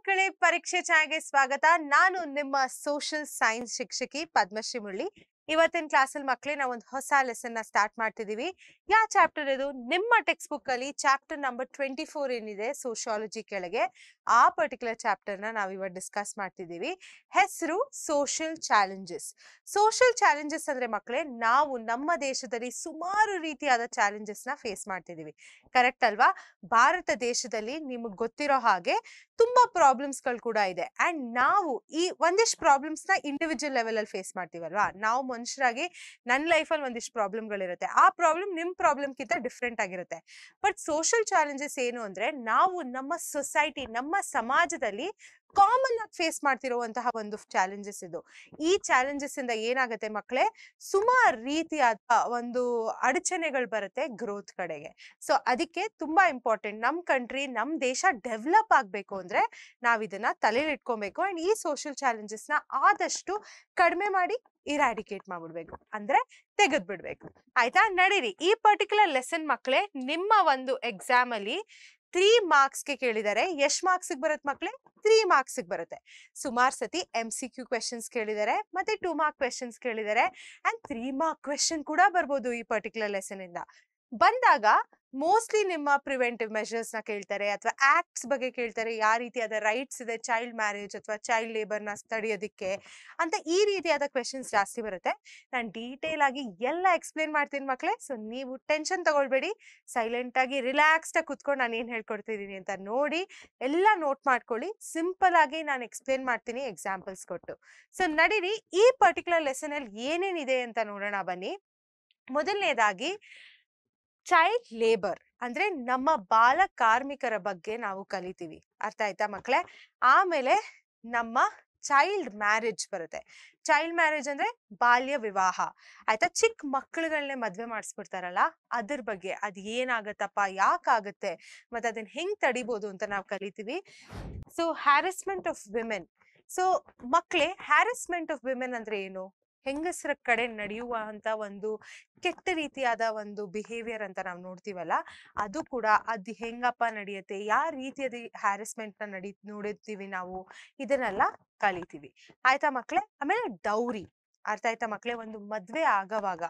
ಮಕ್ಕಳೇ ಪರೀಕ್ಷೆ ಚಾಯ್ಗೆ ಸ್ವಾಗತ ನಾನು ನಿಮ್ಮ ಸೋಷಿಯಲ್ ಸೈನ್ಸ್ ಶಿಕ್ಷಕಿ ಪದ್ಮಶ್ರೀ ಮುಳ್ಳಿ ಇವತ್ತಿನ ಕ್ಲಾಸಲ್ಲಿ ಮಕ್ಕಳೇ ನಾವು ಒಂದು ಹೊಸ ಲೆಸನ್ ಸ್ಟಾರ್ಟ್ ಮಾಡ್ತಿದೀವಿ ಯಾವ ಚಾಪ್ಟರ್ ಇದು ನಿಮ್ಮ ಟೆಕ್ಸ್ಟ್ ಬುಕ್ ಅಲ್ಲಿ ಚಾಪ್ಟರ್ ನಂಬರ್ ಟ್ವೆಂಟಿ ಫೋರ್ ಏನಿದೆ ಸೋಷಿಯಾಲಜಿ ಕೆಳಗೆ ಆ ಪರ್ಟಿಕ್ಯುಲರ್ ಚಾಪ್ಟರ್ ನ ನಾವು ಇವತ್ತು ಡಿಸ್ಕಸ್ ಮಾಡ್ತಿದೀವಿ ಹೆಸರು ಸೋಷಿಯಲ್ ಚಾಲೆಂಜಸ್ ಸೋಷಿಯಲ್ ಚಾಲೆಂಜಸ್ ಅಂದ್ರೆ ಮಕ್ಕಳೇ ನಾವು ನಮ್ಮ ದೇಶದಲ್ಲಿ ಸುಮಾರು ರೀತಿಯಾದ ಚಾಲೆಂಜಸ್ ನ ಫೇಸ್ ಮಾಡ್ತಿದೀವಿ ಕರೆಕ್ಟ್ ಅಲ್ವಾ ಭಾರತ ದೇಶದಲ್ಲಿ ನಿಮಗೆ ಗೊತ್ತಿರೋ ಹಾಗೆ ತುಂಬಾ ಪ್ರಾಬ್ಲಮ್ಸ್ ಗಳು ಕೂಡ ಇದೆ ಅಂಡ್ ನಾವು ಈ ಒಂದಿಷ್ಟು ಪ್ರಾಬ್ಲಮ್ಸ್ ನ ಇಂಡಿವಿಜುವಲ್ ಲೆವೆಲ್ ಅಲ್ಲಿ ಫೇಸ್ ಮಾಡ್ತೀವಲ್ವಾ ನಾವು ಮನುಷ್ಯರಾಗಿ ನನ್ನ ಲೈಫಲ್ಲಿ ಒಂದಿಷ್ಟು ಪ್ರಾಬ್ಲಮ್ಗಳಿರುತ್ತೆ ಆ ಪ್ರಾಬ್ಲಮ್ ನಿಮ್ಮ ಪ್ರಾಬ್ಲಮ್ಕಿಂತ ಡಿಫ್ರೆಂಟ್ ಆಗಿರುತ್ತೆ ಬಟ್ ಸೋಷಿಯಲ್ ಚಾಲೆಂಜಸ್ ಏನು ಅಂದ್ರೆ ನಾವು ನಮ್ಮ ಸೊಸೈಟಿ ನಮ್ಮ ಸಮಾಜದಲ್ಲಿ ಕಾಮನ್ ಆಗಿ ಫೇಸ್ ಮಾಡ್ತಿರುವಂತಹ ಒಂದು ಚಾಲೆಂಜಸ್ ಇದು ಈ ಚಾಲೆಂಜಸ್ ಇಂದ ಏನಾಗುತ್ತೆ ಮಕ್ಕಳೇ ಸುಮಾರು ರೀತಿಯಾದ ಒಂದು ಅಡಚಣೆಗಳು ಬರುತ್ತೆ ಗ್ರೋತ್ ಕಡೆಗೆ ಸೊ ಅದಕ್ಕೆ ತುಂಬಾ ಇಂಪಾರ್ಟೆಂಟ್ ನಮ್ ಕಂಟ್ರಿ ನಮ್ ದೇಶ ಡೆವಲಪ್ ಆಗ್ಬೇಕು ಅಂದ್ರೆ ನಾವ್ ಇದನ್ನ ತಲೆಯಲ್ಲಿ ಅಂಡ್ ಈ ಸೋಷಿಯಲ್ ಚಾಲೆಂಜಸ್ ನ ಆದಷ್ಟು ಕಡಿಮೆ ಮಾಡಿ ಇರಾಡಿಕೇಟ್ ಮಾಡ್ಬಿಡ್ಬೇಕು ಅಂದ್ರೆ ತೆಗೆದ್ ಬಿಡ್ಬೇಕು ಆಯ್ತಾ ನಡೀರಿ ಈ ಪರ್ಟಿಕ್ಯುಲರ್ ಲೆಸನ್ ಮಕ್ಕಳೇ ನಿಮ್ಮ ಒಂದು ಎಕ್ಸಾಮ್ ಅಲ್ಲಿ ತ್ರೀ ಮಾರ್ಕ್ಸ್ ಗೆ ಕೇಳಿದ್ದಾರೆ ಎಷ್ಟ್ ಮಾರ್ಕ್ಸ್ ಬರುತ್ತೆ ಮಕ್ಳೆ ತ್ರೀ ಮಾರ್ಕ್ಸ್ ಬರುತ್ತೆ ಸುಮಾರು ಸತಿ ಎಂ ಸಿ ಕ್ಯೂ ಕ್ವೆಶನ್ಸ್ ಮತ್ತೆ ಟೂ ಮಾರ್ಕ್ ಕ್ವೆಶನ್ಸ್ ಕೇಳಿದ್ದಾರೆ ಅಂಡ್ ತ್ರೀ ಮಾರ್ಕ್ ಕ್ವೆಶನ್ ಕೂಡ ಬರ್ಬೋದು ಈ ಪರ್ಟಿಕ್ಯುಲರ್ ಲೆಸನ್ ಇಂದ ಬಂದಾಗ ಮೋಸ್ಟ್ಲಿ ನಿಮ್ಮ ಪ್ರಿವೆಂಟಿವ್ ಮೆಷರ್ಸ್ನ ಕೇಳ್ತಾರೆ ಅಥವಾ ಆಕ್ಟ್ಸ್ ಬಗ್ಗೆ ಕೇಳ್ತಾರೆ ಯಾವ ರೀತಿಯಾದ ರೈಟ್ಸ್ ಇದೆ ಚೈಲ್ಡ್ ಮ್ಯಾರೇಜ್ ಅಥವಾ ಚೈಲ್ಡ್ ಲೇಬರ್ನ ತಡೆಯೋದಕ್ಕೆ ಅಂತ ಈ ರೀತಿಯಾದ ಕ್ವೆಶನ್ಸ್ ಜಾಸ್ತಿ ಬರುತ್ತೆ ನಾನು ಡೀಟೇಲ್ ಆಗಿ ಎಲ್ಲ ಎಕ್ಸ್ಪ್ಲೇನ್ ಮಾಡ್ತೀನಿ ಮಕ್ಳೇ ಸೊ ನೀವು ಟೆನ್ಷನ್ ತಗೊಳ್ಬೇಡಿ ಸೈಲೆಂಟ್ ಆಗಿ ರಿಲ್ಯಾಕ್ಸ್ಡ್ ಆಗಿ ಕುತ್ಕೊಂಡು ನಾನು ಏನ್ ಹೇಳ್ಕೊಡ್ತಿದ್ದೀನಿ ಅಂತ ನೋಡಿ ಎಲ್ಲ ನೋಟ್ ಮಾಡ್ಕೊಳ್ಳಿ ಸಿಂಪಲ್ ಆಗಿ ನಾನು ಎಕ್ಸ್ಪ್ಲೇನ್ ಮಾಡ್ತೀನಿ ಎಕ್ಸಾಂಪಲ್ಸ್ ಕೊಟ್ಟು ಸೊ ನಡೀರಿ ಈ ಪರ್ಟಿಕ್ಯುಲರ್ ಲೆಸನ್ ಅಲ್ಲಿ ಏನೇನಿದೆ ಅಂತ ನೋಡೋಣ ಬನ್ನಿ ಮೊದಲನೇದಾಗಿ ಚೈಲ್ಡ್ ಲೇಬರ್ ಅಂದ್ರೆ ನಮ್ಮ ಬಾಲ ಕಾರ್ಮಿಕರ ಬಗ್ಗೆ ನಾವು ಕಲಿತೀವಿ ಅರ್ಥ ಆಯ್ತಾ ಮಕ್ಕಳೇ ಆಮೇಲೆ ನಮ್ಮ ಚೈಲ್ಡ್ ಮ್ಯಾರೇಜ್ ಬರುತ್ತೆ ಚೈಲ್ಡ್ ಮ್ಯಾರೇಜ್ ಅಂದ್ರೆ ಬಾಲ್ಯ ವಿವಾಹ ಆಯ್ತಾ ಚಿಕ್ಕ ಮಕ್ಕಳುಗಳನ್ನೇ ಮದ್ವೆ ಮಾಡಿಸ್ಬಿಡ್ತಾರಲ್ಲ ಅದ್ರ ಬಗ್ಗೆ ಅದ್ ಏನಾಗತ್ತಪ್ಪ ಯಾಕಾಗತ್ತೆ ಮತ್ತೆ ಅದನ್ನ ಹೆಂಗ್ ತಡಿಬೋದು ಅಂತ ನಾವು ಕಲಿತೀವಿ so harassment of women so ಮಕ್ಳೆ ಹ್ಯಾರಸ್ಮೆಂಟ್ ಆಫ್ ವಿಮೆನ್ ಅಂದ್ರೆ ಏನು ಹೆಂಗಸರ ಕಡೆ ನಡೆಯುವಂತ ಒಂದು ಕೆಟ್ಟ ರೀತಿಯಾದ ಒಂದು ಬಿಹೇವಿಯರ್ ಅಂತ ನಾವು ನೋಡ್ತೀವಲ್ಲ ಅದು ಕೂಡ ಅದ್ ಹೆಂಗಪ್ಪ ನಡೆಯುತ್ತೆ ಯಾವ ರೀತಿಯಾದ ಹ್ಯಾರಸ್ಮೆಂಟ್ ನಡಿ ನೋಡಿರ್ತೀವಿ ನಾವು ಇದನ್ನೆಲ್ಲ ಕಲಿತೀವಿ ಆಯ್ತಾ ಮಕ್ಳೆ ಆಮೇಲೆ ಡೌರಿ ಅರ್ಥ ಆಯ್ತಾ ಮಕ್ಳೇ ಒಂದು ಮದ್ವೆ ಆಗವಾಗ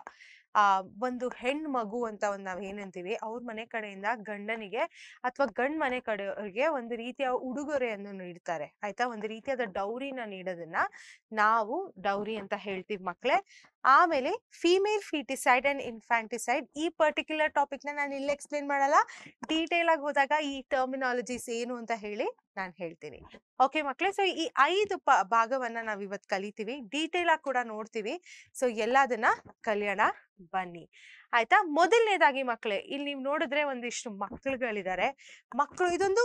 ಆ ಒಂದು ಹೆಣ್ ಮಗು ಅಂತ ಒಂದ್ ನಾವ್ ಏನಂತೀವಿ ಅವ್ರ ಮನೆ ಕಡೆಯಿಂದ ಗಂಡನಿಗೆ ಅಥವಾ ಗಂಡ್ ಮನೆ ಕಡೆಯವ್ರಿಗೆ ಒಂದು ರೀತಿಯ ಉಡುಗೊರೆಯನ್ನು ನೀಡ್ತಾರೆ ಆಯ್ತಾ ಒಂದು ರೀತಿಯಾದ ಡೌರಿನ ನೀಡೋದನ್ನ ನಾವು ಡೌರಿ ಅಂತ ಹೇಳ್ತೀವಿ ಮಕ್ಳೇ ಆಮೇಲೆ ಫಿಮೇಲ್ ಫೀಟಿಸೈಡ್ ಅಂಡ್ ಇನ್ಫ್ಯಾಂಟಿಸೈಡ್ ಈ ಪರ್ಟಿಕ್ಯುಲರ್ ಟಾಪಿಕ್ ನಾನು ಇಲ್ಲಿ ಎಕ್ಸ್ಪ್ಲೇನ್ ಮಾಡಲ್ಲ ಡೀಟೇಲ್ ಆಗಿ ಹೋದಾಗ ಈ ಟರ್ಮಿನಾಲಜೀಸ್ ಏನು ಅಂತ ಹೇಳಿ ನಾನು ಹೇಳ್ತೀನಿ ಓಕೆ ಮಕ್ಕಳೇ ಸೊ ಈ ಐದು ಪ ಭಾಗವನ್ನ ನಾವು ಇವತ್ತು ಕಲಿತೀವಿ ಡೀಟೇಲ್ ಆಗಿ ಕೂಡ ನೋಡ್ತೀವಿ ಸೊ ಎಲ್ಲದನ್ನ ಕಲಿಯೋಣ ಬನ್ನಿ ಆಯ್ತಾ ಮೊದಲನೇದಾಗಿ ಮಕ್ಕಳೇ ಇಲ್ಲಿ ನೀವು ನೋಡಿದ್ರೆ ಒಂದಿಷ್ಟು ಮಕ್ಕಳುಗಳಿದ್ದಾರೆ ಮಕ್ಕಳು ಇದೊಂದು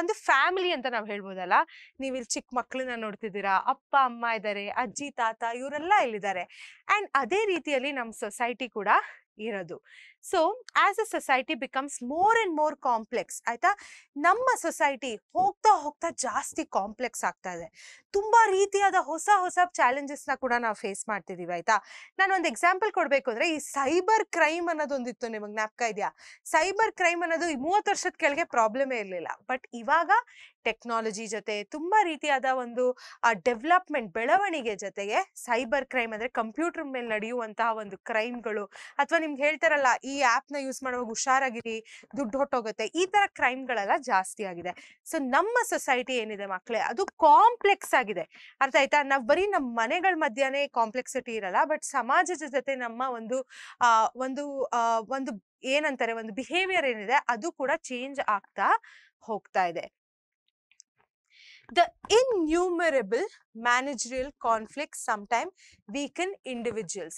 ಒಂದು ಫ್ಯಾಮಿಲಿ ಅಂತ ನಾವು ಹೇಳ್ಬೋದಲ್ಲ ನೀವು ಇಲ್ಲಿ ಚಿಕ್ಕ ಮಕ್ಕಳನ್ನ ನೋಡ್ತಿದ್ದೀರಾ ಅಪ್ಪ ಅಮ್ಮ ಇದ್ದಾರೆ ಅಜ್ಜಿ ತಾತ ಇವರೆಲ್ಲ ಇಲ್ಲಿದ್ದಾರೆ ಅಂಡ್ ಅದೇ ರೀತಿಯಲ್ಲಿ ನಮ್ಮ ಸೊಸೈಟಿ ಕೂಡ ಇರೋದು so as a society becomes more and more complex ಆಯ್ತಾ ನಮ್ಮ ಸೊಸೈಟಿ ಹೋಗ್ತಾ ಹೋಗ್ತಾ ಜಾಸ್ತಿ ಕಾಂಪ್ಲೆಕ್ಸ್ ಆಗ್ತಾ ಇದೆ ತುಂಬ ರೀತಿಯಾದ ಹೊಸ ಹೊಸ ಚಾಲೆಂಜಸ್ ಕೂಡ ನಾವು ಫೇಸ್ ಮಾಡ್ತಿದೀವಿ ಆಯ್ತಾ ನಾನು ಒಂದು ಎಕ್ಸಾಂಪಲ್ ಕೊಡ್ಬೇಕು ಅಂದ್ರೆ ಈ ಸೈಬರ್ ಕ್ರೈಮ್ ಅನ್ನೋದೊಂದಿತ್ತು ನಿಮಗೆ ಜ್ಞಾಪಕ ಇದೆಯಾ ಸೈಬರ್ ಕ್ರೈಮ್ ಅನ್ನೋದು ಈ ಮೂವತ್ತು ವರ್ಷದ ಕೆಳಗೆ ಪ್ರಾಬ್ಲಮೇ ಇರಲಿಲ್ಲ ಬಟ್ ಇವಾಗ ಟೆಕ್ನಾಲಜಿ ಜೊತೆ ತುಂಬ ರೀತಿಯಾದ ಒಂದು ಡೆವಲಪ್ಮೆಂಟ್ ಬೆಳವಣಿಗೆ ಜೊತೆಗೆ ಸೈಬರ್ ಕ್ರೈಮ್ ಅಂದ್ರೆ ಕಂಪ್ಯೂಟರ್ ಮೇಲೆ ನಡೆಯುವಂತಹ ಒಂದು ಕ್ರೈಮ್ಗಳು ಅಥವಾ ನಿಮ್ಗೆ ಹೇಳ್ತಾರಲ್ಲ ಈ ಆಪ್ ನ ಯೂಸ್ ಮಾಡುವಾಗ ಹುಷಾರಾಗಿರಿ ದುಡ್ಡು ಹೊಟ್ಟೋಗುತ್ತೆ ಈ ತರ ಕ್ರೈಮ್ ಗಳೆಲ್ಲ ಜಾಸ್ತಿ ಆಗಿದೆ ಸೊ ನಮ್ಮ ಸೊಸೈಟಿ ಏನಿದೆ ಮಕ್ಕಳೇ ಅದು ಕಾಂಪ್ಲೆಕ್ಸ್ ಆಗಿದೆ ಅರ್ಥ ಆಯ್ತಾ ನಾವು ಬರೀ ನಮ್ಮ ಮನೆಗಳ ಮಧ್ಯಾಹ್ನ ಕಾಂಪ್ಲೆಕ್ಸಿಟಿ ಇರಲ್ಲ ಬಟ್ ಸಮಾಜದ ಜೊತೆ ನಮ್ಮ ಒಂದು ಒಂದು ಒಂದು ಏನಂತಾರೆ ಒಂದು ಬಿಹೇವಿಯರ್ ಏನಿದೆ ಅದು ಕೂಡ ಚೇಂಜ್ ಆಗ್ತಾ ಹೋಗ್ತಾ ಇದೆ The innumerable managerial conflicts sometimes weaken individuals.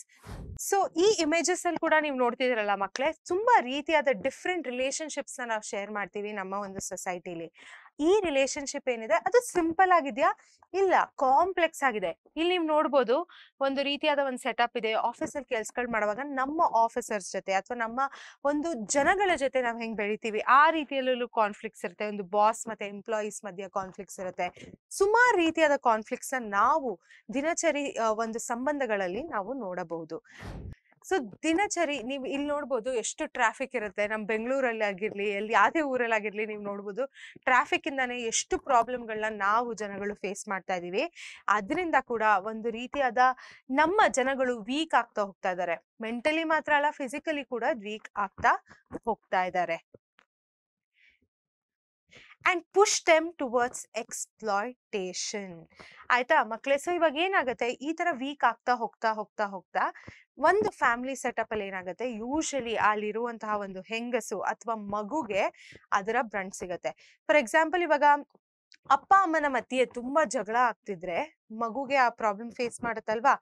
So ಈ ಇಮೇಜಸ್ ಅಲ್ಲಿ ಕೂಡ ನೀವು ನೋಡ್ತಿದ್ದೀರಲ್ಲ ಮಕ್ಕಳೇ ತುಂಬಾ ರೀತಿಯಾದ ಡಿಫ್ರೆಂಟ್ ರಿಲೇಶನ್ಶಿಪ್ಸ್ ನಾವು ಶೇರ್ ಮಾಡ್ತೀವಿ ನಮ್ಮ ಒಂದು ಸೊಸೈಟಿಲಿ ಈ ರಿಲೇಶನ್ಶಿಪ್ ಏನಿದೆ ಅದು ಸಿಂಪಲ್ ಆಗಿದೆಯಾ ಇಲ್ಲ ಕಾಂಪ್ಲೆಕ್ಸ್ ಆಗಿದೆ ಇಲ್ಲಿ ನೀವು ನೋಡ್ಬೋದು ಒಂದು ರೀತಿಯಾದ ಒಂದು ಸೆಟಪ್ ಇದೆ ಆಫೀಸಲ್ಲಿ ಕೆಲ್ಸಗಳು ಮಾಡುವಾಗ ನಮ್ಮ ಆಫೀಸರ್ಸ್ ಜೊತೆ ಅಥವಾ ನಮ್ಮ ಒಂದು ಜನಗಳ ಜೊತೆ ನಾವು ಹೆಂಗ್ ಬೆಳಿತೀವಿ ಆ ರೀತಿಯಲ್ಲೂ ಕಾನ್ಫ್ಲಿಕ್ಸ್ ಇರುತ್ತೆ ಒಂದು ಬಾಸ್ ಮತ್ತೆ ಎಂಪ್ಲಾಯೀಸ್ ಮಧ್ಯ ಕಾನ್ಫ್ಲಿಕ್ಟ್ಸ್ ಇರುತ್ತೆ ಸುಮಾರು ರೀತಿಯಾದ ಅನ್ನ ನಾವು ದಿನಚರಿ ಒಂದು ಸಂಬಂಧಗಳಲ್ಲಿ ನಾವು ನೋಡಬಹುದು ಸೊ ದಿನಚರಿ ನೀವು ಇಲ್ಲಿ ನೋಡ್ಬೋದು ಎಷ್ಟು ಟ್ರಾಫಿಕ್ ಇರುತ್ತೆ ನಮ್ಮ ಬೆಂಗಳೂರಲ್ಲಿ ಆಗಿರ್ಲಿ ಎಲ್ಲಿ ಯಾವುದೇ ಊರಲ್ಲಿ ಆಗಿರ್ಲಿ ನೀವು ನೋಡ್ಬೋದು ಟ್ರಾಫಿಕ್ ಇಂದಾನೆ ಎಷ್ಟು ಪ್ರಾಬ್ಲಮ್ಗಳನ್ನ ನಾವು ಜನಗಳು ಫೇಸ್ ಮಾಡ್ತಾ ಇದೀವಿ ಅದರಿಂದ ಕೂಡ ಒಂದು ರೀತಿಯಾದ ನಮ್ಮ ಜನಗಳು ವೀಕ್ ಆಗ್ತಾ ಹೋಗ್ತಾ ಇದ್ದಾರೆ ಮೆಂಟಲಿ ಮಾತ್ರ ಅಲ್ಲ ಫಿಸಿಕಲಿ ಕೂಡ ವೀಕ್ ಆಗ್ತಾ ಹೋಗ್ತಾ ಇದ್ದಾರೆ and push them towards exploitation ಆಯಿತಾ ಮಕ್ಕಳೇ ಸೊ ಇವಾಗ ಏನಾಗುತ್ತೆ ಈ ಥರ ವೀಕ್ ಆಗ್ತಾ ಹೋಗ್ತಾ ಹೋಗ್ತಾ ಹೋಗ್ತಾ ಒಂದು ಫ್ಯಾಮಿಲಿ ಸೆಟಪ್ ಅಲ್ಲಿ ಏನಾಗುತ್ತೆ ಯೂಶಲಿ ಅಲ್ಲಿರುವಂತಹ ಒಂದು ಹೆಂಗಸು ಅಥವಾ ಮಗುಗೆ ಅದರ ಬ್ರಂಟ್ ಸಿಗುತ್ತೆ ಫಾರ್ ಎಕ್ಸಾಂಪಲ್ ಇವಾಗ ಅಪ್ಪ ಅಮ್ಮನ ಮಧ್ಯೆ ತುಂಬಾ ಜಗಳ ಆಗ್ತಿದ್ರೆ ಮಗುಗೆ ಆ ಪ್ರಾಬ್ಲಮ್ ಫೇಸ್ ಮಾಡುತ್ತಲ್ವಾ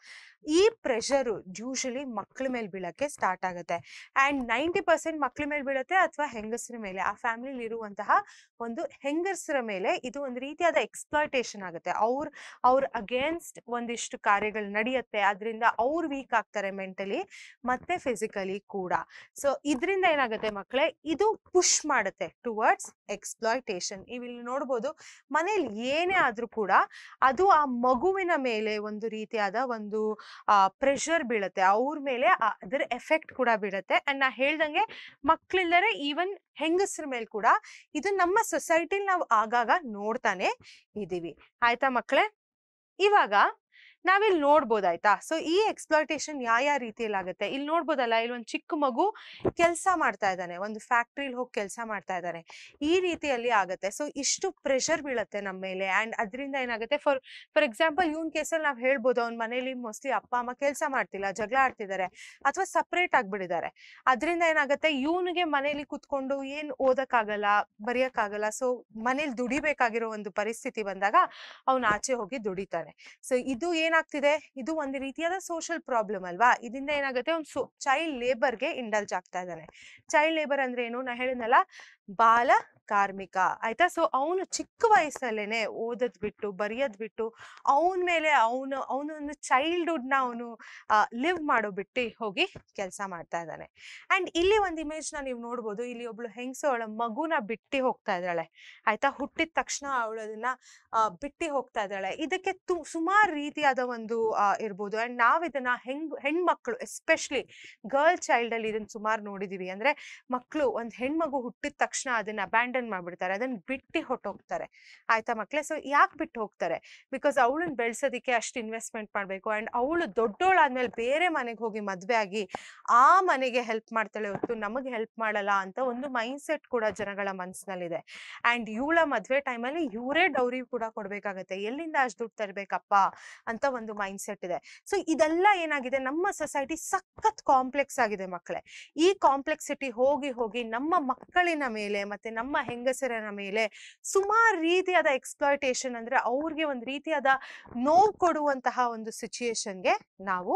ಈ ಪ್ರೆಷರು ಯೂಶಲಿ ಮಕ್ಳ ಮೇಲೆ ಬೀಳಕ್ಕೆ ಸ್ಟಾರ್ಟ್ ಆಗುತ್ತೆ ಅಂಡ್ ನೈಂಟಿ ಪರ್ಸೆಂಟ್ ಮಕ್ಳ ಮೇಲೆ ಬೀಳುತ್ತೆ ಅಥವಾ ಹೆಂಗಸರ ಮೇಲೆ ಆ ಫ್ಯಾಮಿಲಿಲಿ ಇರುವಂತಹ ಒಂದು ಹೆಂಗಸರ ಮೇಲೆ ಇದು ಒಂದು ರೀತಿಯಾದ ಎಕ್ಸ್ಪ್ಲಾಯ್ಟೇಷನ್ ಆಗುತ್ತೆ ಅವ್ರ ಅವ್ರ ಅಗೇನ್ಸ್ಟ್ ಒಂದಿಷ್ಟು ಕಾರ್ಯಗಳು ನಡೆಯುತ್ತೆ ಅದರಿಂದ ಅವ್ರು ವೀಕ್ ಆಗ್ತಾರೆ ಮೆಂಟಲಿ ಮತ್ತೆ ಫಿಸಿಕಲಿ ಕೂಡ ಸೊ ಇದರಿಂದ ಏನಾಗುತ್ತೆ ಮಕ್ಕಳೇ ಇದು ಪುಷ್ ಮಾಡುತ್ತೆ ಟುವರ್ಡ್ಸ್ ಎಕ್ಸ್ಪ್ಲಾಯ್ಟೇಷನ್ ಇವಿಲ್ಲಿ ನೋಡ್ಬೋದು ಮನೇಲಿ ಏನೇ ಆದ್ರೂ ಕೂಡ ಅದು ಆ ಮಗುವಿನ ಮೇಲೆ ಒಂದು ರೀತಿಯಾದ ಒಂದು ಪ್ರೆಷರ್ ಬೀಳುತ್ತೆ ಅವ್ರ ಮೇಲೆ ಅದರ ಎಫೆಕ್ಟ್ ಕೂಡ ಬೀಳುತ್ತೆ ಅಂಡ್ ನಾ ಹೇಳ್ದಂಗೆ ಮಕ್ಳಿಲ್ಲದೆ ಈವನ್ ಹೆಂಗಸ್ರ ಮೇಲೆ ಕೂಡ ಇದು ನಮ್ಮ ಸೊಸೈಟಿಲ್ ನಾವು ಆಗಾಗ ನೋಡ್ತಾನೆ ಇದೀವಿ ಆಯ್ತಾ ಮಕ್ಕಳೇ ಇವಾಗ ನಾವಿಲ್ಲಿ ನೋಡ್ಬೋದಾಯ್ತಾ ಸೊ ಈ ಎಕ್ಸ್ಪ್ಲಾಟೇಷನ್ ಯಾವ ಯಾವ ರೀತಿಯಲ್ಲಿ ಆಗುತ್ತೆ ಇಲ್ಲಿ ನೋಡ್ಬೋದಲ್ಲ ಇಲ್ಲಿ ಒಂದು ಚಿಕ್ಕ ಮಗು ಕೆಲಸ ಮಾಡ್ತಾ ಇದ್ದಾನೆ ಒಂದು ಫ್ಯಾಕ್ಟ್ರಿಲಿ ಹೋಗಿ ಕೆಲಸ ಮಾಡ್ತಾ ಇದ್ದಾನೆ ಈ ರೀತಿಯಲ್ಲಿ ಆಗುತ್ತೆ ಸೊ ಇಷ್ಟು ಪ್ರೆಷರ್ ಬೀಳುತ್ತೆ ನಮ್ಮ ಮೇಲೆ ಅಂಡ್ ಅದರಿಂದ ಏನಾಗುತ್ತೆ ಫಾರ್ ಫಾರ್ ಎಕ್ಸಾಂಪಲ್ ಇವನ್ ಕೇಸಲ್ಲಿ ನಾವು ಹೇಳ್ಬೋದು ಅವ್ನ ಮನೇಲಿ ಮೋಸ್ಟ್ಲಿ ಅಪ್ಪ ಅಮ್ಮ ಕೆಲಸ ಮಾಡ್ತಿಲ್ಲ ಜಗಳ ಆಡ್ತಿದ್ದಾರೆ ಅಥವಾ ಸಪ್ರೇಟ್ ಆಗ್ಬಿಟ್ಟಿದ್ದಾರೆ ಅದರಿಂದ ಏನಾಗುತ್ತೆ ಇವನಿಗೆ ಮನೇಲಿ ಕುತ್ಕೊಂಡು ಏನ್ ಓದೋಕ್ಕಾಗಲ್ಲ ಬರೆಯೋಕ್ಕಾಗಲ್ಲ ಸೊ ಮನೇಲಿ ದುಡಿಬೇಕಾಗಿರೋ ಒಂದು ಪರಿಸ್ಥಿತಿ ಬಂದಾಗ ಅವ್ನ ಆಚೆ ಹೋಗಿ ದುಡಿತಾನೆ ಸೊ ಇದು ಏನಾಗ್ತಿದೆ ಇದು ಒಂದು ರೀತಿಯಾದ ಸೋಷಿಯಲ್ ಪ್ರಾಬ್ಲಮ್ ಅಲ್ವಾ ಇದರಿಂದ ಏನಾಗುತ್ತೆ ಒಂದು ಸೊ ಚೈಲ್ಡ್ ಲೇಬರ್ಗೆ ಇಂಡಲ್ಜ್ ಆಗ್ತಾ ಇದ್ದಾನೆ ಚೈಲ್ಡ್ ಲೇಬರ್ ಅಂದ್ರೆ ಏನು ನಾ ಹೇಳಿದ್ನಲ್ಲ ಬಾಲ ಕಾರ್ಮಿಕ ಆಯ್ತಾ ಸೊ ಅವನು ಚಿಕ್ಕ ವಯಸ್ಸಲ್ಲೇನೆ ಓದದ್ ಬಿಟ್ಟು ಬರೆಯೋದ್ ಬಿಟ್ಟು ಅವನ ಮೇಲೆ ಅವನು ಅವನೊಂದು ಚೈಲ್ಡ್ಹುಡ್ ನ ಅವನು ಲಿವ್ ಮಾಡೋ ಬಿಟ್ಟು ಹೋಗಿ ಕೆಲಸ ಮಾಡ್ತಾ ಇದ್ದಾನೆ ಅಂಡ್ ಇಲ್ಲಿ ಒಂದು ಇಮೇಜ್ ನ ನೀವು ನೋಡ್ಬೋದು ಇಲ್ಲಿ ಒಬ್ಳು ಹೆಂಗಸು ಅವಳ ಮಗುನ ಬಿಟ್ಟಿ ಹೋಗ್ತಾ ಇದ್ದಾಳೆ ಆಯ್ತಾ ಹುಟ್ಟಿದ ತಕ್ಷಣ ಅವಳದನ್ನ ಬಿಟ್ಟಿ ಹೋಗ್ತಾ ಇದ್ದಾಳೆ ಇದಕ್ಕೆ ತು ಸುಮಾರು ರೀತಿಯಾದ ಒಂದು ಇರ್ಬೋದು ಅಂಡ್ ನಾವ್ ಇದನ್ನ ಹೆಂಗ್ ಹೆಣ್ಮಕ್ಳು ಎಸ್ಪೆಷಲಿ ಗರ್ಲ್ ಚೈಲ್ಡ್ ಅಲ್ಲಿ ಇದನ್ನ ಸುಮಾರು ನೋಡಿದೀವಿ ಅಂದ್ರೆ ಮಕ್ಕಳು ಒಂದ್ ಹೆಣ್ಮಗು ಹುಟ್ಟಿದ ತಕ್ಷಣ ತಕ್ಷಣ ಅದನ್ನ ಅಬ್ಯಾಂಡನ್ ಮಾಡ್ಬಿಡ್ತಾರೆ ಅದನ್ನ ಬಿಟ್ಟು ಹೊಟ್ಟೋಗ್ತಾರೆ ಆಯ್ತಾ ಮಕ್ಳೆ ಸೊ ಯಾಕೆ ಬಿಟ್ಟು ಹೋಗ್ತಾರೆ ಬಿಕಾಸ್ ಅವಳನ್ನ ಬೆಳೆಸೋದಕ್ಕೆ ಅಷ್ಟು ಇನ್ವೆಸ್ಟ್ಮೆಂಟ್ ಮಾಡಬೇಕು ಅಂಡ್ ಅವಳು ಆದ್ಮೇಲೆ ಬೇರೆ ಮನೆಗೆ ಹೋಗಿ ಮದುವೆ ಆಗಿ ಆ ಮನೆಗೆ ಹೆಲ್ಪ್ ಮಾಡ್ತಾಳೆ ಹೊತ್ತು ನಮಗೆ ಹೆಲ್ಪ್ ಮಾಡಲ್ಲ ಅಂತ ಒಂದು ಮೈಂಡ್ ಸೆಟ್ ಕೂಡ ಜನಗಳ ಮನಸ್ಸಿನಲ್ಲಿದೆ ಅಂಡ್ ಇವಳ ಮದುವೆ ಟೈಮಲ್ಲಿ ಇವರೇ ಡೌರಿ ಕೂಡ ಕೊಡ್ಬೇಕಾಗತ್ತೆ ಎಲ್ಲಿಂದ ಅಷ್ಟು ದುಡ್ಡು ತರಬೇಕಪ್ಪ ಅಂತ ಒಂದು ಮೈಂಡ್ ಸೆಟ್ ಇದೆ ಸೊ ಇದೆಲ್ಲ ಏನಾಗಿದೆ ನಮ್ಮ ಸೊಸೈಟಿ ಸಖತ್ ಕಾಂಪ್ಲೆಕ್ಸ್ ಆಗಿದೆ ಮಕ್ಕಳೇ ಈ ಕಾಂಪ್ಲೆಕ್ಸಿಟಿ ಹೋಗಿ ಹೋಗಿ ನಮ್ಮ ಮಕ್ಕಳಿನ ಮೇಲೆ ಮೇಲೆ ಮತ್ತೆ ನಮ್ಮ ಹೆಂಗಸರನ ಮೇಲೆ ಸುಮಾರು ರೀತಿಯಾದ ಎಕ್ಸ್ಪ್ಲಾಯಿಟೇಷನ್ ಅಂದ್ರೆ ಅವ್ರಿಗೆ ಒಂದು ರೀತಿಯಾದ ನೋವು ಕೊಡುವಂತಹ ಒಂದು ಸಿಚುಯೇಷನ್ಗೆ ನಾವು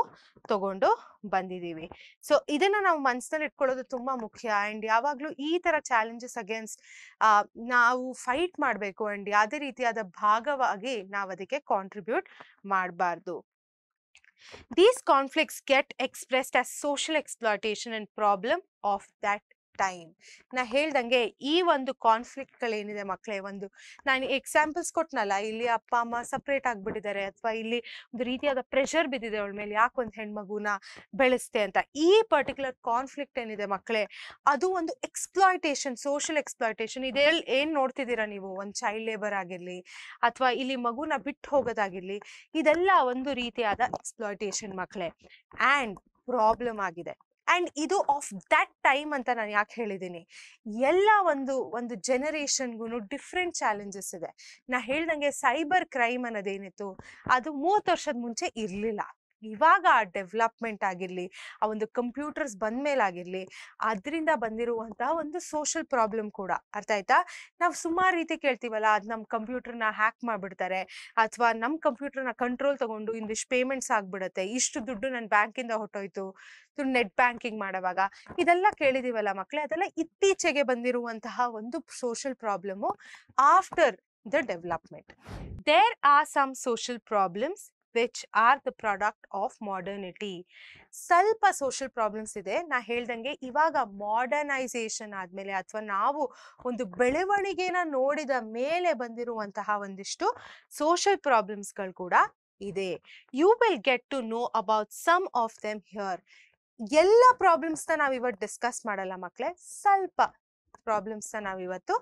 ತಗೊಂಡು ಬಂದಿದ್ದೀವಿ ಸೊ ಇದನ್ನ ನಾವು ಮನಸ್ಸಲ್ಲಿ ಇಟ್ಕೊಳ್ಳೋದು ತುಂಬಾ ಮುಖ್ಯ ಅಂಡ್ ಯಾವಾಗ್ಲೂ ಈ ತರ ಚಾಲೆಂಜಸ್ ಅಗೇನ್ಸ್ಟ್ ನಾವು ಫೈಟ್ ಮಾಡ್ಬೇಕು ಅಂಡ್ ಯಾವುದೇ ರೀತಿಯಾದ ಭಾಗವಾಗಿ ನಾವು ಅದಕ್ಕೆ ಕಾಂಟ್ರಿಬ್ಯೂಟ್ ಮಾಡಬಾರ್ದು These conflicts get expressed as social exploitation and problem of that time ನಾ ಹೇಳ್ದಂಗೆ ಈ ಒಂದು ಕಾನ್ಫ್ಲಿಕ್ಟ್ ಗಳೇನಿದೆ ಮಕ್ಕಳೇ ಒಂದು ನಾನು ಎಕ್ಸಾಂಪಲ್ಸ್ ಕೊಟ್ನಲ್ಲ ಇಲ್ಲಿ ಅಪ್ಪ ಅಮ್ಮ ಸಪ್ರೇಟ್ ಆಗಿಬಿಟ್ಟಿದ್ದಾರೆ ಅಥವಾ ಇಲ್ಲಿ ಒಂದು ರೀತಿಯಾದ ಪ್ರೆಷರ್ ಬಿದ್ದಿದೆ ಅವಳ ಮೇಲೆ ಯಾಕೆ ಒಂದು ಹೆಣ್ಮಗುನ ಬೆಳೆಸ್ತೆ ಅಂತ ಈ ಪರ್ಟಿಕ್ಯುಲರ್ ಕಾನ್ಫ್ಲಿಕ್ಟ್ ಏನಿದೆ ಮಕ್ಕಳೇ ಅದು ಒಂದು ಎಕ್ಸ್ಪ್ಲಾಯಿಟೇಷನ್ ಸೋಷಿಯಲ್ ಎಕ್ಸ್ಪ್ಲಾಯಿಟೇಷನ್ ಇದೆಲ್ಲ ಏನ್ ನೋಡ್ತಿದ್ದೀರಾ ನೀವು ಒಂದು ಚೈಲ್ಡ್ ಲೇಬರ್ ಆಗಿರಲಿ ಅಥವಾ ಇಲ್ಲಿ ಮಗುನ ಬಿಟ್ಟು ಹೋಗೋದಾಗಿರಲಿ ಇದೆಲ್ಲ ಒಂದು ರೀತಿಯಾದ ಎಕ್ಸ್ಪ್ಲಾಯಿಟೇಷನ್ ಮಕ್ಕಳೇ ಆ್ಯಂಡ್ ಪ್ರಾಬ್ಲಮ್ ಆಗಿದೆ ಆ್ಯಂಡ್ ಇದು ಆಫ್ ದ್ಯಾಟ್ ಟೈಮ್ ಅಂತ ನಾನು ಯಾಕೆ ಹೇಳಿದ್ದೀನಿ ಎಲ್ಲ ಒಂದು ಒಂದು ಜನರೇಷನ್ಗೂ ಡಿಫ್ರೆಂಟ್ ಚಾಲೆಂಜಸ್ ಇದೆ ನಾ ಹೇಳ್ದಂಗೆ ಸೈಬರ್ ಕ್ರೈಮ್ ಅನ್ನೋದೇನಿತ್ತು ಅದು ಮೂವತ್ತು ವರ್ಷದ ಮುಂಚೆ ಇರಲಿಲ್ಲ ಇವಾಗ ಆ ಡೆವಲಪ್ಮೆಂಟ್ ಆಗಿರಲಿ ಆ ಒಂದು ಕಂಪ್ಯೂಟರ್ಸ್ ಆಗಿರ್ಲಿ ಅದರಿಂದ ಬಂದಿರುವಂತಹ ಒಂದು ಸೋಷಲ್ ಪ್ರಾಬ್ಲಮ್ ಕೂಡ ಅರ್ಥ ಆಯ್ತಾ ನಾವು ಸುಮಾರು ರೀತಿ ಕೇಳ್ತೀವಲ್ಲ ಅದು ನಮ್ಮ ಕಂಪ್ಯೂಟರ್ನ ಹ್ಯಾಕ್ ಮಾಡಿಬಿಡ್ತಾರೆ ಅಥವಾ ನಮ್ಮ ಕಂಪ್ಯೂಟರ್ನ ಕಂಟ್ರೋಲ್ ತಗೊಂಡು ಇಂದಿಷ್ಟು ಪೇಮೆಂಟ್ಸ್ ಆಗ್ಬಿಡುತ್ತೆ ಇಷ್ಟು ದುಡ್ಡು ನನ್ನ ಬ್ಯಾಂಕಿಂದ ಹೊಟ್ಟೋಯ್ತು ನೆಟ್ ಬ್ಯಾಂಕಿಂಗ್ ಮಾಡುವಾಗ ಇದೆಲ್ಲ ಕೇಳಿದೀವಲ್ಲ ಮಕ್ಕಳೇ ಅದೆಲ್ಲ ಇತ್ತೀಚೆಗೆ ಬಂದಿರುವಂತಹ ಒಂದು social problem after the development there are some social problems which are the product of modernity ಸ್ವಲ್ಪ ಸೋಷಲ್ ಪ್ರಾಬ್ಲಮ್ಸ್ ಇದೆ ನಾ ಹೇಳ್ದಂಗೆ ಇವಾಗ ಮಾಡರ್ನೈಸೇಷನ್ ಆದ್ಮೇಲೆ ಅಥವಾ ನಾವು ಒಂದು ಬೆಳವಣಿಗೆನ ನೋಡಿದ ಮೇಲೆ ಬಂದಿರುವಂತಹ ಒಂದಿಷ್ಟು ಸೋಷಲ್ ಪ್ರಾಬ್ಲಮ್ಸ್ಗಳು ಕೂಡ ಇದೆ you will get to know about some of them here ಎಲ್ಲ ಪ್ರಾಬ್ಲಮ್ಸ್ನ ನಾವು ಇವತ್ತು ಡಿಸ್ಕಸ್ ಮಾಡಲ್ಲ ಮಕ್ಕಳೇ ಸ್ವಲ್ಪ ಪ್ರಾಬ್ಲಮ್ಸ್ನ ನಾವು ಇವತ್ತು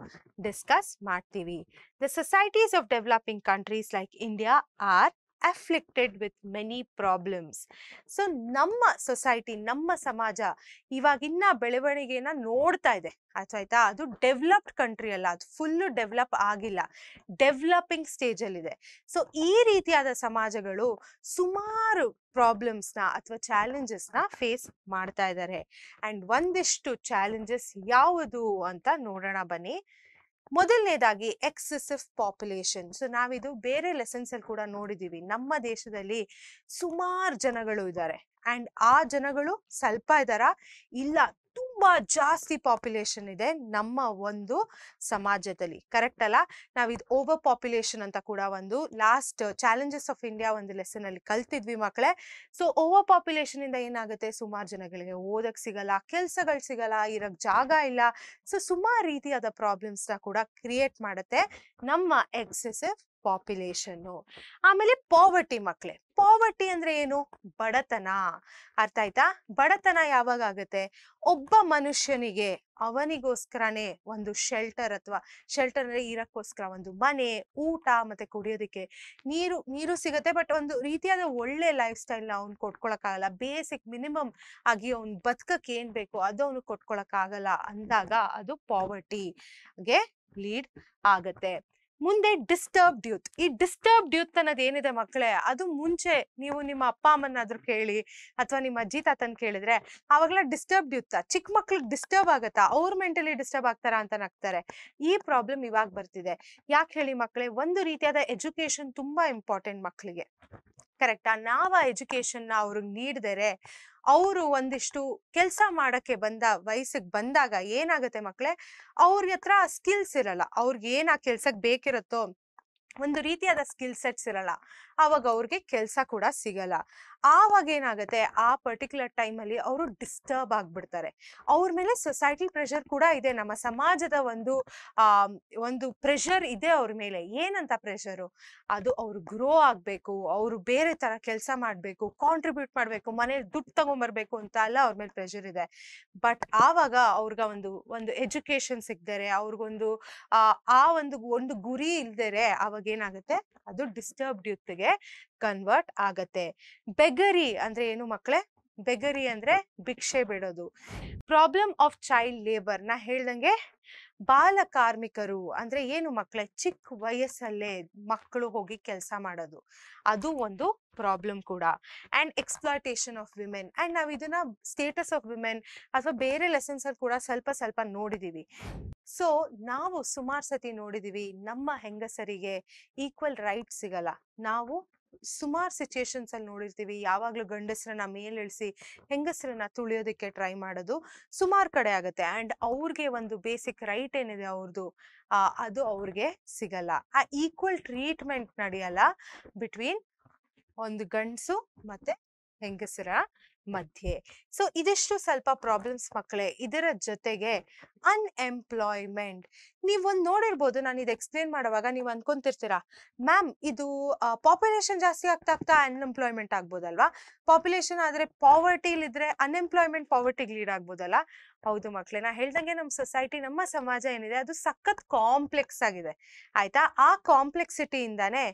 ಡಿಸ್ಕಸ್ ಮಾಡ್ತೀವಿ the societies of developing countries like India are afflicted with many problems so ನಮ್ಮ ಸೊಸೈಟಿ ನಮ್ಮ ಸಮಾಜ ಇವಾಗಿನ್ನ ಬೆಳವಣಿಗೆನ ನೋಡ್ತಾ ಇದೆ ಆಯ್ತಾ ಅದು ಡೆವಲಪ್ಡ್ ಕಂಟ್ರಿ ಅಲ್ಲ ಅದು ಫುಲ್ಲು ಡೆವಲಪ್ ಆಗಿಲ್ಲ ಡೆವಲಪಿಂಗ್ ಸ್ಟೇಜಲ್ಲಿದೆ ಸೊ ಈ ರೀತಿಯಾದ ಸಮಾಜಗಳು ಸುಮಾರು ಪ್ರಾಬ್ಲಮ್ಸ್ನ ಅಥವಾ ಚಾಲೆಂಜಸ್ನ ಫೇಸ್ ಮಾಡ್ತಾ ಇದ್ದಾರೆ ಆ್ಯಂಡ್ ಒಂದಿಷ್ಟು ಚಾಲೆಂಜಸ್ ಯಾವುದು ಅಂತ ನೋಡೋಣ ಬನ್ನಿ ಮೊದಲನೇದಾಗಿ ಎಕ್ಸೆಸಿವ್ ಪಾಪ್ಯುಲೇಷನ್ ಸೊ ನಾವಿದು ಬೇರೆ ಲೆಸನ್ಸ್ ಅಲ್ಲಿ ಕೂಡ ನೋಡಿದೀವಿ ನಮ್ಮ ದೇಶದಲ್ಲಿ ಸುಮಾರು ಜನಗಳು ಇದ್ದಾರೆ ಅಂಡ್ ಆ ಜನಗಳು ಸ್ವಲ್ಪ ಇದಾರ ಇಲ್ಲ ತುಂಬಾ ಜಾಸ್ತಿ ಪಾಪ್ಯುಲೇಷನ್ ಇದೆ ನಮ್ಮ ಒಂದು ಸಮಾಜದಲ್ಲಿ ಕರೆಕ್ಟ್ ಅಲ್ಲ ನಾವು ಇದು ಓವರ್ ಪಾಪ್ಯುಲೇಷನ್ ಅಂತ ಕೂಡ ಒಂದು ಲಾಸ್ಟ್ ಚಾಲೆಂಜಸ್ ಆಫ್ ಇಂಡಿಯಾ ಒಂದು ಲೆಸನ್ ಅಲ್ಲಿ ಕಲ್ತಿದ್ವಿ ಮಕ್ಕಳೇ ಸೊ ಓವರ್ ಪಾಪ್ಯುಲೇಷನ್ ಇಂದ ಏನಾಗುತ್ತೆ ಸುಮಾರು ಜನಗಳಿಗೆ ಓದಕ್ ಸಿಗಲ್ಲ ಕೆಲ್ಸಗಳು ಸಿಗಲ್ಲ ಇರಕ್ ಜಾಗ ಇಲ್ಲ ಸೊ ಸುಮಾರು ರೀತಿಯಾದ ಪ್ರಾಬ್ಲಮ್ಸ್ ಕೂಡ ಕ್ರಿಯೇಟ್ ಮಾಡುತ್ತೆ ನಮ್ಮ ಎಕ್ಸೆಸಿವ್ ಪಾಪ್ಯುಲೇಷನ್ನು ಆಮೇಲೆ ಪಾವರ್ಟಿ ಮಕ್ಳೆ ಪಾವರ್ಟಿ ಅಂದ್ರೆ ಏನು ಬಡತನ ಅರ್ಥ ಆಯ್ತಾ ಬಡತನ ಯಾವಾಗ ಆಗುತ್ತೆ ಒಬ್ಬ ಮನುಷ್ಯನಿಗೆ ಅವನಿಗೋಸ್ಕರನೇ ಒಂದು ಶೆಲ್ಟರ್ ಅಥವಾ ಶೆಲ್ಟರ್ ಅಂದ್ರೆ ಇರಕ್ಕೋಸ್ಕರ ಒಂದು ಮನೆ ಊಟ ಮತ್ತೆ ಕುಡಿಯೋದಕ್ಕೆ ನೀರು ನೀರು ಸಿಗುತ್ತೆ ಬಟ್ ಒಂದು ರೀತಿಯಾದ ಒಳ್ಳೆ ಲೈಫ್ ಸ್ಟೈಲ್ ನ ಅವ್ನು ಆಗಲ್ಲ ಬೇಸಿಕ್ ಮಿನಿಮಮ್ ಆಗಿ ಅವ್ನ್ ಬದುಕಕ್ಕೆ ಏನ್ ಬೇಕು ಅದು ಅವ್ನು ಆಗಲ್ಲ ಅಂದಾಗ ಅದು ಪಾವರ್ಟಿಗೆ ಲೀಡ್ ಆಗತ್ತೆ ಮುಂದೆ ಡಿಸ್ಟರ್ಬ್ಡ್ ಯೂತ್ ಈ ಡಿಸ್ಟರ್ಬ್ಡ್ ಯೂತ್ ಅನ್ನೋದು ಏನಿದೆ ಮಕ್ಕಳೇ ಅದು ಮುಂಚೆ ನೀವು ನಿಮ್ಮ ಅಪ್ಪ ಅಮ್ಮನಾದ್ರೂ ಕೇಳಿ ಅಥವಾ ನಿಮ್ಮ ಅಜ್ಜಿ ತಾತನ್ ಕೇಳಿದ್ರೆ ಅವಾಗೆಲ್ಲ ಡಿಸ್ಟರ್ಬ್ಡ್ ಯೂತ್ ಚಿಕ್ಕ ಮಕ್ಳಿಗೆ ಡಿಸ್ಟರ್ಬ್ ಆಗತ್ತಾ ಅವ್ರ ಮೆಂಟಲಿ ಡಿಸ್ಟರ್ಬ್ ಆಗ್ತಾರಾ ಅಂತ ನಗ್ತಾರೆ ಈ ಪ್ರಾಬ್ಲಮ್ ಇವಾಗ ಬರ್ತಿದೆ ಯಾಕೆ ಹೇಳಿ ಮಕ್ಕಳೇ ಒಂದು ರೀತಿಯಾದ ಎಜುಕೇಶನ್ ತುಂಬಾ ಇಂಪಾರ್ಟೆಂಟ್ ಮಕ್ಕಳಿಗೆ ಕರೆಕ್ಟಾ ನಾವು ಆ ಎಜುಕೇಶನ್ನ ಅವ್ರಿಗೆ ನೀಡಿದರೆ ಅವರು ಒಂದಿಷ್ಟು ಕೆಲಸ ಮಾಡಕ್ಕೆ ಬಂದ ವಯಸ್ಸಿಗೆ ಬಂದಾಗ ಏನಾಗುತ್ತೆ ಮಕ್ಳೆ ಅವ್ರ ಹತ್ರ ಸ್ಕಿಲ್ಸ್ ಇರಲ್ಲ ಅವ್ರಿಗೆ ಏನ್ ಆ ಕೆಲ್ಸಕ್ ಬೇಕಿರುತ್ತೋ ಒಂದು ರೀತಿಯಾದ ಸ್ಕಿಲ್ ಸೆಟ್ಸ್ ಇರಲ್ಲ ಅವಾಗ ಅವ್ರಿಗೆ ಕೆಲಸ ಕೂಡ ಸಿಗಲ್ಲ ಆವಾಗ ಏನಾಗುತ್ತೆ ಆ ಪರ್ಟಿಕ್ಯುಲರ್ ಟೈಮಲ್ಲಿ ಅವರು ಡಿಸ್ಟರ್ಬ್ ಆಗ್ಬಿಡ್ತಾರೆ ಅವ್ರ ಮೇಲೆ ಸೊಸೈಟಿ ಪ್ರೆಷರ್ ಕೂಡ ಇದೆ ನಮ್ಮ ಸಮಾಜದ ಒಂದು ಒಂದು ಪ್ರೆಷರ್ ಇದೆ ಅವ್ರ ಮೇಲೆ ಏನಂತ ಪ್ರೆಷರು ಅದು ಅವ್ರು ಗ್ರೋ ಆಗಬೇಕು ಅವರು ಬೇರೆ ತರ ಕೆಲಸ ಮಾಡಬೇಕು ಕಾಂಟ್ರಿಬ್ಯೂಟ್ ಮಾಡಬೇಕು ಮನೇಲಿ ದುಡ್ಡು ತಗೊಂಡ್ಬರ್ಬೇಕು ಅಂತ ಎಲ್ಲ ಅವ್ರ ಮೇಲೆ ಪ್ರೆಷರ್ ಇದೆ ಬಟ್ ಆವಾಗ ಅವ್ರಿಗ ಒಂದು ಒಂದು ಎಜುಕೇಶನ್ ಸಿಗ್ದರೆ ಅವ್ರಿಗೊಂದು ಆ ಒಂದು ಒಂದು ಗುರಿ ಇಲ್ದರೆ ಅವಾಗ ಏನಾಗುತ್ತೆ ಅದು ಡಿಸ್ಟರ್ಬ್ಡ್ ಯೂತ್ಗೆ ಕನ್ವರ್ಟ್ ಆಗತ್ತೆ ಬೆಗರಿ ಅಂದ್ರೆ ಏನು ಮಕ್ಕಳೇ ಬೆಗರಿ ಅಂದ್ರೆ ಭಿಕ್ಷೆ ಬಿಡೋದು ಪ್ರಾಬ್ಲಮ್ ಆಫ್ ಚೈಲ್ಡ್ ಲೇಬರ್ ನಾ ಹೇಳ್ದಂಗೆ ಬಾಲ ಕಾರ್ಮಿಕರು ಅಂದ್ರೆ ಏನು ಮಕ್ಕಳೇ ಚಿಕ್ಕ ವಯಸ್ಸಲ್ಲೇ ಮಕ್ಕಳು ಹೋಗಿ ಕೆಲಸ ಮಾಡೋದು ಅದು ಒಂದು ಪ್ರಾಬ್ಲಮ್ ಕೂಡ and exploitation of women and ನಾವು ಇದನ್ನ ಸ್ಟೇಟಸ್ ಆಫ್ ವಿಮೆನ್ ಅಥವಾ ಬೇರೆ ಲೆಸನ್ಸ್ ಅಲ್ಲಿ ಕೂಡ ಸ್ವಲ್ಪ ಸ್ವಲ್ಪ ನೋಡಿದೀವಿ ಸೊ ನಾವು ಸುಮಾರು ಸತಿ ನೋಡಿದೀವಿ ನಮ್ಮ ಹೆಂಗಸರಿಗೆ ಈಕ್ವಲ್ ರೈಟ್ ಸಿಗಲ್ಲ ನಾವು ಸುಮಾರು ಸಿಚುಯೇಷನ್ಸ್ ಅಲ್ಲಿ ನೋಡಿರ್ತೀವಿ ಯಾವಾಗ್ಲೂ ಗಂಡಸ್ರನ್ನ ಇಳಿಸಿ ಹೆಂಗಸರನ್ನ ತುಳಿಯೋದಕ್ಕೆ ಟ್ರೈ ಮಾಡೋದು ಸುಮಾರು ಕಡೆ ಆಗುತ್ತೆ ಅಂಡ್ ಅವ್ರಿಗೆ ಒಂದು ಬೇಸಿಕ್ ರೈಟ್ ಏನಿದೆ ಅವ್ರದ್ದು ಅದು ಅವ್ರಿಗೆ ಸಿಗಲ್ಲ ಆ ಈಕ್ವಲ್ ಟ್ರೀಟ್ಮೆಂಟ್ ನಡೆಯಲ್ಲ ಬಿಟ್ವೀನ್ ಒಂದು ಗಂಡಸು ಮತ್ತೆ ಹೆಂಗಸರ ಮಧ್ಯೆ ಸೊ ಇದಿಷ್ಟು ಸ್ವಲ್ಪ ಪ್ರಾಬ್ಲಮ್ಸ್ ಮಕ್ಕಳೇ ಇದರ ಜೊತೆಗೆ ಅನ್ಎಂಪ್ಲಾಯ್ಮೆಂಟ್ ನೀವೊಂದು ನೋಡಿರ್ಬೋದು ನಾನು ಇದು ಎಕ್ಸ್ಪ್ಲೇನ್ ಮಾಡುವಾಗ ನೀವು ಅಂದ್ಕೊಂತಿರ್ತೀರಾ ಮ್ಯಾಮ್ ಇದು ಪಾಪ್ಯುಲೇಷನ್ ಜಾಸ್ತಿ ಆಗ್ತಾ ಆಗ್ತಾ ಅನ್ಎಂಪ್ಲಾಯ್ಮೆಂಟ್ ಆಗ್ಬೋದಲ್ವಾ ಪಾಪ್ಯುಲೇಷನ್ ಆದರೆ ಇದ್ರೆ ಅನ್ಎಂಪ್ಲಾಯ್ಮೆಂಟ್ ಪಾವರ್ಟಿಗೆ ಲೀಡ್ ಆಗ್ಬೋದಲ್ಲ ಹೌದು ಮಕ್ಕಳೇ ನಾ ಹೇಳ್ದಂಗೆ ನಮ್ಮ ಸೊಸೈಟಿ ನಮ್ಮ ಸಮಾಜ ಏನಿದೆ ಅದು ಸಖತ್ ಕಾಂಪ್ಲೆಕ್ಸ್ ಆಗಿದೆ ಆಯ್ತಾ ಆ ಕಾಂಪ್ಲೆಕ್ಸಿಟಿಯಿಂದಾನೇ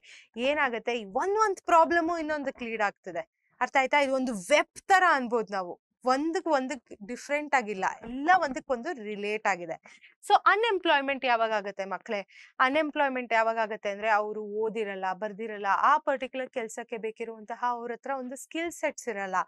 ಏನಾಗುತ್ತೆ ಒಂದ್ ಒಂದ್ ಪ್ರಾಬ್ಲಮು ಇನ್ನೊಂದಕ್ಕೆ ಲೀಡ್ ಆಗ್ತದೆ ಅರ್ಥ ಆಯ್ತಾ ಇದು ಒಂದು ವೆಬ್ ತರ ಅನ್ಬೋದು ನಾವು ಒಂದಕ್ಕೆ ಒಂದಕ್ಕೆ ಡಿಫ್ರೆಂಟ್ ಆಗಿಲ್ಲ ಎಲ್ಲ ಒಂದಕ್ಕೊಂದು ರಿಲೇಟ್ ಆಗಿದೆ ಸೊ ಅನ್ಎಂಪ್ಲಾಯ್ಮೆಂಟ್ ಯಾವಾಗ ಆಗುತ್ತೆ ಮಕ್ಳೆ ಅನ್ಎಂಪ್ಲಾಯ್ಮೆಂಟ್ ಯಾವಾಗ ಆಗುತ್ತೆ ಅಂದ್ರೆ ಅವರು ಓದಿರಲ್ಲ ಬರ್ದಿರಲ್ಲ ಆ ಪರ್ಟಿಕ್ಯುಲರ್ ಕೆಲಸಕ್ಕೆ ಬೇಕಿರುವಂತಹ ಅವ್ರ ಹತ್ರ ಒಂದು ಸ್ಕಿಲ್ ಸೆಟ್ಸ್ ಇರಲ್ಲ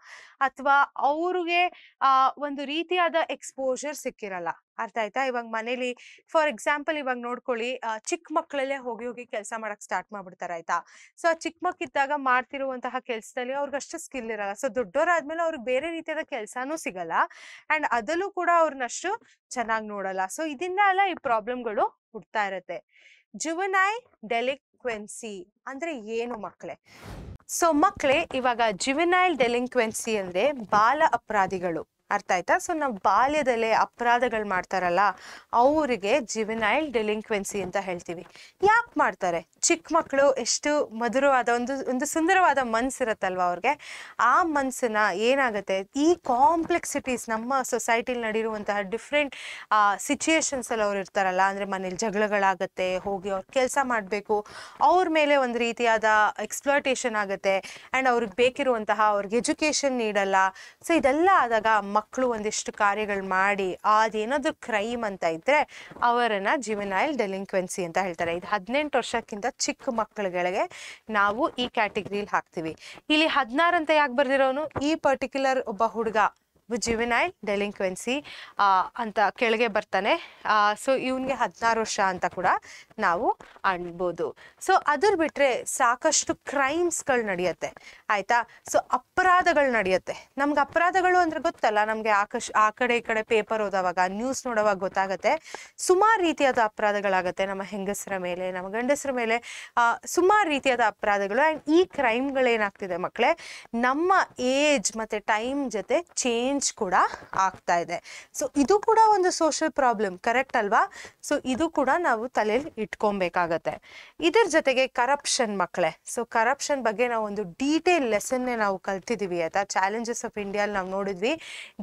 ಅಥವಾ ಅವ್ರಿಗೆ ಆ ಒಂದು ರೀತಿಯಾದ ಎಕ್ಸ್ಪೋಜರ್ ಸಿಕ್ಕಿರಲ್ಲ ಅರ್ಥ ಆಯ್ತಾ ಇವಾಗ ಮನೇಲಿ ಫಾರ್ ಎಕ್ಸಾಂಪಲ್ ಇವಾಗ ನೋಡ್ಕೊಳ್ಳಿ ಚಿಕ್ಕ ಮಕ್ಕಳಲ್ಲೇ ಹೋಗಿ ಹೋಗಿ ಕೆಲಸ ಮಾಡಕ್ ಸ್ಟಾರ್ಟ್ ಮಾಡ್ಬಿಡ್ತಾರೆ ಆಯ್ತಾ ಸೊ ಆ ಚಿಕ್ಕ ಮಕ್ಕಿದ್ದಾಗ ಮಾಡ್ತಿರುವಂತಹ ಕೆಲಸದಲ್ಲಿ ಅಷ್ಟು ಸ್ಕಿಲ್ ಇರಲ್ಲ ಸೊ ದೊಡ್ಡವರಾದ್ಮೇಲೆ ಅವ್ರಿಗೆ ಬೇರೆ ರೀತಿಯಾದ ಕೆಲಸನೂ ಸಿಗಲ್ಲ ಅಂಡ್ ಅದಲ್ಲೂ ಕೂಡ ಅವ್ರನ್ನಷ್ಟು ಚೆನ್ನಾಗಿ ನೋಡಲ್ಲ ಸೊ ಇದರಿಂದ ಎಲ್ಲ ಈ ಪ್ರಾಬ್ಲಮ್ಗಳು ಹುಡ್ತಾ ಇರತ್ತೆ ಜುವನೈ ಡೆಲಿಕ್ವೆನ್ಸಿ ಅಂದ್ರೆ ಏನು ಮಕ್ಕಳೆ ಸೊ ಮಕ್ಕಳೇ ಇವಾಗ ಜುವೆನೈಲ್ ಡೆಲಿಂಕ್ವೆನ್ಸಿ ಅಂದ್ರೆ ಬಾಲ ಅಪರಾಧಿಗಳು ಅರ್ಥ ಆಯ್ತಾ ಸೊ ನಾವು ಬಾಲ್ಯದಲ್ಲೇ ಅಪರಾಧಗಳು ಮಾಡ್ತಾರಲ್ಲ ಅವರಿಗೆ ಜಿವಿನೈಲ್ ಡೆಲಿಂಕ್ವೆನ್ಸಿ ಅಂತ ಹೇಳ್ತೀವಿ ಯಾಕೆ ಮಾಡ್ತಾರೆ ಚಿಕ್ಕ ಮಕ್ಕಳು ಎಷ್ಟು ಮಧುರವಾದ ಒಂದು ಒಂದು ಸುಂದರವಾದ ಮನಸ್ಸಿರುತ್ತಲ್ವ ಅವ್ರಿಗೆ ಆ ಮನಸ್ಸನ್ನ ಏನಾಗುತ್ತೆ ಈ ಕಾಂಪ್ಲೆಕ್ಸಿಟೀಸ್ ನಮ್ಮ ಸೊಸೈಟಿಲಿ ನಡೆಯುವಂತಹ ಡಿಫ್ರೆಂಟ್ ಸಿಚುಯೇಷನ್ಸಲ್ಲಿ ಅವ್ರು ಇರ್ತಾರಲ್ಲ ಅಂದರೆ ಮನೇಲಿ ಜಗಳಗಳಾಗುತ್ತೆ ಹೋಗಿ ಅವ್ರು ಕೆಲಸ ಮಾಡಬೇಕು ಅವ್ರ ಮೇಲೆ ಒಂದು ರೀತಿಯಾದ ಎಕ್ಸ್ಪ್ಲೋಟೇಷನ್ ಆಗುತ್ತೆ ಆ್ಯಂಡ್ ಅವ್ರಿಗೆ ಬೇಕಿರುವಂತಹ ಅವ್ರಿಗೆ ಎಜುಕೇಷನ್ ನೀಡಲ್ಲ ಸೊ ಇದೆಲ್ಲ ಆದಾಗ ಮಕ್ಕಳು ಒಂದಿಷ್ಟು ಕಾರ್ಯಗಳು ಮಾಡಿ ಅದೇನಾದ್ರೂ ಕ್ರೈಮ್ ಅಂತ ಇದ್ರೆ ಅವರನ್ನ ಜಿವನೈಲ್ ಡೆಲಿಂಕ್ವೆನ್ಸಿ ಅಂತ ಹೇಳ್ತಾರೆ ಇದು ಹದಿನೆಂಟು ವರ್ಷಕ್ಕಿಂತ ಚಿಕ್ಕ ಮಕ್ಕಳುಗಳಿಗೆ ನಾವು ಈ ಕ್ಯಾಟಗರಿಲಿ ಹಾಕ್ತಿವಿ ಇಲ್ಲಿ ಹದಿನಾರು ಅಂತ ಯಾಕೆ ಬರ್ದಿರೋನು ಈ ಪರ್ಟಿಕ್ಯುಲರ್ ಒಬ್ಬ ಹುಡುಗ ಜುವಿನೈಲ್ ಡೆಲಿಂಕ್ವೆನ್ಸಿ ಅಂತ ಕೆಳಗೆ ಬರ್ತಾನೆ ಸೊ ಇವನಿಗೆ ಹದಿನಾರು ವರ್ಷ ಅಂತ ಕೂಡ ನಾವು ಅನ್ಬೋದು ಸೊ ಅದ್ರ ಬಿಟ್ಟರೆ ಸಾಕಷ್ಟು ಕ್ರೈಮ್ಸ್ಗಳು ನಡೆಯುತ್ತೆ ಆಯಿತಾ ಸೊ ಅಪರಾಧಗಳು ನಡೆಯುತ್ತೆ ನಮ್ಗೆ ಅಪರಾಧಗಳು ಅಂದರೆ ಗೊತ್ತಲ್ಲ ನಮಗೆ ಆಕಶ್ ಆ ಕಡೆ ಈ ಕಡೆ ಪೇಪರ್ ಓದೋವಾಗ ನ್ಯೂಸ್ ನೋಡೋವಾಗ ಗೊತ್ತಾಗುತ್ತೆ ಸುಮಾರು ರೀತಿಯಾದ ಅಪರಾಧಗಳಾಗುತ್ತೆ ನಮ್ಮ ಹೆಂಗಸರ ಮೇಲೆ ನಮ್ಮ ಗಂಡಸರ ಮೇಲೆ ಸುಮಾರು ರೀತಿಯಾದ ಅಪರಾಧಗಳು ಆ್ಯಂಡ್ ಈ ಕ್ರೈಮ್ಗಳೇನಾಗ್ತಿದೆ ಮಕ್ಕಳೇ ನಮ್ಮ ಏಜ್ ಮತ್ತು ಟೈಮ್ ಜೊತೆ ಚೇಂಜ್ ಚೇಂಜ್ ಕೂಡ ಆಗ್ತಾ ಇದೆ ಸೊ ಇದು ಕೂಡ ಒಂದು ಸೋಷಿಯಲ್ ಪ್ರಾಬ್ಲಮ್ ಕರೆಕ್ಟ್ ಅಲ್ವಾ ಸೊ ಇದು ಕೂಡ ನಾವು ತಲೆಯಲ್ಲಿ ಇಟ್ಕೊಬೇಕಾಗತ್ತೆ ಇದರ ಜೊತೆಗೆ ಕರಪ್ಷನ್ ಮಕ್ಕಳೇ ಸೊ ಕರಪ್ಷನ್ ಬಗ್ಗೆ ನಾವು ಒಂದು ಡೀಟೇಲ್ ಲೆಸನ್ನೇ ನಾವು ಕಲ್ತಿದ್ದೀವಿ ಆಯ್ತಾ ಚಾಲೆಂಜಸ್ ಆಫ್ ಇಂಡಿಯಾದಲ್ಲಿ ನಾವು ನೋಡಿದ್ವಿ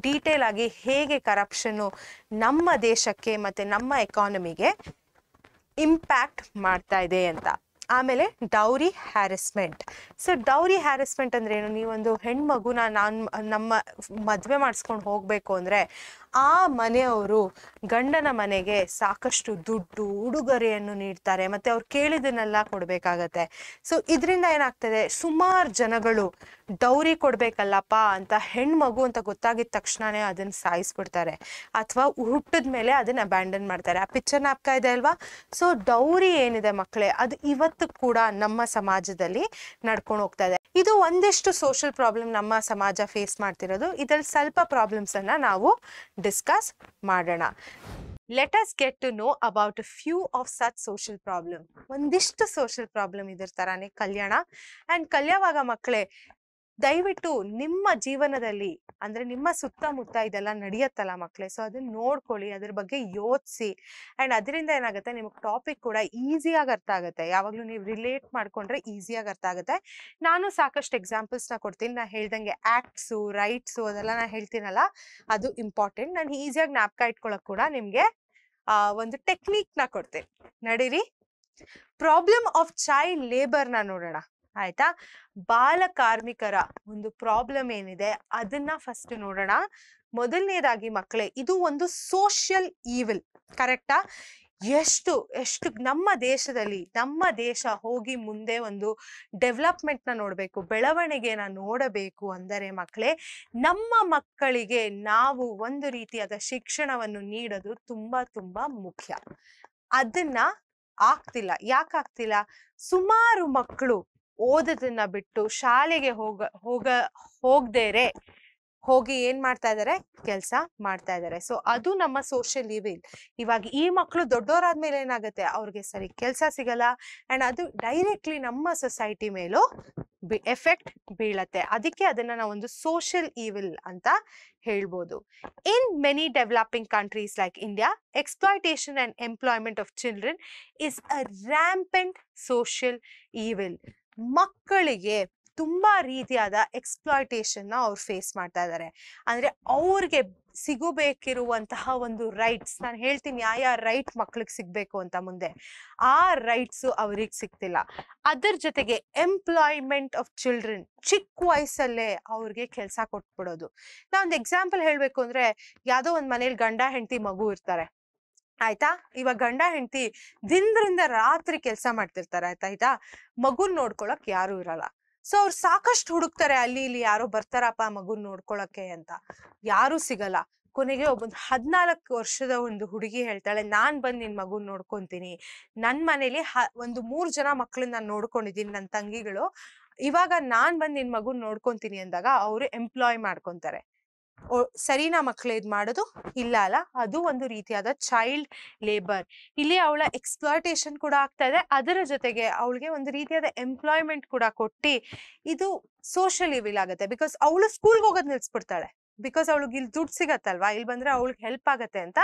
ಡೀಟೇಲ್ ಆಗಿ ಹೇಗೆ ಕರಪ್ಷನ್ನು ನಮ್ಮ ದೇಶಕ್ಕೆ ಮತ್ತೆ ನಮ್ಮ ಎಕಾನಮಿಗೆ ಇಂಪ್ಯಾಕ್ಟ್ ಮಾಡ್ತಾ ಇದೆ ಅಂತ ಆಮೇಲೆ dowry harassment so dowry harassment ಅಂದ್ರೆ ಏನು ನೀವೊಂದು ಹೆಣ್ಮಗುನ ನಾನು ನಮ್ಮ ಮದುವೆ ಮಾಡಿಸ್ಕೊಂಡು ಹೋಗಬೇಕು ಅಂದರೆ ಆ ಮನೆಯವರು ಗಂಡನ ಮನೆಗೆ ಸಾಕಷ್ಟು ದುಡ್ಡು ಉಡುಗೊರೆಯನ್ನು ನೀಡ್ತಾರೆ ಮತ್ತೆ ಅವ್ರು ಕೇಳಿದನ್ನೆಲ್ಲ ಕೊಡ್ಬೇಕಾಗತ್ತೆ ಸೊ ಇದರಿಂದ ಏನಾಗ್ತದೆ ಸುಮಾರು ಜನಗಳು ಡೌರಿ ಕೊಡ್ಬೇಕಲ್ಲಪ್ಪ ಅಂತ ಹೆಣ್ಮಗು ಅಂತ ಗೊತ್ತಾಗಿದ ತಕ್ಷಣನೇ ಅದನ್ನ ಸಾಯಿಸ್ಬಿಡ್ತಾರೆ ಅಥವಾ ಹುಟ್ಟಿದ ಮೇಲೆ ಅದನ್ನ ಅಬ್ಯಾಂಡನ್ ಮಾಡ್ತಾರೆ ಆ ಪಿಕ್ಚರ್ ನಾಪ್ತಾ ಇದೆ ಅಲ್ವಾ ಸೊ ಡೌರಿ ಏನಿದೆ ಮಕ್ಕಳೇ ಅದು ಇವತ್ತು ಕೂಡ ನಮ್ಮ ಸಮಾಜದಲ್ಲಿ ನಡ್ಕೊಂಡು ಹೋಗ್ತಾ ಇದೆ ಇದು ಒಂದಿಷ್ಟು ಸೋಷಿಯಲ್ ಪ್ರಾಬ್ಲಮ್ ನಮ್ಮ ಸಮಾಜ ಫೇಸ್ ಮಾಡ್ತಿರೋದು ಇದ್ರಲ್ಲಿ ಸ್ವಲ್ಪ ಪ್ರಾಬ್ಲಮ್ಸ್ ಅನ್ನ ನಾವು ಡಿಸ್ಕಸ್ ಮಾಡೋಣ let us get to know about few of such social problem ಒಂದಿಷ್ಟು ಸೋಷಿಯಲ್ ಪ್ರಾಬ್ಲಮ್ ಇದ್ರ ಕಲ್ಯಾಣ ಅಂಡ್ ಕಲಿಯೋವಾಗ ಮಕ್ಕಳೇ ದಯವಿಟ್ಟು ನಿಮ್ಮ ಜೀವನದಲ್ಲಿ ಅಂದ್ರೆ ನಿಮ್ಮ ಸುತ್ತಮುತ್ತ ಇದೆಲ್ಲ ನಡೆಯತ್ತಲ್ಲ ಮಕ್ಳೆ ಸೊ ಅದನ್ನ ನೋಡ್ಕೊಳ್ಳಿ ಅದ್ರ ಬಗ್ಗೆ ಯೋಚಿಸಿ ಅಂಡ್ ಅದರಿಂದ ಏನಾಗುತ್ತೆ ನಿಮಗೆ ಟಾಪಿಕ್ ಕೂಡ ಈಸಿಯಾಗಿ ಅರ್ಥ ಆಗುತ್ತೆ ಯಾವಾಗ್ಲೂ ನೀವು ರಿಲೇಟ್ ಮಾಡ್ಕೊಂಡ್ರೆ ಈಸಿಯಾಗಿ ಅರ್ಥ ಆಗುತ್ತೆ ನಾನು ಸಾಕಷ್ಟು ಎಕ್ಸಾಂಪಲ್ಸ್ನ ಕೊಡ್ತೀನಿ ನಾ ಹೇಳ್ದಂಗೆ ಆಕ್ಟ್ಸು ರೈಟ್ಸು ಅದೆಲ್ಲ ನಾ ಹೇಳ್ತೀನಲ್ಲ ಅದು ಇಂಪಾರ್ಟೆಂಟ್ ನಾನು ಈಸಿಯಾಗಿ ಜ್ಞಾಪಕ ಇಟ್ಕೊಳಕ್ ಕೂಡ ನಿಮ್ಗೆ ಆ ಒಂದು ಟೆಕ್ನಿಕ್ ನ ಕೊಡ್ತೇನೆ ನಡೀರಿ ಪ್ರಾಬ್ಲಮ್ ಆಫ್ ಚೈಲ್ಡ್ ಲೇಬರ್ನ ನೋಡೋಣ ಆಯ್ತಾ ಬಾಲ ಕಾರ್ಮಿಕರ ಒಂದು ಪ್ರಾಬ್ಲಮ್ ಏನಿದೆ ಅದನ್ನ ಫಸ್ಟ್ ನೋಡೋಣ ಮೊದಲನೇದಾಗಿ ಮಕ್ಕಳೇ ಇದು ಒಂದು ಸೋಷಿಯಲ್ ಈವಿಲ್ ಕರೆಕ್ಟಾ ಎಷ್ಟು ಎಷ್ಟು ನಮ್ಮ ದೇಶದಲ್ಲಿ ನಮ್ಮ ದೇಶ ಹೋಗಿ ಮುಂದೆ ಒಂದು ಡೆವಲಪ್ಮೆಂಟ್ನ ನೋಡಬೇಕು ಬೆಳವಣಿಗೆನ ನೋಡಬೇಕು ಅಂದರೆ ಮಕ್ಕಳೇ ನಮ್ಮ ಮಕ್ಕಳಿಗೆ ನಾವು ಒಂದು ರೀತಿಯಾದ ಶಿಕ್ಷಣವನ್ನು ನೀಡೋದು ತುಂಬ ತುಂಬ ಮುಖ್ಯ ಅದನ್ನ ಆಗ್ತಿಲ್ಲ ಯಾಕಾಗ್ತಿಲ್ಲ ಸುಮಾರು ಮಕ್ಕಳು ಓದೋದನ್ನ ಬಿಟ್ಟು ಶಾಲೆಗೆ ಹೋಗ ಹೋಗ ಹೋಗ್ದೇರೆ ಹೋಗಿ ಏನ್ ಮಾಡ್ತಾ ಇದಾರೆ ಕೆಲಸ ಮಾಡ್ತಾ ಇದ್ದಾರೆ ಸೊ ಅದು ನಮ್ಮ ಸೋಷಿಯಲ್ ಇವಿಲ್ ಇವಾಗ ಈ ಮಕ್ಕಳು ದೊಡ್ಡೋರಾದ್ಮೇಲೆ ಏನಾಗುತ್ತೆ ಅವ್ರಿಗೆ ಸರಿ ಕೆಲಸ ಸಿಗಲ್ಲ ಅಂಡ್ ಅದು ಡೈರೆಕ್ಟ್ಲಿ ನಮ್ಮ ಸೊಸೈಟಿ ಮೇಲೂ ಎಫೆಕ್ಟ್ ಬೀಳತ್ತೆ ಅದಕ್ಕೆ ಅದನ್ನ ನಾವು ಒಂದು ಸೋಷಿಯಲ್ ಈವಿಲ್ ಅಂತ ಹೇಳ್ಬೋದು in many developing countries like India exploitation and employment of children is a rampant social evil ಮಕ್ಕಳಿಗೆ ತುಂಬಾ ರೀತಿಯಾದ ಎಕ್ಸ್ಪ್ಲಾಯಿಟೇಷನ್ನ ಅವ್ರು ಫೇಸ್ ಮಾಡ್ತಾ ಇದ್ದಾರೆ ಅಂದ್ರೆ ಅವ್ರಿಗೆ ಸಿಗಬೇಕಿರುವಂತಹ ಒಂದು ರೈಟ್ಸ್ ನಾನು ಹೇಳ್ತೀನಿ ಯಾವ ಯಾವ ರೈಟ್ ಮಕ್ಳಿಗೆ ಸಿಗ್ಬೇಕು ಅಂತ ಮುಂದೆ ಆ ರೈಟ್ಸ್ ಅವ್ರಿಗೆ ಸಿಗ್ತಿಲ್ಲ ಅದ್ರ ಜೊತೆಗೆ ಎಂಪ್ಲಾಯ್ಮೆಂಟ್ ಆಫ್ ಚಿಲ್ಡ್ರನ್ ಚಿಕ್ಕ ವಯಸ್ಸಲ್ಲೇ ಅವ್ರಿಗೆ ಕೆಲಸ ಕೊಟ್ಬಿಡೋದು ನಾ ಒಂದು ಎಕ್ಸಾಂಪಲ್ ಹೇಳಬೇಕು ಅಂದ್ರೆ ಯಾವುದೋ ಒಂದು ಮನೇಲಿ ಗಂಡ ಹೆಂಡತಿ ಮಗು ಇರ್ತಾರೆ ಆಯ್ತಾ ಇವಾಗ ಗಂಡ ಹೆಂಡತಿ ದಿನದಿಂದ ರಾತ್ರಿ ಕೆಲಸ ಮಾಡ್ತಿರ್ತಾರೆ ಆಯ್ತಾ ಆಯ್ತಾ ಮಗುನ್ ನೋಡ್ಕೊಳಕ್ ಯಾರು ಇರಲ್ಲ ಸೊ ಅವ್ರು ಸಾಕಷ್ಟು ಹುಡುಕ್ತಾರೆ ಅಲ್ಲಿ ಇಲ್ಲಿ ಯಾರೋ ಬರ್ತಾರಪ್ಪ ಮಗುನ್ ನೋಡ್ಕೊಳಕ್ಕೆ ಅಂತ ಯಾರು ಸಿಗಲ್ಲ ಕೊನೆಗೆ ಒಬ್ಬೊಂದು ಹದಿನಾಲ್ಕು ವರ್ಷದ ಒಂದು ಹುಡುಗಿ ಹೇಳ್ತಾಳೆ ನಾನ್ ಬಂದ್ ನಿನ್ ಮಗುನ್ ನೋಡ್ಕೊಂತೀನಿ ನನ್ ಮನೇಲಿ ಹ ಒಂದು ಮೂರ್ ಜನ ಮಕ್ಳನ್ನ ನಾನು ನೋಡ್ಕೊಂಡಿದ್ದೀನಿ ನನ್ನ ತಂಗಿಗಳು ಇವಾಗ ನಾನ್ ಬಂದ್ ನಿನ್ ಮಗುನ್ ನೋಡ್ಕೊಂತೀನಿ ಅಂದಾಗ ಅವ್ರು ಎಂಪ್ಲಾಯ್ ಮಾಡ್ಕೊಂತಾರೆ ಸರಿನಾ ಮಕ್ಳು ಇದು ಮಾಡೋದು ಇಲ್ಲ ಅಲ್ಲ ಅದು ಒಂದು ರೀತಿಯಾದ ಚೈಲ್ಡ್ ಲೇಬರ್ ಇಲ್ಲಿ ಅವಳ ಎಕ್ಸ್ಪ್ಲಾಯಿಟೇಷನ್ ಕೂಡ ಆಗ್ತಾ ಇದೆ ಅದರ ಜೊತೆಗೆ ಅವಳಿಗೆ ಒಂದು ರೀತಿಯಾದ ಎಂಪ್ಲಾಯ್ಮೆಂಟ್ ಕೂಡ ಕೊಟ್ಟು ಇದು ಸೋಷಿಯಲ್ ಇವಿಲ್ ಆಗುತ್ತೆ ಬಿಕಾಸ್ ಅವಳು ಸ್ಕೂಲ್ಗೆ ಹೋಗೋದು ನಿಲ್ಸ್ಬಿಡ್ತಾಳೆ ಬಿಕಾಸ್ ಅವಳಿಗೆ ಇಲ್ಲಿ ದುಡ್ಡು ಸಿಗತ್ತಲ್ವಾ ಇಲ್ಲಿ ಬಂದ್ರೆ ಅವಳಿಗೆ ಹೆಲ್ಪ್ ಆಗುತ್ತೆ ಅಂತ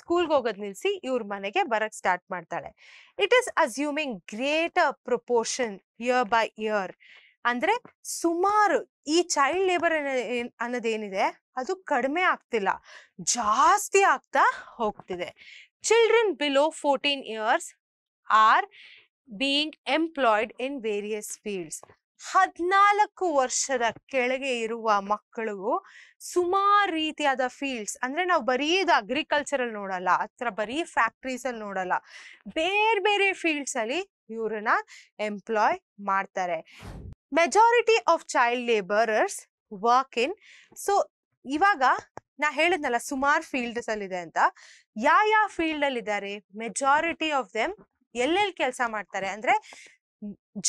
ಸ್ಕೂಲ್ಗೆ ಹೋಗೋದು ನಿಲ್ಸಿ ಇವ್ರ ಮನೆಗೆ ಬರಕ್ ಸ್ಟಾರ್ಟ್ ಮಾಡ್ತಾಳೆ it is assuming great proportion year by year ಅಂದ್ರೆ ಸುಮಾರು ಈ ಚೈಲ್ಡ್ ಲೇಬರ್ ಅನ್ನೋದೇನಿದೆ ಅದು ಕಡಿಮೆ ಆಗ್ತಿಲ್ಲ ಜಾಸ್ತಿ ಆಗ್ತಾ ಹೋಗ್ತಿದೆ children below fourteen years are being employed in various fields ಹದಿನಾಲ್ಕು ವರ್ಷದ ಕೆಳಗೆ ಇರುವ ಮಕ್ಕಳಿಗೂ ಸುಮಾರು ರೀತಿಯಾದ ಫೀಲ್ಡ್ಸ್ ಅಂದ್ರೆ ನಾವು ಬರೀ ಇದು ಅಗ್ರಿಕಲ್ಚರಲ್ಲಿ ನೋಡಲ್ಲ ಹತ್ರ ಬರೀ ಫ್ಯಾಕ್ಟ್ರೀಸ್ ಅಲ್ಲಿ ನೋಡಲ್ಲ ಬೇರೆ ಬೇರೆ ಫೀಲ್ಡ್ಸ್ ಅಲ್ಲಿ ಇವ್ರನ್ನ ಎಂಪ್ಲಾಯ್ ಮಾಡ್ತಾರೆ majority of child labourers work in so ಇವಾಗ ನಾ ಹೇಳಿದ್ನಲ್ಲ ಸುಮಾರ್ ಫೀಲ್ಡ್ಸ್ ಅಲ್ಲಿ ಇದೆ ಅಂತ ಯಾ ಯಾವ ಫೀಲ್ಡ್ ಅಲ್ಲಿ ಇದ್ದಾರೆ ಮೆಜಾರಿಟಿ ಆಫ್ ದೆಮ್ ಎಲ್ಲೆಲ್ಲಿ ಕೆಲಸ ಮಾಡ್ತಾರೆ ಅಂದ್ರೆ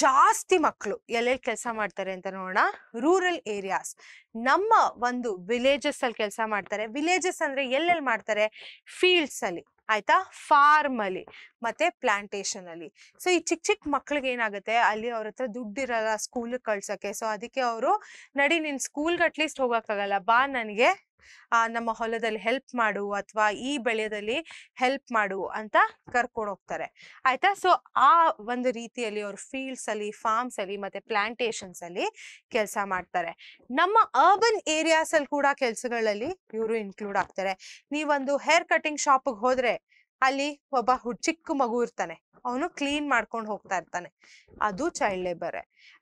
ಜಾಸ್ತಿ ಮಕ್ಕಳು ಎಲ್ಲೆಲ್ಲಿ ಕೆಲಸ ಮಾಡ್ತಾರೆ ಅಂತ ನೋಡೋಣ ರೂರಲ್ ಏರಿಯಾಸ್ ನಮ್ಮ ಒಂದು ವಿಲೇಜಸ್ ಅಲ್ಲಿ ಕೆಲಸ ಮಾಡ್ತಾರೆ ವಿಲೇಜಸ್ ಅಂದ್ರೆ ಎಲ್ಲೆಲ್ಲಿ ಮಾಡ್ತಾರೆ ಫೀಲ್ಡ್ಸ್ ಅಲ್ಲಿ ಆಯ್ತಾ ಫಾರ್ಮ್ ಅಲ್ಲಿ ಮತ್ತೆ ಪ್ಲಾಂಟೇಶನ್ ಅಲ್ಲಿ ಸೊ ಈ ಚಿಕ್ಕ ಚಿಕ್ಕ ಮಕ್ಳಿಗೆ ಏನಾಗುತ್ತೆ ಅಲ್ಲಿ ಅವ್ರ ಹತ್ರ ದುಡ್ಡಿರಲ್ಲ ಸ್ಕೂಲ್ ಕಳ್ಸಕ್ಕೆ ಸೊ ಅದಕ್ಕೆ ಅವರು ನಡಿ ನಿನ್ ಸ್ಕೂಲ್ಗೆ ಅಟ್ಲೀಸ್ಟ್ ಹೋಗಕ್ಕಾಗಲ್ಲ ಬಾ ನನಗೆ ನಮ್ಮ ಹೊಲದಲ್ಲಿ ಹೆಲ್ಪ್ ಮಾಡು ಅಥವಾ ಈ ಬೆಳೆದಲ್ಲಿ ಹೆಲ್ಪ್ ಮಾಡು ಅಂತ ಕರ್ಕೊಂಡು ಹೋಗ್ತಾರೆ ಆಯ್ತಾ ಸೊ ಆ ಒಂದು ರೀತಿಯಲ್ಲಿ ಅವರು ಫೀಲ್ಡ್ಸ್ ಅಲ್ಲಿ ಫಾರ್ಮ್ಸ್ ಅಲ್ಲಿ ಮತ್ತೆ ಪ್ಲಾಂಟೇಶನ್ಸ್ ಅಲ್ಲಿ ಕೆಲಸ ಮಾಡ್ತಾರೆ ನಮ್ಮ ಅರ್ಬನ್ ಏರಿಯಾಸ್ ಅಲ್ಲಿ ಕೂಡ ಕೆಲಸಗಳಲ್ಲಿ ಇವರು ಇನ್ಕ್ಲೂಡ್ ಆಗ್ತಾರೆ ನೀವೊಂದು ಹೇರ್ ಕಟಿಂಗ್ ಶಾಪ್ ಹೋದ್ರೆ ಅಲ್ಲಿ ಒಬ್ಬ ಹುಡ್ ಚಿಕ್ಕ ಮಗು ಇರ್ತಾನೆ ಅವನು ಕ್ಲೀನ್ ಮಾಡ್ಕೊಂಡು ಹೋಗ್ತಾ ಇರ್ತಾನೆ ಅದು ಚೈಲ್ಡ್ ಲೇಬರ್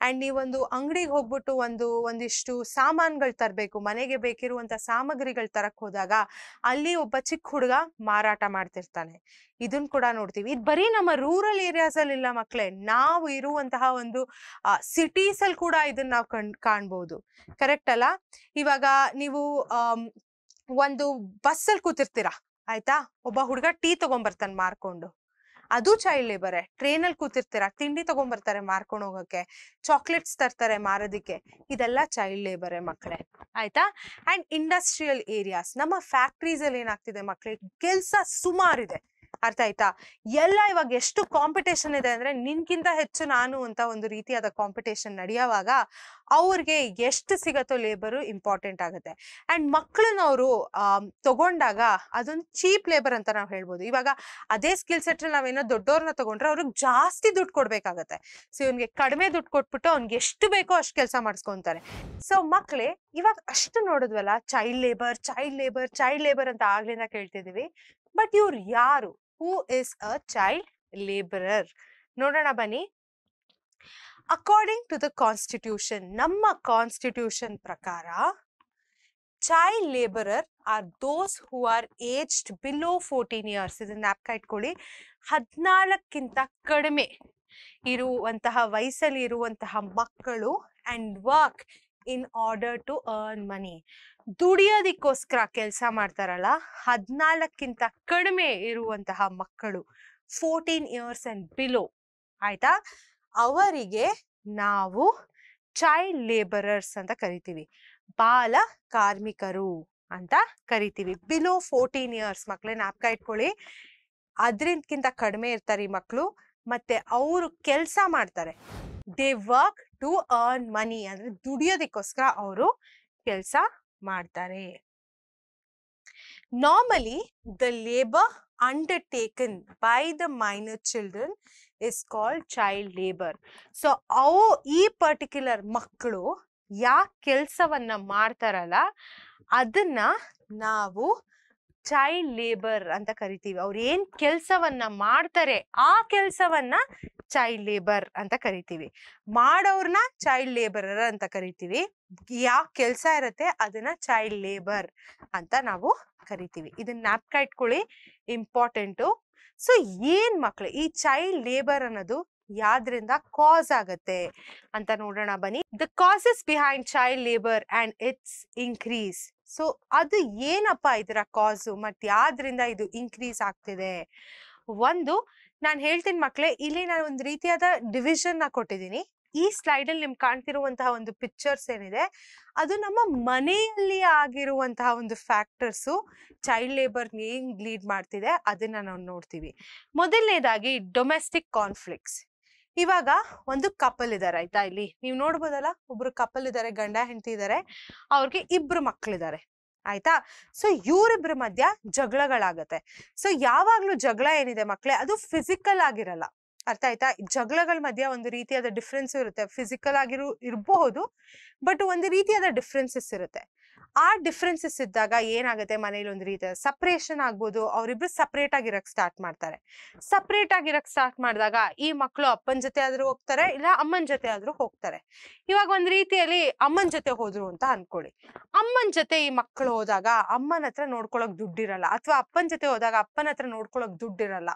ಅಂಡ್ ನೀವೊಂದು ಅಂಗಡಿಗೆ ಹೋಗ್ಬಿಟ್ಟು ಒಂದು ಒಂದಿಷ್ಟು ಸಾಮಾನುಗಳು ತರಬೇಕು ಮನೆಗೆ ಬೇಕಿರುವಂತ ಸಾಮಗ್ರಿಗಳು ತರಕ್ ಹೋದಾಗ ಅಲ್ಲಿ ಒಬ್ಬ ಚಿಕ್ಕ ಹುಡುಗ ಮಾರಾಟ ಮಾಡ್ತಿರ್ತಾನೆ ಇದನ್ ಕೂಡ ನೋಡ್ತೀವಿ ಇದು ಬರೀ ನಮ್ಮ ರೂರಲ್ ಏರಿಯಾಸ್ ಅಲ್ಲಿ ಇಲ್ಲ ಮಕ್ಕಳೇ ನಾವು ಇರುವಂತಹ ಒಂದು ಸಿಟೀಸ್ ಅಲ್ಲಿ ಕೂಡ ಇದನ್ನ ನಾವು ಕಣ್ ಕಾಣ್ಬಹುದು ಕರೆಕ್ಟ್ ಅಲ್ಲ ಇವಾಗ ನೀವು ಒಂದು ಬಸ್ ಅಲ್ಲಿ ಕೂತಿರ್ತೀರಾ ಆಯ್ತಾ ಒಬ್ಬ ಹುಡುಗ ಟೀ ತಗೊಂಡ್ಬರ್ತಾನೆ ಮಾರ್ಕೊಂಡು ಅದು ಚೈಲ್ಡ್ ಲೇಬರ್ ಅಲ್ಲಿ ಕೂತಿರ್ತೀರ ತಿಂಡಿ ತಗೊಂಡ್ಬರ್ತಾರೆ ಮಾರ್ಕೊಂಡು ಹೋಗಕ್ಕೆ ಚಾಕ್ಲೇಟ್ಸ್ ತರ್ತಾರೆ ಮಾರೋದಿಕ್ಕೆ ಇದೆಲ್ಲ ಚೈಲ್ಡ್ ಲೇಬರ್ ಮಕ್ಕಳೇ ಆಯ್ತಾ ಅಂಡ್ ಇಂಡಸ್ಟ್ರಿಯಲ್ ಏರಿಯಾಸ್ ನಮ್ಮ ಫ್ಯಾಕ್ಟ್ರೀಸ್ ಅಲ್ಲಿ ಏನಾಗ್ತಿದೆ ಮಕ್ಕಳಿಗೆ ಕೆಲಸ ಸುಮಾರಿದೆ ಅರ್ಥ ಆಯ್ತಾ ಎಲ್ಲ ಇವಾಗ ಎಷ್ಟು ಕಾಂಪಿಟೇಷನ್ ಇದೆ ಅಂದ್ರೆ ನಿನ್ಕಿಂತ ಹೆಚ್ಚು ನಾನು ಅಂತ ಒಂದು ರೀತಿಯಾದ ಕಾಂಪಿಟೇಷನ್ ನಡೆಯುವಾಗ ಅವ್ರಿಗೆ ಎಷ್ಟು ಸಿಗತ್ತೋ ಲೇಬರು ಇಂಪಾರ್ಟೆಂಟ್ ಆಗುತ್ತೆ ಅಂಡ್ ಮಕ್ಕಳನ್ನ ಅವರು ತಗೊಂಡಾಗ ಅದೊಂದು ಚೀಪ್ ಲೇಬರ್ ಅಂತ ನಾವು ಹೇಳ್ಬೋದು ಇವಾಗ ಅದೇ ಸ್ಕಿಲ್ ಸೆಟ್ ನಾವೇನೋ ದೊಡ್ಡವ್ರನ್ನ ತಗೊಂಡ್ರೆ ಅವ್ರಿಗೆ ಜಾಸ್ತಿ ದುಡ್ಡು ಕೊಡ್ಬೇಕಾಗತ್ತೆ ಸೊ ಇವನ್ಗೆ ಕಡಿಮೆ ದುಡ್ಡು ಕೊಟ್ಬಿಟ್ಟು ಅವ್ನ್ಗೆ ಎಷ್ಟು ಬೇಕೋ ಅಷ್ಟು ಕೆಲಸ ಮಾಡಿಸ್ಕೊಂತಾರೆ ಸೊ ಮಕ್ಕಳೇ ಇವಾಗ ಅಷ್ಟು ನೋಡಿದ್ವಲ್ಲ child labour child labour child labour ಅಂತ ಆಗ್ಲಿಂದ ಕೇಳ್ತಿದೀವಿ ಬಟ್ ಇವ್ರು ಯಾರು who is a child labourer ನೋಡೋಣ ಬನ್ನಿ ಅಕಾರ್ಡಿಂಗ್ ಟು ದ ಕಾನ್ಸ್ಟಿಟ್ಯೂಷನ್ ನಮ್ಮ ಕಾನ್ಸ್ಟಿಟ್ಯೂಷನ್ ಪ್ರಕಾರ child labourer are those who are aged below fourteen years ಇದನ್ನ ಜ್ಞಾಪಕ ಇಟ್ಕೊಳ್ಳಿ ಹದಿನಾಲ್ಕಿಂತ ಕಡಿಮೆ ಇರುವಂತಹ ವಯಸ್ಸಲ್ಲಿ ಇರುವಂತಹ ಮಕ್ಕಳು and work in order to earn money ದುಡಿಯೋದಕ್ಕೋಸ್ಕರ ಕೆಲಸ ಮಾಡ್ತಾರಲ್ಲ ಹದ್ನಾಲ್ಕಿಂತ ಕಡಿಮೆ ಇರುವಂತಹ ಮಕ್ಕಳು ಫೋರ್ಟೀನ್ ಇಯರ್ಸ್ ಅಂಡ್ ಬಿಲೋ ಆಯ್ತಾ ಅವರಿಗೆ ನಾವು ಚೈಲ್ಡ್ ಲೇಬರರ್ಸ್ ಅಂತ ಕರಿತೀವಿ ಬಾಲ ಕಾರ್ಮಿಕರು ಅಂತ ಕರಿತೀವಿ ಬಿಲೋ ಫೋರ್ಟೀನ್ ಇಯರ್ಸ್ ಮಕ್ಕಳೇ ನಾಪ್ಕ ಇಟ್ಕೊಳ್ಳಿ ಅದ್ರಿಂದಕ್ಕಿಂತ ಕಡಿಮೆ ಇರ್ತಾರೆ ಈ ಮಕ್ಕಳು ಮತ್ತೆ ಅವರು ಕೆಲಸ ಮಾಡ್ತಾರೆ they work to earn money ಅಂದ್ರೆ ದುಡಿಯೋದಕ್ಕೋಸ್ಕರ ಅವರು ಕೆಲಸ ಮಾಡ್ತಾರೆ normally the labour undertaken by the minor children is called child labour so ಅವು ಈ ಪರ್ಟಿಕ್ಯುಲರ್ ಮಕ್ಕಳು ಯಾ ಕೆಲಸವನ್ನ ಮಾಡ್ತಾರಲ್ಲ ಅದನ್ನ ನಾವು ಚೈಲ್ಡ್ ಲೇಬರ್ ಅಂತ ಕರಿತೀವಿ ಅವ್ರು ಏನ್ ಕೆಲಸವನ್ನ ಮಾಡ್ತಾರೆ ಆ ಕೆಲಸವನ್ನ ಚೈಲ್ಡ್ ಲೇಬರ್ ಅಂತ ಕರಿತೀವಿ ಮಾಡೋರ್ನ ಚೈಲ್ಡ್ ಲೇಬರರ್ ಅಂತ ಕರಿತೀವಿ ಯಾವ ಕೆಲಸ ಇರುತ್ತೆ ಅದನ್ನ ಚೈಲ್ಡ್ ಲೇಬರ್ ಅಂತ ನಾವು ಕರಿತೀವಿ ಇದನ್ನ ಜ್ಞಾಪಕ ಇಟ್ಕೊಳ್ಳಿ ಇಂಪಾರ್ಟೆಂಟು ಸೊ ಏನ್ ಮಕ್ಳು ಈ ಚೈಲ್ಡ್ ಲೇಬರ್ ಅನ್ನೋದು ಯಾವ್ದ್ರಿಂದ ಕಾಸ್ ಆಗತ್ತೆ ಅಂತ ನೋಡೋಣ ಬನ್ನಿ the causes behind child labour and its increase so ಅದು ಏನಪ್ಪ ಇದರ ಕಾಸು ಮತ್ ಯಾವ್ದ್ರಿಂದ ಇದು ಇನ್ಕ್ರೀಸ್ ಆಗ್ತಿದೆ ಒಂದು ನಾನು ಹೇಳ್ತೀನಿ ಮಕ್ಳೇ ಇಲ್ಲಿ ನಾನು ಒಂದು ರೀತಿಯಾದ ಡಿವಿಷನ್ ನ ಕೊಟ್ಟಿದ್ದೀನಿ ಈ ಸ್ಲೈಡ್ ಅಲ್ಲಿ ನಿಮ್ಗೆ ಕಾಣ್ತಿರುವಂತಹ ಒಂದು ಪಿಕ್ಚರ್ಸ್ ಏನಿದೆ ಅದು ನಮ್ಮ ಮನೆಯಲ್ಲಿ ಆಗಿರುವಂತಹ ಒಂದು ಫ್ಯಾಕ್ಟರ್ಸು ಚೈಲ್ಡ್ ಲೇಬರ್ ಏನ್ ಲೀಡ್ ಮಾಡ್ತಿದೆ ಅದನ್ನ ನಾವು ನೋಡ್ತೀವಿ ಮೊದಲನೇದಾಗಿ ಡೊಮೆಸ್ಟಿಕ್ ಕಾನ್ಫ್ಲಿಕ್ಟ್ಸ್ ಇವಾಗ ಒಂದು ಕಪಲ್ ಇದಾರೆ ಆಯ್ತಾ ಇಲ್ಲಿ ನೀವು ನೋಡ್ಬೋದಲ್ಲ ಒಬ್ರು ಕಪಲ್ ಇದಾರೆ ಗಂಡ ಹೆಂಡತಿ ಇದಾರೆ ಅವ್ರಿಗೆ ಇಬ್ರು ಮಕ್ಳಿದಾರೆ ಆಯ್ತಾ ಸೊ ಇವ್ರಿಬ್ರ ಮಧ್ಯ ಜಗಳಗಳಾಗತ್ತೆ ಸೊ ಯಾವಾಗ್ಲೂ ಜಗಳ ಏನಿದೆ ಮಕ್ಳೇ ಅದು ಫಿಸಿಕಲ್ ಆಗಿರಲ್ಲ ಅರ್ಥ ಆಯ್ತಾ ಜಗಳಗಳ ಮಧ್ಯ ಒಂದು ರೀತಿಯಾದ ಡಿಫ್ರೆನ್ಸ್ ಇರುತ್ತೆ ಫಿಸಿಕಲ್ ಆಗಿರೋ ಇರಬಹುದು ಬಟ್ ಒಂದು ರೀತಿಯಾದ ಡಿಫ್ರೆನ್ಸಸ್ ಇರುತ್ತೆ ಆ ಡಿಫ್ರೆನ್ಸಸ್ ಇದ್ದಾಗ ಏನಾಗುತ್ತೆ ಮನೇಲಿ ಒಂದು ರೀತಿ ಸಪ್ರೇಷನ್ ಆಗ್ಬೋದು ಅವರಿಬ್ರು ಸಪ್ರೇಟ್ ಆಗಿರಕ್ ಸ್ಟಾರ್ಟ್ ಮಾಡ್ತಾರೆ ಸಪ್ರೇಟ್ ಆಗಿರಕ್ ಸ್ಟಾರ್ಟ್ ಮಾಡಿದಾಗ ಈ ಮಕ್ಕಳು ಅಪ್ಪನ ಜೊತೆ ಆದ್ರೂ ಹೋಗ್ತಾರೆ ಇಲ್ಲ ಅಮ್ಮನ ಜೊತೆ ಆದ್ರೂ ಹೋಗ್ತಾರೆ ಇವಾಗ ಒಂದ್ ರೀತಿಯಲ್ಲಿ ಅಮ್ಮನ ಜೊತೆ ಹೋದ್ರು ಅಂತ ಅನ್ಕೊಳ್ಳಿ ಅಮ್ಮನ ಜೊತೆ ಈ ಮಕ್ಕಳು ಹೋದಾಗ ಅಮ್ಮನ ಹತ್ರ ನೋಡ್ಕೊಳಕ್ ದುಡ್ಡಿರಲ್ಲ ಅಥವಾ ಅಪ್ಪನ ಜೊತೆ ಹೋದಾಗ ಅಪ್ಪನ ಹತ್ರ ನೋಡ್ಕೊಳಕ್ ದುಡ್ಡಿರಲ್ಲ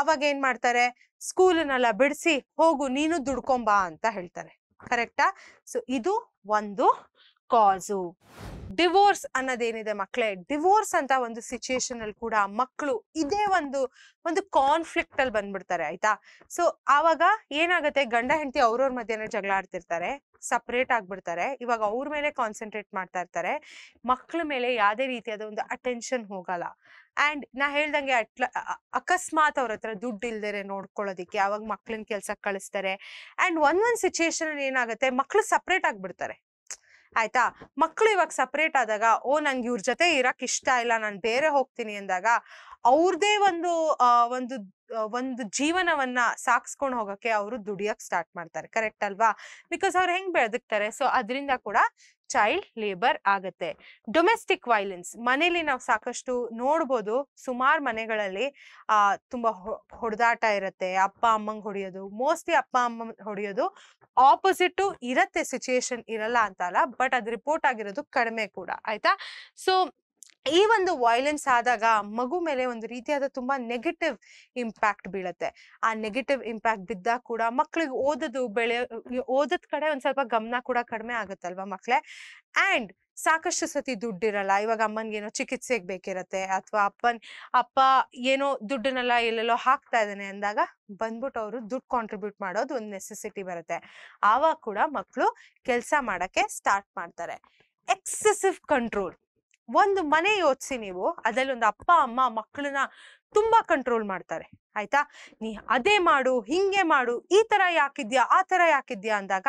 ಅವಾಗ ಏನ್ ಮಾಡ್ತಾರೆ ಸ್ಕೂಲನ್ನೆಲ್ಲ ಬಿಡಿಸಿ ಹೋಗು ನೀನು ದುಡ್ಕೊಂಬಾ ಅಂತ ಹೇಳ್ತಾರೆ ಕರೆಕ್ಟಾ ಸೊ ಇದು ಒಂದು ಕಾಸು ಡಿವೋರ್ಸ್ ಅನ್ನೋದೇನಿದೆ ಮಕ್ಕಳೇ ಡಿವೋರ್ಸ್ ಅಂತ ಒಂದು ಸಿಚುಯೇಷನ್ ಅಲ್ಲಿ ಕೂಡ ಮಕ್ಕಳು ಇದೇ ಒಂದು ಒಂದು ಕಾನ್ಫ್ಲಿಕ್ಟ್ ಅಲ್ಲಿ ಬಂದ್ಬಿಡ್ತಾರೆ ಆಯ್ತಾ ಸೊ ಆವಾಗ ಏನಾಗುತ್ತೆ ಗಂಡ ಹೆಂಡತಿ ಅವ್ರವ್ರ ಮಧ್ಯನ ಜಗಳ ಆಡ್ತಿರ್ತಾರೆ ಸಪ್ರೇಟ್ ಆಗ್ಬಿಡ್ತಾರೆ ಇವಾಗ ಅವ್ರ ಮೇಲೆ ಕಾನ್ಸಂಟ್ರೇಟ್ ಮಾಡ್ತಾ ಇರ್ತಾರೆ ಮಕ್ಕಳ ಮೇಲೆ ಯಾವುದೇ ರೀತಿಯಾದ ಒಂದು ಅಟೆನ್ಷನ್ ಹೋಗಲ್ಲ ಅಂಡ್ ನಾ ಹೇಳ್ದಂಗೆ ಅಟ್ಲ ಅಕಸ್ಮಾತ್ ಅವ್ರ ಹತ್ರ ದುಡ್ಡು ಇಲ್ದೇ ನೋಡ್ಕೊಳ್ಳೋದಿಕ್ಕೆ ಅವಾಗ ಮಕ್ಳನ್ನ ಕೆಲ್ಸಕ್ಕೆ ಕಳಿಸ್ತಾರೆ ಅಂಡ್ ಒಂದ್ ಒಂದ್ ಸಿಚುಯೇಷನ್ ಏನಾಗುತ್ತೆ ಮಕ್ಳು ಸಪ್ರೇಟ್ ಆಗ್ಬಿಡ್ತಾರೆ ಆಯ್ತಾ ಮಕ್ಕಳು ಇವಾಗ ಸಪ್ರೇಟ್ ಆದಾಗ ಓ ನಂಗೆ ಇವ್ರ ಜೊತೆ ಇರಕ್ ಇಷ್ಟ ಇಲ್ಲ ನಾನು ಬೇರೆ ಹೋಗ್ತೀನಿ ಅಂದಾಗ ಅವ್ರದೇ ಒಂದು ಒಂದು ಒಂದು ಜೀವನವನ್ನ ಸಾಕ್ಸ್ಕೊಂಡು ಹೋಗಕ್ಕೆ ಅವರು ದುಡಿಯಕ್ ಸ್ಟಾರ್ಟ್ ಮಾಡ್ತಾರೆ ಕರೆಕ್ಟ್ ಅಲ್ವಾ ಬಿಕಾಸ್ ಅವ್ರು ಹೆಂಗ್ ಬೆಳೆದಿರ್ತಾರೆ ಸೊ ಅದರಿಂದ ಕೂಡ ಚೈಲ್ಡ್ ಲೇಬರ್ ಆಗತ್ತೆ ಡೊಮೆಸ್ಟಿಕ್ ವೈಲೆನ್ಸ್ ಮನೇಲಿ ನಾವು ಸಾಕಷ್ಟು ನೋಡ್ಬೋದು ಸುಮಾರು ಮನೆಗಳಲ್ಲಿ ಆ ತುಂಬಾ ಹೊಡೆದಾಟ ಇರುತ್ತೆ ಅಪ್ಪ ಅಮ್ಮಂಗ್ ಹೊಡೆಯೋದು ಮೋಸ್ಟ್ಲಿ ಅಪ್ಪ ಅಮ್ಮ ಹೊಡೆಯೋದು ಆಪೋಸಿಟ್ ಇರತ್ತೆ ಸಿಚುಯೇಷನ್ ಇರಲ್ಲ ಅಂತ ಅಲ್ಲ ಬಟ್ ಅದು ರಿಪೋರ್ಟ್ ಆಗಿರೋದು ಕಡಿಮೆ ಕೂಡ ಆಯ್ತಾ ಸೊ ಈ ಒಂದು ವೈಲೆನ್ಸ್ ಆದಾಗ ಮಗು ಮೇಲೆ ಒಂದು ರೀತಿಯಾದ ತುಂಬಾ ನೆಗೆಟಿವ್ ಇಂಪ್ಯಾಕ್ಟ್ ಬೀಳುತ್ತೆ ಆ ನೆಗೆಟಿವ್ ಇಂಪ್ಯಾಕ್ಟ್ ಬಿದ್ದಾಗ ಕೂಡ ಮಕ್ಳಿಗೆ ಓದೋದು ಬೆಳೆ ಓದೋದ್ ಕಡೆ ಒಂದ್ ಸ್ವಲ್ಪ ಗಮನ ಕೂಡ ಕಡಿಮೆ ಆಗುತ್ತಲ್ವಾ ಮಕ್ಳೆ ಅಂಡ್ ಸಾಕಷ್ಟು ಸತಿ ದುಡ್ಡಿರಲ್ಲ ಇವಾಗ ಅಮ್ಮನ್ಗೆ ಏನೋ ಚಿಕಿತ್ಸೆಗೆ ಬೇಕಿರತ್ತೆ ಅಥವಾ ಅಪ್ಪನ್ ಅಪ್ಪ ಏನೋ ದುಡ್ಡನ್ನೆಲ್ಲ ಎಲ್ಲೆಲ್ಲೋ ಹಾಕ್ತಾ ಇದ್ದಾನೆ ಅಂದಾಗ ಬಂದ್ಬಿಟ್ಟು ಅವರು ದುಡ್ಡು ಕಾಂಟ್ರಿಬ್ಯೂಟ್ ಮಾಡೋದು ಒಂದು ನೆಸೆಸಿಟಿ ಬರುತ್ತೆ ಆವಾಗ ಕೂಡ ಮಕ್ಕಳು ಕೆಲಸ ಮಾಡಕ್ಕೆ ಸ್ಟಾರ್ಟ್ ಮಾಡ್ತಾರೆ ಎಕ್ಸೆಸಿವ್ ಕಂಟ್ರೋಲ್ ಒಂದು ಮನೆ ಯೋಚಿಸಿ ನೀವು ಒಂದು ಅಪ್ಪ ಅಮ್ಮ ಮಕ್ಕಳನ್ನ ತುಂಬಾ ಕಂಟ್ರೋಲ್ ಮಾಡ್ತಾರೆ ಆಯ್ತಾ ನೀ ಅದೇ ಮಾಡು ಹಿಂಗೆ ಮಾಡು ಈ ತರ ಯಾಕಿದ್ಯಾ ಆ ತರ ಯಾಕಿದ್ಯಾ ಅಂದಾಗ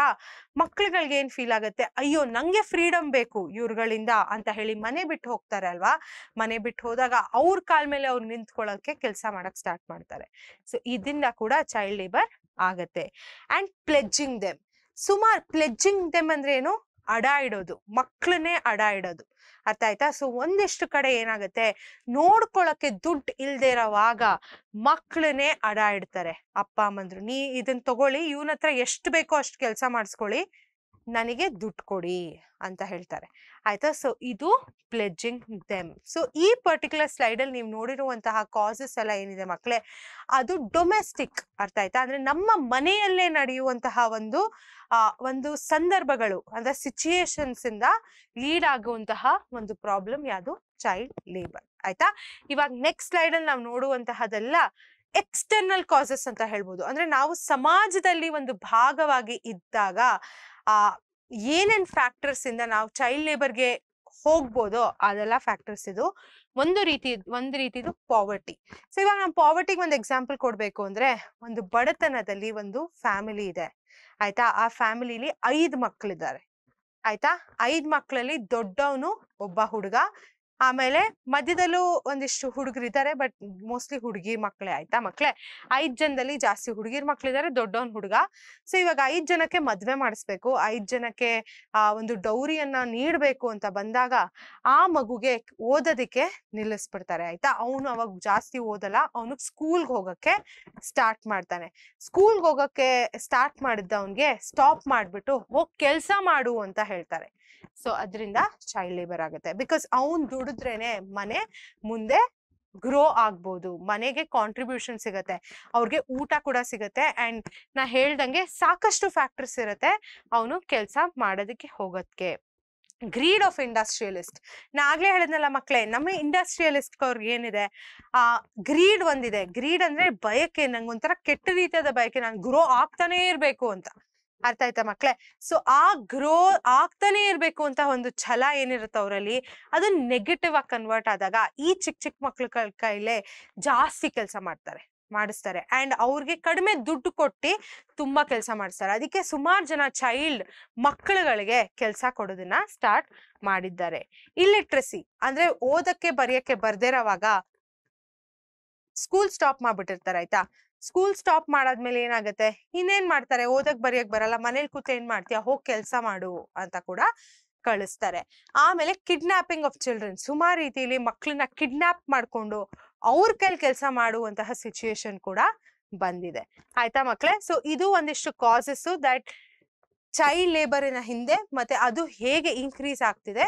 ಮಕ್ಳುಗಳಿಗೆ ಏನ್ ಫೀಲ್ ಆಗುತ್ತೆ ಅಯ್ಯೋ ನಂಗೆ ಫ್ರೀಡಮ್ ಬೇಕು ಇವ್ರುಗಳಿಂದ ಅಂತ ಹೇಳಿ ಮನೆ ಬಿಟ್ಟು ಹೋಗ್ತಾರೆ ಅಲ್ವಾ ಮನೆ ಬಿಟ್ಟು ಹೋದಾಗ ಅವ್ರ ಕಾಲ್ ಮೇಲೆ ಅವ್ರು ನಿಂತ್ಕೊಳ್ಳೋಕೆ ಕೆಲಸ ಮಾಡಕ್ ಸ್ಟಾರ್ಟ್ ಮಾಡ್ತಾರೆ ಸೊ ಇದರಿಂದ ಕೂಡ ಚೈಲ್ಡ್ ಲೇಬರ್ ಆಗತ್ತೆ ಅಂಡ್ ಪ್ಲೆಜ್ಜಿಂಗ್ ದೆಮ್ ಸುಮಾರು ಪ್ಲೆಜ್ಜಿಂಗ್ ದೆಮ್ ಅಂದ್ರೆ ಏನು ಅಡ ಇಡೋದು ಮಕ್ಳನ್ನೇ ಅಡ ಇಡೋದು ಅರ್ಥ ಆಯ್ತಾ ಸೊ ಒಂದಿಷ್ಟು ಕಡೆ ಏನಾಗುತ್ತೆ ನೋಡ್ಕೊಳಕ್ಕೆ ದುಡ್ಡು ಇಲ್ದೇ ಇರೋವಾಗ ಮಕ್ಳನ್ನೇ ಅಡ ಇಡ್ತಾರೆ ಅಪ್ಪ ಅಮ್ಮಂದ್ರು ನೀ ಇದನ್ನ ತಗೊಳ್ಳಿ ಹತ್ರ ಎಷ್ಟು ಬೇಕೋ ಅಷ್ಟು ಕೆಲಸ ಮಾಡಿಸ್ಕೊಳ್ಳಿ ನನಗೆ ದುಡ್ಡು ಕೊಡಿ ಅಂತ ಹೇಳ್ತಾರೆ ಆಯ್ತಾ ಸೊ ಇದು ಪ್ಲೆಡ್ಜಿಂಗ್ ದೆಮ್ ಸೊ ಈ ಪರ್ಟಿಕ್ಯುಲರ್ ಸ್ಲೈಡಲ್ಲಿ ನೀವು ನೋಡಿರುವಂತಹ ಕಾಸಸ್ ಎಲ್ಲ ಏನಿದೆ ಮಕ್ಕಳೇ ಅದು ಡೊಮೆಸ್ಟಿಕ್ ಅರ್ಥ ಆಯ್ತಾ ಅಂದ್ರೆ ನಮ್ಮ ಮನೆಯಲ್ಲೇ ನಡೆಯುವಂತಹ ಒಂದು ಒಂದು ಸಂದರ್ಭಗಳು ಅಂದ್ರೆ ಸಿಚುಯೇಷನ್ಸ್ ಇಂದ ಲೀಡ್ ಆಗುವಂತಹ ಒಂದು ಪ್ರಾಬ್ಲಮ್ ಯಾವುದು ಚೈಲ್ಡ್ ಲೇಬರ್ ಆಯ್ತಾ ಇವಾಗ ನೆಕ್ಸ್ಟ್ ಸ್ಲೈಡ್ ಅಲ್ಲಿ ನಾವು ನೋಡುವಂತಹದೆಲ್ಲ ಎಕ್ಸ್ಟರ್ನಲ್ ಕಾಸಸ್ ಅಂತ ಹೇಳ್ಬೋದು ಅಂದ್ರೆ ನಾವು ಸಮಾಜದಲ್ಲಿ ಒಂದು ಭಾಗವಾಗಿ ಇದ್ದಾಗ ಆ ಏನೇನ್ ಫ್ಯಾಕ್ಟರ್ಸ್ ಇಂದ ನಾವು ಚೈಲ್ಡ್ ಲೇಬರ್ಗೆ ಹೋಗ್ಬೋದು ಅದೆಲ್ಲ ಫ್ಯಾಕ್ಟರ್ಸ್ ಇದು ಒಂದು ರೀತಿ ಒಂದು ರೀತಿದು ಪಾವರ್ಟಿ ಸೊ ಇವಾಗ ನಾವು ಪಾವರ್ಟಿಗೆ ಒಂದು ಎಕ್ಸಾಂಪಲ್ ಕೊಡ್ಬೇಕು ಅಂದ್ರೆ ಒಂದು ಬಡತನದಲ್ಲಿ ಒಂದು ಫ್ಯಾಮಿಲಿ ಇದೆ ಆಯ್ತಾ ಆ ಫ್ಯಾಮಿಲಿಲಿ ಐದ್ ಮಕ್ಳಿದ್ದಾರೆ ಆಯ್ತಾ ಐದ್ ಮಕ್ಳಲ್ಲಿ ದೊಡ್ಡವನು ಒಬ್ಬ ಹುಡುಗ ಆಮೇಲೆ ಮಧ್ಯದಲ್ಲೂ ಒಂದಿಷ್ಟು ಹುಡುಗರು ಇದ್ದಾರೆ ಬಟ್ ಮೋಸ್ಟ್ಲಿ ಹುಡುಗಿ ಮಕ್ಕಳೇ ಆಯ್ತಾ ಮಕ್ಕಳೇ ಐದ್ ಜನದಲ್ಲಿ ಜಾಸ್ತಿ ಹುಡುಗಿರ್ ಮಕ್ಳಿದ್ದಾರೆ ದೊಡ್ಡವನ್ ಹುಡುಗ ಸೊ ಇವಾಗ ಐದ್ ಜನಕ್ಕೆ ಮದ್ವೆ ಮಾಡಿಸ್ಬೇಕು ಐದ್ ಜನಕ್ಕೆ ಆ ಒಂದು ಡೌರಿಯನ್ನ ನೀಡ್ಬೇಕು ಅಂತ ಬಂದಾಗ ಆ ಮಗುಗೆ ಓದೋದಿಕ್ಕೆ ನಿಲ್ಲಿಸ್ಬಿಡ್ತಾರೆ ಆಯ್ತಾ ಅವನು ಅವಾಗ ಜಾಸ್ತಿ ಓದಲ್ಲ ಅವನು ಸ್ಕೂಲ್ಗೆ ಹೋಗಕ್ಕೆ ಸ್ಟಾರ್ಟ್ ಮಾಡ್ತಾನೆ ಸ್ಕೂಲ್ಗೆ ಹೋಗಕ್ಕೆ ಸ್ಟಾರ್ಟ್ ಮಾಡಿದ್ದ ಅವನ್ಗೆ ಸ್ಟಾಪ್ ಮಾಡ್ಬಿಟ್ಟು ಹೋಗ್ ಕೆಲ್ಸ ಮಾಡು ಅಂತ ಹೇಳ್ತಾರೆ ಸೊ ಅದರಿಂದ ಚೈಲ್ಡ್ ಲೇಬರ್ ಆಗುತ್ತೆ ಬಿಕಾಸ್ ಅವನ್ ದುಡಿದ್ರೇನೆ ಮನೆ ಮುಂದೆ ಗ್ರೋ ಆಗ್ಬೋದು ಮನೆಗೆ ಕಾಂಟ್ರಿಬ್ಯೂಷನ್ ಸಿಗತ್ತೆ ಅವ್ರಿಗೆ ಊಟ ಕೂಡ ಸಿಗತ್ತೆ ಅಂಡ್ ನಾ ಹೇಳ್ದಂಗೆ ಸಾಕಷ್ಟು ಫ್ಯಾಕ್ಟರ್ಸ್ ಇರತ್ತೆ ಅವನು ಕೆಲಸ ಮಾಡೋದಕ್ಕೆ ಹೋಗೋದಕ್ಕೆ ಗ್ರೀಡ್ ಆಫ್ ಇಂಡಸ್ಟ್ರಿಯಲಿಸ್ಟ್ ನಾ ಆಗ್ಲೇ ಹೇಳಿದ್ನಲ್ಲ ಮಕ್ಕಳೇ ನಮ್ಮ ಇಂಡಸ್ಟ್ರಿಯಲಿಸ್ಟ್ ಅವ್ರಿಗೆ ಏನಿದೆ ಆ ಗ್ರೀಡ್ ಒಂದಿದೆ ಗ್ರೀಡ್ ಅಂದ್ರೆ ಬಯಕೆ ಒಂಥರ ಕೆಟ್ಟ ರೀತಿಯಾದ ಬಯಕೆ ನಾನು ಗ್ರೋ ಆಗ್ತಾನೆ ಇರಬೇಕು ಅಂತ ಅರ್ಥ ಆಯ್ತಾ ಮಕ್ಳೇ ಸೊ ಆ ಗ್ರೋ ಆಗ್ತಾನೆ ಇರ್ಬೇಕು ಅಂತ ಒಂದು ಛಲ ಏನಿರುತ್ತೆ ಅವರಲ್ಲಿ ಅದು ನೆಗೆಟಿವ್ ಆಗಿ ಕನ್ವರ್ಟ್ ಆದಾಗ ಈ ಚಿಕ್ಕ ಚಿಕ್ಕ ಮಕ್ಳ ಕೈಲೆ ಜಾಸ್ತಿ ಕೆಲಸ ಮಾಡ್ತಾರೆ ಮಾಡಿಸ್ತಾರೆ ಅಂಡ್ ಅವ್ರಿಗೆ ಕಡಿಮೆ ದುಡ್ಡು ಕೊಟ್ಟಿ ತುಂಬಾ ಕೆಲಸ ಮಾಡಿಸ್ತಾರೆ ಅದಕ್ಕೆ ಸುಮಾರು ಜನ ಚೈಲ್ಡ್ ಮಕ್ಕಳುಗಳಿಗೆ ಕೆಲಸ ಕೊಡೋದನ್ನ ಸ್ಟಾರ್ಟ್ ಮಾಡಿದ್ದಾರೆ ಇಲ್ಲಿಟ್ರಸಿ ಅಂದ್ರೆ ಓದಕ್ಕೆ ಬರೆಯಕ್ಕೆ ಬರ್ದಿರೋವಾಗ ಸ್ಕೂಲ್ ಸ್ಟಾಪ್ ಮಾಡ್ಬಿಟ್ಟಿರ್ತಾರೆ ಆಯ್ತಾ ಸ್ಕೂಲ್ ಸ್ಟಾಪ್ ಮಾಡಾದ್ಮೇಲೆ ಏನಾಗುತ್ತೆ ಇನ್ನೇನ್ ಮಾಡ್ತಾರೆ ಓದಕ್ ಬರೆಯಕ್ ಬರಲ್ಲ ಮನೇಲಿ ಕೂತ್ ಏನ್ ಮಾಡ್ತೀಯ ಹೋಗ್ ಕೆಲ್ಸ ಮಾಡು ಅಂತ ಕೂಡ ಕಳಿಸ್ತಾರೆ ಆಮೇಲೆ ಕಿಡ್ನಾಪಿಂಗ್ ಆಫ್ ಚಿಲ್ಡ್ರನ್ ಸುಮಾರು ರೀತಿಯಲ್ಲಿ ಮಕ್ಕಳನ್ನ ಕಿಡ್ನಾಪ್ ಮಾಡ್ಕೊಂಡು ಅವ್ರ ಕೈಲಿ ಕೆಲಸ ಮಾಡುವಂತಹ ಸಿಚುಯೇಷನ್ ಕೂಡ ಬಂದಿದೆ ಆಯ್ತಾ ಮಕ್ಳೇ ಸೊ ಇದು ಒಂದಿಷ್ಟು ಕಾಸಸ್ ದಟ್ ಚೈಲ್ಡ್ ಲೇಬರಿನ ಹಿಂದೆ ಮತ್ತೆ ಅದು ಹೇಗೆ ಇನ್ಕ್ರೀಸ್ ಆಗ್ತಿದೆ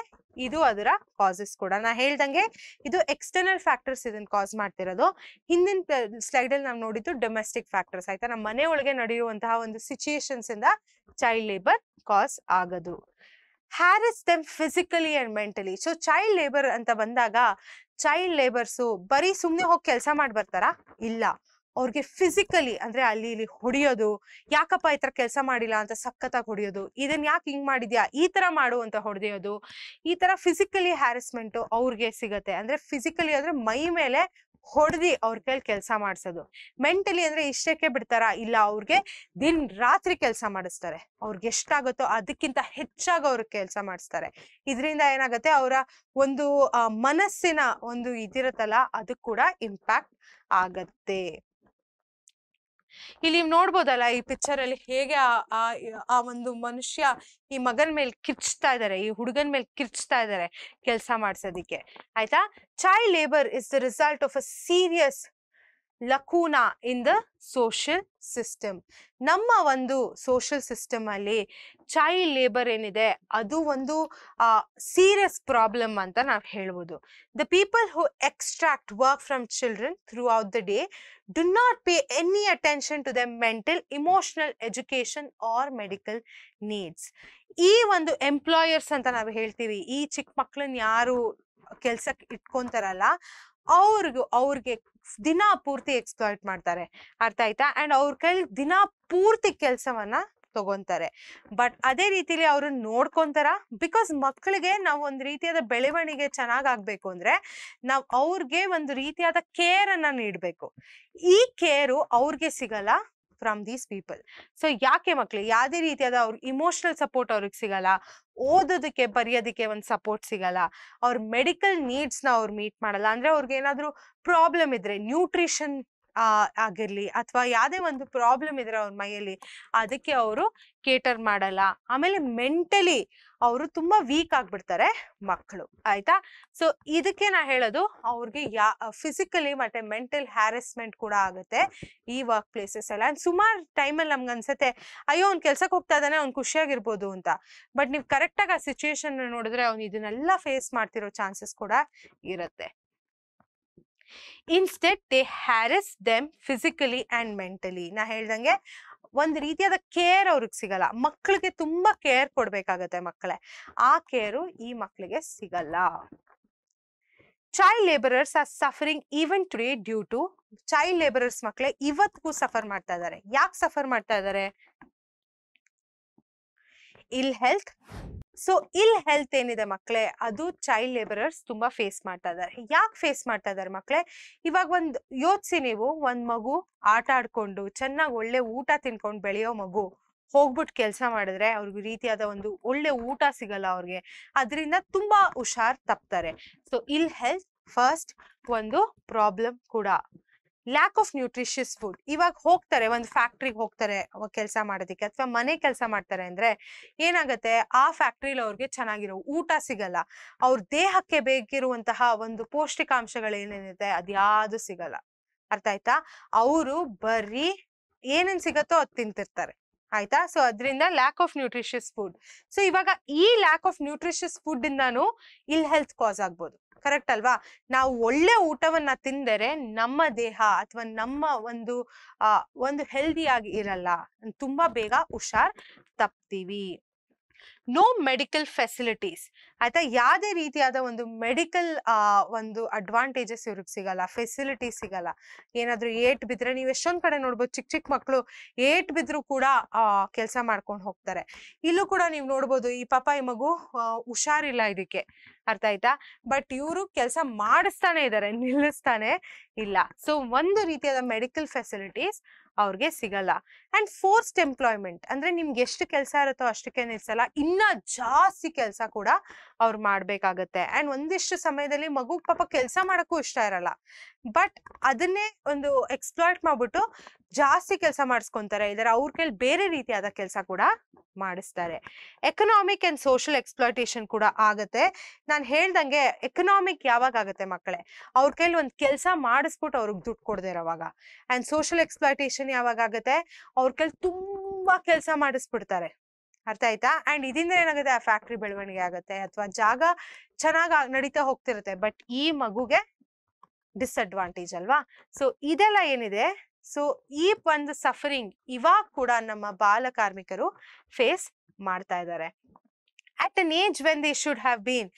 ಇದು ಅದರ ಕಾಸಸ್ ಕೂಡ ನಾ ಹೇಳ್ದಂಗೆ ಇದು ಎಕ್ಸ್ಟರ್ನಲ್ ಫ್ಯಾಕ್ಟರ್ಸ್ ಇದನ್ನ ಕಾಸ್ ಮಾಡ್ತಿರೋದು ಹಿಂದಿನ ಸ್ಲೈಡ್ ಅಲ್ಲಿ ನಾವು ನೋಡಿದ್ದು ಡೊಮೆಸ್ಟಿಕ್ ಫ್ಯಾಕ್ಟರ್ಸ್ ಆಯ್ತಾ ನಮ್ಮ ಮನೆ ಒಳಗೆ ನಡೆಯುವಂತಹ ಒಂದು ಸಿಚುಯೇಷನ್ಸ್ ಇಂದ ಚೈಲ್ಡ್ ಲೇಬರ್ ಕಾಸ್ ಆಗೋದು harass them physically and mentally so child labour ಅಂತ ಬಂದಾಗ ಚೈಲ್ಡ್ ಲೇಬರ್ಸು ಬರೀ ಸುಮ್ಮನೆ ಹೋಗಿ ಕೆಲಸ ಮಾಡಿ ಬರ್ತಾರಾ ಇಲ್ಲ ಅವ್ರಿಗೆ ಫಿಸಿಕಲಿ ಅಂದ್ರೆ ಅಲ್ಲಿ ಇಲ್ಲಿ ಹೊಡಿಯೋದು ಯಾಕಪ್ಪ ಈ ತರ ಕೆಲಸ ಮಾಡಿಲ್ಲ ಅಂತ ಸಖತ್ತಾಗಿ ಹೊಡಿಯೋದು ಇದನ್ ಯಾಕೆ ಹಿಂಗ್ ಮಾಡಿದ್ಯಾ ಈ ತರ ಮಾಡು ಅಂತ ಹೊಡೆಯೋದು ಈ ತರ ಫಿಸಿಕಲಿ ಹ್ಯಾರಸ್ಮೆಂಟ್ ಅವ್ರಿಗೆ ಸಿಗತ್ತೆ ಅಂದ್ರೆ ಫಿಸಿಕಲಿ ಅಂದ್ರೆ ಮೈ ಮೇಲೆ ಹೊಡೆದಿ ಅವ್ರ ಕೈಲಿ ಕೆಲಸ ಮಾಡಿಸೋದು ಮೆಂಟಲಿ ಅಂದ್ರೆ ಇಷ್ಟಕ್ಕೆ ಬಿಡ್ತಾರ ಇಲ್ಲ ಅವ್ರಿಗೆ ದಿನ್ ರಾತ್ರಿ ಕೆಲಸ ಮಾಡಿಸ್ತಾರೆ ಅವ್ರಿಗೆ ಎಷ್ಟಾಗುತ್ತೋ ಅದಕ್ಕಿಂತ ಹೆಚ್ಚಾಗಿ ಅವ್ರ ಕೆಲಸ ಮಾಡಿಸ್ತಾರೆ ಇದರಿಂದ ಏನಾಗುತ್ತೆ ಅವರ ಒಂದು ಮನಸ್ಸಿನ ಒಂದು ಇದಿರತ್ತಲ್ಲ ಅದು ಕೂಡ ಇಂಪ್ಯಾಕ್ಟ್ ಆಗತ್ತೆ ಇಲ್ಲಿ ನೋಡ್ಬೋದಲ್ಲ ಈ ಪಿಕ್ಚರ್ ಅಲ್ಲಿ ಹೇಗೆ ಆ ಒಂದು ಮನುಷ್ಯ ಈ ಮಗನ್ ಮೇಲೆ ಕಿರ್ಚ್ತಾ ಇದಾರೆ ಈ ಹುಡುಗನ್ ಮೇಲೆ ಕಿರ್ಚ್ತಾ ಇದಾರೆ ಕೆಲಸ ಮಾಡ್ಸೋದಿಕ್ಕೆ ಆಯ್ತಾ child labour is the result of a serious lacuna in the social system ನಮ್ಮ ಒಂದು ಸೋಷಲ್ ಸಿಸ್ಟಮ್ ಚೈಲ್ಡ್ ಲೇಬರ್ ಏನಿದೆ ಅದು ಒಂದು ಸೀರಿಯಸ್ ಪ್ರಾಬ್ಲಮ್ ಅಂತ ನಾವು ಹೇಳ್ಬೋದು the people who extract work from children throughout the day do not pay any attention to the mental emotional education or medical needs ಈ ಒಂದು ಎಂಪ್ಲಾಯರ್ಸ್ ಅಂತ ನಾವು ಹೇಳ್ತೀವಿ ಈ ಚಿಕ್ಕ ಮಕ್ಕಳನ್ನ ಯಾರು ಕೆಲ್ಸಕ್ಕೆ ಇಟ್ಕೊಂತಾರಲ್ಲ ಅವ್ರಿಗೂ ಅವ್ರಿಗೆ ದಿನ ಪೂರ್ತಿ ಎಕ್ಸ್ಪ್ಲಾಯ್ಟ್ ಮಾಡ್ತಾರೆ ಅರ್ಥ ಆಯ್ತಾ ಅಂಡ್ ಅವ್ರ ಕೈ ದಿನ ಪೂರ್ತಿ ಕೆಲಸವನ್ನ ತಗೊಂತಾರೆ ಬಟ್ ಅದೇ ರೀತಿಲಿ ಅವರು ನೋಡ್ಕೊಂತಾರ ಬಿಕಾಸ್ ಮಕ್ಕಳಿಗೆ ನಾವು ಒಂದು ರೀತಿಯಾದ ಬೆಳವಣಿಗೆ ಚೆನ್ನಾಗಾಗ್ಬೇಕು ಅಂದ್ರೆ ನಾವು ಅವ್ರಿಗೆ ಒಂದು ರೀತಿಯಾದ ಕೇರ್ ಅನ್ನ ನೀಡಬೇಕು ಈ ಕೇರು ಅವ್ರಿಗೆ ಸಿಗಲ್ಲ ಫ್ರಮ್ ದೀಸ್ ಪೀಪಲ್ ಸೊ ಯಾಕೆ ಮಕ್ಳು ಯಾವುದೇ ರೀತಿಯಾದ ಅವ್ರ ಇಮೋಷನಲ್ ಸಪೋರ್ಟ್ ಅವ್ರಿಗೆ ಸಿಗಲ್ಲ ಓದೋದಕ್ಕೆ ಬರೆಯೋದಕ್ಕೆ ಒಂದು ಸಪೋರ್ಟ್ ಸಿಗಲ್ಲ ಅವ್ರ ಮೆಡಿಕಲ್ ನೀಡ್ಸ್ನ ಅವ್ರು ಮೀಟ್ ಮಾಡಲ್ಲ ಅಂದ್ರೆ ಅವ್ರಿಗೆ ಏನಾದರೂ ಪ್ರಾಬ್ಲಮ್ ಇದ್ರೆ ನ್ಯೂಟ್ರಿಷನ್ ಆ ಆಗಿರ್ಲಿ ಅಥವಾ ಯಾವುದೇ ಒಂದು ಪ್ರಾಬ್ಲಮ್ ಇದ್ರೆ ಅವ್ರ ಮೈಯಲ್ಲಿ ಅದಕ್ಕೆ ಅವರು ಕೇಟರ್ ಮಾಡಲ್ಲ ಆಮೇಲೆ ಮೆಂಟಲಿ ಅವರು ತುಂಬಾ ವೀಕ್ ಆಗ್ಬಿಡ್ತಾರೆ ಮಕ್ಕಳು ಆಯ್ತಾ ಸೊ ಇದಕ್ಕೆ ನಾ ಹೇಳೋದು ಅವ್ರಿಗೆ ಯಾ ಫಿಸಿಕಲಿ ಮತ್ತೆ ಮೆಂಟಲ್ ಹ್ಯಾರಸ್ಮೆಂಟ್ ಕೂಡ ಆಗುತ್ತೆ ಈ ವರ್ಕ್ ಪ್ಲೇಸಸ್ ಎಲ್ಲ ಸುಮಾರು ಟೈಮಲ್ಲಿ ನಮ್ಗೆ ಅನ್ಸುತ್ತೆ ಅಯ್ಯೋ ಅವ್ನು ಕೆಲ್ಸಕ್ಕೆ ಹೋಗ್ತಾ ಇದ್ದಾನೆ ಅವ್ನು ಖುಷಿಯಾಗಿರ್ಬೋದು ಅಂತ ಬಟ್ ನೀವು ಕರೆಕ್ಟಾಗಿ ಆ ಸಿಚುಯೇಷನ್ ನೋಡಿದ್ರೆ ಅವ್ನು ಇದನ್ನೆಲ್ಲ ಫೇಸ್ ಮಾಡ್ತಿರೋ ಚಾನ್ಸಸ್ ಕೂಡ ಇರುತ್ತೆ instead they harass them physically and mentally ನಾ ಹೇಳ್ದಂಗೆ ಒಂದು ರೀತಿಯಾದ ಕೇರ್ ಅವ್ರಿಗೆ ಸಿಗಲ್ಲ ಮಕ್ಕಳಿಗೆ ತುಂಬ ಕೇರ್ ಕೊಡ್ಬೇಕಾಗತ್ತೆ ಮಕ್ಕಳೇ ಆ ಕೇರು ಈ ಮಕ್ಕಳಿಗೆ ಸಿಗಲ್ಲ child labourers are suffering even today due to child labourers ಮಕ್ಕಳೇ ಇವತ್ತಿಗೂ ಸಫರ್ ಮಾಡ್ತಾ ಇದ್ದಾರೆ ಯಾಕೆ ಸಫರ್ ಮಾಡ್ತಾ ಇದ್ದಾರೆ ಇಲ್ ಹೆಲ್ತ್ ಸೊ ಇಲ್ ಹೆಲ್ತ್ ಏನಿದೆ ಮಕ್ಕಳೇ ಅದು ಚೈಲ್ಡ್ ಲೇಬರರ್ಸ್ ತುಂಬಾ ಫೇಸ್ ಮಾಡ್ತಾ ಇದ್ದಾರೆ ಯಾಕೆ ಫೇಸ್ ಮಾಡ್ತಾ ಇದ್ದಾರೆ ಮಕ್ಕಳೇ ಇವಾಗ ಒಂದ್ ಯೋಚಿಸಿ ನೀವು ಒಂದ್ ಮಗು ಆಟ ಆಡ್ಕೊಂಡು ಚೆನ್ನಾಗಿ ಒಳ್ಳೆ ಊಟ ತಿನ್ಕೊಂಡು ಬೆಳೆಯೋ ಮಗು ಹೋಗ್ಬಿಟ್ಟು ಕೆಲಸ ಮಾಡಿದ್ರೆ ಅವ್ರಿಗೆ ರೀತಿಯಾದ ಒಂದು ಒಳ್ಳೆ ಊಟ ಸಿಗಲ್ಲ ಅವ್ರಿಗೆ ಅದರಿಂದ ತುಂಬಾ ಹುಷಾರ್ ತಪ್ತಾರೆ ಸೊ ಇಲ್ ಹೆಲ್ತ್ ಫಸ್ಟ್ ಒಂದು ಪ್ರಾಬ್ಲಮ್ ಕೂಡ ಲ್ಯಾಕ್ ಆಫ್ ನ್ಯೂಟ್ರಿಷಿಯಸ್ ಫುಡ್ ಇವಾಗ ಹೋಗ್ತಾರೆ ಒಂದು ಫ್ಯಾಕ್ಟ್ರಿಗೆ ಹೋಗ್ತಾರೆ ಕೆಲಸ ಮಾಡೋದಕ್ಕೆ ಅಥವಾ ಮನೆ ಕೆಲಸ ಮಾಡ್ತಾರೆ ಅಂದ್ರೆ ಏನಾಗುತ್ತೆ ಆ ಫ್ಯಾಕ್ಟ್ರಿಲಿ ಅವ್ರಿಗೆ ಚೆನ್ನಾಗಿರೋ ಊಟ ಸಿಗಲ್ಲ ಅವ್ರ ದೇಹಕ್ಕೆ ಬೇಕಿರುವಂತಹ ಒಂದು ಪೌಷ್ಟಿಕಾಂಶಗಳು ಏನೇನಿದೆ ಅದ್ಯಾವುದು ಸಿಗಲ್ಲ ಅರ್ಥ ಆಯ್ತಾ ಅವರು ಬರೀ ಏನೇನ್ ಸಿಗತ್ತೋ ಅದು ತಿಂತಿರ್ತಾರೆ ಆಯ್ತಾ ಸೊ ಅದರಿಂದ lack of nutritious food so ಇವಾಗ ಈ ಲ್ಯಾಕ್ ಆಫ್ ನ್ಯೂಟ್ರಿಷಿಯಸ್ ಫುಡ್ ಇಂದಾನು ಇಲ್ ಹೆಲ್ತ್ ಕಾಸ್ ಆಗ್ಬೋದು ಕರೆಕ್ಟ್ ಅಲ್ವಾ ನಾವು ಒಳ್ಳೆ ಊಟವನ್ನ ತಿಂದರೆ ನಮ್ಮ ದೇಹ ಅಥವಾ ನಮ್ಮ ಒಂದು ಆ ಒಂದು ಹೆಲ್ದಿಯಾಗಿ ಇರಲ್ಲ ತುಂಬಾ ಬೇಗ ಹುಷಾರ್ ತಪ್ತೀವಿ ನೋ ಮೆಡಿಕಲ್ ಫೆಸಿಲಿಟೀಸ್ ಆಯ್ತಾ ಯಾವುದೇ ರೀತಿಯಾದ ಒಂದು ಮೆಡಿಕಲ್ ಒಂದು ಅಡ್ವಾಂಟೇಜಸ್ ಇವ್ರಿಗೆ ಸಿಗಲ್ಲ ಫೆಸಿಲಿಟೀಸ್ ಸಿಗಲ್ಲ ಏನಾದರೂ ಏಟ್ ಬಿದ್ದರೆ ನೀವು ಎಷ್ಟೊಂದು ಕಡೆ ನೋಡ್ಬೋದು ಚಿಕ್ಕ ಚಿಕ್ಕ ಮಕ್ಕಳು ಏಟ್ ಬಿದ್ದರೂ ಕೂಡ ಕೆಲಸ ಮಾಡ್ಕೊಂಡು ಹೋಗ್ತಾರೆ ಇಲ್ಲೂ ಕೂಡ ನೀವು ನೋಡ್ಬೋದು ಈ ಪಾಪ ಈ ಮಗು ಹುಷಾರಿಲ್ಲ ಇದಕ್ಕೆ ಅರ್ಥ ಆಯ್ತಾ ಬಟ್ ಇವರು ಕೆಲಸ ಮಾಡಿಸ್ತಾನೆ ಇದ್ದಾರೆ ನಿಲ್ಲಿಸ್ತಾನೆ ಇಲ್ಲ ಸೊ ಒಂದು ರೀತಿಯಾದ ಮೆಡಿಕಲ್ ಫೆಸಿಲಿಟೀಸ್ ಅವ್ರಿಗೆ ಸಿಗಲ್ಲ ಅಂಡ್ ಫೋರ್ಸ್ಡ್ ಎಂಪ್ಲಾಯ್ಮೆಂಟ್ ಅಂದ್ರೆ ನಿಮ್ಗೆ ಎಷ್ಟು ಕೆಲಸ ಇರುತ್ತೋ ಅಷ್ಟಕ್ಕೆ ನಿಲ್ಸಲ್ಲ ಇನ್ನ ಜಾಸ್ತಿ ಕೆಲಸ ಕೂಡ ಅವ್ರು ಮಾಡ್ಬೇಕಾಗತ್ತೆ ಅಂಡ್ ಒಂದಿಷ್ಟು ಸಮಯದಲ್ಲಿ ಮಗು ಪಾಪ ಕೆಲಸ ಮಾಡೋಕ್ಕೂ ಇಷ್ಟ ಇರಲ್ಲ ಬಟ್ ಅದನ್ನೇ ಒಂದು ಎಕ್ಸ್ಪ್ಲಾಯ್ಟ್ ಮಾಡ್ಬಿಟ್ಟು ಜಾಸ್ತಿ ಕೆಲಸ ಮಾಡಿಸ್ಕೊಂತಾರೆ ಇದರ ಅವ್ರ ಕೈಲಿ ಬೇರೆ ರೀತಿಯಾದ ಕೆಲಸ ಕೂಡ ಮಾಡಿಸ್ತಾರೆ ಎಕನಾಮಿಕ್ ಅಂಡ್ ಸೋಷಿಯಲ್ ಎಕ್ಸ್ಪ್ಲಾಟೇಷನ್ ಕೂಡ ಆಗತ್ತೆ ನಾನು ಹೇಳ್ದಂಗೆ ಎಕನಾಮಿಕ್ ಯಾವಾಗ ಆಗತ್ತೆ ಮಕ್ಕಳೇ ಅವ್ರ ಕೈಲಿ ಒಂದು ಕೆಲಸ ಮಾಡಿಸ್ಬಿಟ್ಟು ಅವ್ರಿಗೆ ದುಡ್ಡು ಕೊಡದೆ ಇರೋವಾಗ ಅಂಡ್ ಸೋಷಿಯಲ್ ಎಕ್ಸ್ಪ್ಲಾಟೇಷನ್ ಯಾವಾಗ ಆಗತ್ತೆ ಅವ್ರ ಕೈಲಿ ತುಂಬಾ ಕೆಲಸ ಮಾಡಿಸ್ಬಿಡ್ತಾರೆ ಅರ್ಥ ಆಯ್ತಾ ಅಂಡ್ ಇದರಿಂದ ಏನಾಗುತ್ತೆ ಆ ಫ್ಯಾಕ್ಟ್ರಿ ಬೆಳವಣಿಗೆ ಆಗುತ್ತೆ ಅಥವಾ ಜಾಗ ಚೆನ್ನಾಗಿ ನಡೀತಾ ಹೋಗ್ತಿರುತ್ತೆ ಬಟ್ ಈ ಮಗುಗೆ ಡಿಸ್ಅಡ್ವಾಂಟೇಜ್ ಅಲ್ವಾ ಸೊ ಇದೆಲ್ಲ ಏನಿದೆ ಸೊ ಈ ಒಂದು ಸಫರಿಂಗ್ ಇವಾಗ ಕೂಡ ನಮ್ಮ ಬಾಲ ಕಾರ್ಮಿಕರು ಫೇಸ್ ಮಾಡ್ತಾ ಇದ್ದಾರೆ at an age when they should have been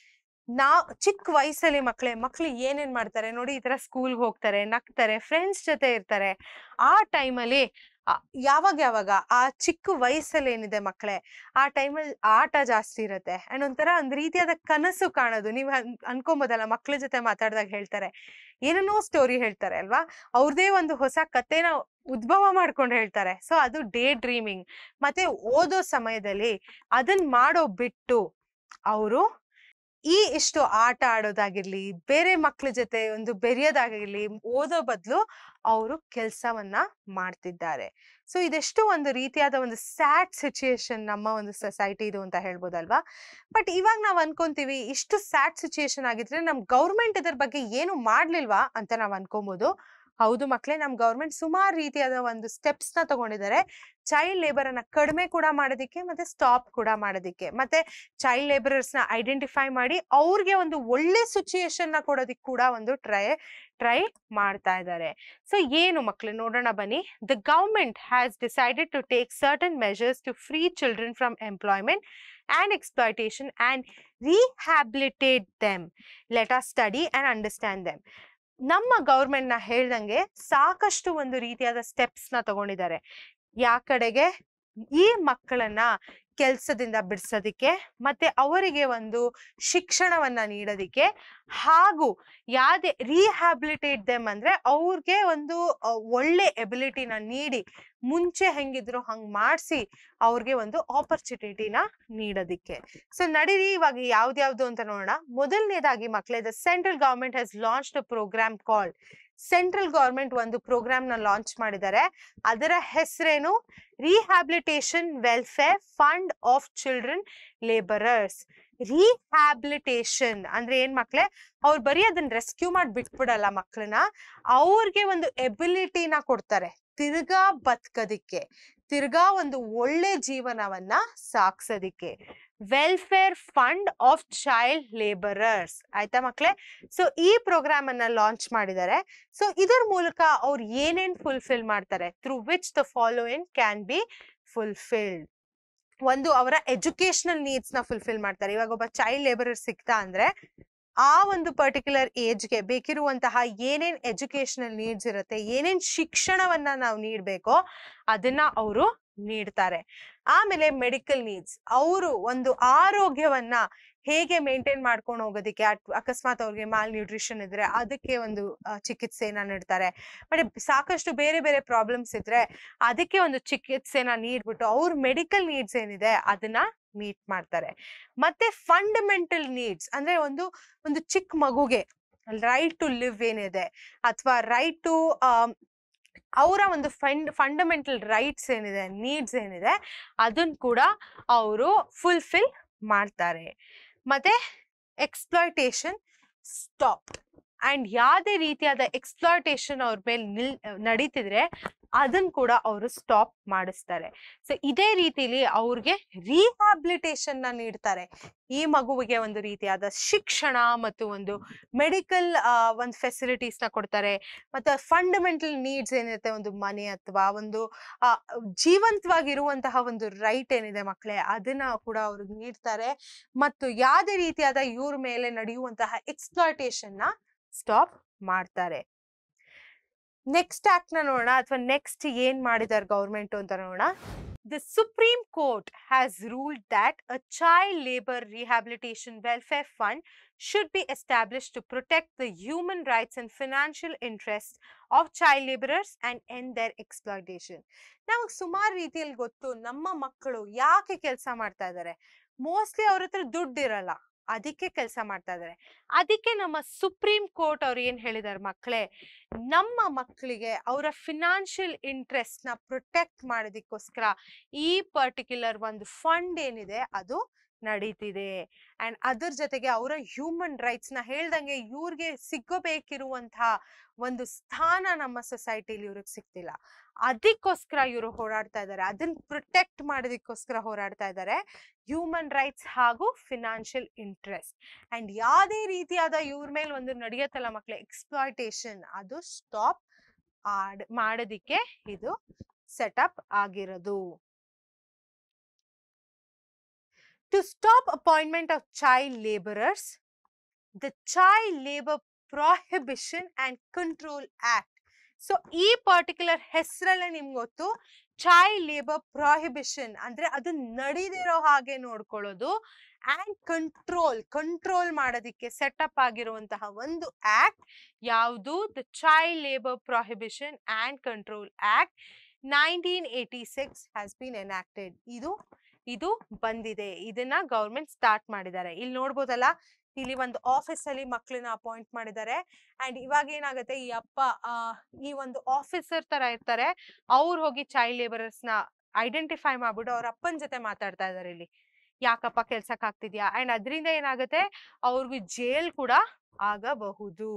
ನಾ ಚಿಕ್ಕ ವಯಸ್ಸಲ್ಲಿ ಮಕ್ಕಳೇ ಮಕ್ಳು ಏನೇನ್ ಮಾಡ್ತಾರೆ ನೋಡಿ ಈ ತರ ಸ್ಕೂಲ್ಗೆ ಹೋಗ್ತಾರೆ ನಗ್ತಾರೆ ಫ್ರೆಂಡ್ಸ್ ಜೊತೆ ಇರ್ತಾರೆ ಆ ಟೈಮಲ್ಲಿ ಯಾವಾಗ ಯಾವಾಗ ಆ ಚಿಕ್ಕ ವಯಸ್ಸಲ್ಲಿ ಏನಿದೆ ಮಕ್ಕಳೇ ಆ ಟೈಮಲ್ಲಿ ಆಟ ಜಾಸ್ತಿ ಇರುತ್ತೆ ಅಂಡ್ ಒಂಥರ ಒಂದ್ ರೀತಿಯಾದ ಕನಸು ಕಾಣೋದು ನೀವ್ ಅನ್ಕೊಂಬೋದಲ್ಲ ಮಕ್ಳ ಜೊತೆ ಮಾತಾಡ್ದಾಗ ಹೇಳ್ತಾರೆ ಏನೇನೋ ಸ್ಟೋರಿ ಹೇಳ್ತಾರೆ ಅಲ್ವಾ ಅವ್ರದೇ ಒಂದು ಹೊಸ ಕಥೆನ ಉದ್ಭವ ಮಾಡ್ಕೊಂಡು ಹೇಳ್ತಾರೆ ಸೊ ಅದು ಡೇ ಡ್ರೀಮಿಂಗ್ ಮತ್ತೆ ಓದೋ ಸಮಯದಲ್ಲಿ ಅದನ್ನ ಮಾಡೋ ಬಿಟ್ಟು ಅವರು ಈ ಇಷ್ಟು ಆಟ ಆಡೋದಾಗಿರ್ಲಿ ಬೇರೆ ಮಕ್ಕಳ ಜೊತೆ ಒಂದು ಬೆರೆಯೋದಾಗಿರ್ಲಿ ಓದೋ ಬದಲು ಅವರು ಕೆಲಸವನ್ನ ಮಾಡ್ತಿದ್ದಾರೆ ಸೊ ಇದೆಷ್ಟು ಒಂದು ರೀತಿಯಾದ ಒಂದು ಸ್ಯಾಡ್ ಸಿಚುಯೇಷನ್ ನಮ್ಮ ಒಂದು ಸೊಸೈಟಿ ಇದು ಅಂತ ಹೇಳ್ಬೋದಲ್ವಾ ಬಟ್ ಇವಾಗ ನಾವು ಅನ್ಕೊಂತೀವಿ ಇಷ್ಟು ಸ್ಯಾಡ್ ಸಿಚುಯೇಷನ್ ಆಗಿದ್ರೆ ನಮ್ ಗೌರ್ಮೆಂಟ್ ಇದ್ರ ಬಗ್ಗೆ ಏನು ಮಾಡ್ಲಿಲ್ವಾ ಅಂತ ನಾವು ಅನ್ಕೋಬಹುದು ಹೌದು ಮಕ್ಕಳೇ ನಮ್ ಗೌರ್ಮೆಂಟ್ ಸುಮಾರು ರೀತಿಯಾದ ಒಂದು ಸ್ಟೆಪ್ಸ್ ನ ತಗೊಂಡಿದ್ದಾರೆ ಚೈಲ್ಡ್ ಲೇಬರ್ ಅನ್ನ ಕಡಿಮೆ ಕೂಡ ಮಾಡೋದಿಕ್ಕೆ ಮತ್ತೆ ಸ್ಟಾಪ್ ಕೂಡ ಮಾಡೋದಿಕ್ಕೆ ಮತ್ತೆ ಚೈಲ್ಡ್ ಲೇಬರರ್ಸ್ ನ ಐಡೆಂಟಿಫೈ ಮಾಡಿ ಅವ್ರಿಗೆ ಒಂದು ಒಳ್ಳೆ ಸಿಚುಯೇಷನ್ ನ ಕೊಡೋದಿಕ್ ಕೂಡ ಒಂದು ಟ್ರೈ ಟ್ರೈ ಮಾಡ್ತಾ ಇದ್ದಾರೆ ಸೊ ಏನು ಮಕ್ಕಳು ನೋಡೋಣ ಬನ್ನಿ the government has decided to take certain measures to free children from employment and exploitation and rehabilitate them let us study and understand them ನಮ್ಮ ಗೌರ್ಮೆಂಟ್ ನ ಹೇಳ್ದಂಗೆ ಸಾಕಷ್ಟು ಒಂದು ರೀತಿಯಾದ ಸ್ಟೆಪ್ಸ್ ನ ತಗೊಂಡಿದ್ದಾರೆ ಯಾ ಈ ಮಕ್ಕಳನ್ನ ಕೆಲಸದಿಂದ ಬಿಡಿಸೋದಿಕ್ಕೆ ಮತ್ತೆ ಅವರಿಗೆ ಒಂದು ಶಿಕ್ಷಣವನ್ನ ನೀಡೋದಿಕ್ಕೆ ಹಾಗೂ ಯಾವ್ದೇ ರೀಹ್ಯಾಬಿಲಿಟೇಟ್ ದೆಮ್ ಅಂದ್ರೆ ಅವ್ರಿಗೆ ಒಂದು ಒಳ್ಳೆ ಎಬಿಲಿಟಿನ ನೀಡಿ ಮುಂಚೆ ಹೆಂಗಿದ್ರು ಹಂಗ್ ಮಾಡಿಸಿ ಅವ್ರಿಗೆ ಒಂದು ಆಪರ್ಚುನಿಟಿನ ನೀಡೋದಿಕ್ಕೆ ಸೊ ನಡೀರಿ ಇವಾಗ ಯಾವ್ದ್ಯಾವ್ದು ಅಂತ ನೋಡೋಣ ಮೊದಲನೇದಾಗಿ ಮಕ್ಕಳೇ the central government has launch a programme called central government ಒಂದು ಪ್ರೋಗ್ರಾಮ್ ನ ಲಾಂಚ್ ಮಾಡಿದ್ದಾರೆ ಅದರ ಹೆಸರೇನು rehabilitation welfare fund of children labourers rehabilitation ಅಂದ್ರೆ ಏನ್ ಮಕ್ಳೆ ಅವ್ರು ಬರೀ ಅದನ್ನ ರೆಸ್ಕ್ಯೂ ಮಾಡಿ ಬಿಟ್ಬಿಡಲ್ಲ ಮಕ್ಳನ್ನ ಅವ್ರಿಗೆ ಒಂದು ಎಬಿಲಿಟಿನ ಕೊಡ್ತಾರೆ ತಿರ್ಗಾ ಬದುಕೋದಿಕ್ಕೆ ತಿರ್ಗಾ ಒಂದು ಒಳ್ಳೆ ಜೀವನವನ್ನ ಸಾಕ್ಸೋದಿಕ್ಕೆ welfare fund of child labourers ಆಯ್ತಾ ಮಕ್ಳೆ ಸೊ ಈ ಪ್ರೋಗ್ರಾಮ್ ಅನ್ನ ಲಾಂಚ್ ಮಾಡಿದ್ದಾರೆ ಸೊ ಇದರ ಮೂಲಕ ಅವ್ರು ಏನೇನ್ ಫುಲ್ಫಿಲ್ ಮಾಡ್ತಾರೆ through which the following can be fulfilled ಒಂದು ಅವರ ಎಜುಕೇಶನಲ್ ನೀಡ್ಸ್ ನ ಫುಲ್ಫಿಲ್ ಮಾಡ್ತಾರೆ ಇವಾಗ ಒಬ್ಬ ಚೈಲ್ಡ್ ಲೇಬರರ್ ಸಿಗ್ತಾ ಅಂದ್ರೆ ಆ ಒಂದು ಪರ್ಟಿಕ್ಯುಲರ್ ಏಜ್ಗೆ ಬೇಕಿರುವಂತಹ ಏನೇನ್ ಎಜುಕೇಷನಲ್ ನೀಡ್ಸ್ ಇರುತ್ತೆ ಏನೇನ್ ಶಿಕ್ಷಣವನ್ನ ನಾವು ನೀಡಬೇಕೋ ಅದನ್ನ ಅವರು ನೀಡ್ತಾರೆ ಆಮೇಲೆ ಮೆಡಿಕಲ್ ನೀಡ್ಸ್ ಅವರು ಒಂದು ಆರೋಗ್ಯವನ್ನ ಹೇಗೆ ಮೇಂಟೈನ್ ಮಾಡ್ಕೊಂಡು ಹೋಗೋದಕ್ಕೆ ಅಕಸ್ಮಾತ್ ಅವ್ರಿಗೆ ಮಾಲ್ ನ್ಯೂಟ್ರಿಷನ್ ಇದ್ರೆ ಅದಕ್ಕೆ ಒಂದು ಚಿಕಿತ್ಸೆನ ನೀಡ್ತಾರೆ ಬಟ್ ಸಾಕಷ್ಟು ಬೇರೆ ಬೇರೆ ಪ್ರಾಬ್ಲಮ್ಸ್ ಇದ್ರೆ ಅದಕ್ಕೆ ಒಂದು ಚಿಕಿತ್ಸೆನ ನೀಡ್ಬಿಟ್ಟು ಅವ್ರ ಮೆಡಿಕಲ್ ನೀಡ್ಸ್ ಏನಿದೆ ಅದನ್ನ ಮೀಟ್ ಮಾಡ್ತಾರೆ ಮತ್ತೆ ಫಂಡಮೆಂಟಲ್ ನೀಡ್ಸ್ ಅಂದ್ರೆ ಒಂದು ಒಂದು ಚಿಕ್ಕ ಮಗುಗೆ ರೈಟ್ ಟು ಲಿವ್ ಏನಿದೆ ಅಥವಾ ರೈಟ್ ಟು ಅವರ ಒಂದು ಫಂಡ್ ಫಂಡಮೆಂಟಲ್ ರೈಟ್ಸ್ ಏನಿದೆ ನೀಡ್ಸ್ ಏನಿದೆ ಅದನ್ನು ಕೂಡ ಅವರು ಫುಲ್ಫಿಲ್ ಮಾಡ್ತಾರೆ ಮತ್ತೆ ಎಕ್ಸ್ಪ್ಲಾಯ್ಟೇಷನ್ ಸ್ಟಾಪ್ ಅಂಡ್ ಯಾವುದೇ ರೀತಿಯಾದ ಎಕ್ಸ್ಪ್ಲಾಯ್ಟೇಷನ್ ಅವ್ರ ಮೇಲೆ ನಿಲ್ ನಡೀತಿದ್ರೆ ಅದನ್ನ ಕೂಡ ಅವರು ಸ್ಟಾಪ್ ಮಾಡಿಸ್ತಾರೆ ಸೊ ಇದೇ ರೀತಿಲಿ ಅವ್ರಿಗೆ ರೀಹಾಬಿಲಿಟೇಷನ್ ನ ನೀಡ್ತಾರೆ ಈ ಮಗುವಿಗೆ ಒಂದು ರೀತಿಯಾದ ಶಿಕ್ಷಣ ಮತ್ತು ಒಂದು ಮೆಡಿಕಲ್ ಒಂದು ಫೆಸಿಲಿಟೀಸ್ ನ ಕೊಡ್ತಾರೆ ಮತ್ತೆ ಫಂಡಮೆಂಟಲ್ ನೀಡ್ಸ್ ಏನಿರುತ್ತೆ ಒಂದು ಮನೆ ಅಥವಾ ಒಂದು ಜೀವಂತವಾಗಿರುವಂತಹ ಒಂದು ರೈಟ್ ಏನಿದೆ ಮಕ್ಕಳೇ ಅದನ್ನ ಕೂಡ ಅವ್ರಿಗೆ ನೀಡ್ತಾರೆ ಮತ್ತು ಯಾವುದೇ ರೀತಿಯಾದ ಇವ್ರ ಮೇಲೆ ನಡೆಯುವಂತಹ ಎಕ್ಸ್ಪ್ಲಾಯಿಟೇಷನ್ ನ ಸ್ಟಾಪ್ ಮಾಡ್ತಾರೆ ನೆಕ್ಸ್ಟ್ ಆಕ್ಟ್ ನ ನೋಡೋಣ ಅಥವಾ ನೆಕ್ಸ್ಟ್ ಏನ್ ಮಾಡಿದಾರೆ ಗೌರ್ಮೆಂಟ್ ಅಂತ ನೋಡೋಣ the supreme court has ruled that a child labour rehabilitation welfare fund should be established to protect the human rights and financial interests of child laborers and end their exploitation. ನಮಗೆ ಸುಮಾರು ರೀತಿಯಲ್ಲಿ ಗೊತ್ತು ನಮ್ಮ ಮಕ್ಕಳು ಯಾಕೆ ಕೆಲಸ ಮಾಡ್ತಾ ಇದ್ದಾರೆ ಮೋಸ್ಟ್ಲಿ ಅವ್ರ ಹತ್ರ ದುಡ್ಡು ಇರಲ್ಲ ಅದಕ್ಕೆ ಕೆಲಸ ಮಾಡ್ತಾ ಇದ್ದಾರೆ ಅದಕ್ಕೆ ನಮ್ಮ ಸುಪ್ರೀಂ ಕೋರ್ಟ್ ಅವ್ರು ಏನ್ ಹೇಳಿದಾರೆ ಮಕ್ಕಳೇ ನಮ್ಮ ಮಕ್ಕಳಿಗೆ ಅವರ ಫಿನಾನ್ಷಿಯಲ್ ಇಂಟ್ರೆಸ್ಟ್ ನ ಪ್ರೊಟೆಕ್ಟ್ ಮಾಡೋದಕ್ಕೋಸ್ಕರ ಈ ಪರ್ಟಿಕ್ಯುಲರ್ ಒಂದು ಫಂಡ್ ಏನಿದೆ ಅದು ನಡೀತಿದೆ ಅಂಡ್ ಅದ್ರ ಜೊತೆಗೆ ಅವರ ಹ್ಯೂಮನ್ ರೈಟ್ಸ್ ನ ಹೇಳ್ದಂಗೆ ಇವ್ರಿಗೆ ಸಿಗಬೇಕಿರುವಂತಹ ಒಂದು ಸ್ಥಾನ ನಮ್ಮ ಸೊಸೈಟಿಲಿ ಇವ್ರಿಗೆ ಸಿಗ್ತಿಲ್ಲ ಅದಕ್ಕೋಸ್ಕರ ಇವರು ಹೋರಾಡ್ತಾ ಇದ್ದಾರೆ ಅದನ್ನ ಪ್ರೊಟೆಕ್ಟ್ ಮಾಡೋದಕ್ಕೋಸ್ಕರ ಹೋರಾಡ್ತಾ ಇದ್ದಾರೆ ಹ್ಯೂಮನ್ ರೈಟ್ಸ್ ಹಾಗೂ ಫಿನಾನ್ಷಿಯಲ್ ಇಂಟ್ರೆಸ್ಟ್ ಅಂಡ್ ಯಾವುದೇ ರೀತಿಯಾದ ಇವ್ರ ಮೇಲೆ ಒಂದು ನಡೆಯುತ್ತಲ್ಲ ಮಕ್ಕಳ ಎಕ್ಸ್ಪ್ಲಾಯ್ಟೇಷನ್ ಅದು ಸ್ಟಾಪ್ ಆಡ್ ಮಾಡೋದಿಕ್ಕೆ ಇದು ಸೆಟಪ್ ಆಗಿರೋದು to stop appointment of child labourers the child labour prohibition and control act so ಈ ಪರ್ಟಿಕ್ಯುಲರ್ ಹೆಸರಲ್ಲೇ ನಿಮ್ಗೆ ಗೊತ್ತು ಚೈಲ್ಡ್ ಲೇಬರ್ ಪ್ರೊಹಿಬಿಷನ್ ಅಂದ್ರೆ ಅದು ನಡೀದಿರೋ ಹಾಗೆ ನೋಡ್ಕೊಳ್ಳೋದು ಅಂಡ್ ಕಂಟ್ರೋಲ್ ಕಂಟ್ರೋಲ್ ಮಾಡೋದಕ್ಕೆ ಸೆಟಪ್ ಆಗಿರುವಂತಹ ಒಂದು ಆಕ್ಟ್ ಯಾವುದು the child labour prohibition and control act nineteen eighty six has been enacted ಇದು ಇದು ಬಂದಿದೆ ಇದನ್ನ ಗೌರ್ಮೆಂಟ್ ಸ್ಟಾರ್ಟ್ ಮಾಡಿದ್ದಾರೆ ಇಲ್ಲಿ ನೋಡ್ಬೋದಲ್ಲ ಇಲ್ಲಿ ಒಂದು ಆಫೀಸ್ ಅಲ್ಲಿ ಮಕ್ಕಳನ್ನ ಅಪಾಯಿಂಟ್ ಮಾಡಿದ್ದಾರೆ ಅಂಡ್ ಇವಾಗ ಏನಾಗುತ್ತೆ ಈ ಅಪ್ಪ ಈ ಒಂದು ಆಫೀಸರ್ ತರ ಇರ್ತಾರೆ ಅವ್ರು ಹೋಗಿ ಚೈಲ್ಡ್ ಲೇಬರರ್ಸ್ ನ ಐಡೆಂಟಿಫೈ ಮಾಡ್ಬಿಟ್ಟು ಅವ್ರ ಅಪ್ಪನ ಜೊತೆ ಮಾತಾಡ್ತಾ ಇದಾರೆ ಇಲ್ಲಿ ಯಾಕಪ್ಪ ಕೆಲ್ಸಕ್ಕೆ ಆಗ್ತಿದ್ಯಾ ಅಂಡ್ ಅದರಿಂದ ಏನಾಗುತ್ತೆ ಅವ್ರಿಗೂ ಜೇಲ್ ಕೂಡ ಆಗಬಹುದು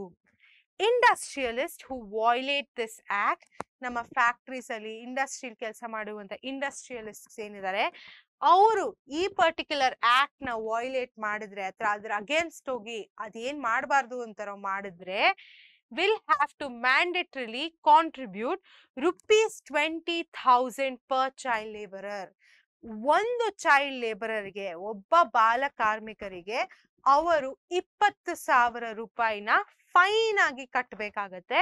industrialist who violate this act ನಮ್ಮ ಫ್ಯಾಕ್ಟ್ರೀಸ್ ಅಲ್ಲಿ ಇಂಡಸ್ಟ್ರಿಯಲ್ ಕೆಲಸ ಮಾಡುವಂತ ಇಂಡಸ್ಟ್ರಿಯಲಿಸ್ಟ್ ಏನಿದ್ದಾರೆ ಅವರು ಈ ಪರ್ಟಿಕ್ಯುಲರ್ ಆಕ್ಟ್ ನ ವಾಯ್ಲೇಟ್ ಮಾಡಿದ್ರೆ ಅಥವಾ ಅದ್ರ ಅಗೇನ್ಸ್ಟ್ ಹೋಗಿ ಅದೇನ್ ಮಾಡಬಾರ್ದು ಅಂತಾರೋ ಮಾಡಿದ್ರೆ will have to mandatorily contribute rupees twenty thousand per child labourer ಒಂದು ಚೈಲ್ಡ್ ಲೇಬರರ್ಗೆ ಒಬ್ಬ ಬಾಲ ಕಾರ್ಮಿಕರಿಗೆ ಅವರು ಇಪ್ಪತ್ತು ಸಾವಿರ ರೂಪಾಯಿನ ಫೈನ್ ಆಗಿ ಕಟ್ಟಬೇಕಾಗತ್ತೆ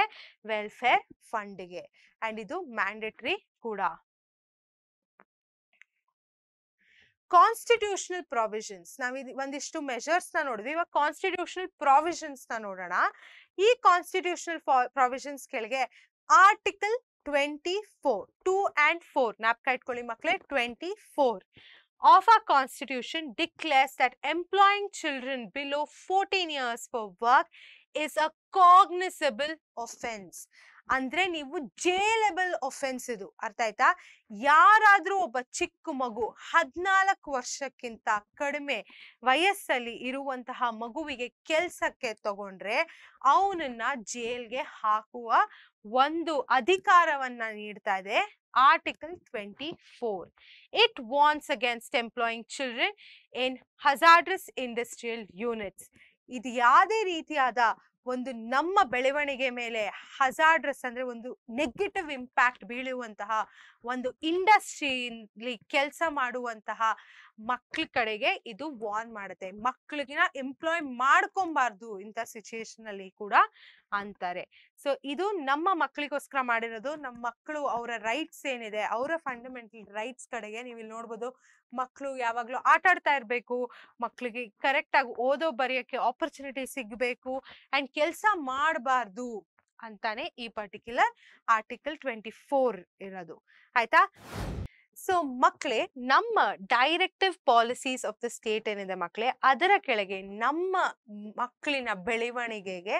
ವೆಲ್ಫೇರ್ ಫಂಡ್ಗೆ ಅಂಡ್ ಇದು ಮ್ಯಾಂಡೇಟರಿ ಕೂಡ constitutional provisions. Now, we want these two measures Now, nodi. Ivaga constitutional provisions na nodana. E constitutional provisions kelige article 24 2 and 4 napka itkoli makle 24 of our constitution declares that employing children below 14 years for work is a cognizable offense ಅಂದ್ರೆ ನೀವು ಜೇಲೆಬಲ್ offence ಇದು ಅರ್ಥ ಆಯ್ತಾ ಯಾರಾದ್ರೂ ಒಬ್ಬ ಚಿಕ್ಕ ಮಗು ಹದಿನಾಲ್ಕು ವರ್ಷಕ್ಕಿಂತ ಕಡಿಮೆ ವಯಸ್ಸಲ್ಲಿ ಇರುವಂತಹ ಮಗುವಿಗೆ ಕೆಲ್ಸಕ್ಕೆ ತಗೊಂಡ್ರೆ ಅವನನ್ನ ಜೇಲ್ಗೆ ಹಾಕುವ ಒಂದು ಅಧಿಕಾರವನ್ನ ನೀಡ್ತಾ ಇದೆ article twenty four it warns against employing children in hazardous industrial units ಇದು ಯಾವುದೇ ರೀತಿಯಾದ ಒಂದು ನಮ್ಮ ಬೆಳವಣಿಗೆ ಮೇಲೆ ಹಜಾರ್ಡ್ರಸ್ ಅಂದ್ರೆ ಒಂದು ನೆಗೆಟಿವ್ ಇಂಪ್ಯಾಕ್ಟ್ ಬೀಳುವಂತಹ ಒಂದು ಇಂಡಸ್ಟ್ರಿಲಿ ಕೆಲಸ ಮಾಡುವಂತಹ ಮಕ್ಳ ಕಡೆಗೆ ಇದು ವಾರ್ನ್ ಮಾಡುತ್ತೆ ಮಕ್ಳಿಗಿನ ಎಂಪ್ಲಾಯ್ ಮಾಡ್ಕೊಬಾರ್ದು ಇಂಥ ಸಿಚುಯೇಷನ್ ಅಲ್ಲಿ ಕೂಡ ಅಂತಾರೆ ಸೊ ಇದು ನಮ್ಮ ಮಕ್ಕಳಿಗೋಸ್ಕರ ಮಾಡಿರೋದು ನಮ್ಮ ಮಕ್ಕಳು ಅವರ ರೈಟ್ಸ್ ಏನಿದೆ ಅವರ ಫಂಡಮೆಂಟಲ್ ರೈಟ್ಸ್ ಕಡೆಗೆ ನೀವು ಇಲ್ಲಿ ನೋಡ್ಬೋದು ಮಕ್ಕಳು ಯಾವಾಗ್ಲೂ ಆಟ ಆಡ್ತಾ ಇರ್ಬೇಕು ಮಕ್ಕಳಿಗೆ ಕರೆಕ್ಟ್ ಆಗಿ ಓದೋ ಬರೆಯೋಕ್ಕೆ ಆಪರ್ಚುನಿಟಿ ಸಿಗ್ಬೇಕು ಅಂಡ್ ಕೆಲಸ ಮಾಡಬಾರ್ದು ಅಂತಾನೆ ಈ ಪರ್ಟಿಕ್ಯುಲರ್ ಆರ್ಟಿಕಲ್ ಟ್ವೆಂಟಿ ಫೋರ್ ಇರೋದು ಆಯ್ತಾ ಸೊ ಮಕ್ಕಳೇ ನಮ್ಮ directive policies of the state ಏನಿದೆ ಮಕ್ಕಳೇ ಅದರ ಕೆಳಗೆ ನಮ್ಮ ಮಕ್ಕಳಿನ ಬೆಳವಣಿಗೆಗೆ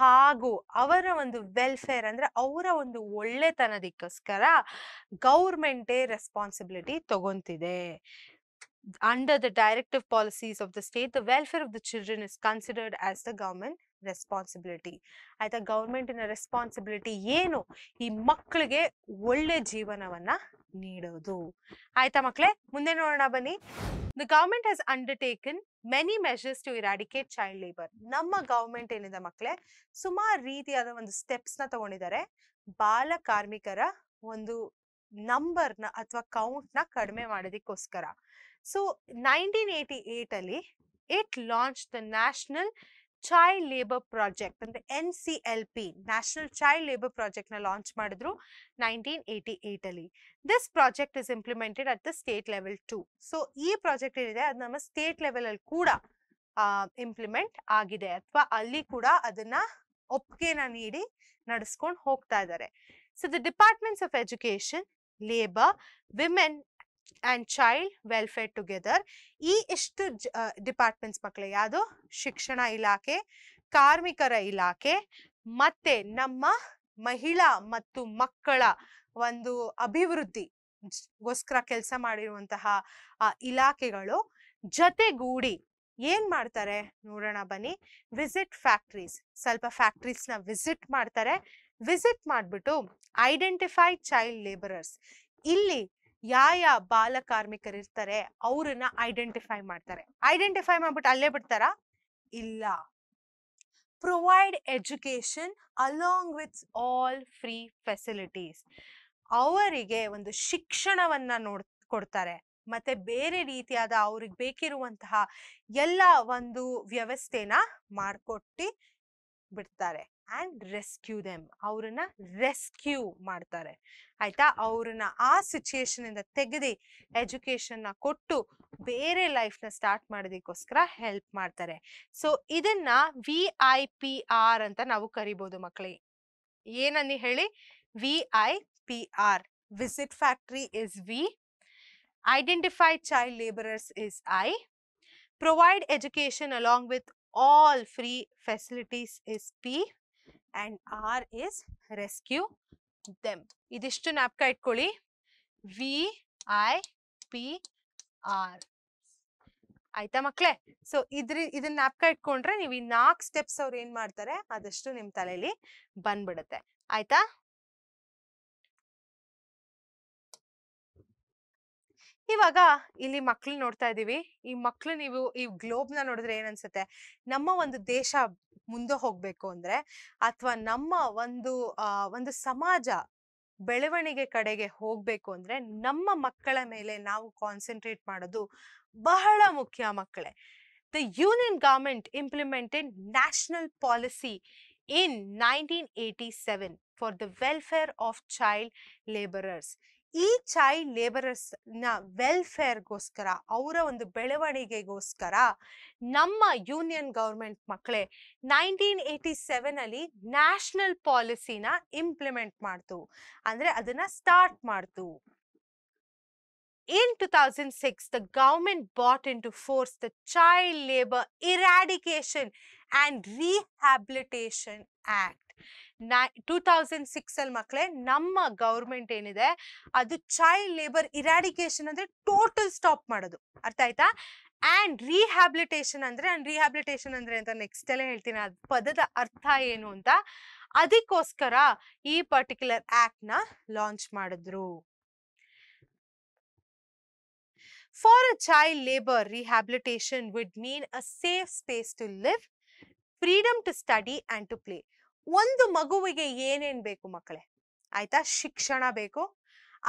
ಹಾಗೂ ಅವರ ಒಂದು ವೆಲ್ಫೇರ್ ಅಂದ್ರೆ ಅವರ ಒಂದು ಒಳ್ಳೆತನದಕ್ಕೋಸ್ಕರ ಗೌರ್ಮೆಂಟೇ ರೆಸ್ಪಾನ್ಸಿಬಿಲಿಟಿ ತಗೊಂತಿದೆ under the directive policies of the state the welfare of the children is considered as the government responsibility ಆಯ್ತಾ ಗೌರ್ಮೆಂಟಿನ ರೆಸ್ಪಾನ್ಸಿಬಿಲಿಟಿ ಏನು ಈ ಮಕ್ಕಳಿಗೆ ಒಳ್ಳೆ ಜೀವನವನ್ನ ನೀಡೋದು ಆಯ್ತಾ ಮಕ್ಕಳೇ ಮುಂದೆ ನೋಡೋಣ ಬನ್ನಿ the government has undertaken many measures to eradicate child labour ನಮ್ಮ ಗೌರ್ಮೆಂಟ್ ಏನಿದೆ ಮಕ್ಕಳೇ ಸುಮಾರು ರೀತಿಯಾದ ಒಂದು ಸ್ಟೆಪ್ಸ್ ನ ತಗೊಂಡಿದ್ದಾರೆ ಬಾಲ ಕಾರ್ಮಿಕರ ಒಂದು ನಂಬರ್ನ ಅಥವಾ ಕೌಂಟ್ನ ಕಡಿಮೆ ಮಾಡೋದಕ್ಕೋಸ್ಕರ ಸೊ ನೈನ್ಟೀನ್ ಏಯ್ಟಿ ಏಟ್ ಅಲ್ಲಿ it launch the national child labour project ಅಂದ್ರೆ N C L P national child labour project ನ ಲಾಂಚ್ ಮಾಡಿದ್ರು ನೈನ್ಟೀನ್ ಏಯ್ಟಿ ಏಟ್ ಅಲ್ಲಿ this project is implemented at the state level to so ಈ project ಏನಿದೆ ಅದು ನಮ್ಮ state level ಅಲ್ಲಿ ಕೂಡ ಇಂಪ್ಲಿಮೆಂಟ್ ಆಗಿದೆ ಅಥವಾ ಅಲ್ಲಿ ಕೂಡ ಅದನ್ನ ಒಪ್ಪಿಗೆನ ನೀಡಿ ನಡೆಸ್ಕೊಂಡು ಹೋಗ್ತಾ ಇದ್ದಾರೆ so the departments of education labour women and child welfare together ಈ ಎಷ್ಟು ಡಿಪಾರ್ಟ್ಮೆಂಟ್ಸ್ ಮಕ್ಕಳು ಯಾವುದು ಶಿಕ್ಷಣ ಇಲಾಖೆ ಕಾರ್ಮಿಕರ ಇಲಾಖೆ ಮತ್ತೆ ನಮ್ಮ ಮಹಿಳಾ ಮತ್ತು ಮಕ್ಕಳ ಒಂದು ಅಭಿವೃದ್ಧಿ ಗೋಸ್ಕರ ಕೆಲಸ ಮಾಡಿರುವಂತಹ ಇಲಾಖೆಗಳು ಜೊತೆಗೂಡಿ ಏನ್ ಮಾಡ್ತಾರೆ ನೋಡೋಣ ಬನ್ನಿ ವಿಸಿಟ್ ಫ್ಯಾಕ್ಟ್ರೀಸ್ ಸ್ವಲ್ಪ ಫ್ಯಾಕ್ಟ್ರೀಸ್ನ ವಿಸಿಟ್ ಮಾಡ್ತಾರೆ ವಿಸಿಟ್ ಮಾಡ್ಬಿಟ್ಟು ಐಡೆಂಟಿಫೈ ಚೈಲ್ಡ್ ಲೇಬರರ್ಸ್ ಇಲ್ಲಿ ಯಾವ ಬಾಲ ಬಾಲ ಇರ್ತಾರೆ ಅವ್ರನ್ನ ಐಡೆಂಟಿಫೈ ಮಾಡ್ತಾರೆ ಐಡೆಂಟಿಫೈ ಮಾಡ್ಬಿಟ್ಟು ಅಲ್ಲೇ ಬಿಡ್ತಾರ ಇಲ್ಲ provide education along with all free facilities ಅವರಿಗೆ ಒಂದು ಶಿಕ್ಷಣವನ್ನ ನೋಡ್ ಕೊಡ್ತಾರೆ ಮತ್ತೆ ಬೇರೆ ರೀತಿಯಾದ ಅವ್ರಿಗೆ ಬೇಕಿರುವಂತಹ ಎಲ್ಲ ಒಂದು ವ್ಯವಸ್ಥೆನ ಮಾಡ್ಕೊಟ್ಟಿ ಬಿಡ್ತಾರೆ ಆ್ಯಂಡ್ ರೆಸ್ಕ್ಯೂ ದೆಮ್ ಅವ್ರನ್ನ ರೆಸ್ಕ್ಯೂ ಮಾಡ್ತಾರೆ ಆಯ್ತಾ ಅವ್ರನ್ನ ಆ ಸಿಚುಯೇಷನ್ ತೆಗೆದು ಎಜುಕೇಶನ್ ಕೊಟ್ಟು ಬೇರೆ ಲೈಫ್ನ ಸ್ಟಾರ್ಟ್ ಮಾಡೋದಕ್ಕೋಸ್ಕರ ಹೆಲ್ಪ್ ಮಾಡ್ತಾರೆ ಸೊ ಇದನ್ನ ವಿ ಐ ಪಿ ಆರ್ ಅಂತ ನಾವು ಕರಿಬೋದು ಮಕ್ಕಳೇ ಏನನ್ನ ಹೇಳಿ V I P R visit factory is V identified child labourers is I provide education along with all free facilities is P and R is rescue them ಇದಿಷ್ಟು ನಾಪ್ಕ ಇಟ್ಕೊಳ್ಳಿ V I P R ಆಯ್ತಾ ಮಕ್ಳೇ so ಇದ್ರ ಇದನ್ನ ಜ್ಞಾಪಕ ಇಟ್ಕೊಂಡ್ರೆ ನೀವು ಈ ನಾಲ್ಕು ಸ್ಟೆಪ್ಸ್ ಅವ್ರು ಏನ್ ಮಾಡ್ತಾರೆ ಆದಷ್ಟು ನಿಮ್ ತಲೆಯಲ್ಲಿ ಬಂದ್ಬಿಡುತ್ತೆ ಆಯ್ತಾ ಇವಾಗ ಇಲ್ಲಿ ಮಕ್ಳು ನೋಡ್ತಾ ಇದೀವಿ ಈ ಮಕ್ಳು ನೀವು ಈ ಗ್ಲೋಬ್ ನ ನೋಡಿದ್ರೆ ಏನ್ ಅನ್ಸುತ್ತೆ ನಮ್ಮ ಒಂದು ದೇಶ ಮುಂದೆ ಹೋಗ್ಬೇಕು ಅಂದ್ರೆ ಅಥವಾ ನಮ್ಮ ಒಂದು ಒಂದು ಸಮಾಜ ಬೆಳವಣಿಗೆ ಕಡೆಗೆ ಹೋಗ್ಬೇಕು ಅಂದ್ರೆ ನಮ್ಮ ಮಕ್ಕಳ ಮೇಲೆ ನಾವು ಕಾನ್ಸಂಟ್ರೇಟ್ ಮಾಡೋದು ಬಹಳ ಮುಖ್ಯ ಮಕ್ಕಳೇ the union government implemented national policy in nineteen eighty seven for the welfare of child labourers ಈ ಚೈಲ್ಡ್ ಲೇಬರರ್ಸ್ ನ ವೆಲ್ಫೇರ್ಗೋಸ್ಕರ ಅವರ ಒಂದು ಬೆಳವಣಿಗೆಗೋಸ್ಕರ ನಮ್ಮ ಯೂನಿಯನ್ ಗೌರ್ಮೆಂಟ್ ಮಕ್ಕಳೇ ನೈನ್ಟೀನ್ ಏಯ್ಟಿ ಸೆವೆನ್ ಅಲ್ಲಿ ನ್ಯಾಷನಲ್ ಪಾಲಿಸಿನ ಇಂಪ್ಲಿಮೆಂಟ್ ಮಾಡ್ತು ಅಂದ್ರೆ ಅದನ್ನ ಸ್ಟಾರ್ಟ್ ಮಾಡ್ತು six the government brought in to force the child labour eradication and rehabilitation act two thousand six ಅಲ್ಲಿ ಮಕ್ಕಳೇ ನಮ್ಮ ಗೌರ್ಮೆಂಟ್ ಏನಿದೆ ಅದು ಚೈಲ್ಡ್ ಲೇಬರ್ ಇರಾಡಿಕೇಶನ್ ಅಂದ್ರೆ ಟೋಟಲ್ ಸ್ಟಾಪ್ ಮಾಡೋದು ಅರ್ಥ ಆಯ್ತಾ ಆ್ಯಂಡ್ ರೀಹ್ಯಾಬಿಲಿಟೇಷನ್ ಅಂದ್ರೆ ಆ್ಯಂಡ್ ರೀಹ್ಯಾಬಿಲಿಟೇಷನ್ ಅಂದ್ರೆ ಅಂತ ನೆಕ್ಸ್ಟ್ ಎಲ್ಲ ಹೇಳ್ತೀನಿ ಅದು ಪದದ ಅರ್ಥ ಏನು ಅಂತ ಅದಕ್ಕೋಸ್ಕರ ಈ ಪರ್ಟಿಕ್ಯುಲರ್ ಆ್ಯಕ್ಟ್ನ ಲಾಂಚ್ ಮಾಡಿದ್ರು for a child labour rehabilitation with mean a safe space to live freedom to study and to play ಒಂದು ಮಗುವಿಗೆ ಏನೇನ್ ಬೇಕು ಮಕ್ಕಳೇ ಆಯ್ತಾ ಶಿಕ್ಷಣ ಬೇಕು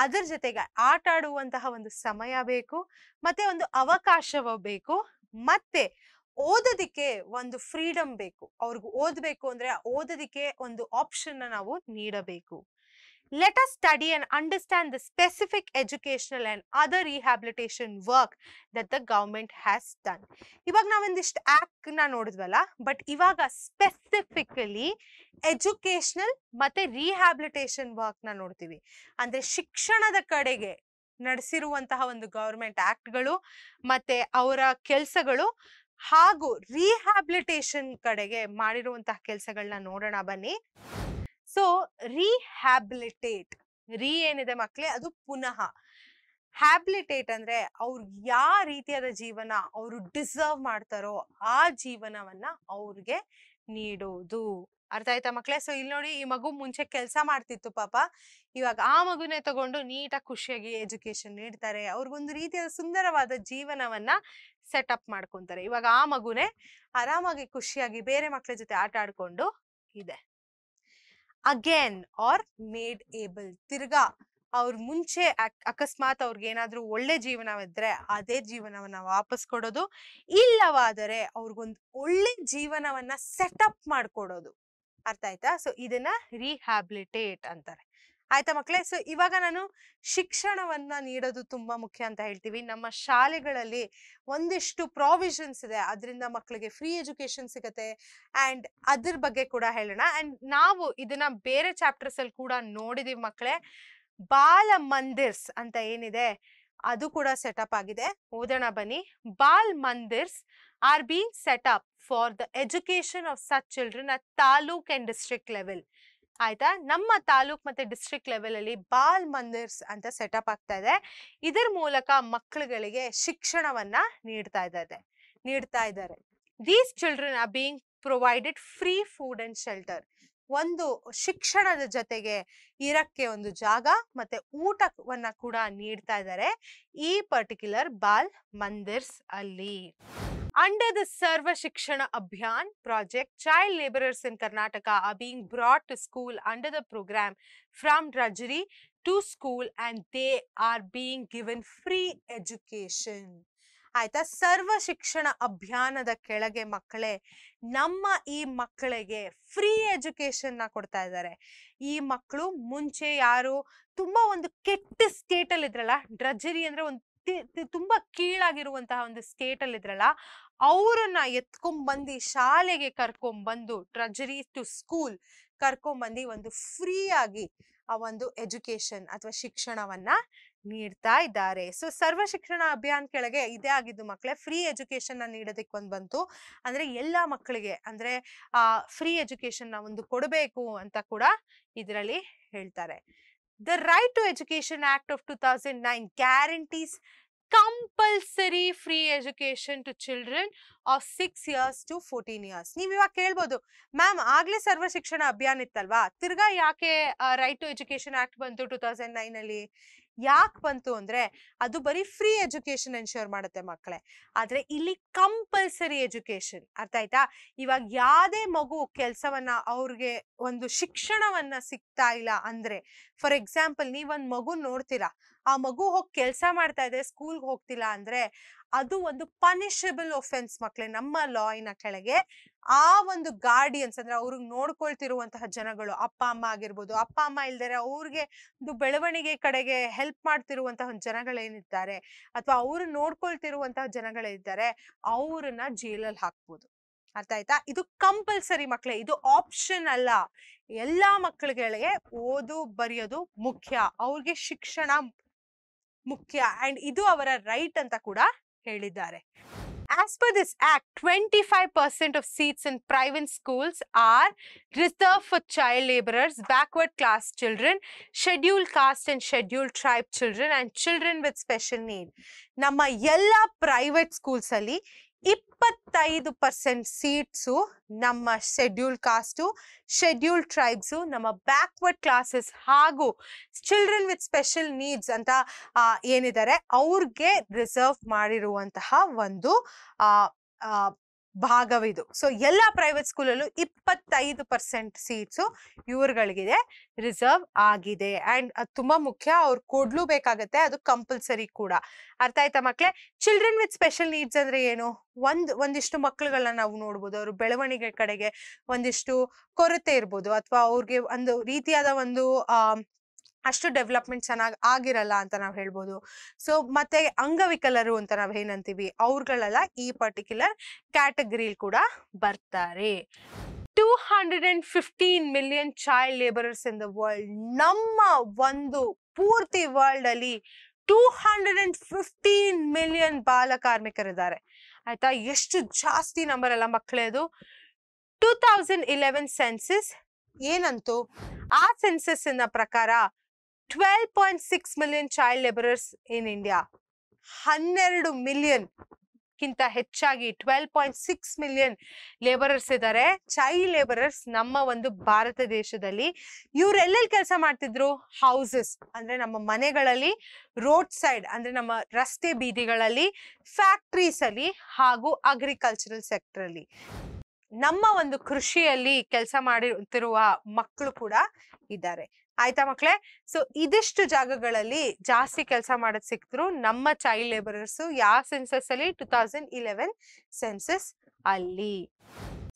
ಅದರ ಜೊತೆಗೆ ಆಟ ಆಡುವಂತಹ ಒಂದು ಸಮಯ ಬೇಕು ಮತ್ತೆ ಒಂದು ಅವಕಾಶ ಬೇಕು ಮತ್ತೆ ಓದೋದಿಕ್ಕೆ ಒಂದು ಫ್ರೀಡಮ್ ಬೇಕು ಅವ್ರಿಗೂ ಓದ್ಬೇಕು ಅಂದ್ರೆ ಓದೋದಿಕ್ಕೆ ಒಂದು ಆಪ್ಷನ್ ನಾವು ನೀಡಬೇಕು Let us study and understand the specific educational and other rehabilitation work that the government has done. ಇವಾಗ ನಾವೊಂದಿಷ್ಟು ಆಕ್ಟ್ನ ನೋಡಿದ್ವಲ್ಲ ಬಟ್ ಇವಾಗ ಸ್ಪೆಸಿಫಿಕಲಿ ಎಜುಕೇಶನಲ್ ಮತ್ತೆ ರಿಹ್ಯಾಬಿಲಿಟೇಷನ್ ವರ್ಕ್ನ ನೋಡ್ತೀವಿ ಅಂದ್ರೆ ಶಿಕ್ಷಣದ ಕಡೆಗೆ ನಡೆಸಿರುವಂತಹ ಒಂದು ಗವರ್ಮೆಂಟ್ ಆಕ್ಟ್ಗಳು ಮತ್ತೆ ಅವರ ಕೆಲಸಗಳು ಹಾಗೂ ರಿಹ್ಯಾಬಿಲಿಟೇಷನ್ ಕಡೆಗೆ ಮಾಡಿರುವಂತಹ ಕೆಲಸಗಳನ್ನ ನೋಡೋಣ ಬನ್ನಿ ಸೊ ರಿಹ್ಯಾಬಿಲಿಟೇಟ್ ರೀ ಏನಿದೆ ಮಕ್ಕಳೇ ಅದು ಪುನಃ ಹ್ಯಾಬಿಲಿಟೇಟ್ ಅಂದ್ರೆ ಅವ್ರು ಯಾವ ರೀತಿಯಾದ ಜೀವನ ಅವರು ಡಿಸರ್ವ್ ಮಾಡ್ತಾರೋ ಆ ಜೀವನವನ್ನ ಅವ್ರಿಗೆ ನೀಡೋದು ಅರ್ಥ ಆಯ್ತಾ ಮಕ್ಳೇ ಸೊ ಇಲ್ಲಿ ನೋಡಿ ಈ ಮಗು ಮುಂಚೆ ಕೆಲಸ ಮಾಡ್ತಿತ್ತು ಪಾಪ ಇವಾಗ ಆ ಮಗುನೇ ತಗೊಂಡು ನೀಟಾಗಿ ಖುಷಿಯಾಗಿ ಎಜುಕೇಶನ್ ನೀಡ್ತಾರೆ ಅವ್ರಿಗೊಂದು ರೀತಿಯ ಸುಂದರವಾದ ಜೀವನವನ್ನ ಸೆಟಪ್ ಮಾಡ್ಕೊಂತಾರೆ ಇವಾಗ ಆ ಮಗುನೇ ಆರಾಮಾಗಿ ಖುಷಿಯಾಗಿ ಬೇರೆ ಮಕ್ಳ ಜೊತೆ ಆಟ ಆಡ್ಕೊಂಡು ಇದೆ ಅಗೇನ್ ಆರ್ ಮೇಡ್ ಏಬಲ್ ತಿರ್ಗಾ ಅವ್ರ ಮುಂಚೆ ಅಕಸ್ಮಾತ್ ಅವ್ರಿಗೆ ಏನಾದ್ರೂ ಒಳ್ಳೆ ಜೀವನವಿದ್ರೆ ಅದೇ ಜೀವನವನ್ನ ವಾಪಸ್ ಕೊಡೋದು ಇಲ್ಲವಾದರೆ ಅವ್ರಿಗೊಂದು ಒಳ್ಳೆ ಜೀವನವನ್ನ ಸೆಟಪ್ ಮಾಡ್ಕೊಡೋದು ಅರ್ಥ ಆಯ್ತಾ ಸೊ ಇದನ್ನ ರಿಹ್ಯಾಬಿಲಿಟೇಟ್ ಅಂತಾರೆ ಆಯ್ತಾ ಮಕ್ಕಳೇ ಸೊ ಇವಾಗ ನಾನು ಶಿಕ್ಷಣವನ್ನ ನೀಡೋದು ತುಂಬಾ ಮುಖ್ಯ ಅಂತ ಹೇಳ್ತೀವಿ ನಮ್ಮ ಶಾಲೆಗಳಲ್ಲಿ ಒಂದಿಷ್ಟು ಪ್ರಾವಿಷನ್ಸ್ ಇದೆ ಅದರಿಂದ ಮಕ್ಕಳಿಗೆ ಫ್ರೀ ಎಜುಕೇಶನ್ ಸಿಗತ್ತೆ ಅಂಡ್ ಅದ್ರ ಬಗ್ಗೆ ಕೂಡ ಹೇಳೋಣ ಅಂಡ್ ನಾವು ಇದನ್ನ ಬೇರೆ ಚಾಪ್ಟರ್ಸ್ ಅಲ್ಲಿ ಕೂಡ ನೋಡಿದೀವಿ ಮಕ್ಕಳೇ ಬಾಲ ಮಂದಿರ್ಸ್ ಅಂತ ಏನಿದೆ ಅದು ಕೂಡ ಸೆಟಪ್ ಆಗಿದೆ ಓದೋಣ ಬನ್ನಿ Bal Mandirs are being setup for the education of such children at taluk and district level ಆಯ್ತಾ ನಮ್ಮ ತಾಲೂಕ್ ಮತ್ತೆ ಡಿಸ್ಟ್ರಿಕ್ಟ್ ಲೆವೆಲ್ ಅಲ್ಲಿ ಬಾಲ್ ಮಂದಿರ್ಸ್ ಅಂತ ಸೆಟಪ್ ಆಗ್ತಾ ಇದೆ ಇದರ ಮೂಲಕ ಮಕ್ಕಳುಗಳಿಗೆ ಶಿಕ್ಷಣವನ್ನ ನೀಡ್ತಾ ಇದ್ದಾರೆ ನೀಡ್ತಾ ಇದ್ದಾರೆ these children are being provided free food and shelter ಒಂದು ಶಿಕ್ಷಣದ ಜೊತೆಗೆ ಇರಕ್ಕೆ ಒಂದು ಜಾಗ ಮತ್ತೆ ಊಟವನ್ನ ಕೂಡ ನೀಡ್ತಾ ಇದ್ದಾರೆ ಈ ಪರ್ಟಿಕ್ಯುಲರ್ ಬಾಲ್ ಮಂದಿರ್ಸ್ ಅಲ್ಲಿ Under the Sarva Shikshana Abhiyan project, child laborers in Karnataka are being brought to school under the program from drudgery to school and they are being given free education. ಆಯ್ತಾ ಸರ್ವ ಶಿಕ್ಷಣ ಅಭಿಯಾನದ ಕೆಳಗೆ ಮಕ್ಕಳೇ ನಮ್ಮ ಈ ಮಕ್ಕಳಿಗೆ ಫ್ರೀ ಎಜುಕೇಷನ್ನ ಕೊಡ್ತಾ ಇದ್ದಾರೆ ಈ ಮಕ್ಕಳು ಮುಂಚೆ ಯಾರು ತುಂಬಾ ಒಂದು ಕೆಟ್ಟ ಸ್ಟೇಟ್ ಅಲ್ಲಿ ಇದ್ರಲ್ಲ ಡ್ರಜರಿ ಅಂದ್ರೆ ಒಂದು ತುಂಬಾ ಕೀಳಾಗಿರುವಂತಹ ಒಂದು ಸ್ಟೇಟ್ ಅಲ್ಲಿ ಇದ್ರಲ್ಲ ಅವ್ರನ್ನ ಎತ್ಕೊಂಬಂದು ಶಾಲೆಗೆ ಬಂದು ಟ್ರಜರಿ ಟು ಸ್ಕೂಲ್ ಕರ್ಕೊಂಡ್ಬಂದು ಒಂದು ಫ್ರೀ ಆಗಿ ಆ ಒಂದು ಎಜುಕೇಶನ್ ಅಥವಾ ಶಿಕ್ಷಣವನ್ನ ನೀಡ್ತಾ ಇದ್ದಾರೆ ಸೊ ಸರ್ವ ಶಿಕ್ಷಣ ಅಭಿಯಾನ್ ಕೆಳಗೆ ಇದೇ ಆಗಿದ್ದು ಮಕ್ಕಳೇ ಫ್ರೀ ಎಜುಕೇಶನ್ ನೀಡೋದಕ್ಕೆ ಒಂದು ಬಂತು ಅಂದ್ರೆ ಎಲ್ಲ ಮಕ್ಕಳಿಗೆ ಅಂದ್ರೆ ಆ ಫ್ರೀ ಎಜುಕೇಶನ್ ಒಂದು ಕೊಡಬೇಕು ಅಂತ ಕೂಡ ಇದರಲ್ಲಿ ಹೇಳ್ತಾರೆ The Right to Education Act of 2009 guarantees compulsory free education to children of six years to fourteen years ನೀವು ಇವಾಗ ಕೇಳ್ಬೋದು ಮ್ಯಾಮ್ ಆಗ್ಲೇ ಸರ್ವ ಶಿಕ್ಷಣ ಅಭಿಯಾನ ಇತ್ತಲ್ವಾ ತಿರ್ಗಾ ಯಾಕೆ ರೈಟ್ ಟು ಎಜುಕೇಶನ್ ಆಕ್ಟ್ ಬಂತು ಟೂ ತೌಸಂಡ್ ನೈನ್ ಅಲ್ಲಿ ಯಾಕೆ ಬಂತು ಅಂದ್ರೆ ಅದು ಬರೀ ಫ್ರೀ ಎಜುಕೇಶನ್ ಎನ್ಶೋರ್ ಮಾಡುತ್ತೆ ಮಕ್ಕಳೇ ಆದ್ರೆ ಇಲ್ಲಿ ಕಂಪಲ್ಸರಿ ಎಜುಕೇಶನ್ ಅರ್ಥ ಆಯ್ತಾ ಇವಾಗ ಯಾವುದೇ ಮಗು ಕೆಲಸವನ್ನ ಅವ್ರಿಗೆ ಒಂದು ಶಿಕ್ಷಣವನ್ನ ಸಿಗ್ತಾ ಇಲ್ಲ ಅಂದ್ರೆ ಫಾರ್ ಎಕ್ಸಾಂಪಲ್ ಒಂದು ಮಗು ನೋಡ್ತೀರಾ ಆ ಮಗು ಹೋಗಿ ಕೆಲಸ ಮಾಡ್ತಾ ಇದೆ ಸ್ಕೂಲ್ಗೆ ಹೋಗ್ತಿಲ್ಲ ಅಂದ್ರೆ ಅದು ಒಂದು ಪನಿಷಬಲ್ ಒಫೆನ್ಸ್ ಮಕ್ಕಳೇ ನಮ್ಮ ಲಾಯಿನ ಕೆಳಗೆ ಆ ಒಂದು ಗಾರ್ಡಿಯನ್ಸ್ ಅಂದ್ರೆ ಅವ್ರಿಗೆ ನೋಡ್ಕೊಳ್ತಿರುವಂತಹ ಜನಗಳು ಅಪ್ಪ ಅಮ್ಮ ಆಗಿರ್ಬೋದು ಅಪ್ಪ ಅಮ್ಮ ಇಲ್ದರೆ ಅವ್ರಿಗೆ ಒಂದು ಬೆಳವಣಿಗೆ ಕಡೆಗೆ ಹೆಲ್ಪ್ ಮಾಡ್ತಿರುವಂತಹ ಜನಗಳೇನಿದ್ದಾರೆ ಅಥವಾ ಅವ್ರು ನೋಡ್ಕೊಳ್ತಿರುವಂತಹ ಇದ್ದಾರೆ ಅವ್ರನ್ನ ಜೈಲಲ್ಲಿ ಹಾಕ್ಬೋದು ಅರ್ಥ ಆಯ್ತಾ ಇದು ಕಂಪಲ್ಸರಿ ಮಕ್ಕಳೇ ಇದು ಆಪ್ಷನ್ ಅಲ್ಲ ಎಲ್ಲಾ ಮಕ್ಕಳಿಗೆ ಓದು ಬರೆಯೋದು ಮುಖ್ಯ ಅವ್ರಿಗೆ ಶಿಕ್ಷಣ ಮುಖ್ಯ ಅಂಡ್ ಇದು ಅವರ ರೈಟ್ ಅಂತ ಕೂಡ ಹೇಳಿದ್ದಾರೆ as per this act twenty five percent of seats in private schools are reserve for child labourers backward class children schedule caste and schedule tribe children and children with special need ನಮ್ಮ ಎಲ್ಲ private schools ಅಲ್ಲಿ ಇಪ್ಪತ್ತೈದು percent seats ನಮ್ಮ schedule caste schedule tribes ನಮ್ಮ backward classes ಹಾಗೂ children with special needs ಅಂತ ಏನಿದ್ದಾರೆ ಅವ್ರಿಗೆ ರಿಸರ್ವ್ ಮಾಡಿರುವಂತಹ ಒಂದು ಭಾಗವಿದು ಸೊ ಎಲ್ಲ ಪ್ರೈವೇಟ್ ಸ್ಕೂಲಲ್ಲೂ ಇಪ್ಪತ್ತೈದು ಪರ್ಸೆಂಟ್ ಸೀಟ್ಸು ಇವ್ರುಗಳಿಗಿದೆ ರಿಸರ್ವ್ ಆಗಿದೆ ಅಂಡ್ ಅದು ತುಂಬಾ ಮುಖ್ಯ ಅವ್ರು ಕೊಡ್ಲೂ ಬೇಕಾಗತ್ತೆ ಅದು ಕಂಪಲ್ಸರಿ ಕೂಡ ಅರ್ಥ ಆಯ್ತಾ ಮಕ್ಳೆ ಚಿಲ್ಡ್ರನ್ ವಿತ್ ಸ್ಪೆಷಲ್ ನೀಡ್ಸ್ ಅಂದ್ರೆ ಏನು ಒಂದ್ ಒಂದಿಷ್ಟು ಮಕ್ಳುಗಳನ್ನ ನಾವು ನೋಡ್ಬೋದು ಅವ್ರ ಬೆಳವಣಿಗೆ ಕಡೆಗೆ ಒಂದಿಷ್ಟು ಕೊರತೆ ಇರ್ಬೋದು ಅಥವಾ ಅವ್ರಿಗೆ ಒಂದು ರೀತಿಯಾದ ಒಂದು ಅಷ್ಟು ಡೆವಲಪ್ಮೆಂಟ್ ಚೆನ್ನಾಗಿ ಆಗಿರಲ್ಲ ಅಂತ ನಾವು ಹೇಳ್ಬೋದು ಸೊ ಮತ್ತೆ ಅಂಗವಿಕಲರು ಅಂತ ನಾವು ಏನಂತೀವಿ ಅವ್ರಗಳೆಲ್ಲ ಈ ಪರ್ಟಿಕ್ಯುಲರ್ ಕ್ಯಾಟಗರಿಲಿ ಕೂಡ ಬರ್ತಾರೆ two hundred and fifteen million child labourers in the world ನಮ್ಮ ಒಂದು ಪೂರ್ತಿ ವರ್ಲ್ಡ್ ಅಲ್ಲಿ two hundred and fifteen million ಬಾಲ ಕಾರ್ಮಿಕರಿದ್ದಾರೆ ಆಯ್ತಾ ಎಷ್ಟು ಜಾಸ್ತಿ ನಂಬರ್ ಅಲ್ಲ ಮಕ್ಕಳದು ಟೂ ತೌಸಂಡ್ ಇಲೆವೆನ್ ಸೆನ್ಸಸ್ ಏನಂತು ಆ ಸೆನ್ಸಸ್ ಪ್ರಕಾರ 12.6 million child labourers in India ಹನ್ನೆರಡು ಮಿಲಿಯನ್ ಕಿಂತ ಹೆಚ್ಚಾಗಿ twelve point six million labourers ಇದ್ದಾರೆ ಚೈಲ್ಡ್ ಲೇಬರರ್ಸ್ ನಮ್ಮ ಒಂದು ಭಾರತ ದೇಶದಲ್ಲಿ ಇವರೆಲ್ಲೆಲ್ಲಿ ಕೆಲಸ ಮಾಡ್ತಿದ್ರು ಹೌಸಸ್ ಅಂದ್ರೆ ನಮ್ಮ ಮನೆಗಳಲ್ಲಿ ರೋಡ್ ಸೈಡ್ ಅಂದ್ರೆ ನಮ್ಮ ರಸ್ತೆ ಬೀದಿಗಳಲ್ಲಿ ಫ್ಯಾಕ್ಟ್ರೀಸ್ ಅಲ್ಲಿ ಹಾಗೂ ಅಗ್ರಿಕಲ್ಚರಲ್ ಸೆಕ್ಟರ್ ಅಲ್ಲಿ ನಮ್ಮ ಒಂದು ಕೃಷಿಯಲ್ಲಿ ಕೆಲಸ ಮಾಡುತ್ತಿರುವ ಮಕ್ಕಳು ಕೂಡ ಇದ್ದಾರೆ ಆಯ್ತಾ ಮಕ್ಳೆ ಸೊ ಇದಿಷ್ಟು ಜಾಗಗಳಲ್ಲಿ ಜಾಸ್ತಿ ಕೆಲಸ ಮಾಡೋದ್ ಸಿಕ್ತರು ನಮ್ಮ ಚೈಲ್ಡ್ ಲೇಬರರ್ಸ್ ಯಾವ ಸೆನ್ಸಸ್ ಅಲ್ಲಿ ಟೂ ತೌಸಂಡ್ ಇಲೆವೆನ್ ಸೆನ್ಸಸ್ ಅಲ್ಲಿ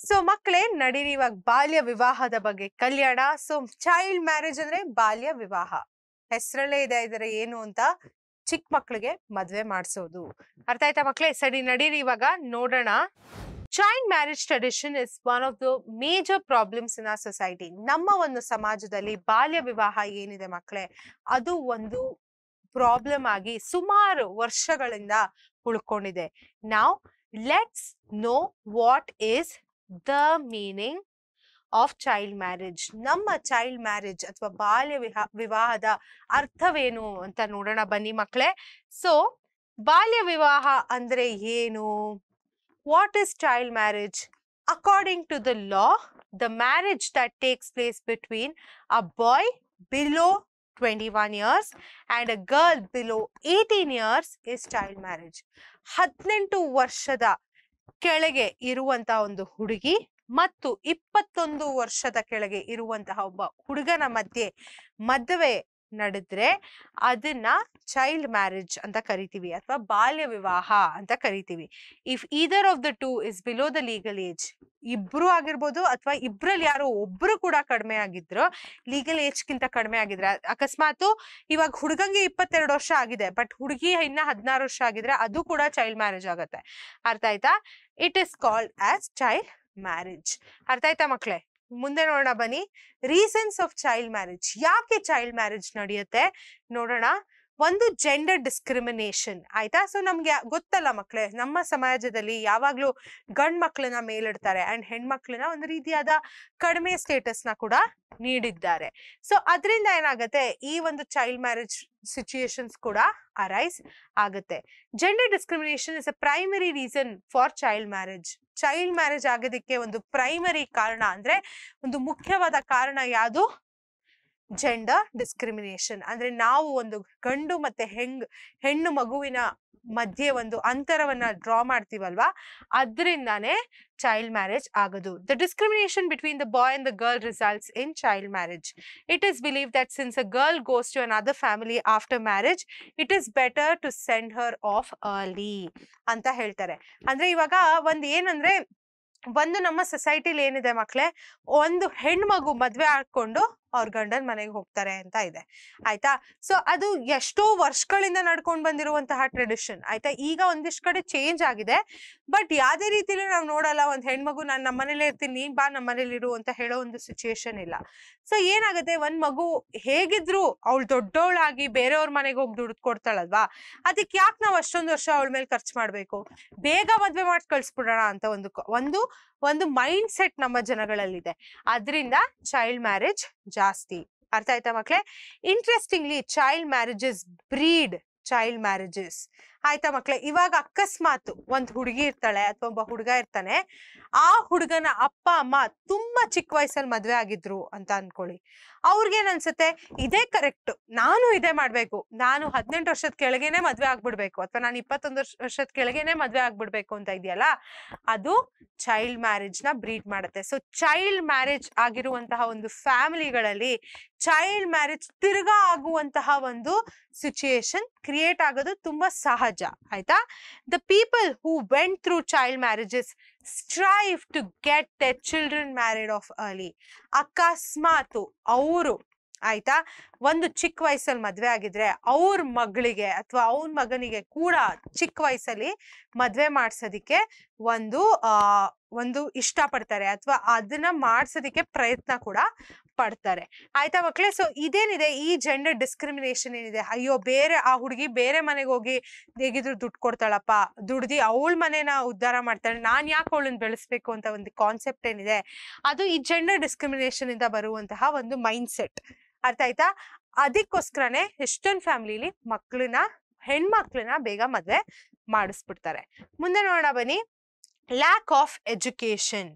ಸೊ ಮಕ್ಕಳೇ ನಡೀರಿ ಇವಾಗ ಬಾಲ್ಯ ವಿವಾಹದ ಬಗ್ಗೆ ಕಲ್ಯಾಣ ಸೊ ಚೈಲ್ಡ್ ಮ್ಯಾರೇಜ್ ಅಂದ್ರೆ ಬಾಲ್ಯ ವಿವಾಹ ಹೆಸರಲ್ಲೇ ಇದೆ ಇದರ ಏನು ಅಂತ ಚಿಕ್ಕ ಮಕ್ಳಿಗೆ ಮದ್ವೆ ಮಾಡಿಸೋದು ಅರ್ಥ ಆಯ್ತಾ ಮಕ್ಳೇ ಸರಿ ನಡೀರಿ ಇವಾಗ ನೋಡೋಣ child marriage tradition is one of the major problems in ಆ ಸೊಸೈಟಿ ನಮ್ಮ ಒಂದು ಸಮಾಜದಲ್ಲಿ ಬಾಲ್ಯ ವಿವಾಹ ಏನಿದೆ ಮಕ್ಕಳೇ ಅದು ಒಂದು ಪ್ರಾಬ್ಲಮ್ ಆಗಿ ಸುಮಾರು ವರ್ಷಗಳಿಂದ ಉಳ್ಕೊಂಡಿದೆ ನಾವು let's know what is the meaning of child marriage ನಮ್ಮ ಚೈಲ್ಡ್ ಮ್ಯಾರೇಜ್ ಅಥವಾ ಬಾಲ್ಯ ವಿವಾಹದ ಅರ್ಥವೇನು ಅಂತ ನೋಡೋಣ ಬನ್ನಿ ಮಕ್ಕಳೇ ಸೊ ಬಾಲ್ಯ ವಿವಾಹ ಅಂದ್ರೆ ಏನು What is child marriage? According to the law, the marriage that takes place between a boy below 21 years and a girl below 18 years is child marriage. ಹದಿನೆಂಟು ವರ್ಷದ ಕೆಳಗೆ Iruanta ಒಂದು ಹುಡುಗಿ ಮತ್ತು Matu ವರ್ಷದ ಕೆಳಗೆ Kelege ಒಬ್ಬ ಹುಡುಗನ ಮಧ್ಯೆ ಮದುವೆ ನಡೆದ್ರೆ ಅದನ್ನ ಚೈಲ್ಡ್ ಮ್ಯಾರೇಜ್ ಅಂತ ಕರಿತೀವಿ ಅಥವಾ ಬಾಲ್ಯ ವಿವಾಹ ಅಂತ ಕರಿತೀವಿ if either of the two is below the legal age ಇಬ್ರು ಆಗಿರ್ಬೋದು ಅಥವಾ ಇಬ್ರಲ್ಲಿ ಯಾರೋ ಒಬ್ರು ಕೂಡ ಕಡಿಮೆ ಆಗಿದ್ರು ಲೀಗಲ್ ಏಜ್ಗಿಂತ ಕಡಿಮೆ ಆಗಿದ್ರೆ ಅಕಸ್ಮಾತ್ ಇವಾಗ ಹುಡುಗಂಗೆ ಇಪ್ಪತ್ತೆರಡು ವರ್ಷ ಆಗಿದೆ ಬಟ್ ಹುಡುಗಿ ಇನ್ನ ಹದಿನಾರು ವರ್ಷ ಆಗಿದ್ರೆ ಅದು ಕೂಡ ಚೈಲ್ಡ್ ಮ್ಯಾರೇಜ್ ಆಗುತ್ತೆ ಅರ್ಥ ಆಯ್ತಾ it is called as child marriage ಅರ್ಥ ಆಯ್ತಾ ಮಕ್ಳೇ ಮುಂದೆ ನೋಡೋಣ ಬನ್ನಿ ರೀಸನ್ಸ್ ಆಫ್ ಚೈಲ್ಡ್ ಮ್ಯಾರೇಜ್ ಯಾಕೆ ಚೈಲ್ಡ್ ಮ್ಯಾರೇಜ್ ನಡೆಯುತ್ತೆ ನೋಡೋಣ ಒಂದು ಜೆಂಡರ್ ಡಿಸ್ಕ್ರಿಮಿನೇಷನ್ ಆಯ್ತಾ ಸೊ ನಮ್ಗೆ ಗೊತ್ತಲ್ಲ ಮಕ್ಕಳೇ ನಮ್ಮ ಸಮಾಜದಲ್ಲಿ ಯಾವಾಗ್ಲೂ ಗಂಡ್ ಮಕ್ಕಳನ್ನ ಮೇಲಿಡ್ತಾರೆ ಅಂಡ್ ಹೆಣ್ಮಕ್ಳನ್ನ ಒಂದು ರೀತಿಯಾದ ಕಡಿಮೆ ಸ್ಟೇಟಸ್ ನ ಕೂಡ ನೀಡಿದ್ದಾರೆ ಸೊ ಅದರಿಂದ ಏನಾಗುತ್ತೆ ಈ ಒಂದು ಚೈಲ್ಡ್ ಮ್ಯಾರೇಜ್ ಸಿಚುಯೇಷನ್ಸ್ ಕೂಡ ಅರೈಸ್ ಆಗುತ್ತೆ gender discrimination is a primary reason for child marriage child marriage ಆಗೋದಕ್ಕೆ ಒಂದು ಪ್ರೈಮರಿ ಕಾರಣ ಅಂದ್ರೆ ಒಂದು ಮುಖ್ಯವಾದ ಕಾರಣ ಯಾವುದು ಜೆಂಡರ್ ಡಿಸ್ಕ್ರಿಮಿನೇಷನ್ ಅಂದ್ರೆ ನಾವು ಒಂದು ಗಂಡು ಮತ್ತೆ ಹೆಂಗ್ ಹೆಣ್ಣು ಮಗುವಿನ ಮಧ್ಯೆ ಒಂದು ಅಂತರವನ್ನ ಡ್ರಾ ಮಾಡ್ತೀವಲ್ವಾ ಅದರಿಂದಾನೇ ಚೈಲ್ಡ್ ಮ್ಯಾರೇಜ್ ಆಗೋದು the discrimination between the boy and the girl results in child marriage it is believe that since a girl goes to another family after marriage it is better to send her off early ಅಂತ ಹೇಳ್ತಾರೆ ಅಂದ್ರೆ ಇವಾಗ ಒಂದು ಏನಂದ್ರೆ ಒಂದು ನಮ್ಮ ಸೊಸೈಟಿಲಿ ಏನಿದೆ ಮಕ್ಳೆ ಒಂದು ಹೆಣ್ಮಗು ಮದ್ವೆ ಹಾಕೊಂಡು ಅವ್ರ ಗಂಡನ್ ಮನೆಗೆ ಹೋಗ್ತಾರೆ ಅಂತ ಇದೆ ಆಯ್ತಾ ಸೊ ಅದು ಎಷ್ಟೋ ವರ್ಷಗಳಿಂದ ನಡ್ಕೊಂಡ್ ಬಂದಿರುವಂತಹ ಟ್ರೆಡಿಷನ್ ಆಯ್ತಾ ಈಗ ಒಂದಿಷ್ಟು ಕಡೆ ಚೇಂಜ್ ಆಗಿದೆ ಬಟ್ ಯಾವ್ದೇ ರೀತಿಲೂ ನಾವು ನೋಡಲ್ಲ ಒಂದ್ ಹೆಣ್ಮಗು ನಾನ್ ನಮ್ಮ ಮನೇಲೇ ಇರ್ತೀನಿ ನೀನ್ ಬಾ ನಮ್ಮ ಮನೇಲಿ ಇರು ಅಂತ ಹೇಳೋ ಒಂದು ಸಿಚುಯೇಷನ್ ಇಲ್ಲ ಸೊ ಏನಾಗುತ್ತೆ ಒಂದ್ ಮಗು ಹೇಗಿದ್ರು ಅವಳು ದೊಡ್ಡವಳಾಗಿ ಬೇರೆಯವ್ರ ಮನೆಗೆ ಹೋಗಿ ದುಡ್ಡು ಕೊಡ್ತಾಳಲ್ವಾ ಅದಕ್ಕೆ ಯಾಕೆ ನಾವು ಅಷ್ಟೊಂದು ವರ್ಷ ಅವಳ ಮೇಲೆ ಖರ್ಚು ಮಾಡ್ಬೇಕು ಬೇಗ ಮದ್ವೆ ಮಾಡಿ ಕಳ್ಸ್ಬಿಡೋಣ ಅಂತ ಒಂದು ಒಂದು ಒಂದು ಮೈಂಡ್ ಸೆಟ್ ನಮ್ಮ ಜನಗಳಲ್ಲಿದೆ ಅದರಿಂದ ಚೈಲ್ಡ್ ಮ್ಯಾರೇಜ್ ಜಾಸ್ತಿ ಅರ್ಥ ಆಯ್ತಾ ಮಕ್ಳೇ interestingly child marriages breed child marriages ಆಯ್ತಾ ಮಕ್ಳೆ ಇವಾಗ ಅಕಸ್ಮಾತ್ ಒಂದ್ ಹುಡುಗಿ ಇರ್ತಾಳೆ ಅಥವಾ ಒಬ್ಬ ಹುಡುಗ ಇರ್ತಾನೆ ಆ ಹುಡುಗನ ಅಪ್ಪ ಅಮ್ಮ ತುಂಬಾ ಚಿಕ್ಕ ವಯಸ್ಸಲ್ಲಿ ಮದ್ವೆ ಆಗಿದ್ರು ಅಂತ ಅನ್ಕೊಳ್ಳಿ ಅವ್ರಿಗೇನ್ ಅನ್ಸುತ್ತೆ ಇದೇ ಕರೆಕ್ಟ್ ನಾನು ಇದೇ ಮಾಡ್ಬೇಕು ನಾನು ಹದಿನೆಂಟು ವರ್ಷದ ಕೆಳಗೇನೆ ಮದ್ವೆ ಆಗ್ಬಿಡ್ಬೇಕು ಅಥವಾ ನಾನು ಇಪ್ಪತ್ತೊಂದು ವರ್ಷ ವರ್ಷದ ಕೆಳಗೇನೆ ಮದ್ವೆ ಆಗ್ಬಿಡ್ಬೇಕು ಅಂತ ಇದೆಯಲ್ಲ ಅದು ಚೈಲ್ಡ್ ಮ್ಯಾರೇಜ್ ನ ಬ್ರೀಡ್ ಮಾಡುತ್ತೆ ಸೊ ಚೈಲ್ಡ್ ಮ್ಯಾರೇಜ್ ಆಗಿರುವಂತಹ ಒಂದು ಫ್ಯಾಮಿಲಿಗಳಲ್ಲಿ ಚೈಲ್ಡ್ ಮ್ಯಾರೇಜ್ ತಿರ್ಗಾ ಆಗುವಂತಹ ಒಂದು ಸಿಚುಯೇಷನ್ ಕ್ರಿಯೇಟ್ ಆಗೋದು ತುಂಬಾ ಸಹಜ ಆಯ್ತಾ the people who went through child marriages strive to get the children married off early ಅಕಸ್ಮಾತು ಅವರು ಆಯ್ತಾ ಒಂದು ಚಿಕ್ಕ ವಯಸ್ಸಲ್ಲಿ ಮದ್ವೆ ಆಗಿದ್ರೆ ಅವ್ರ ಮಗಳಿಗೆ ಅಥವಾ ಅವ್ರ ಮಗನಿಗೆ ಕೂಡ ಚಿಕ್ಕ ವಯಸ್ಸಲ್ಲಿ ಮದ್ವೆ ಮಾಡ್ಸೋದಿಕ್ಕೆ ಒಂದು ಒಂದು ಇಷ್ಟಪಡ್ತಾರೆ ಅಥವಾ ಅದನ್ನ ಮಾಡಿಸೋದಕ್ಕೆ ಪ್ರಯತ್ನ ಕೂಡ ಪಡ್ತಾರೆ ಆಯ್ತಾ ಮಕ್ಕಳೇ ಸೊ ಇದೇನಿದೆ ಈ ಜೆಂಡರ್ ಡಿಸ್ಕ್ರಿಮಿನೇಷನ್ ಏನಿದೆ ಅಯ್ಯೋ ಬೇರೆ ಆ ಹುಡುಗಿ ಬೇರೆ ಮನೆಗೆ ಹೋಗಿ ಹೇಗಿದ್ರು ದುಡ್ಡು ಕೊಡ್ತಾಳಪ್ಪ ದುಡ್ದಿ ಅವಳ ಮನೇನ ಉದ್ಧಾರ ಮಾಡ್ತಾಳೆ ನಾನ್ ಯಾಕೆ ಅವಳನ್ನ ಬೆಳೆಸ್ಬೇಕು ಅಂತ ಒಂದು ಕಾನ್ಸೆಪ್ಟ್ ಏನಿದೆ ಅದು ಈ ಜೆಂಡರ್ ಡಿಸ್ಕ್ರಿಮಿನೇಷನ್ ಇಂದ ಬರುವಂತಹ ಒಂದು ಮೈಂಡ್ ಸೆಟ್ ಅರ್ಥ ಆಯ್ತಾ ಅದಕ್ಕೋಸ್ಕರನೇ ಎಷ್ಟೊಂದು ಫ್ಯಾಮಿಲಿಲಿ ಮಕ್ಕಳನ್ನ ಹೆಣ್ಮಕ್ಳನ್ನ ಬೇಗ ಮದುವೆ ಮಾಡಿಸ್ಬಿಡ್ತಾರೆ ಮುಂದೆ ನೋಡೋಣ ಬನ್ನಿ ಲ್ಯಾಕ್ ಆಫ್ ಎಜುಕೇಶನ್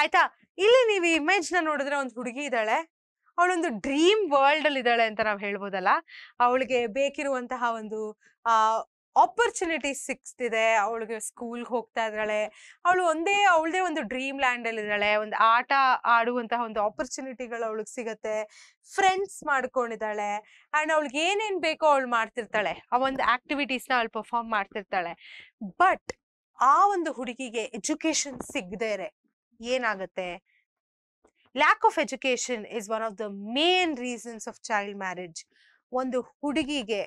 ಆಯ್ತಾ ಇಲ್ಲಿ ನೀವು ಈ ಇಮೇಜ್ ನೋಡಿದ್ರೆ ಒಂದು ಹುಡುಗಿ ಇದ್ದಾಳೆ ಅವಳೊಂದು ಡ್ರೀಮ್ ವರ್ಲ್ಡ್ ಅಲ್ಲಿ ಇದ್ದಾಳೆ ಅಂತ ನಾವು ಹೇಳ್ಬೋದಲ್ಲ ಅವಳಿಗೆ ಬೇಕಿರುವಂತಹ ಒಂದು ಆ ಆಪರ್ಚುನಿಟಿ ಸಿಕ್ಸ್ತಿದೆ ಅವಳಿಗೆ ಸ್ಕೂಲ್ಗೆ ಹೋಗ್ತಾ ಇದ್ದಾಳೆ ಅವಳು ಒಂದೇ ಅವಳದೇ ಒಂದು ಡ್ರೀಮ್ ಲ್ಯಾಂಡ್ ಅಲ್ಲಿ ಇದ್ದಾಳೆ ಒಂದು ಆಟ ಆಡುವಂತಹ ಒಂದು ಆಪರ್ಚುನಿಟಿಗಳು ಅವಳಿಗೆ ಸಿಗತ್ತೆ ಫ್ರೆಂಡ್ಸ್ ಮಾಡ್ಕೊಂಡಿದ್ದಾಳೆ ಆ್ಯಂಡ್ ಅವಳಿಗೆ ಏನೇನು ಬೇಕೋ ಅವಳು ಮಾಡ್ತಿರ್ತಾಳೆ ಆ ಒಂದು ಆಕ್ಟಿವಿಟೀಸ್ನ ಅವಳು ಪರ್ಫಾರ್ಮ್ ಮಾಡ್ತಿರ್ತಾಳೆ ಬಟ್ ಆ ಒಂದು ಹುಡುಗಿಗೆ ಎಜುಕೇಶನ್ ಸಿಗದೇರೆ ಏನಾಗುತ್ತೆ lack of education is one of the main reasons of child marriage ಒಂದು ಹುಡುಗಿಗೆ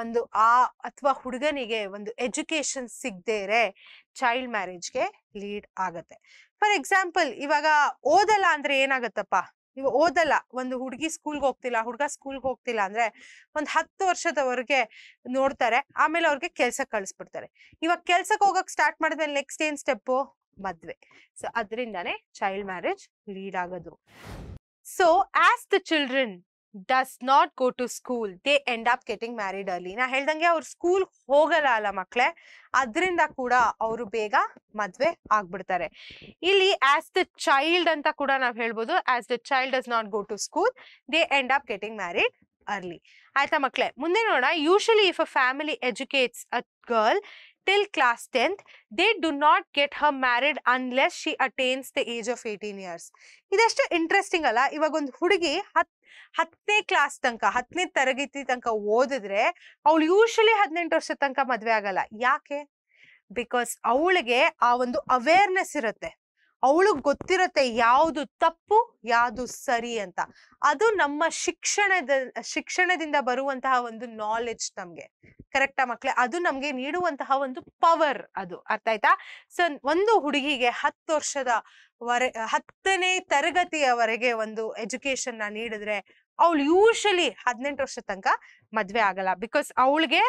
ಒಂದು ಆ ಅಥವಾ ಹುಡುಗನಿಗೆ ಒಂದು ಎಜುಕೇಶನ್ ಸಿಗದೇರೆ ಚೈಲ್ಡ್ ಮ್ಯಾರೇಜ್ಗೆ ಲೀಡ್ ಆಗುತ್ತೆ ಫಾರ್ ಎಕ್ಸಾಂಪಲ್ ಇವಾಗ ಓದಲ್ಲ ಅಂದ್ರೆ ಏನಾಗತ್ತಪ್ಪ ನೀವು ಓದಲ್ಲ ಒಂದು ಹುಡುಗಿ ಸ್ಕೂಲ್ಗೆ ಹೋಗ್ತಿಲ್ಲ ಹುಡುಗ ಸ್ಕೂಲ್ಗೆ ಹೋಗ್ತಿಲ್ಲ ಅಂದ್ರೆ ಒಂದ್ ಹತ್ತು ವರ್ಷದವರೆಗೆ ನೋಡ್ತಾರೆ ಆಮೇಲೆ ಅವ್ರಿಗೆ ಕೆಲ್ಸಕ್ಕೆ ಕಳಿಸ್ಬಿಡ್ತಾರೆ ಇವಾಗ ಕೆಲ್ಸಕ್ಕೆ ಹೋಗಕ್ ಸ್ಟಾರ್ಟ್ ಮಾಡಿದ್ಮೇಲೆ ನೆಕ್ಸ್ಟ್ ಏನ್ ಸ್ಟೆಪ್ಪು ಮದ್ವೆ ಸೊ ಅದರಿಂದಾನೇ ಚೈಲ್ಡ್ ಮ್ಯಾರೇಜ್ ಲೀಡ್ ಆಗೋದು so as the children does not go to school they end up getting married early ನಾ ಹೇಳ್ದಂಗೆ ಅವ್ರು ಸ್ಕೂಲ್ ಹೋಗಲ್ಲ ಅಲ್ಲ ಮಕ್ಕಳೇ ಅದರಿಂದ ಕೂಡ ಅವರು ಬೇಗ ಮದ್ವೆ ಆಗ್ಬಿಡ್ತಾರೆ ಇಲ್ಲಿ ಆಸ್ ದ ಚೈಲ್ಡ್ ಅಂತ ಕೂಡ ನಾವು ಹೇಳ್ಬೋದು as the child does not go to school they end up getting married early ಆಯ್ತಾ ಮಕ್ಕಳೇ ಮುಂದೆ ನೋಡೋಣ usually if a family educates a girl till class 10th, they do not get her married unless she attains the age of years ಇದೆಷ್ಟು interesting ಅಲ್ಲ ಇವಾಗ ಒಂದು ಹುಡುಗಿ ಹತ್ ಹತ್ತನೇ ಕ್ಲಾಸ್ ತನಕ ಹತ್ತನೇ ತರಗತಿ ತನಕ ಓದಿದ್ರೆ ಅವಳು ಯೂಶಲಿ ಹದಿನೆಂಟು ವರ್ಷದ ತನಕ ಮದ್ವೆ ಆಗಲ್ಲ ಯಾಕೆ ಬಿಕಾಸ್ ಅವಳಿಗೆ ಆ ಒಂದು ಅವೇರ್ನೆಸ್ ಇರುತ್ತೆ ಅವಳು ಗೊತ್ತಿರತ್ತೆ ಯಾವುದು ತಪ್ಪು ಯಾವುದು ಸರಿ ಅಂತ ಅದು ನಮ್ಮ ಶಿಕ್ಷಣದ ಶಿಕ್ಷಣದಿಂದ ಬರುವಂತಹ ಒಂದು ನಾಲೆಜ್ ನಮ್ಗೆ ಕರೆಕ್ಟಾ ಮಕ್ಳೆ ಅದು ನಮ್ಗೆ ನೀಡುವಂತಹ ಒಂದು ಪವರ್ ಅದು ಅರ್ಥ ಆಯ್ತಾ ಸೊ ಒಂದು ಹುಡುಗಿಗೆ ಹತ್ತು ವರ್ಷದ ವರೆ ಹತ್ತನೇ ತರಗತಿಯವರೆಗೆ ಒಂದು ಎಜುಕೇಶನ್ ನ ನೀಡಿದ್ರೆ ಅವಳು ಯೂಶಲಿ ಹದಿನೆಂಟು ವರ್ಷ ತನಕ ಮದ್ವೆ ಆಗಲ್ಲ ಬಿಕಾಸ್ ಅವಳಿಗೆ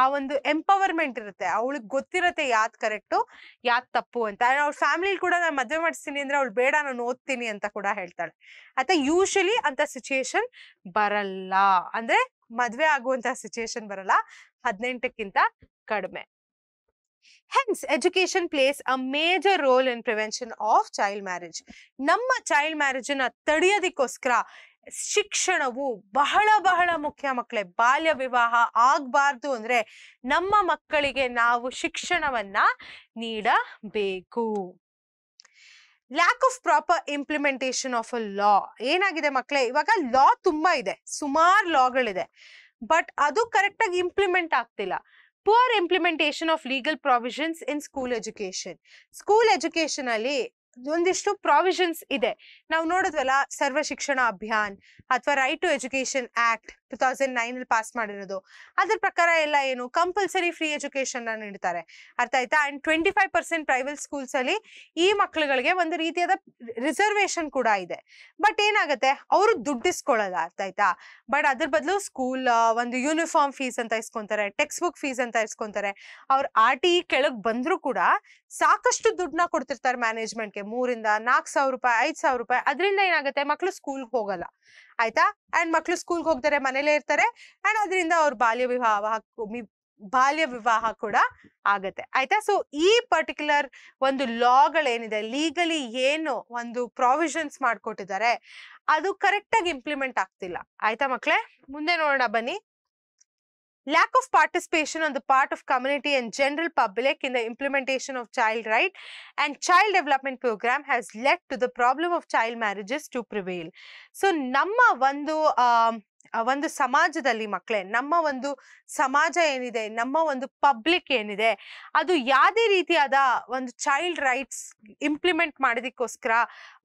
ಆ ಒಂದು ಎಂಪವರ್ಮೆಂಟ್ ಇರುತ್ತೆ ಅವಳಿಗೆ ಗೊತ್ತಿರತ್ತೆ ಯಾತ್ ಕರೆಕ್ಟು ಯಾತ್ ತಪ್ಪು ಅಂತ ಅವ್ಳ ಫ್ಯಾಮಿಲಿ ಕೂಡ ನಾನು ಮದ್ವೆ ಮಾಡಿಸ್ತೀನಿ ಅಂದ್ರೆ ಅವಳು ಬೇಡ ನಾನು ಓದ್ತೀನಿ ಅಂತ ಕೂಡ ಹೇಳ್ತಾಳೆ ಅಥ ಯೂಶಲಿ ಅಂತ ಸಿಚುಯೇಷನ್ ಬರಲ್ಲ ಅಂದ್ರೆ ಮದ್ವೆ ಆಗುವಂತ ಸಿಚುಯೇಷನ್ ಬರಲ್ಲ ಹದಿನೆಂಟಕ್ಕಿಂತ ಕಡಿಮೆ hence education plays a major role in prevention of child marriage ನಮ್ಮ ಚೈಲ್ಡ್ ಮ್ಯಾರೇಜ್ ಅನ್ನ ತಡೆಯೋದಿಕ್ಕೋಸ್ಕರ ಶಿಕ್ಷಣವು ಬಹಳ ಬಹಳ ಮುಖ್ಯ ಮಕ್ಕಳೇ ಬಾಲ್ಯ ವಿವಾಹ ಆಗ್ಬಾರ್ದು ಅಂದ್ರೆ ನಮ್ಮ ಮಕ್ಕಳಿಗೆ ನಾವು ಶಿಕ್ಷಣವನ್ನ ನೀಡಬೇಕು lack of proper implementation of a law ಏನಾಗಿದೆ ಮಕ್ಕಳೇ ಇವಾಗ ಲಾ ತುಂಬಾ ಇದೆ ಸುಮಾರು ಲಾಗಳಿದೆ ಬಟ್ ಅದು ಕರೆಕ್ಟ್ ಆಗಿ ಇಂಪ್ಲಿಮೆಂಟ್ ಆಗ್ತಿಲ್ಲ poor implementation of legal provisions in school education school education ಅಲ್ಲಿ ಒಂದಿಷ್ಟು ಪ್ರಾವಿಷನ್ಸ್ ಇದೆ ನಾವು ನೋಡಿದ್ವಲ್ಲ ಸರ್ವ ಶಿಕ್ಷಣ ಅಭಿಯಾನ್ ಅಥವಾ right to education act two thousand nine ಅಲ್ಲಿ ಪಾಸ್ ಮಾಡಿರೋದು ಅದ್ರ ಪ್ರಕಾರ ಎಲ್ಲ ಏನು ಕಂಪಲ್ಸರಿ ಫ್ರೀ ಎಜುಕೇಶನ್ ಅನ್ನ ನೀಡ್ತಾರೆ ಅರ್ಥ ಆಯ್ತಾ and twenty five percent private schools ಅಲ್ಲಿ ಈ ಮಕ್ಳುಗಳಿಗೆ ಒಂದು ರೀತಿಯಾದ ರಿಸರ್ವೇಶನ್ ಕೂಡ ಇದೆ ಬಟ್ ಏನಾಗುತ್ತೆ ಅವರು ದುಡ್ಡು ಇಸ್ಕೊಳ್ಳಲ್ಲ ಅರ್ಥ ಆಯ್ತಾ ಬಟ್ ಅದ್ರ ಬದಲು ಸ್ಕೂಲ್ ಒಂದು ಯೂನಿಫಾರ್ಮ್ ಫೀಸ್ ಅಂತ ಇಸ್ಕೊಂತಾರೆ ಟೆಕ್ಸ್ಟ್ ಬುಕ್ ಫೀಸ್ ಅಂತ ಇಸ್ಕೊಂತಾರೆ ಅವ್ರ ಆರ್ ಟಿ ಇ ಕೆಳಗ್ ಬಂದ್ರು ಕೂಡ ಸಾಕಷ್ಟು ದುಡ್ಡನ್ನ ಕೊಡ್ತಿರ್ತಾರೆ ಮ್ಯಾನೇಜ್ಮೆಂಟ್ಗೆ ಮೂರಿಂದ ನಾಲ್ಕು ಸಾವಿರ ರೂಪಾಯಿ ಐದ್ ಸಾವಿರ ರೂಪಾಯಿ ಅದರಿಂದ ಏನಾಗುತ್ತೆ ಮಕ್ಕಳು ಸ್ಕೂಲ್ಗೆ ಹೋಗಲ್ಲ ಆಯ್ತಾ ಅಂಡ್ ಮಕ್ಳು ಸ್ಕೂಲ್ಗೆ ಹೋಗ್ತಾರೆ ಮನೇಲೆ ಇರ್ತಾರೆ ಅಂಡ್ ಅದರಿಂದ ಅವ್ರ ಬಾಲ್ಯ ವಿವಾಹ ಬಾಲ್ಯ ವಿವಾಹ ಕೂಡ ಆಗತ್ತೆ ಆಯ್ತಾ ಸೊ ಈ ಪರ್ಟಿಕ್ಯುಲರ್ ಒಂದು ಲಾಗಳೇನಿದೆ ಲೀಗಲಿ ಏನು ಒಂದು ಪ್ರಾವಿಷನ್ಸ್ ಮಾಡ್ಕೊಟ್ಟಿದ್ದಾರೆ ಅದು ಕರೆಕ್ಟಾಗಿ ಇಂಪ್ಲಿಮೆಂಟ್ ಆಗ್ತಿಲ್ಲ ಆಯ್ತಾ ಮಕ್ಳೇ ಮುಂದೆ ನೋಡೋಣ ಬನ್ನಿ lack of participation on the part of community and general public in the implementation of child right and child development program has led to the problem of child marriages to prevail so ನಮ್ಮ ಒಂದು ಒಂದು ಸಮಾಜದಲ್ಲಿ ಮಕ್ಕಳೇ ನಮ್ಮ ಒಂದು ಸಮಾಜ ಏನಿದೆ ನಮ್ಮ ಒಂದು ಪಬ್ಲಿಕ್ ಏನಿದೆ ಅದು ಯಾವುದೇ ರೀತಿಯಾದ ಒಂದು ಚೈಲ್ಡ್ ರೈಟ್ಸ್ ಇಂಪ್ಲಿಮೆಂಟ್ ಮಾಡೋದಕ್ಕೋಸ್ಕರ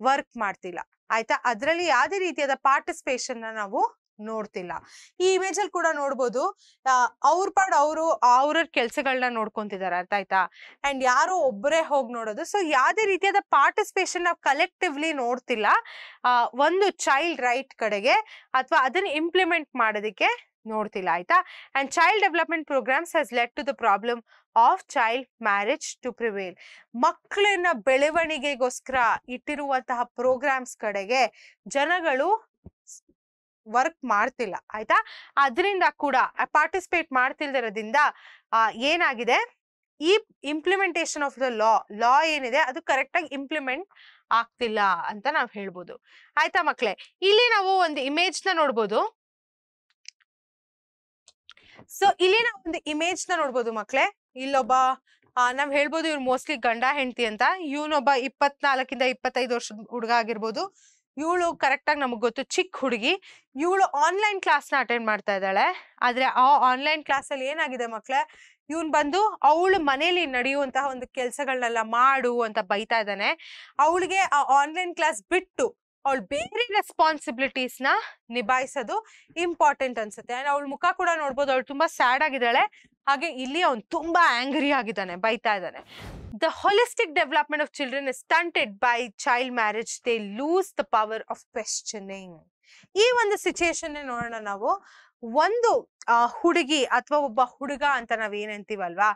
ವರ್ಕ್ ಮಾಡ್ತಿಲ್ಲ ಆಯ್ತಾ ಅದರಲ್ಲಿ ಯಾವುದೇ ರೀತಿಯಾದ ಪಾರ್ಟಿಸಿಪೇಷನ್ನ ನಾವು ನೋಡ್ತಿಲ್ಲ ಈ ಇಮೇಜ್ ಅಲ್ಲಿ ಕೂಡ ನೋಡ್ಬೋದು ಅವ್ರ ಪಾಡ್ ಅವರು ಅವ್ರ ಕೆಲ್ಸಗಳನ್ನ ನೋಡ್ಕೊಂತಿದ್ದಾರೆ ಅರ್ಥ ಆಯ್ತಾ ಅಂಡ್ ಯಾರು ಒಬ್ಬರೇ ಹೋಗಿ ನೋಡೋದು ಸೊ ಯಾವ್ದೇ ರೀತಿಯಾದ ಪಾರ್ಟಿಸಿಪೇಷನ್ ನಾವು ಕಲೆಕ್ಟಿವ್ಲಿ ನೋಡ್ತಿಲ್ಲ ಒಂದು ಚೈಲ್ಡ್ ರೈಟ್ ಕಡೆಗೆ ಅಥವಾ ಅದನ್ನ ಇಂಪ್ಲಿಮೆಂಟ್ ಮಾಡೋದಕ್ಕೆ ನೋಡ್ತಿಲ್ಲ ಆಯ್ತಾ and child development programmes has let to the problem of child marriage to prevail ಮಕ್ಕಳನ್ನ ಬೆಳವಣಿಗೆಗೋಸ್ಕರ ಇಟ್ಟಿರುವಂತಹ ಪ್ರೋಗ್ರಾಮ್ಸ್ ಕಡೆಗೆ ಜನಗಳು ವರ್ಕ್ ಮಾಡ್ತಿಲ್ಲ ಆಯ್ತಾ ಅದರಿಂದ ಕೂಡ ಪಾರ್ಟಿಸಿಪೇಟ್ ಮಾಡ್ತಿಲ್ದಿರೋದ್ರಿಂದ ಏನಾಗಿದೆ ಈ implementation of the law law ಏನಿದೆ ಅದು ಕರೆಕ್ಟ್ ಆಗಿ ಇಂಪ್ಲಿಮೆಂಟ್ ಆಗ್ತಿಲ್ಲ ಅಂತ ನಾವು ಹೇಳ್ಬೋದು ಆಯ್ತಾ ಮಕ್ಳೆ ಇಲ್ಲಿ ನಾವು ಒಂದು ಇಮೇಜ್ ನೋಡ್ಬೋದು ಸೊ ಇಲ್ಲಿ ನಾವು ಒಂದು ಇಮೇಜ್ ನೋಡ್ಬೋದು ಮಕ್ಳೆ ಇಲ್ಲೊಬ್ಬ ನಾವ್ ಹೇಳ್ಬೋದು ಇವ್ರು ಮೋಸ್ಟ್ಲಿ ಗಂಡ ಹೆಂಡತಿ ಅಂತ ಇವನೊಬ್ಬ ಇಪ್ಪತ್ನಾಲ್ಕಿಂದ ಇಪ್ಪತ್ತೈದು ವರ್ಷದ ಹುಡುಗ ಆಗಿರ್ಬೋದು ಇವಳು ಕರೆಕ್ಟಾಗಿ ನಮಗೆ ಗೊತ್ತು ಚಿಕ್ಕ ಹುಡುಗಿ ಇವಳು ಆನ್ಲೈನ್ ಕ್ಲಾಸ್ನ ಅಟೆಂಡ್ ಮಾಡ್ತಾ ಇದ್ದಾಳೆ ಆದ್ರೆ ಆ ಆನ್ಲೈನ್ ಕ್ಲಾಸಲ್ಲಿ ಏನಾಗಿದೆ ಮಕ್ಳೆ ಇವನ್ ಬಂದು ಅವಳು ಮನೇಲಿ ನಡೆಯುವಂತಹ ಒಂದು ಕೆಲಸಗಳನ್ನೆಲ್ಲ ಮಾಡು ಅಂತ ಬೈತಾ ಇದ್ದಾನೆ ಅವಳಿಗೆ ಆ ಆನ್ಲೈನ್ ಕ್ಲಾಸ್ ಬಿಟ್ಟು ಅವಳು ಬೇರೆ ರೆಸ್ಪಾನ್ಸಿಬಿಲಿಟೀಸ್ ನ ನಿಭಾಯಿಸೋದು ಇಂಪಾರ್ಟೆಂಟ್ ಅನ್ಸುತ್ತೆ ಅಂಡ್ ಅವಳ ಮುಖ ಕೂಡ ನೋಡ್ಬೋದು ಅವಳು ತುಂಬಾ ಸ್ಯಾಡ್ ಆಗಿದ್ದಾಳೆ ಹಾಗೆ ಇಲ್ಲಿ ಅವನು ತುಂಬಾ ಆಂಗ್ರಿ ಆಗಿದ್ದಾನೆ ಬೈತಾ ಇದ್ದಾನೆ the holistic development of children is stunted by child marriage they lose the power of questioning ಈ ಒಂದು ಸಿಚುಯೇಷನ್ ನೋಡೋಣ ನಾವು ಒಂದು ಆ ಹುಡುಗಿ ಅಥವಾ ಒಬ್ಬ ಹುಡುಗ ಅಂತ ನಾವ್ ಏನಂತೀವಲ್ವಾ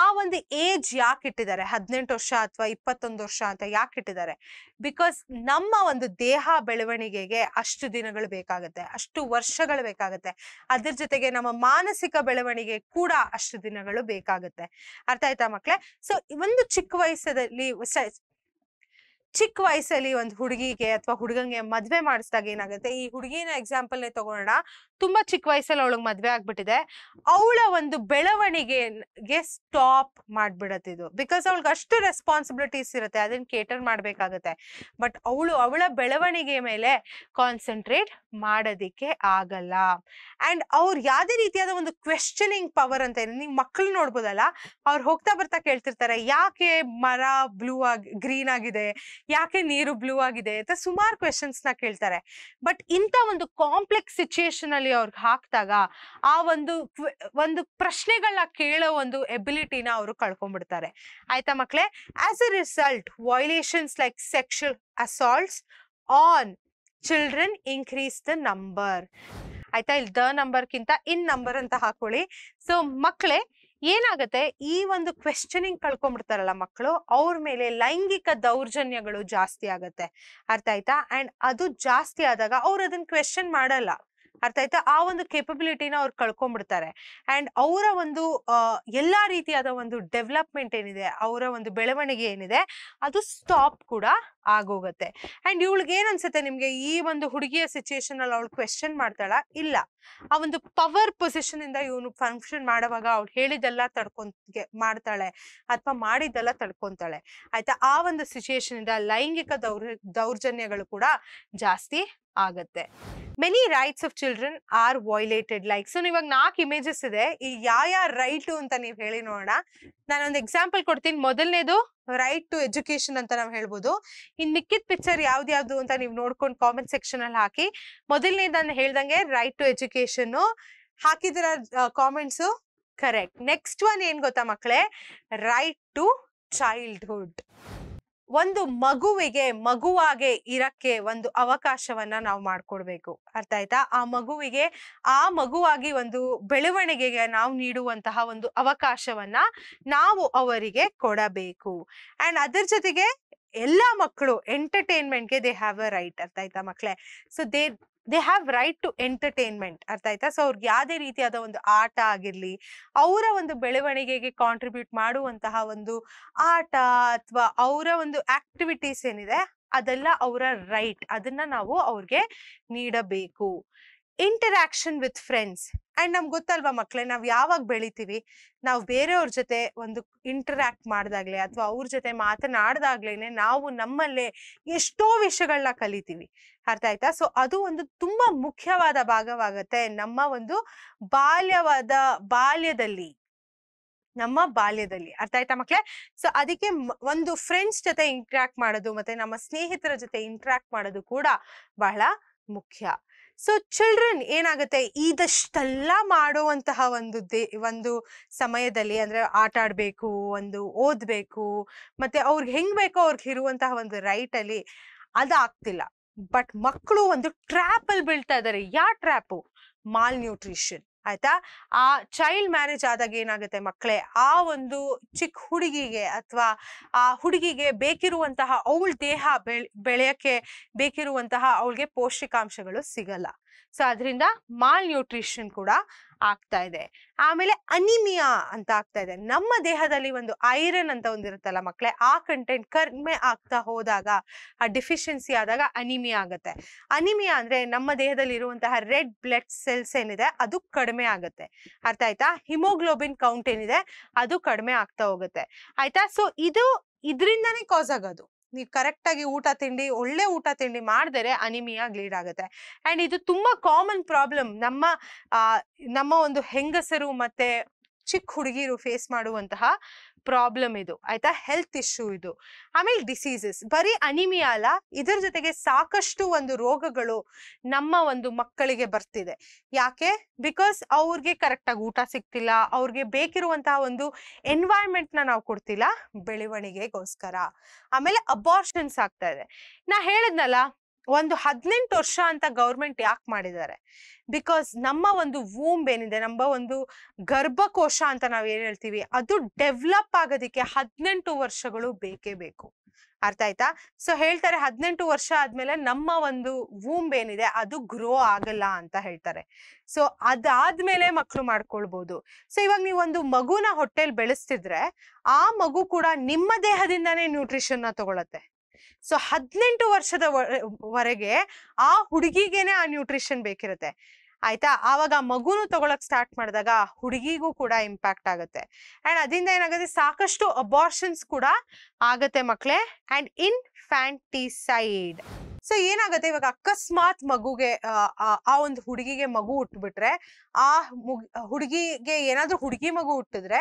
ಆ ಒಂದು ಏಜ್ ಯಾಕೆ ಇಟ್ಟಿದ್ದಾರೆ ಹದಿನೆಂಟು ವರ್ಷ ಅಥವಾ ಇಪ್ಪತ್ತೊಂದು ವರ್ಷ ಅಂತ ಯಾಕೆ ಇಟ್ಟಿದ್ದಾರೆ ಬಿಕಾಸ್ ನಮ್ಮ ಒಂದು ದೇಹ ಬೆಳವಣಿಗೆಗೆ ಅಷ್ಟು ದಿನಗಳು ಬೇಕಾಗುತ್ತೆ ಅಷ್ಟು ವರ್ಷಗಳು ಬೇಕಾಗುತ್ತೆ ಅದ್ರ ಜೊತೆಗೆ ನಮ್ಮ ಮಾನಸಿಕ ಬೆಳವಣಿಗೆ ಕೂಡ ಅಷ್ಟು ದಿನಗಳು ಬೇಕಾಗುತ್ತೆ ಅರ್ಥ ಆಯ್ತಾ ಮಕ್ಳೆ ಸೊ ಒಂದು ಚಿಕ್ಕ ವಯಸ್ಸದಲ್ಲಿ ಚಿಕ್ಕ ವಯಸ್ಸಲ್ಲಿ ಒಂದು ಹುಡುಗಿಗೆ ಅಥವಾ ಹುಡುಗಂಗೆ ಮದ್ವೆ ಮಾಡಿಸಿದಾಗ ಏನಾಗುತ್ತೆ ಈ ಹುಡುಗಿನ ಎಕ್ಸಾಂಪಲ್ ತಗೋಣ ತುಂಬಾ ಚಿಕ್ಕ ವಯಸ್ಸಲ್ಲಿ ಅವಳಗ್ ಮದ್ವೆ ಆಗ್ಬಿಟ್ಟಿದೆ ಅವಳ ಒಂದು ಬೆಳವಣಿಗೆಗೆ ಸ್ಟಾಪ್ ಮಾಡ್ಬಿಡತ್ತಿದು ಬಿಕಾಸ್ ಅವಳಿಗೆ ಅಷ್ಟು ರೆಸ್ಪಾನ್ಸಿಬಿಲಿಟೀಸ್ ಇರುತ್ತೆ ಅದನ್ನ ಕೇಟರ್ ಮಾಡ್ಬೇಕಾಗತ್ತೆ ಬಟ್ ಅವಳು ಅವಳ ಬೆಳವಣಿಗೆ ಮೇಲೆ ಕಾನ್ಸಂಟ್ರೇಟ್ ಮಾಡೋದಿಕ್ಕೆ ಆಗಲ್ಲ ಅಂಡ್ ಅವ್ರು ಯಾವುದೇ ರೀತಿಯಾದ ಒಂದು ಕ್ವೆಶ್ಚನಿಂಗ್ ಪವರ್ ಅಂತ ಇದೆ ನೀವು ಮಕ್ಕಳು ನೋಡ್ಬೋದಲ್ಲ ಅವ್ರು ಹೋಗ್ತಾ ಬರ್ತಾ ಕೇಳ್ತಿರ್ತಾರೆ ಯಾಕೆ ಮರ ಬ್ಲೂ ಆಗಿ ಗ್ರೀನ್ ಆಗಿದೆ ಯಾಕೆ ನೀರು ಬ್ಲೂ ಆಗಿದೆ ಅಂತ ಸುಮಾರು ಕ್ವೆಶನ್ಸ್ ನ ಕೇಳ್ತಾರೆ ಬಟ್ ಇಂಥ ಒಂದು ಕಾಂಪ್ಲೆಕ್ಸ್ ಸಿಚುಯೇಷನ್ ಅಲ್ಲಿ ಅಲ್ಲಿ ಅವ್ರಿಗೆ ಹಾಕಿದಾಗ ಆ ಒಂದು ಒಂದು ಪ್ರಶ್ನೆಗಳನ್ನ ಕೇಳೋ ಒಂದು ಎಬಿಲಿಟಿನ ಅವರು ಕಳ್ಕೊಂಡ್ಬಿಡ್ತಾರೆ ಆಯ್ತಾ ಮಕ್ಳೇ as a result violations like sexual assaults on children increase the number ಆಯ್ತಾ ಇಲ್ಲಿ ದ ನಂಬರ್ಗಿಂತ ಇನ್ ನಂಬರ್ ಅಂತ ಹಾಕೊಳ್ಳಿ ಸೊ ಮಕ್ಕಳೇ ಏನಾಗುತ್ತೆ ಈ ಒಂದು ಕ್ವೆಶ್ಚನಿಂಗ್ ಕಳ್ಕೊಂಡ್ಬಿಡ್ತಾರಲ್ಲ ಮಕ್ಕಳು ಅವ್ರ ಮೇಲೆ ಲೈಂಗಿಕ ದೌರ್ಜನ್ಯಗಳು ಜಾಸ್ತಿ ಆಗತ್ತೆ ಅರ್ಥ ಆಯ್ತಾ ಅಂಡ್ ಅದು ಜಾಸ್ತಿ ಆದಾಗ ಅವ್ರು ಅದನ್ನ ಕ್ವೆಶನ್ ಮಾಡಲ್ಲ ಅರ್ಥ ಆಯ್ತಾ ಆ ಒಂದು ಕೇಪಬಿಲಿಟಿನ ಅವ್ರು ಕಳ್ಕೊಂಡ್ಬಿಡ್ತಾರೆ ಅಂಡ್ ಅವರ ಒಂದು ಎಲ್ಲಾ ರೀತಿಯಾದ ಒಂದು ಡೆವಲಪ್ಮೆಂಟ್ ಏನಿದೆ ಅವರ ಒಂದು ಬೆಳವಣಿಗೆ ಏನಿದೆ ಅದು ಸ್ಟಾಪ್ ಕೂಡ ಆಗೋಗತ್ತೆ ಅಂಡ್ ಇವಳಿಗೆ ಏನ್ ಅನ್ಸುತ್ತೆ ನಿಮ್ಗೆ ಈ ಒಂದು ಹುಡುಗಿಯ ಸಿಚುಯೇಷನ್ ಅಲ್ಲಿ ಅವಳು ಕ್ವೆಶನ್ ಮಾಡ್ತಾಳ ಇಲ್ಲ ಆ ಒಂದು ಪವರ್ ಪೊಸಿಷನ್ ಇಂದ ಇವನು ಫಂಕ್ಷನ್ ಮಾಡುವಾಗ ಅವ್ಳು ಹೇಳಿದೆಲ್ಲ ತಡ್ಕೊಂತ ಮಾಡ್ತಾಳೆ ಅಥವಾ ಮಾಡಿದ್ದೆಲ್ಲ ತಡ್ಕೊಂತಾಳೆ ಆಯ್ತಾ ಆ ಒಂದು ಸಿಚುಯೇಷನ್ ಇಂದ ಲೈಂಗಿಕ ದೌರ್ ದೌರ್ಜನ್ಯಗಳು ಕೂಡ ಜಾಸ್ತಿ ಆಗುತ್ತೆ many rights of children are violated like so ಇವಾಗ ನಾಲ್ಕು ಇಮೇಜಸ್ ಇದೆ ಈ ಯಾವ ಯಾವ ರೈಟು ಅಂತ ನೀವು ಹೇಳಿ ನೋಡೋಣ ನಾನೊಂದು ಎಕ್ಸಾಂಪಲ್ ಕೊಡ್ತೀನಿ ಮೊದಲನೇದು ರೈಟ್ ಟು ಎಜುಕೇಶನ್ ಅಂತ ನಾವು ಹೇಳ್ಬೋದು ಇನ್ ಮಿಕ್ಕಿದ ಪಿಕ್ಚರ್ ಯಾವ್ದು ಯಾವ್ದು ಅಂತ ನೀವು ನೋಡ್ಕೊಂಡು ಕಾಮೆಂಟ್ ಸೆಕ್ಷನ್ ಅಲ್ಲಿ ಹಾಕಿ ಮೊದಲನೇದನ್ನು ಹೇಳ್ದಂಗೆ ರೈಟ್ ಟು ಎಜುಕೇಶನ್ ಹಾಕಿದ್ರ ಕಾಮೆಂಟ್ಸು ಕರೆಕ್ಟ್ ನೆಕ್ಸ್ಟ್ ಒನ್ ಏನ್ ಗೊತ್ತಾ ಮಕ್ಕಳೇ ರೈಟ್ ಟು ಚೈಲ್ಡ್ಹುಡ್ ಒಂದು ಮಗುವಿಗೆ ಮಗುವಾಗೆ ಇರಕ್ಕೆ ಒಂದು ಅವಕಾಶವನ್ನ ನಾವು ಮಾಡ್ಕೊಡ್ಬೇಕು ಅರ್ಥ ಆಯ್ತಾ ಆ ಮಗುವಿಗೆ ಆ ಮಗುವಾಗಿ ಒಂದು ಬೆಳವಣಿಗೆಗೆ ನಾವು ನೀಡುವಂತಹ ಒಂದು ಅವಕಾಶವನ್ನ ನಾವು ಅವರಿಗೆ ಕೊಡಬೇಕು ಅಂಡ್ ಅದ್ರ ಜೊತೆಗೆ ಎಲ್ಲಾ ಮಕ್ಕಳು ಎಂಟರ್ಟೈನ್ಮೆಂಟ್ಗೆ ದೇ ಹ್ಯಾವ್ ಅ ರೈಟ್ ಅರ್ಥ ಆಯ್ತಾ ಮಕ್ಕಳೇ so they they have right to entertainment ಅರ್ಥ ಆಯ್ತಾ ಸೊ ಅವ್ರಿಗೆ ಯಾವುದೇ ರೀತಿಯಾದ ಒಂದು ಆಟ ಆಗಿರಲಿ ಅವರ ಒಂದು ಬೆಳವಣಿಗೆಗೆ ಕಾಂಟ್ರಿಬ್ಯೂಟ್ ಮಾಡುವಂತಹ ಒಂದು ಆಟ ಅಥವಾ ಅವರ ಒಂದು ಆಕ್ಟಿವಿಟೀಸ್ ಏನಿದೆ ಅದೆಲ್ಲ ಅವರ ರೈಟ್ ಅದನ್ನ ನಾವು ಅವ್ರಿಗೆ ನೀಡಬೇಕು ಇಂಟರಾಕ್ಷನ್ ವಿತ್ ಫ್ರೆಂಡ್ಸ್ ಅಂಡ್ ನಮ್ಗೆ ಗೊತ್ತಲ್ವಾ ಮಕ್ಳೆ ನಾವು ಯಾವಾಗ ಬೆಳಿತೀವಿ ನಾವು ಬೇರೆಯವ್ರ ಜೊತೆ ಒಂದು ಇಂಟರಾಕ್ಟ್ ಮಾಡ್ದಾಗ್ಲೆ ಅಥವಾ ಅವ್ರ ಜೊತೆ ಮಾತನಾಡ್ದಾಗ್ಲೇನೆ ನಾವು ನಮ್ಮಲ್ಲೇ ಎಷ್ಟೋ ವಿಷಯಗಳನ್ನ ಕಲಿತೀವಿ ಅರ್ಥ ಆಯ್ತಾ ಸೊ ಅದು ಒಂದು ತುಂಬಾ ಮುಖ್ಯವಾದ ಭಾಗವಾಗತ್ತೆ ನಮ್ಮ ಒಂದು ಬಾಲ್ಯವಾದ ಬಾಲ್ಯದಲ್ಲಿ ನಮ್ಮ ಬಾಲ್ಯದಲ್ಲಿ ಅರ್ಥ ಆಯ್ತಾ ಮಕ್ಳೆ ಸೊ ಅದಕ್ಕೆ ಒಂದು ಫ್ರೆಂಡ್ಸ್ ಜೊತೆ ಇಂಟ್ರಾಕ್ಟ್ ಮಾಡೋದು ಮತ್ತೆ ನಮ್ಮ ಸ್ನೇಹಿತರ ಜೊತೆ ಇಂಟ್ರಾಕ್ಟ್ ಮಾಡೋದು ಕೂಡ ಬಹಳ ಮುಖ್ಯ ಸೊ ಚಿಲ್ಡ್ರನ್ ಏನಾಗುತ್ತೆ ಇದಷ್ಟೆಲ್ಲ ಮಾಡುವಂತಹ ಒಂದು ದೇ ಒಂದು ಸಮಯದಲ್ಲಿ ಅಂದ್ರೆ ಆಟ ಆಡ್ಬೇಕು ಒಂದು ಓದಬೇಕು ಮತ್ತೆ ಅವ್ರಿಗೆ ಹೆಂಗ್ ಬೇಕೋ ಅವ್ರಿಗೆ ಇರುವಂತಹ ಒಂದು ರೈಟಲ್ಲಿ ಆಗ್ತಿಲ್ಲ ಬಟ್ ಮಕ್ಕಳು ಒಂದು ಟ್ರ್ಯಾಪಲ್ಲಿ ಬೀಳ್ತಾ ಇದ್ದಾರೆ ಯಾವ ಟ್ರ್ಯಾಪು ಮಾಲ್ ನ್ಯೂಟ್ರಿಷನ್ ಆಯ್ತಾ ಆ ಚೈಲ್ಡ್ ಮ್ಯಾರೇಜ್ ಆದಾಗ ಏನಾಗುತ್ತೆ ಮಕ್ಕಳೇ ಆ ಒಂದು ಚಿಕ್ಕ ಹುಡುಗಿಗೆ ಅಥವಾ ಆ ಹುಡುಗಿಗೆ ಬೇಕಿರುವಂತಹ ಅವಳ ದೇಹ ಬೆಳ್ ಬೆಳೆಯಕ್ಕೆ ಬೇಕಿರುವಂತಹ ಅವಳಿಗೆ ಪೌಷ್ಟಿಕಾಂಶಗಳು ಸಿಗಲ್ಲ ಸೊ ಅದರಿಂದ ಮಾಲ್ ನ್ಯೂಟ್ರಿಷನ್ ಕೂಡ ಆಗ್ತಾ ಇದೆ ಆಮೇಲೆ ಅನಿಮಿಯಾ ಅಂತ ಆಗ್ತಾ ಇದೆ ನಮ್ಮ ದೇಹದಲ್ಲಿ ಒಂದು ಐರನ್ ಅಂತ ಒಂದಿರುತ್ತಲ್ಲ ಮಕ್ಕಳೇ ಆ ಕಂಟೆಂಟ್ ಕಡಿಮೆ ಆಗ್ತಾ ಹೋದಾಗ ಆ ಡಿಫಿಷಿಯನ್ಸಿ ಆದಾಗ ಅನಿಮಿಯಾ ಆಗುತ್ತೆ ಅನಿಮಿಯಾ ಅಂದ್ರೆ ನಮ್ಮ ದೇಹದಲ್ಲಿ ಇರುವಂತಹ ರೆಡ್ ಬ್ಲಡ್ ಸೆಲ್ಸ್ ಏನಿದೆ ಅದು ಕಡಿಮೆ ಆಗುತ್ತೆ ಅರ್ಥ ಆಯ್ತಾ ಹಿಮೋಗ್ಲೋಬಿನ್ ಕೌಂಟ್ ಏನಿದೆ ಅದು ಕಡಿಮೆ ಆಗ್ತಾ ಹೋಗುತ್ತೆ ಆಯ್ತಾ ಸೊ ಇದು ಇದರಿಂದನೇ ಕಾಸ್ ಆಗೋದು ನೀವು ಕರೆಕ್ಟಾಗಿ ಊಟ ತಿಂಡಿ ಒಳ್ಳೆ ಊಟ ತಿಂಡಿ ಮಾಡಿದರೆ ಅನಿಮಿಯಾ ಲೀಡ್ ಆಗುತ್ತೆ ಆ್ಯಂಡ್ ಇದು ತುಂಬ ಕಾಮನ್ ಪ್ರಾಬ್ಲಮ್ ನಮ್ಮ ನಮ್ಮ ಒಂದು ಹೆಂಗಸರು ಮತ್ತು ಚಿಕ್ಕ ಹುಡುಗಿರು ಫೇಸ್ ಮಾಡುವಂತಹ ಪ್ರಾಬ್ಲಮ್ ಇದು ಆಯ್ತಾ ಹೆಲ್ತ್ ಇಶ್ಯೂ ಇದು ಆಮೇಲೆ ಡಿಸೀಸಸ್ ಬರೀ ಅನಿಮಿಯಾ ಅಲ್ಲ ಇದರ ಜೊತೆಗೆ ಸಾಕಷ್ಟು ಒಂದು ರೋಗಗಳು ನಮ್ಮ ಒಂದು ಮಕ್ಕಳಿಗೆ ಬರ್ತಿದೆ ಯಾಕೆ ಬಿಕಾಸ್ ಅವ್ರಿಗೆ ಕರೆಕ್ಟಾಗಿ ಊಟ ಸಿಗ್ತಿಲ್ಲ ಅವ್ರಿಗೆ ಬೇಕಿರುವಂತಹ ಒಂದು ಎನ್ವೈರ್ಮೆಂಟ್ನ ನಾವು ಕೊಡ್ತಿಲ್ಲ ಬೆಳವಣಿಗೆಗೋಸ್ಕರ ಆಮೇಲೆ ಅಬಾರ್ಷನ್ಸ್ ಆಗ್ತಾ ಇದೆ ನಾ ಹೇಳದ್ನಲ್ಲ ಒಂದು ಹದಿನೆಂಟು ವರ್ಷ ಅಂತ ಗೌರ್ಮೆಂಟ್ ಯಾಕೆ ಮಾಡಿದ್ದಾರೆ ಬಿಕಾಸ್ ನಮ್ಮ ಒಂದು ವೂಮ್ ಏನಿದೆ ನಮ್ಮ ಒಂದು ಗರ್ಭಕೋಶ ಅಂತ ನಾವ್ ಏನ್ ಹೇಳ್ತೀವಿ ಅದು ಡೆವಲಪ್ ಆಗೋದಿಕ್ಕೆ ಹದಿನೆಂಟು ವರ್ಷಗಳು ಬೇಕೇ ಬೇಕು ಅರ್ಥ ಆಯ್ತಾ ಸೊ ಹೇಳ್ತಾರೆ ಹದಿನೆಂಟು ವರ್ಷ ಆದ್ಮೇಲೆ ನಮ್ಮ ಒಂದು ವೂಮ್ ಏನಿದೆ ಅದು ಗ್ರೋ ಆಗಲ್ಲ ಅಂತ ಹೇಳ್ತಾರೆ ಸೊ ಅದಾದ್ಮೇಲೆ ಮಕ್ಕಳು ಮಾಡ್ಕೊಳ್ಬಹುದು ಸೊ ಇವಾಗ ನೀವು ಒಂದು ಮಗುನ ಹೊಟ್ಟೆಲ್ ಬೆಳೆಸ್ತಿದ್ರೆ ಆ ಮಗು ಕೂಡ ನಿಮ್ಮ ದೇಹದಿಂದಾನೇ ನ್ಯೂಟ್ರಿಷನ್ ನ ತಗೊಳತ್ತೆ ಸೊ ಹದಿನೆಂಟು ವರ್ಷದ ವರೆಗೆ ಆ ಹುಡುಗಿಗೇನೆ ಆ ನ್ಯೂಟ್ರಿಷನ್ ಬೇಕಿರುತ್ತೆ ಆಯ್ತಾ ಆವಾಗ ಮಗುನು ತಗೊಳಕ್ ಸ್ಟಾರ್ಟ್ ಮಾಡಿದಾಗ ಹುಡುಗಿಗೂ ಕೂಡ ಇಂಪ್ಯಾಕ್ಟ್ ಆಗುತ್ತೆ ಅಂಡ್ ಅದಿಂದ ಏನಾಗುತ್ತೆ ಸಾಕಷ್ಟು ಅಬಾರ್ಷನ್ಸ್ ಕೂಡ ಆಗತ್ತೆ ಮಕ್ಕಳೇ ಅಂಡ್ ಇನ್ ಫ್ಯಾಂಟಿಸೈಡ್ ಸೊ ಏನಾಗುತ್ತೆ ಇವಾಗ ಅಕಸ್ಮಾತ್ ಮಗುಗೆ ಆ ಒಂದು ಹುಡುಗಿಗೆ ಮಗು ಹುಟ್ಟುಬಿಟ್ರೆ ಆ ಹುಡುಗಿಗೆ ಏನಾದ್ರೂ ಹುಡುಗಿ ಮಗು ಹುಟ್ಟಿದ್ರೆ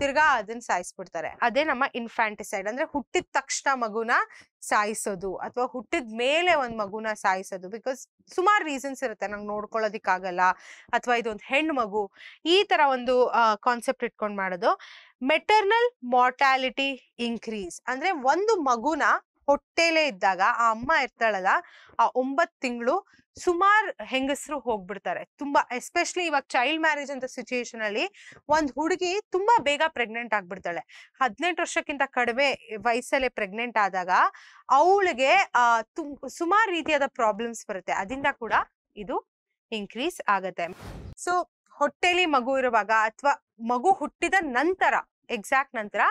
ತಿರ್ಗಾ ಅದನ್ನ ಸಾಯಿಸ್ಬಿಡ್ತಾರೆ ಅದೇ ನಮ್ಮ ಇನ್ಫ್ಯಾಂಟಿಸೈಡ್ ಅಂದ್ರೆ ಹುಟ್ಟಿದ ತಕ್ಷಣ ಮಗುನ ಸಾಯಿಸೋದು ಅಥವಾ ಹುಟ್ಟಿದ ಮೇಲೆ ಒಂದ್ ಮಗುನ ಸಾಯಿಸೋದು ಬಿಕಾಸ್ ಸುಮಾರು ರೀಸನ್ಸ್ ಇರುತ್ತೆ ನಂಗೆ ಆಗಲ್ಲ ಅಥವಾ ಇದೊಂದು ಹೆಣ್ಣು ಮಗು ಈ ತರ ಒಂದು ಕಾನ್ಸೆಪ್ಟ್ ಇಟ್ಕೊಂಡು ಮಾಡೋದು ಮೆಟರ್ನಲ್ ಮಾರ್ಟಾಲಿಟಿ ಇನ್ಕ್ರೀಸ್ ಅಂದ್ರೆ ಒಂದು ಮಗುನ ಹೊಟ್ಟೆಲೇ ಇದ್ದಾಗ ಆ ಅಮ್ಮ ಇರ್ತಾಳಲ್ಲ ಆ ಒಂಬತ್ ತಿಂಗಳು ಸುಮಾರು ಹೆಂಗಸರು ಹೋಗ್ಬಿಡ್ತಾರೆ ತುಂಬಾ ಎಸ್ಪೆಷಲಿ ಇವಾಗ ಚೈಲ್ಡ್ ಮ್ಯಾರೇಜ್ ಅಂತ ಸಿಚುಯೇಷನ್ ಅಲ್ಲಿ ಒಂದ್ ಹುಡುಗಿ ತುಂಬಾ ಬೇಗ ಪ್ರೆಗ್ನೆಂಟ್ ಆಗ್ಬಿಡ್ತಾಳೆ ಹದಿನೆಂಟು ವರ್ಷಕ್ಕಿಂತ ಕಡಿಮೆ ವಯಸ್ಸಲ್ಲೇ ಪ್ರೆಗ್ನೆಂಟ್ ಆದಾಗ ಅವಳಿಗೆ ಸುಮಾರು ರೀತಿಯಾದ ಪ್ರಾಬ್ಲಮ್ಸ್ ಬರುತ್ತೆ ಅದಿಂದ ಕೂಡ ಇದು ಇನ್ಕ್ರೀಸ್ ಆಗತ್ತೆ ಸೊ ಹೊಟ್ಟೆಲಿ ಮಗು ಇರುವಾಗ ಅಥವಾ ಮಗು ಹುಟ್ಟಿದ ನಂತರ ಎಕ್ಸಾಕ್ಟ್ ನಂತರ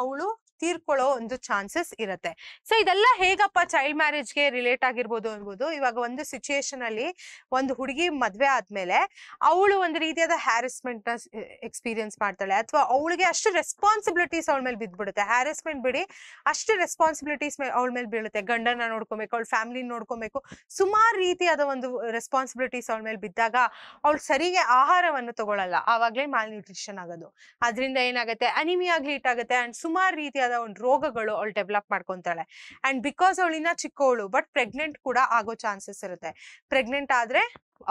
ಅವಳು ತೀರ್ಕೊಳ್ಳೋ ಒಂದು ಚಾನ್ಸಸ್ ಇರುತ್ತೆ ಸೊ ಇದೆಲ್ಲ ಹೇಗಪ್ಪ ಚೈಲ್ಡ್ ಮ್ಯಾರೇಜ್ ಗೆ ರಿಲೇಟ್ ಆಗಿರ್ಬೋದು ಅನ್ಬೋದು ಇವಾಗ ಒಂದು ಸಿಚುಯೇಷನ್ ಅಲ್ಲಿ ಒಂದು ಹುಡುಗಿ ಮದ್ವೆ ಆದ್ಮೇಲೆ ಅವಳು ಒಂದು ರೀತಿಯಾದ ಹ್ಯಾರಸ್ಮೆಂಟ್ ನ ಎಕ್ಸ್ಪೀರಿಯನ್ಸ್ ಮಾಡ್ತಾಳೆ ಅಥವಾ ಅವಳಿಗೆ ಅಷ್ಟು ರೆಸ್ಪಾನ್ಸಿಬಿಲಿಟೀಸ್ ಅವಳ ಮೇಲೆ ಬಿದ್ಬಿಡುತ್ತೆ ಹ್ಯಾರಸ್ಮೆಂಟ್ ಬಿಡಿ ಅಷ್ಟು ರೆಸ್ಪಾನ್ಸಿಬಿಲಿಟೀಸ್ ಅವಳ ಮೇಲೆ ಬೀಳುತ್ತೆ ಗಂಡನ ನೋಡ್ಕೊಬೇಕು ಅವಳ ಫ್ಯಾಮಿಲಿ ನೋಡ್ಕೊಬೇಕು ಸುಮಾರು ರೀತಿಯಾದ ಒಂದು ರೆಸ್ಪಾನ್ಸಿಬಿಲಿಟೀಸ್ ಅವಳ ಮೇಲೆ ಬಿದ್ದಾಗ ಅವಳು ಸರಿಗೆ ಆಹಾರವನ್ನು ತಗೊಳ್ಳಲ್ಲ ಆವಾಗಲೇ ಮ್ಯಾಲ್ ನ್ಯೂಟ್ರಿಷನ್ ಆಗೋದು ಅದರಿಂದ ಏನಾಗುತ್ತೆ ಅನಿಮಿಯಾಗಿ ಹೀಟ್ ಆಗುತ್ತೆ ಅಂಡ್ ಸುಮಾರು ರೀತಿಯ ರೀತಿಯಾದ ಒಂದು ರೋಗಗಳು ಅವಳು ಡೆವಲಪ್ ಮಾಡ್ಕೊಂತಾಳೆ ಅಂಡ್ ಬಿಕಾಸ್ ಅವಳಿನ ಚಿಕ್ಕವಳು ಬಟ್ ಪ್ರೆಗ್ನೆಂಟ್ ಕೂಡ ಆಗೋ ಚಾನ್ಸಸ್ ಇರುತ್ತೆ ಪ್ರೆಗ್ನೆಂಟ್ ಆದ್ರೆ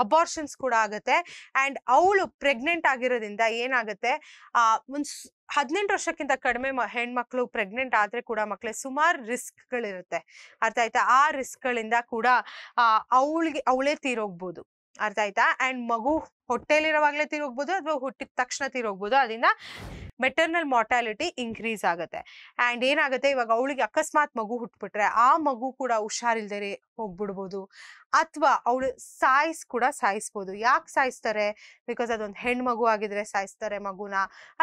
ಅಬಾರ್ಷನ್ಸ್ ಕೂಡ ಆಗುತ್ತೆ ಅಂಡ್ ಅವಳು ಪ್ರೆಗ್ನೆಂಟ್ ಆಗಿರೋದ್ರಿಂದ ಏನಾಗುತ್ತೆ ಆ ಒಂದ್ ಹದಿನೆಂಟು ವರ್ಷಕ್ಕಿಂತ ಕಡಿಮೆ ಹೆಣ್ಮಕ್ಳು ಪ್ರೆಗ್ನೆಂಟ್ ಆದ್ರೆ ಕೂಡ ಮಕ್ಳೆ ಸುಮಾರು ಗಳಿರುತ್ತೆ ಅರ್ಥ ಆಯ್ತಾ ಆ ಗಳಿಂದ ಕೂಡ ಅವಳಿಗೆ ಅವಳೇ ತೀರೋಗ್ಬೋದು ಅರ್ಥ ಆಯ್ತಾ ಅಂಡ್ ಮಗು ಹೊಟ್ಟೆಲಿರೋವಾಗ್ಲೇ ತೀರೋಗ್ಬೋದು ಅಥವಾ ಹುಟ್ಟಿದ ತಕ್ಷಣ ತೀರೋಗ್ಬೋದು ಅದರಿಂದ ಮೆಟರ್ನಲ್ ಮಾರ್ಟಾಲಿಟಿ ಇನ್ಕ್ರೀಸ್ ಆಗುತ್ತೆ ಅಂಡ್ ಏನಾಗುತ್ತೆ ಇವಾಗ ಅವಳಿಗೆ ಅಕಸ್ಮಾತ್ ಮಗು ಹುಟ್ಬಿಟ್ರೆ ಆ ಮಗು ಕೂಡ ಹುಷಾರಿಲ್ದೇ ಹೋಗ್ಬಿಡ್ಬೋದು ಅಥವಾ ಅವಳು ಸಾಯಿಸ್ ಕೂಡ ಸಾಯಿಸ್ಬೋದು ಯಾಕೆ ಸಾಯಿಸ್ತಾರೆ ಬಿಕಾಸ್ ಅದೊಂದು ಹೆಣ್ಣು ಮಗು ಆಗಿದ್ರೆ ಸಾಯಿಸ್ತಾರೆ ಮಗುನ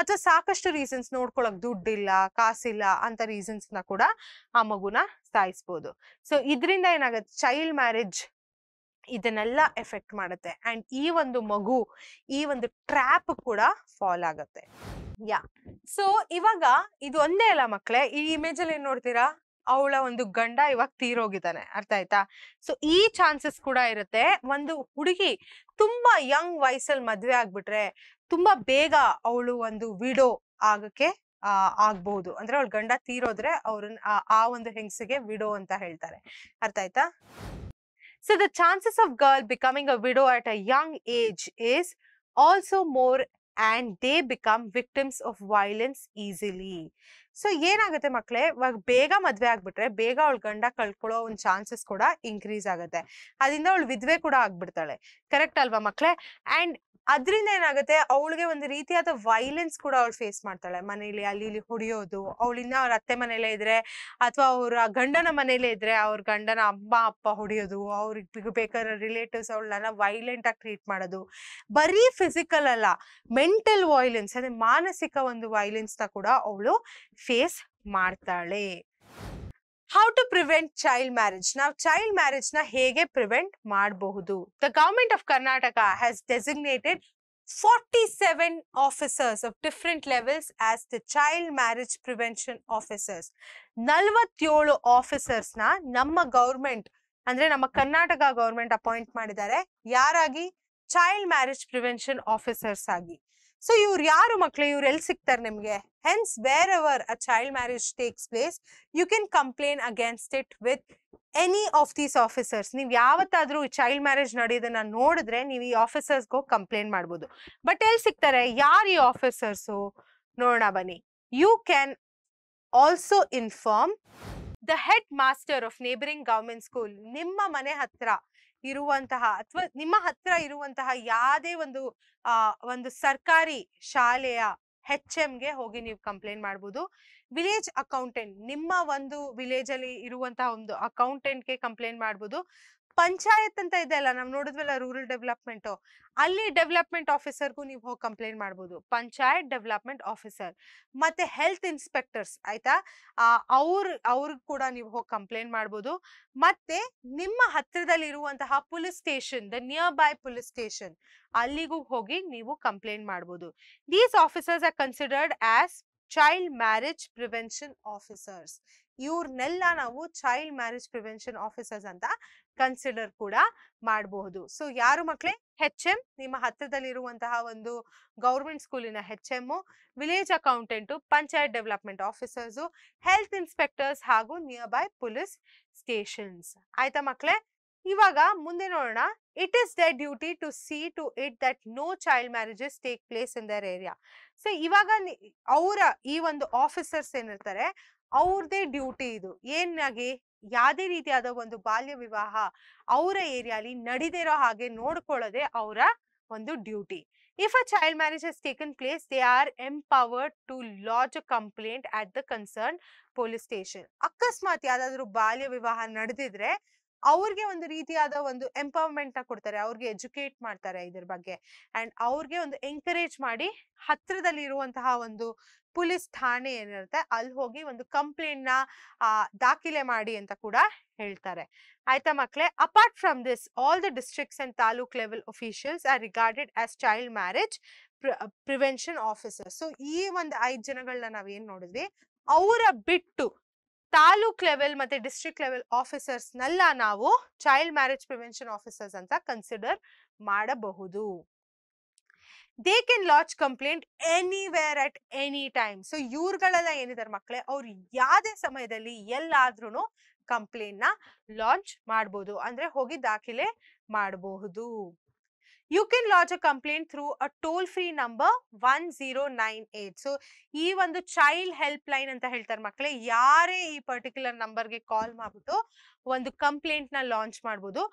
ಅಥವಾ ಸಾಕಷ್ಟು ರೀಸನ್ಸ್ ನೋಡ್ಕೊಳಕ್ ದುಡ್ಡಿಲ್ಲ ಕಾಸಿಲ್ಲ ಅಂತ ರೀಸನ್ಸ್ನ ಕೂಡ ಆ ಮಗುನ ಸಾಯಿಸ್ಬೋದು ಸೊ ಇದರಿಂದ ಏನಾಗುತ್ತೆ ಚೈಲ್ಡ್ ಮ್ಯಾರೇಜ್ ಇದನ್ನೆಲ್ಲ ಎಫೆಕ್ಟ್ ಮಾಡುತ್ತೆ ಅಂಡ್ ಈ ಒಂದು ಮಗು ಈ ಒಂದು ಟ್ರ್ಯಾಪ್ ಕೂಡ ಫಾಲ್ ಆಗುತ್ತೆ ಯಾ ಸೊ ಇವಾಗ ಇದು ಒಂದೇ ಅಲ್ಲ ಮಕ್ಕಳೇ ಈ ಇಮೇಜ್ ಅಲ್ಲಿ ಏನ್ ನೋಡ್ತೀರಾ ಅವಳ ಒಂದು ಗಂಡ ಇವಾಗ ತೀರೋಗಿದ್ದಾನೆ ಅರ್ಥ ಆಯ್ತಾ ಸೊ ಈ ಚಾನ್ಸಸ್ ಕೂಡ ಇರುತ್ತೆ ಒಂದು ಹುಡುಗಿ ತುಂಬಾ ಯಂಗ್ ವಯಸ್ಸಲ್ಲಿ ಮದ್ವೆ ಆಗ್ಬಿಟ್ರೆ ತುಂಬಾ ಬೇಗ ಅವಳು ಒಂದು ವಿಡೋ ಆಗಕ್ಕೆ ಆ ಆಗ್ಬಹುದು ಅಂದ್ರೆ ಅವಳ ಗಂಡ ತೀರೋದ್ರೆ ಅವ್ರನ್ನ ಆ ಒಂದು ಹೆಂಗಸಿಗೆ ವಿಡೋ ಅಂತ ಹೇಳ್ತಾರೆ ಅರ್ಥ ಆಯ್ತಾ so the chances of girl becoming a widow at a young age is also more and they become victims of violence easily so ಏನಾಗುತ್ತೆ ಮಕ್ಕಳೇ ಇವಾಗ ಬೇಗ ಮದುವೆ ಆಗ್ಬಿಟ್ರೆ ಬೇಗ ಅವಳು ಗಂಡ ಕಳ್ಕೊಳ್ಳೋ ಒಂದು ಚಾನ್ಸಸ್ ಕೂಡ ಇನ್ಕ್ರೀಸ್ ಆಗುತ್ತೆ ಅದರಿಂದ ಅವಳು ವಿಧವೆ ಕೂಡ ಆಗ್ಬಿಡ್ತಾಳೆ ಕರೆಕ್ಟ್ ಅಲ್ವಾ ಮಕ್ಕಳೇ ಆ್ಯಂಡ್ ಅದರಿಂದ ಏನಾಗುತ್ತೆ ಅವಳಿಗೆ ಒಂದು ರೀತಿಯಾದ ವೈಲೆನ್ಸ್ ಕೂಡ ಅವಳು ಫೇಸ್ ಮಾಡ್ತಾಳೆ ಮನೇಲಿ ಅಲ್ಲಿ ಇಲ್ಲಿ ಹೊಡಿಯೋದು ಅವಳಿಂದ ಅವ್ರ ಅತ್ತೆ ಮನೇಲೆ ಇದ್ರೆ ಅಥವಾ ಅವ್ರ ಗಂಡನ ಮನೇಲೆ ಇದ್ರೆ ಅವ್ರ ಗಂಡನ ಅಮ್ಮ ಅಪ್ಪ ಹೊಡಿಯೋದು ಅವ್ರಿಗೆ ಬೇಕಾದ್ರೆ ರಿಲೇಟಿವ್ಸ್ ಅವಳನ್ನ ವೈಲೆಂಟ್ ಆಗಿ ಟ್ರೀಟ್ ಮಾಡೋದು ಬರೀ ಫಿಸಿಕಲ್ ಅಲ್ಲ ಮೆಂಟಲ್ ವೈಲೆನ್ಸ್ ಅಂದ್ರೆ ಮಾನಸಿಕ ಒಂದು ವೈಲೆನ್ಸ್ ನ ಕೂಡ ಅವಳು ಫೇಸ್ ಮಾಡ್ತಾಳೆ how to prevent child marriage ನಾವು ಚೈಲ್ಡ್ ಮ್ಯಾರೇಜ್ ನ ಹೇಗೆ ಪ್ರಿವೆಂಟ್ ಮಾಡಬಹುದು the government of Karnataka has designated forty seven officers of different levels as the child marriage prevention officers ನಲ್ವತ್ತೇಳು ಆಫೀಸರ್ಸ್ ನ ನಮ್ಮ ಗೌರ್ಮೆಂಟ್ ಅಂದ್ರೆ ನಮ್ಮ ಕರ್ನಾಟಕ ಗೌರ್ಮೆಂಟ್ ಅಪಾಯಿಂಟ್ ಮಾಡಿದ್ದಾರೆ ಯಾರಾಗಿ ಚೈಲ್ಡ್ ಮ್ಯಾರೇಜ್ ಪ್ರಿವೆನ್ಷನ್ ಆಫೀಸರ್ಸ್ ಆಗಿ ಸೊ ಇವ್ರು ಯಾರು ಮಕ್ಳು ಇವ್ರು ಎಲ್ಲಿ ಸಿಗ್ತಾರೆ ನಿಮಗೆ hence wherever a child marriage takes place you can complain against it with any of these officers ನೀವು ಯಾವತ್ತಾದ್ರೂ ಚೈಲ್ಡ್ ಮ್ಯಾರೇಜ್ ನಡೆಯೋದನ್ನ ನೋಡಿದ್ರೆ ನೀವು ಈ ಆಫೀಸರ್ಸ್ಗೋ ಕಂಪ್ಲೇಂಟ್ ಮಾಡ್ಬೋದು ಬಟ್ ಎಲ್ಲಿ ಸಿಗ್ತಾರೆ ಯಾರು ಈ ಆಫೀಸರ್ಸು ನೋಡೋಣ ಬನ್ನಿ you can also inform the head master of neighbouring government school ನಿಮ್ಮ ಮನೆ ಹತ್ರ ಇರುವಂತಹ ಅಥವಾ ನಿಮ್ಮ ಹತ್ರ ಇರುವಂತಹ ಯಾವುದೇ ಒಂದು ಆ ಒಂದು ಸರ್ಕಾರಿ ಶಾಲೆಯ ಹೆಚ್ ಎಂಗೆ ಹೋಗಿ ನೀವು ಕಂಪ್ಲೇಂಟ್ ಮಾಡ್ಬೋದು ವಿಲೇಜ್ ಅಕೌಂಟೆಂಟ್ ನಿಮ್ಮ ಒಂದು ವಿಲೇಜ್ ಅಲ್ಲಿ ಇರುವಂತಹ ಒಂದು ಅಕೌಂಟೆಂಟ್ ಗೆ ಕಂಪ್ಲೇಂಟ್ ಮಾಡಬಹುದು ಪಂಚಾಯತ್ ಅಂತ ಇದೆ ಅಲ್ಲ ನಾವು ನೋಡಿದ್ವಲ್ಲ ರೂರಲ್ ಡೆವಲಪ್ಮೆಂಟ್ ಅಲ್ಲಿ ಡೆವಲಪ್ಮೆಂಟ್ ಆಫೀಸರ್ಗೂ ನೀವು ಹೋಗಿ ಕಂಪ್ಲೇಂಟ್ ಮಾಡ್ಬೋದು ಪಂಚಾಯತ್ ಡೆವಲಪ್ಮೆಂಟ್ ಆಫೀಸರ್ ಮತ್ತೆ ಹೆಲ್ತ್ ಇನ್ಸ್ಪೆಕ್ಟರ್ಸ್ ಆಯ್ತಾ ಅವ್ರ ಅವ್ರಿಗೆ ಕೂಡ ನೀವು ಹೋಗಿ ಕಂಪ್ಲೇಂಟ್ ಮಾಡ್ಬೋದು ಮತ್ತೆ ನಿಮ್ಮ ಹತ್ತಿರದಲ್ಲಿ ಇರುವಂತಹ police station the near by police station ಅಲ್ಲಿಗೂ ಹೋಗಿ ನೀವು ಕಂಪ್ಲೇಂಟ್ ಮಾಡ್ಬೋದು these officers are considered as child marriage prevention officers ಇವ್ರನ್ನೆಲ್ಲ ನಾವು ಚೈಲ್ಡ್ ಮ್ಯಾರೇಜ್ ಪ್ರಿವೆನ್ಷನ್ ಆಫೀಸರ್ಸ್ ಅಂತ ಕನ್ಸಿಡರ್ ಕೂಡ ಮಾಡಬಹುದು ಸೊ ಯಾರು ಮಕ್ಕಳೇ ಹೆಚ್ ಎಂ ನಿಮ್ಮ ಹತ್ತಿರದಲ್ಲಿರುವಂತಹ ಒಂದು ಗೌರ್ಮೆಂಟ್ ಸ್ಕೂಲಿನ H M village accountant panchayat development officers health inspectors ಹಾಗೂ ನಿಯರ್ ಬೈ ಪೊಲೀಸ್ ಸ್ಟೇಷನ್ಸ್ ಆಯ್ತಾ ಮಕ್ಕಳೇ ಇವಾಗ ಮುಂದೆ ನೋಡೋಣ it is the duty to see to it that no child marriages take place in their area so ಇವಾಗ ಅವರ ಈ ಒಂದು ಆಫೀಸರ್ಸ್ ಏನಿರ್ತಾರೆ ಅವ್ರದೇ ಡ್ಯೂಟಿ ಇದು ಏನಾಗಿ ಯಾವುದೇ ರೀತಿಯಾದ ಒಂದು ಬಾಲ್ಯ ವಿವಾಹ ಅವರ ಏರಿಯಾಲಿ ನಡಿದಿರೋ ಹಾಗೆ ನೋಡ್ಕೊಳ್ಳೋದೇ ಅವರ ಒಂದು duty if a child marriage has taken place they are empowered to lodge a complaint at the concern police station ಅಕಸ್ಮಾತ್ ಯಾವ್ದಾದ್ರು ಬಾಲ್ಯ ವಿವಾಹ ನಡೆದಿದ್ರೆ ಅವ್ರಿಗೆ ಒಂದು ರೀತಿಯಾದ ಒಂದು ಎಂಪವರ್ಮೆಂಟ್ ನ ಕೊಡ್ತಾರೆ ಅವ್ರಿಗೆ ಎಜುಕೇಟ್ ಮಾಡ್ತಾರೆ ಇದ್ರ ಬಗ್ಗೆ ಅಂಡ್ ಅವ್ರಿಗೆ ಒಂದು ಎಂಕರೇಜ್ ಮಾಡಿ ಹತ್ತಿರದಲ್ಲಿ ಇರುವಂತಹ ಒಂದು ಪೊಲೀಸ್ ಠಾಣೆ ಏನಿರುತ್ತೆ ಅಲ್ಲಿ ಹೋಗಿ ಒಂದು ಕಂಪ್ಲೇಂಟ್ ನ ದಾಖಲೆ ಮಾಡಿ ಅಂತ ಕೂಡ ಹೇಳ್ತಾರೆ ಆಯ್ತಾ ಮಕ್ಕಳೇ apart from this all the districts and taluk level officials are regarded as child marriage prevention officer so ಈ ಒಂದು ಐದು ಜನಗಳನ್ನ ನಾವ್ ಏನ್ ನೋಡಿದ್ವಿ ಅವರ ಬಿಟ್ಟು ತಾಲೂಕ್ ಲೆವೆಲ್ ಮತ್ತೆ ಡಿಸ್ಟ್ರಿಕ್ಟ್ ಲೆವೆಲ್ ಆಫೀಸರ್ಸ್ನೆಲ್ಲ ನಾವು ಚೈಲ್ಡ್ ಮ್ಯಾರೇಜ್ ಪ್ರಿವೆನ್ಷನ್ ಆಫೀಸರ್ಸ್ ಅಂತ ಕನ್ಸಿಡರ್ ಮಾಡಬಹುದು they can launch complaint anywhere at any time so ಇವ್ರಗಳೆಲ್ಲ ಏನಿದ್ದಾರೆ ಮಕ್ಕಳೇ ಅವ್ರು ಯಾವುದೇ ಸಮಯದಲ್ಲಿ ಎಲ್ಲಾದ್ರೂ ಕಂಪ್ಲೇಂಟ್ ನ ಲಾಂಚ್ ಮಾಡಬಹುದು ಅಂದ್ರೆ ಹೋಗಿ ದಾಖಲೆ ಮಾಡಬಹುದು you can lodge a complaint through a toll free number one zero nine eight so ಈ ಒಂದು ಚೈಲ್ಡ್ ಹೆಲ್ಪ್ ಲೈನ್ ಅಂತ ಹೇಳ್ತಾರೆ ಮಕ್ಕಳೇ ಯಾರೇ ಈ ಪರ್ಟಿಕ್ಯುಲರ್ ನಂಬರ್ಗೆ ಕಾಲ್ ಮಾಡಿಬಿಟ್ಟು ಒಂದು ಕಂಪ್ಲೇಂಟ್ ನ ಲಾಂಚ್ ಮಾಡ್ಬೋದು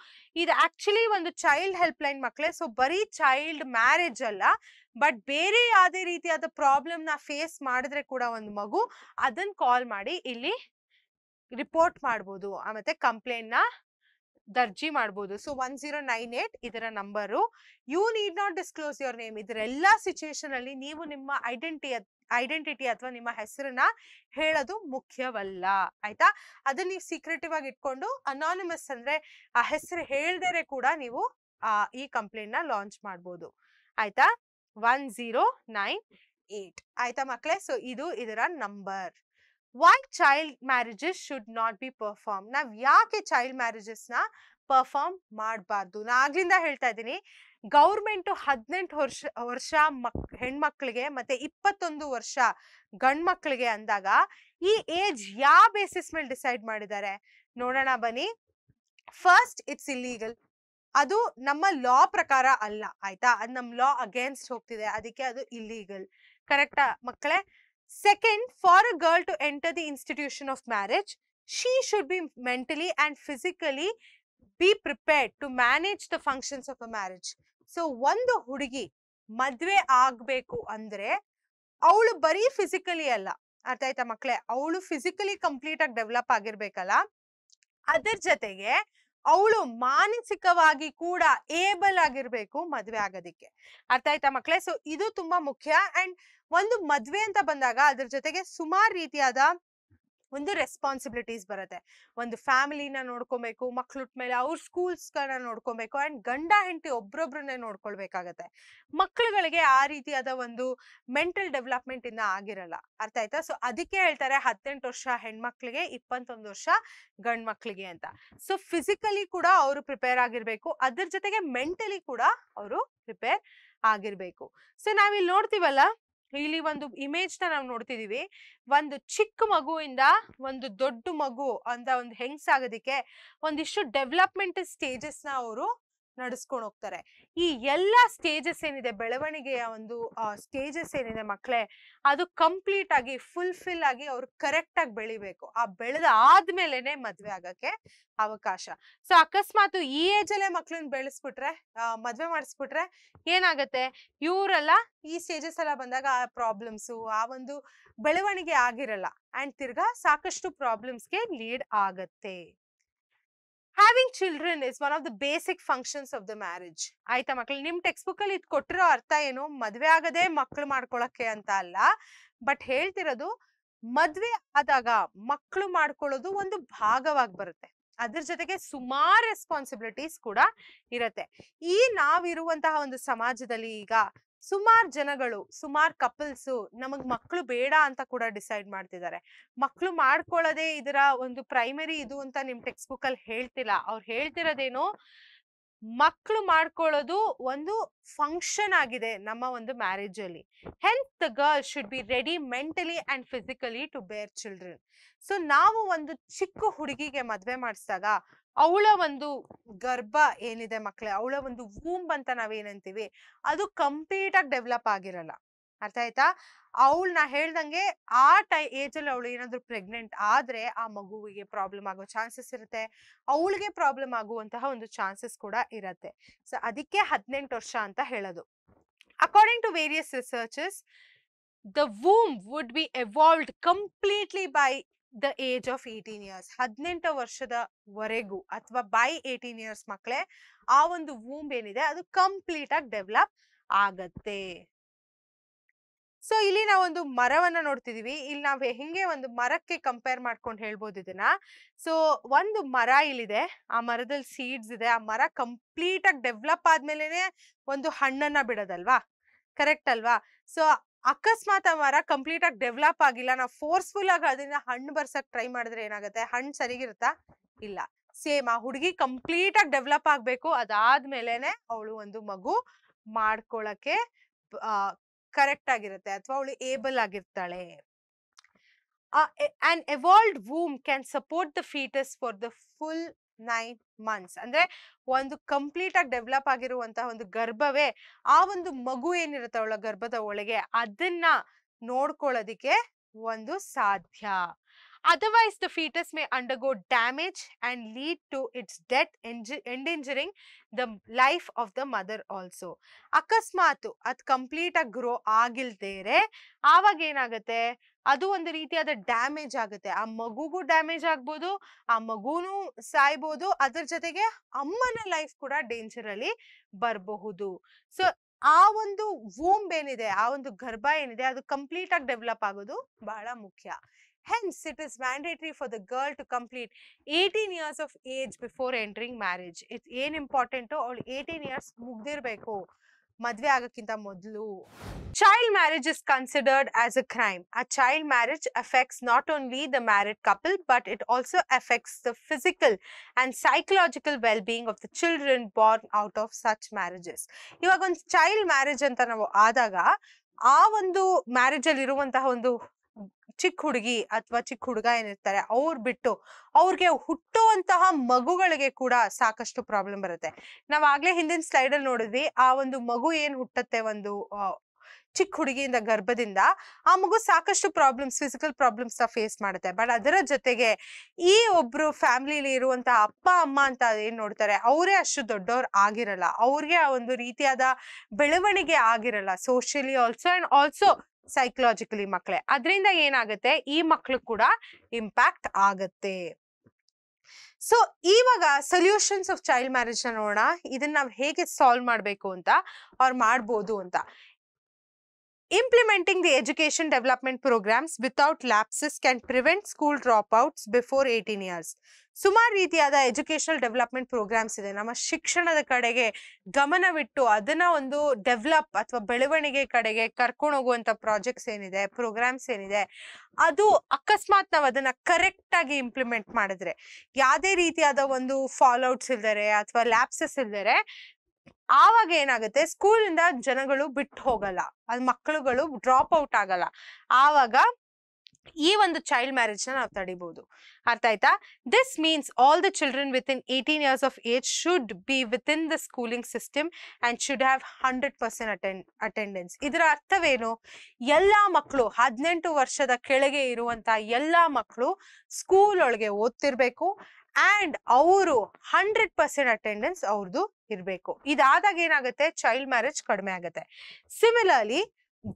ಇದು ಆಕ್ಚುಲಿ ಒಂದು ಚೈಲ್ಡ್ ಹೆಲ್ಪ್ ಲೈನ್ ಮಕ್ಕಳೇ ಸೊ ಬರೀ ಚೈಲ್ಡ್ ಮ್ಯಾರೇಜ್ ಅಲ್ಲ ಬಟ್ ಬೇರೆ ಯಾವುದೇ ರೀತಿಯಾದ ಪ್ರಾಬ್ಲಮ್ ನ ಫೇಸ್ ಮಾಡಿದ್ರೆ ಕೂಡ ಒಂದು ಮಗು ಅದನ್ನು ಕಾಲ್ ಮಾಡಿ ಇಲ್ಲಿ ರಿಪೋರ್ಟ್ ಮಾಡ್ಬೋದು ಮತ್ತೆ ಕಂಪ್ಲೇಂಟ್ ನ ದರ್ಜಿ ಮಾಡ್ಬೋದು so one zero nine eight ಇದರ number you need not disclose your name ಇದರೆಲ್ಲ ಸಿಚುಯೇಷನ್ ಅಲ್ಲಿ ನೀವು ನಿಮ್ಮ ಐಡೆಂಟಿ ಐಡೆಂಟಿಟಿ ಅಥವಾ ನಿಮ್ಮ ಹೆಸರನ್ನ ಹೇಳೋದು ಮುಖ್ಯವಲ್ಲ ಆಯ್ತಾ ಅದನ್ನ ನೀವು ಸೀಕ್ರೆಟಿವ್ ಆಗಿ ಇಟ್ಕೊಂಡು ಅನಾನಿಮಸ್ ಅಂದ್ರೆ ಆ ಹೆಸರು ಹೇಳಿದರೆ ಕೂಡ ನೀವು ಈ ಕಂಪ್ಲೇಂಟ್ ನ ಲಾಂಚ್ ಮಾಡ್ಬೋದು ಆಯ್ತಾ ಒನ್ ಜೀರೋ ನೈನ್ ಏಟ್ ಆಯ್ತಾ ಮಕ್ಕಳೇ ಸೊ ಇದು ಇದರ number why child marriages should not be perform ನಾವ್ ಯಾಕೆ ಚೈಲ್ಡ್ ಮ್ಯಾರೇಜಸ್ನ ಪರ್ಫಾರ್ಮ್ ಮಾಡಬಾರ್ದು ನಾ ಆಗ್ಲಿಂದ ಹೇಳ್ತಾ ಇದ್ದೀನಿ ಗೌರ್ಮೆಂಟ್ ಹದಿನೆಂಟು ವರ್ಷ ವರ್ಷ ಮಕ್ ಹೆಣ್ಮಕ್ಳಿಗೆ ಮತ್ತೆ ಇಪ್ಪತ್ತೊಂದು ವರ್ಷ ಗಂಡ್ಮಕ್ಳಿಗೆ ಅಂದಾಗ ಈ ಏಜ್ ಯಾವ ಬೇಸಿಸ್ ಮೇಲೆ ಡಿಸೈಡ್ ಮಾಡಿದ್ದಾರೆ ನೋಡೋಣ ಬನ್ನಿ ಫಸ್ಟ್ ಇಟ್ಸ್ ಇಲ್ಲೀಗಲ್ ಅದು ನಮ್ಮ ಲಾ ಪ್ರಕಾರ ಅಲ್ಲ ಆಯ್ತಾ ಅದು ನಮ್ ಲಾ ಅಗೇನ್ಸ್ಟ್ ಹೋಗ್ತಿದೆ ಅದಕ್ಕೆ ಅದು ಇಲ್ಲೀಗಲ್ ಕರೆಕ್ಟಾ ಮಕ್ಕಳೇ Second, for a girl to enter the institution of marriage, she should be mentally and physically be prepared to manage the functions of a marriage. So ಒಂದು ಹುಡುಗಿ ಮದ್ವೆ ಆಗ್ಬೇಕು andre, ಅವಳು bari physically alla. ಅರ್ಥ ಆಯ್ತಾ ಮಕ್ಕಳೇ ಅವಳು ಫಿಸಿಕಲಿ ಕಂಪ್ಲೀಟ್ ಆಗಿ ಡೆವಲಪ್ ಆಗಿರ್ಬೇಕಲ್ಲ ಅದ್ರ ಜೊತೆಗೆ ಅವಳು ಮಾನಸಿಕವಾಗಿ ಕೂಡ ಏಬಲ್ ಆಗಿರ್ಬೇಕು ಮದ್ವೆ ಆಗೋದಿಕ್ಕೆ ಅರ್ಥ ಆಯ್ತಾ ಮಕ್ಳೇ ಸೊ ಇದು ತುಂಬಾ ಮುಖ್ಯ ಅಂಡ್ ಒಂದು ಮದ್ವೆ ಅಂತ ಬಂದಾಗ ಅದ್ರ ಜೊತೆಗೆ ಸುಮಾರು ರೀತಿಯಾದ ಒಂದು ರೆಸ್ಪಾನ್ಸಿಬಿಲಿಟೀಸ್ ಬರುತ್ತೆ ಒಂದು ಫ್ಯಾಮಿಲಿನ ನೋಡ್ಕೊಬೇಕು ಮಕ್ಳು ಮೇಲೆ ಅವ್ರ ಸ್ಕೂಲ್ಸ್ಗಳನ್ನ ನೋಡ್ಕೊಬೇಕು ಅಂಡ್ ಗಂಡ ಹೆಂಡತಿ ಒಬ್ರೊಬ್ರನ್ನೇ ನೋಡ್ಕೊಳ್ಬೇಕಾಗತ್ತೆ ಮಕ್ಳುಗಳಿಗೆ ಆ ರೀತಿಯಾದ ಒಂದು ಮೆಂಟಲ್ ಡೆವಲಪ್ಮೆಂಟ್ ಇಂದ ಆಗಿರಲ್ಲ ಅರ್ಥ ಆಯ್ತಾ ಸೊ ಅದಕ್ಕೆ ಹೇಳ್ತಾರೆ ಹದಿನೆಂಟು ವರ್ಷ ಹೆಣ್ಮಕ್ಳಿಗೆ ಇಪ್ಪತ್ತೊಂದು ವರ್ಷ ಗಂಡ್ ಮಕ್ಳಿಗೆ ಅಂತ ಸೊ ಫಿಸಿಕಲಿ ಕೂಡ ಅವರು ಪ್ರಿಪೇರ್ ಆಗಿರ್ಬೇಕು ಅದ್ರ ಜೊತೆಗೆ ಮೆಂಟಲಿ ಕೂಡ ಅವರು ಪ್ರಿಪೇರ್ ಆಗಿರ್ಬೇಕು ಸೊ ನಾವಿಲ್ಲಿ ನೋಡ್ತೀವಲ್ಲ ಇಲ್ಲಿ ಒಂದು ಇಮೇಜ್ ನಾವು ನೋಡ್ತಿದೀವಿ ಒಂದು ಚಿಕ್ಕ ಮಗುವಿಂದ ಒಂದು ದೊಡ್ಡ ಮಗು ಅಂತ ಒಂದು ಹೆಂಗ್ಸ್ ಆಗೋದಿಕ್ಕೆ ಒಂದಿಷ್ಟು ಡೆವಲಪ್ಮೆಂಟ್ ಸ್ಟೇಜಸ್ ನ ಅವರು ನಡೆಸ್ಕೊಂಡು ಹೋಗ್ತಾರೆ ಈ ಎಲ್ಲಾ ಸ್ಟೇಜಸ್ ಏನಿದೆ ಬೆಳವಣಿಗೆಯ ಒಂದು ಸ್ಟೇಜಸ್ ಏನಿದೆ ಮಕ್ಕಳೇ ಅದು ಕಂಪ್ಲೀಟ್ ಆಗಿ ಫುಲ್ಫಿಲ್ ಆಗಿ ಅವ್ರು ಕರೆಕ್ಟ್ ಆಗಿ ಬೆಳಿಬೇಕು ಆ ಬೆಳೆದ ಆದ್ಮೇಲೆನೆ ಮದ್ವೆ ಆಗಕ್ಕೆ ಅವಕಾಶ ಸೊ ಅಕಸ್ಮಾತ್ ಈ ಏಜ್ ಅಲ್ಲೇ ಮಕ್ಳನ್ನ ಬೆಳೆಸ್ಬಿಟ್ರೆ ಮದ್ವೆ ಮಾಡಿಸ್ಬಿಟ್ರೆ ಏನಾಗತ್ತೆ ಇವರೆಲ್ಲ ಈ ಸ್ಟೇಜಸ್ ಎಲ್ಲ ಬಂದಾಗ ಆ ಪ್ರಾಬ್ಲಮ್ಸು ಆ ಒಂದು ಬೆಳವಣಿಗೆ ಆಗಿರಲ್ಲ ಅಂಡ್ ತಿರ್ಗಾ ಸಾಕಷ್ಟು ಪ್ರಾಬ್ಲಮ್ಸ್ಗೆ ಲೀಡ್ ಆಗತ್ತೆ having children is one of the basic functions of the marriage ಆಯ್ತಾ ಮಕ್ಳು ನಿಮ್ ಟೆಕ್ಸ್ಟ್ ಬುಕ್ ಅಲ್ಲಿ ಇದು ಕೊಟ್ಟಿರೋ ಅರ್ಥ ಏನು ಮದ್ವೆ ಆಗದೆ ಮಕ್ಳು ಮಾಡ್ಕೊಳಕ್ಕೆ ಅಂತ ಅಲ್ಲ ಬಟ್ ಹೇಳ್ತಿರೋದು ಮದ್ವೆ ಆದಾಗ ಮಕ್ಳು ಮಾಡ್ಕೊಳ್ಳೋದು ಒಂದು ಭಾಗವಾಗಿ ಬರುತ್ತೆ ಅದ್ರ ಜೊತೆಗೆ ಸುಮಾರು ರೆಸ್ಪಾನ್ಸಿಬಿಲಿಟೀಸ್ ಕೂಡ ಇರತ್ತೆ ಈ ನಾವಿರುವಂತಹ ಒಂದು ಸಮಾಜದಲ್ಲಿ ಈಗ ಸುಮಾರ್ ಜನಗಳು ಸುಮಾರ್ ಕಪಲ್ಸ್ ನಮಗ್ ಮಕ್ಕಳು ಬೇಡ ಅಂತ ಕೂಡ ಡಿಸೈಡ್ ಮಾಡ್ತಿದ್ದಾರೆ ಮಕ್ಕಳು ಮಾಡ್ಕೊಳ್ಳೋದೇ ಇದರ ಒಂದು ಪ್ರೈಮರಿ ಇದು ಅಂತ ನಿಮ್ ಟೆಕ್ಸ್ಟ್ ಬುಕ್ ಅಲ್ಲಿ ಹೇಳ್ತಿಲ್ಲ ಅವ್ರು ಹೇಳ್ತಿರೋದೇನು ಮಕ್ಕಳು ಮಾಡ್ಕೊಳ್ಳೋದು ಒಂದು ಫಂಕ್ಷನ್ ಆಗಿದೆ ನಮ್ಮ ಒಂದು ಮ್ಯಾರೇಜ್ ಅಲ್ಲಿ health the girl should be ready mentally and physically to bear children so ನಾವು ಒಂದು ಚಿಕ್ಕ ಹುಡುಗಿಗೆ ಮದ್ವೆ ಮಾಡಿಸಿದಾಗ ಅವಳ ಒಂದು ಗರ್ಭ ಏನಿದೆ ಮಕ್ಕಳೇ ಅವಳ ಒಂದು ವೂಂಬ್ ಅಂತ ನಾವೇನಂತೀವಿ ಅದು ಕಂಪ್ಲೀಟ್ ಆಗಿ ಡೆವಲಪ್ ಆಗಿರಲ್ಲ ಅರ್ಥ ಆಯ್ತಾ ಅವಳು ನಾ ಹೇಳ್ದಂಗೆ ಆ ಟೈ ಏಜಲ್ಲಿ ಅವಳು ಏನಾದ್ರು ಪ್ರೆಗ್ನೆಂಟ್ ಆದ್ರೆ ಆ ಮಗುವಿಗೆ ಪ್ರಾಬ್ಲಮ್ ಆಗೋ ಚಾನ್ಸಸ್ ಇರುತ್ತೆ ಅವಳಿಗೆ ಪ್ರಾಬ್ಲಮ್ ಆಗುವಂತಹ ಒಂದು ಚಾನ್ಸಸ್ ಕೂಡ ಇರತ್ತೆ ಸೊ ಅದಕ್ಕೆ ಹದಿನೆಂಟು ವರ್ಷ ಅಂತ ಹೇಳೋದು according to various researches the womb would be evolved completely by the age of eighteen years ಹದಿನೆಂಟು ವರ್ಷದವರೆಗೂ ಅಥವಾ ಬೈ ಏಯ್ಟೀನ್ ಇಯರ್ಸ್ ಮಕ್ಕಳೇ ಆ ಒಂದು ವೂಂಬ್ ಏನಿದೆ ಅದು ಕಂಪ್ಲೀಟ್ ಆಗಿ ಡೆವಲಪ್ ಆಗತ್ತೆ ಸೊ ಇಲ್ಲಿ ನಾವೊಂದು ಮರವನ್ನ ನೋಡ್ತಿದೀವಿ ಇಲ್ಲಿ ನಾವ್ ಹೆಂಗೆ ಒಂದು ಮರಕ್ಕೆ ಕಂಪೇರ್ ಮಾಡ್ಕೊಂಡು ಹೇಳ್ಬೋದು ಇದನ್ನ ಸೊ ಒಂದು ಮರ ಇಲ್ಲಿದೆ ಆ ಮರದಲ್ಲಿ ಸೀಡ್ಸ್ ಇದೆ ಆ ಮರ ಕಂಪ್ಲೀಟ್ ಆಗಿ ಡೆವಲಪ್ ಆದ್ಮೇಲೆನೆ ಒಂದು ಹಣ್ಣನ್ನ ಬಿಡೋದಲ್ವಾ ಕರೆಕ್ಟ್ ಅಲ್ವಾ ಸೊ ಅಕಸ್ಮಾತ್ ಆ ಮರ ಕಂಪ್ಲೀಟ್ ಆಗಿ ಡೆವಲಪ್ ಆಗಿಲ್ಲ ನಾವು ಫೋರ್ಸ್ಫುಲ್ ಆಗಿ ಅದರಿಂದ ಹಣ್ಣು ಬರ್ಸಕ್ ಟ್ರೈ ಮಾಡಿದ್ರೆ ಏನಾಗುತ್ತೆ ಹಣ್ಣು ಸರಿಗಿರುತ್ತಾ ಇಲ್ಲ ಸೇಮ್ ಆ ಹುಡುಗಿ ಕಂಪ್ಲೀಟ್ ಆಗಿ ಡೆವಲಪ್ ಆಗ್ಬೇಕು ಅದಾದ್ಮೇಲೆನೆ ಅವಳು ಒಂದು ಮಗು ಮಾಡ್ಕೊಳಕ್ಕೆ ಕರೆಕ್ಟ್ ಆಗಿರುತ್ತೆ ಅಥವಾ ಅವಳು ಏಬಲ್ ಆಗಿರ್ತಾಳೆ an evolved womb can support the foetus for the full nine months ಅಂದ್ರೆ ಒಂದು ಕಂಪ್ಲೀಟ್ ಆಗಿ ಡೆವಲಪ್ ಆಗಿರುವಂತಹ ಒಂದು ಗರ್ಭವೇ ಆ ಒಂದು ಮಗು ಅವಳ ಗರ್ಭದ ಒಳಗೆ ಅದನ್ನ ನೋಡ್ಕೊಳ್ಳೋದಿಕ್ಕೆ ಒಂದು ಸಾಧ್ಯ the foetus may may undergo damage and lead to its death endangering the life of the mother also ಅಕಸ್ಮಾತ್ ಅದು ಕಂಪ್ಲೀಟ್ ಆಗಿ ಗ್ರೋ ಆಗಿಲ್ದೇರೆ ಆವಾಗ ಏನಾಗುತ್ತೆ ಅದು ಒಂದು ರೀತಿಯಾದ ಡ್ಯಾಮೇಜ್ ಆಗುತ್ತೆ ಆ ಮಗುಗೂ ಡ್ಯಾಮೇಜ್ ಆಗ್ಬೋದು ಆ ಮಗುನು ಸಾಯ್ಬೋದು ಅದ್ರ ಜೊತೆಗೆ ಅಮ್ಮನ ಲೈಫ್ ಕೂಡ ಡೇಂಜರ್ ಅಲ್ಲಿ ಬರಬಹುದು ಸೊ ಆ ಒಂದು ವೂಂಬ್ ಏನಿದೆ ಆ ಒಂದು ಗರ್ಭ ಏನಿದೆ ಅದು ಕಂಪ್ಲೀಟ್ ಆಗಿ ಡೆವಲಪ್ ಆಗೋದು ಬಹಳ ಮುಖ್ಯ hence it is mandatory for the girl to complete eighteen years of age before entering marriage it ಏನ್ ಇಂಪಾರ್ಟೆಂಟು ಅವಳು ಏಯ್ಟೀನ್ ಇಯರ್ಸ್ ಮುಗ್ದಿರ್ಬೇಕು Child marriage is considered as a crime. A child marriage affects not only the married couple, but it also affects the physical and psychological well-being of the children born out of such marriages. You ಇವಾಗ ಒಂದು child marriage ಅಂತ ನಾವು ಆದಾಗ ಆ ಒಂದು marriage ಅಲ್ಲಿ ಇರುವಂತಹ ಒಂದು ಚಿಕ್ಕ ಹುಡುಗಿ ಅಥವಾ ಚಿಕ್ಕ ಹುಡುಗ ಏನಿರ್ತಾರೆ ಅವ್ರು ಬಿಟ್ಟು ಅವ್ರಿಗೆ ಹುಟ್ಟುವಂತಹ ಮಗುಗಳಿಗೆ ಕೂಡ ಸಾಕಷ್ಟು ಪ್ರಾಬ್ಲಮ್ ಬರುತ್ತೆ ನಾವು ಆಗ್ಲೇ ಹಿಂದಿನ ಸ್ಲೈಡ್ ಅಲ್ಲಿ ನೋಡಿದ್ವಿ ಆ ಒಂದು ಮಗು ಏನ್ ಹುಟ್ಟತ್ತೆ ಒಂದು ಚಿಕ್ಕ ಹುಡುಗಿಯಿಂದ ಗರ್ಭದಿಂದ ಆ ಮಗು ಸಾಕಷ್ಟು ಪ್ರಾಬ್ಲಮ್ಸ್ ಫಿಸಿಕಲ್ ಪ್ರಾಬ್ಲಮ್ಸ್ ಫೇಸ್ ಮಾಡುತ್ತೆ ಬಟ್ ಅದರ ಜೊತೆಗೆ ಈ ಒಬ್ರು ಫ್ಯಾಮಿಲಿಲಿ ಇರುವಂತ ಅಪ್ಪ ಅಮ್ಮ ಅಂತ ಏನ್ ನೋಡ್ತಾರೆ ಅವರೇ ಅಷ್ಟು ದೊಡ್ಡವ್ರ ಆಗಿರಲ್ಲ ಅವ್ರಿಗೆ ಆ ಒಂದು ರೀತಿಯಾದ ಬೆಳವಣಿಗೆ ಆಗಿರಲ್ಲ socially also and also psychologically ಮಕ್ಕಳೇ ಅದರಿಂದ ಏನಾಗುತ್ತೆ ಈ ಮಕ್ಕಳು ಕೂಡ ಇಂಪ್ಯಾಕ್ಟ್ ಆಗುತ್ತೆ ಸೊ ಇವಾಗ ಸೊಲ್ಯೂಷನ್ಸ್ ಆಫ್ ಚೈಲ್ಡ್ ಮ್ಯಾರೇಜ್ ನೋಡೋಣ ಇದನ್ನ ನಾವು ಹೇಗೆ ಸಾಲ್ವ್ ಮಾಡಬೇಕು ಅಂತ ಅವ್ರು ಮಾಡ್ಬೋದು ಅಂತ Implementing the education development programs without lapses can prevent school dropouts before eighteen years ಸುಮಾರು ರೀತಿಯಾದ ಎಜುಕೇಷನ್ ಡೆವಲಪ್ಮೆಂಟ್ ಪ್ರೋಗ್ರಾಮ್ಸ್ ಇದೆ ನಮ್ಮ ಶಿಕ್ಷಣದ ಕಡೆಗೆ ಗಮನವಿಟ್ಟು ಅದನ್ನ ಒಂದು ಡೆವಲಪ್ ಅಥವಾ ಬೆಳವಣಿಗೆ ಕಡೆಗೆ ಕರ್ಕೊಂಡು ಪ್ರಾಜೆಕ್ಟ್ಸ್ ಏನಿದೆ ಪ್ರೋಗ್ರಾಮ್ಸ್ ಏನಿದೆ ಅದು ಅಕಸ್ಮಾತ್ ನಾವು ಅದನ್ನ ಕರೆಕ್ಟಾಗಿ ಇಂಪ್ಲಿಮೆಂಟ್ ಮಾಡಿದ್ರೆ ಯಾವುದೇ ರೀತಿಯಾದ ಒಂದು ಫಾಲೌಟ್ಸ್ ಇಲ್ದರೆ ಅಥವಾ ಲ್ಯಾಬ್ಸಸ್ ಇಲ್ದರೆ ಆವಾಗ ಏನಾಗುತ್ತೆ ಸ್ಕೂಲಿಂದ ಜನಗಳು ಬಿಟ್ಟು ಹೋಗಲ್ಲ ಅದ್ ಮಕ್ಕಳುಗಳು ಡ್ರಾಪ್ ಔಟ್ ಆಗಲ್ಲ ಆವಾಗ ಈ ಒಂದು ಚೈಲ್ಡ್ ಮ್ಯಾರೇಜ್ ನ ನಾವು ತಡಿಬಹುದು ಅರ್ಥ ಆಯ್ತಾ this means all the children within eighteen years of age should be within the schooling system and should have hundred percent attend attendance ಇದರ ಅರ್ಥವೇನು ಎಲ್ಲಾ ಮಕ್ಕಳು ಹದಿನೆಂಟು ವರ್ಷದ ಕೆಳಗೆ ಇರುವಂತಹ ಎಲ್ಲಾ ಮಕ್ಕಳು ಸ್ಕೂಲ್ ಒಳಗೆ ಓದ್ತಿರ್ಬೇಕು ಅಂಡ್ ಅವರು ಹಂಡ್ರೆಡ್ ಪರ್ಸೆಂಟ್ ಅಟೆಂಡೆನ್ಸ್ ಅವ್ರದ್ದು ಇರಬೇಕು ಇದಾದಾಗ ಏನಾಗುತ್ತೆ ಚೈಲ್ಡ್ ಮ್ಯಾರೇಜ್ ಕಡಿಮೆ ಆಗುತ್ತೆ similarly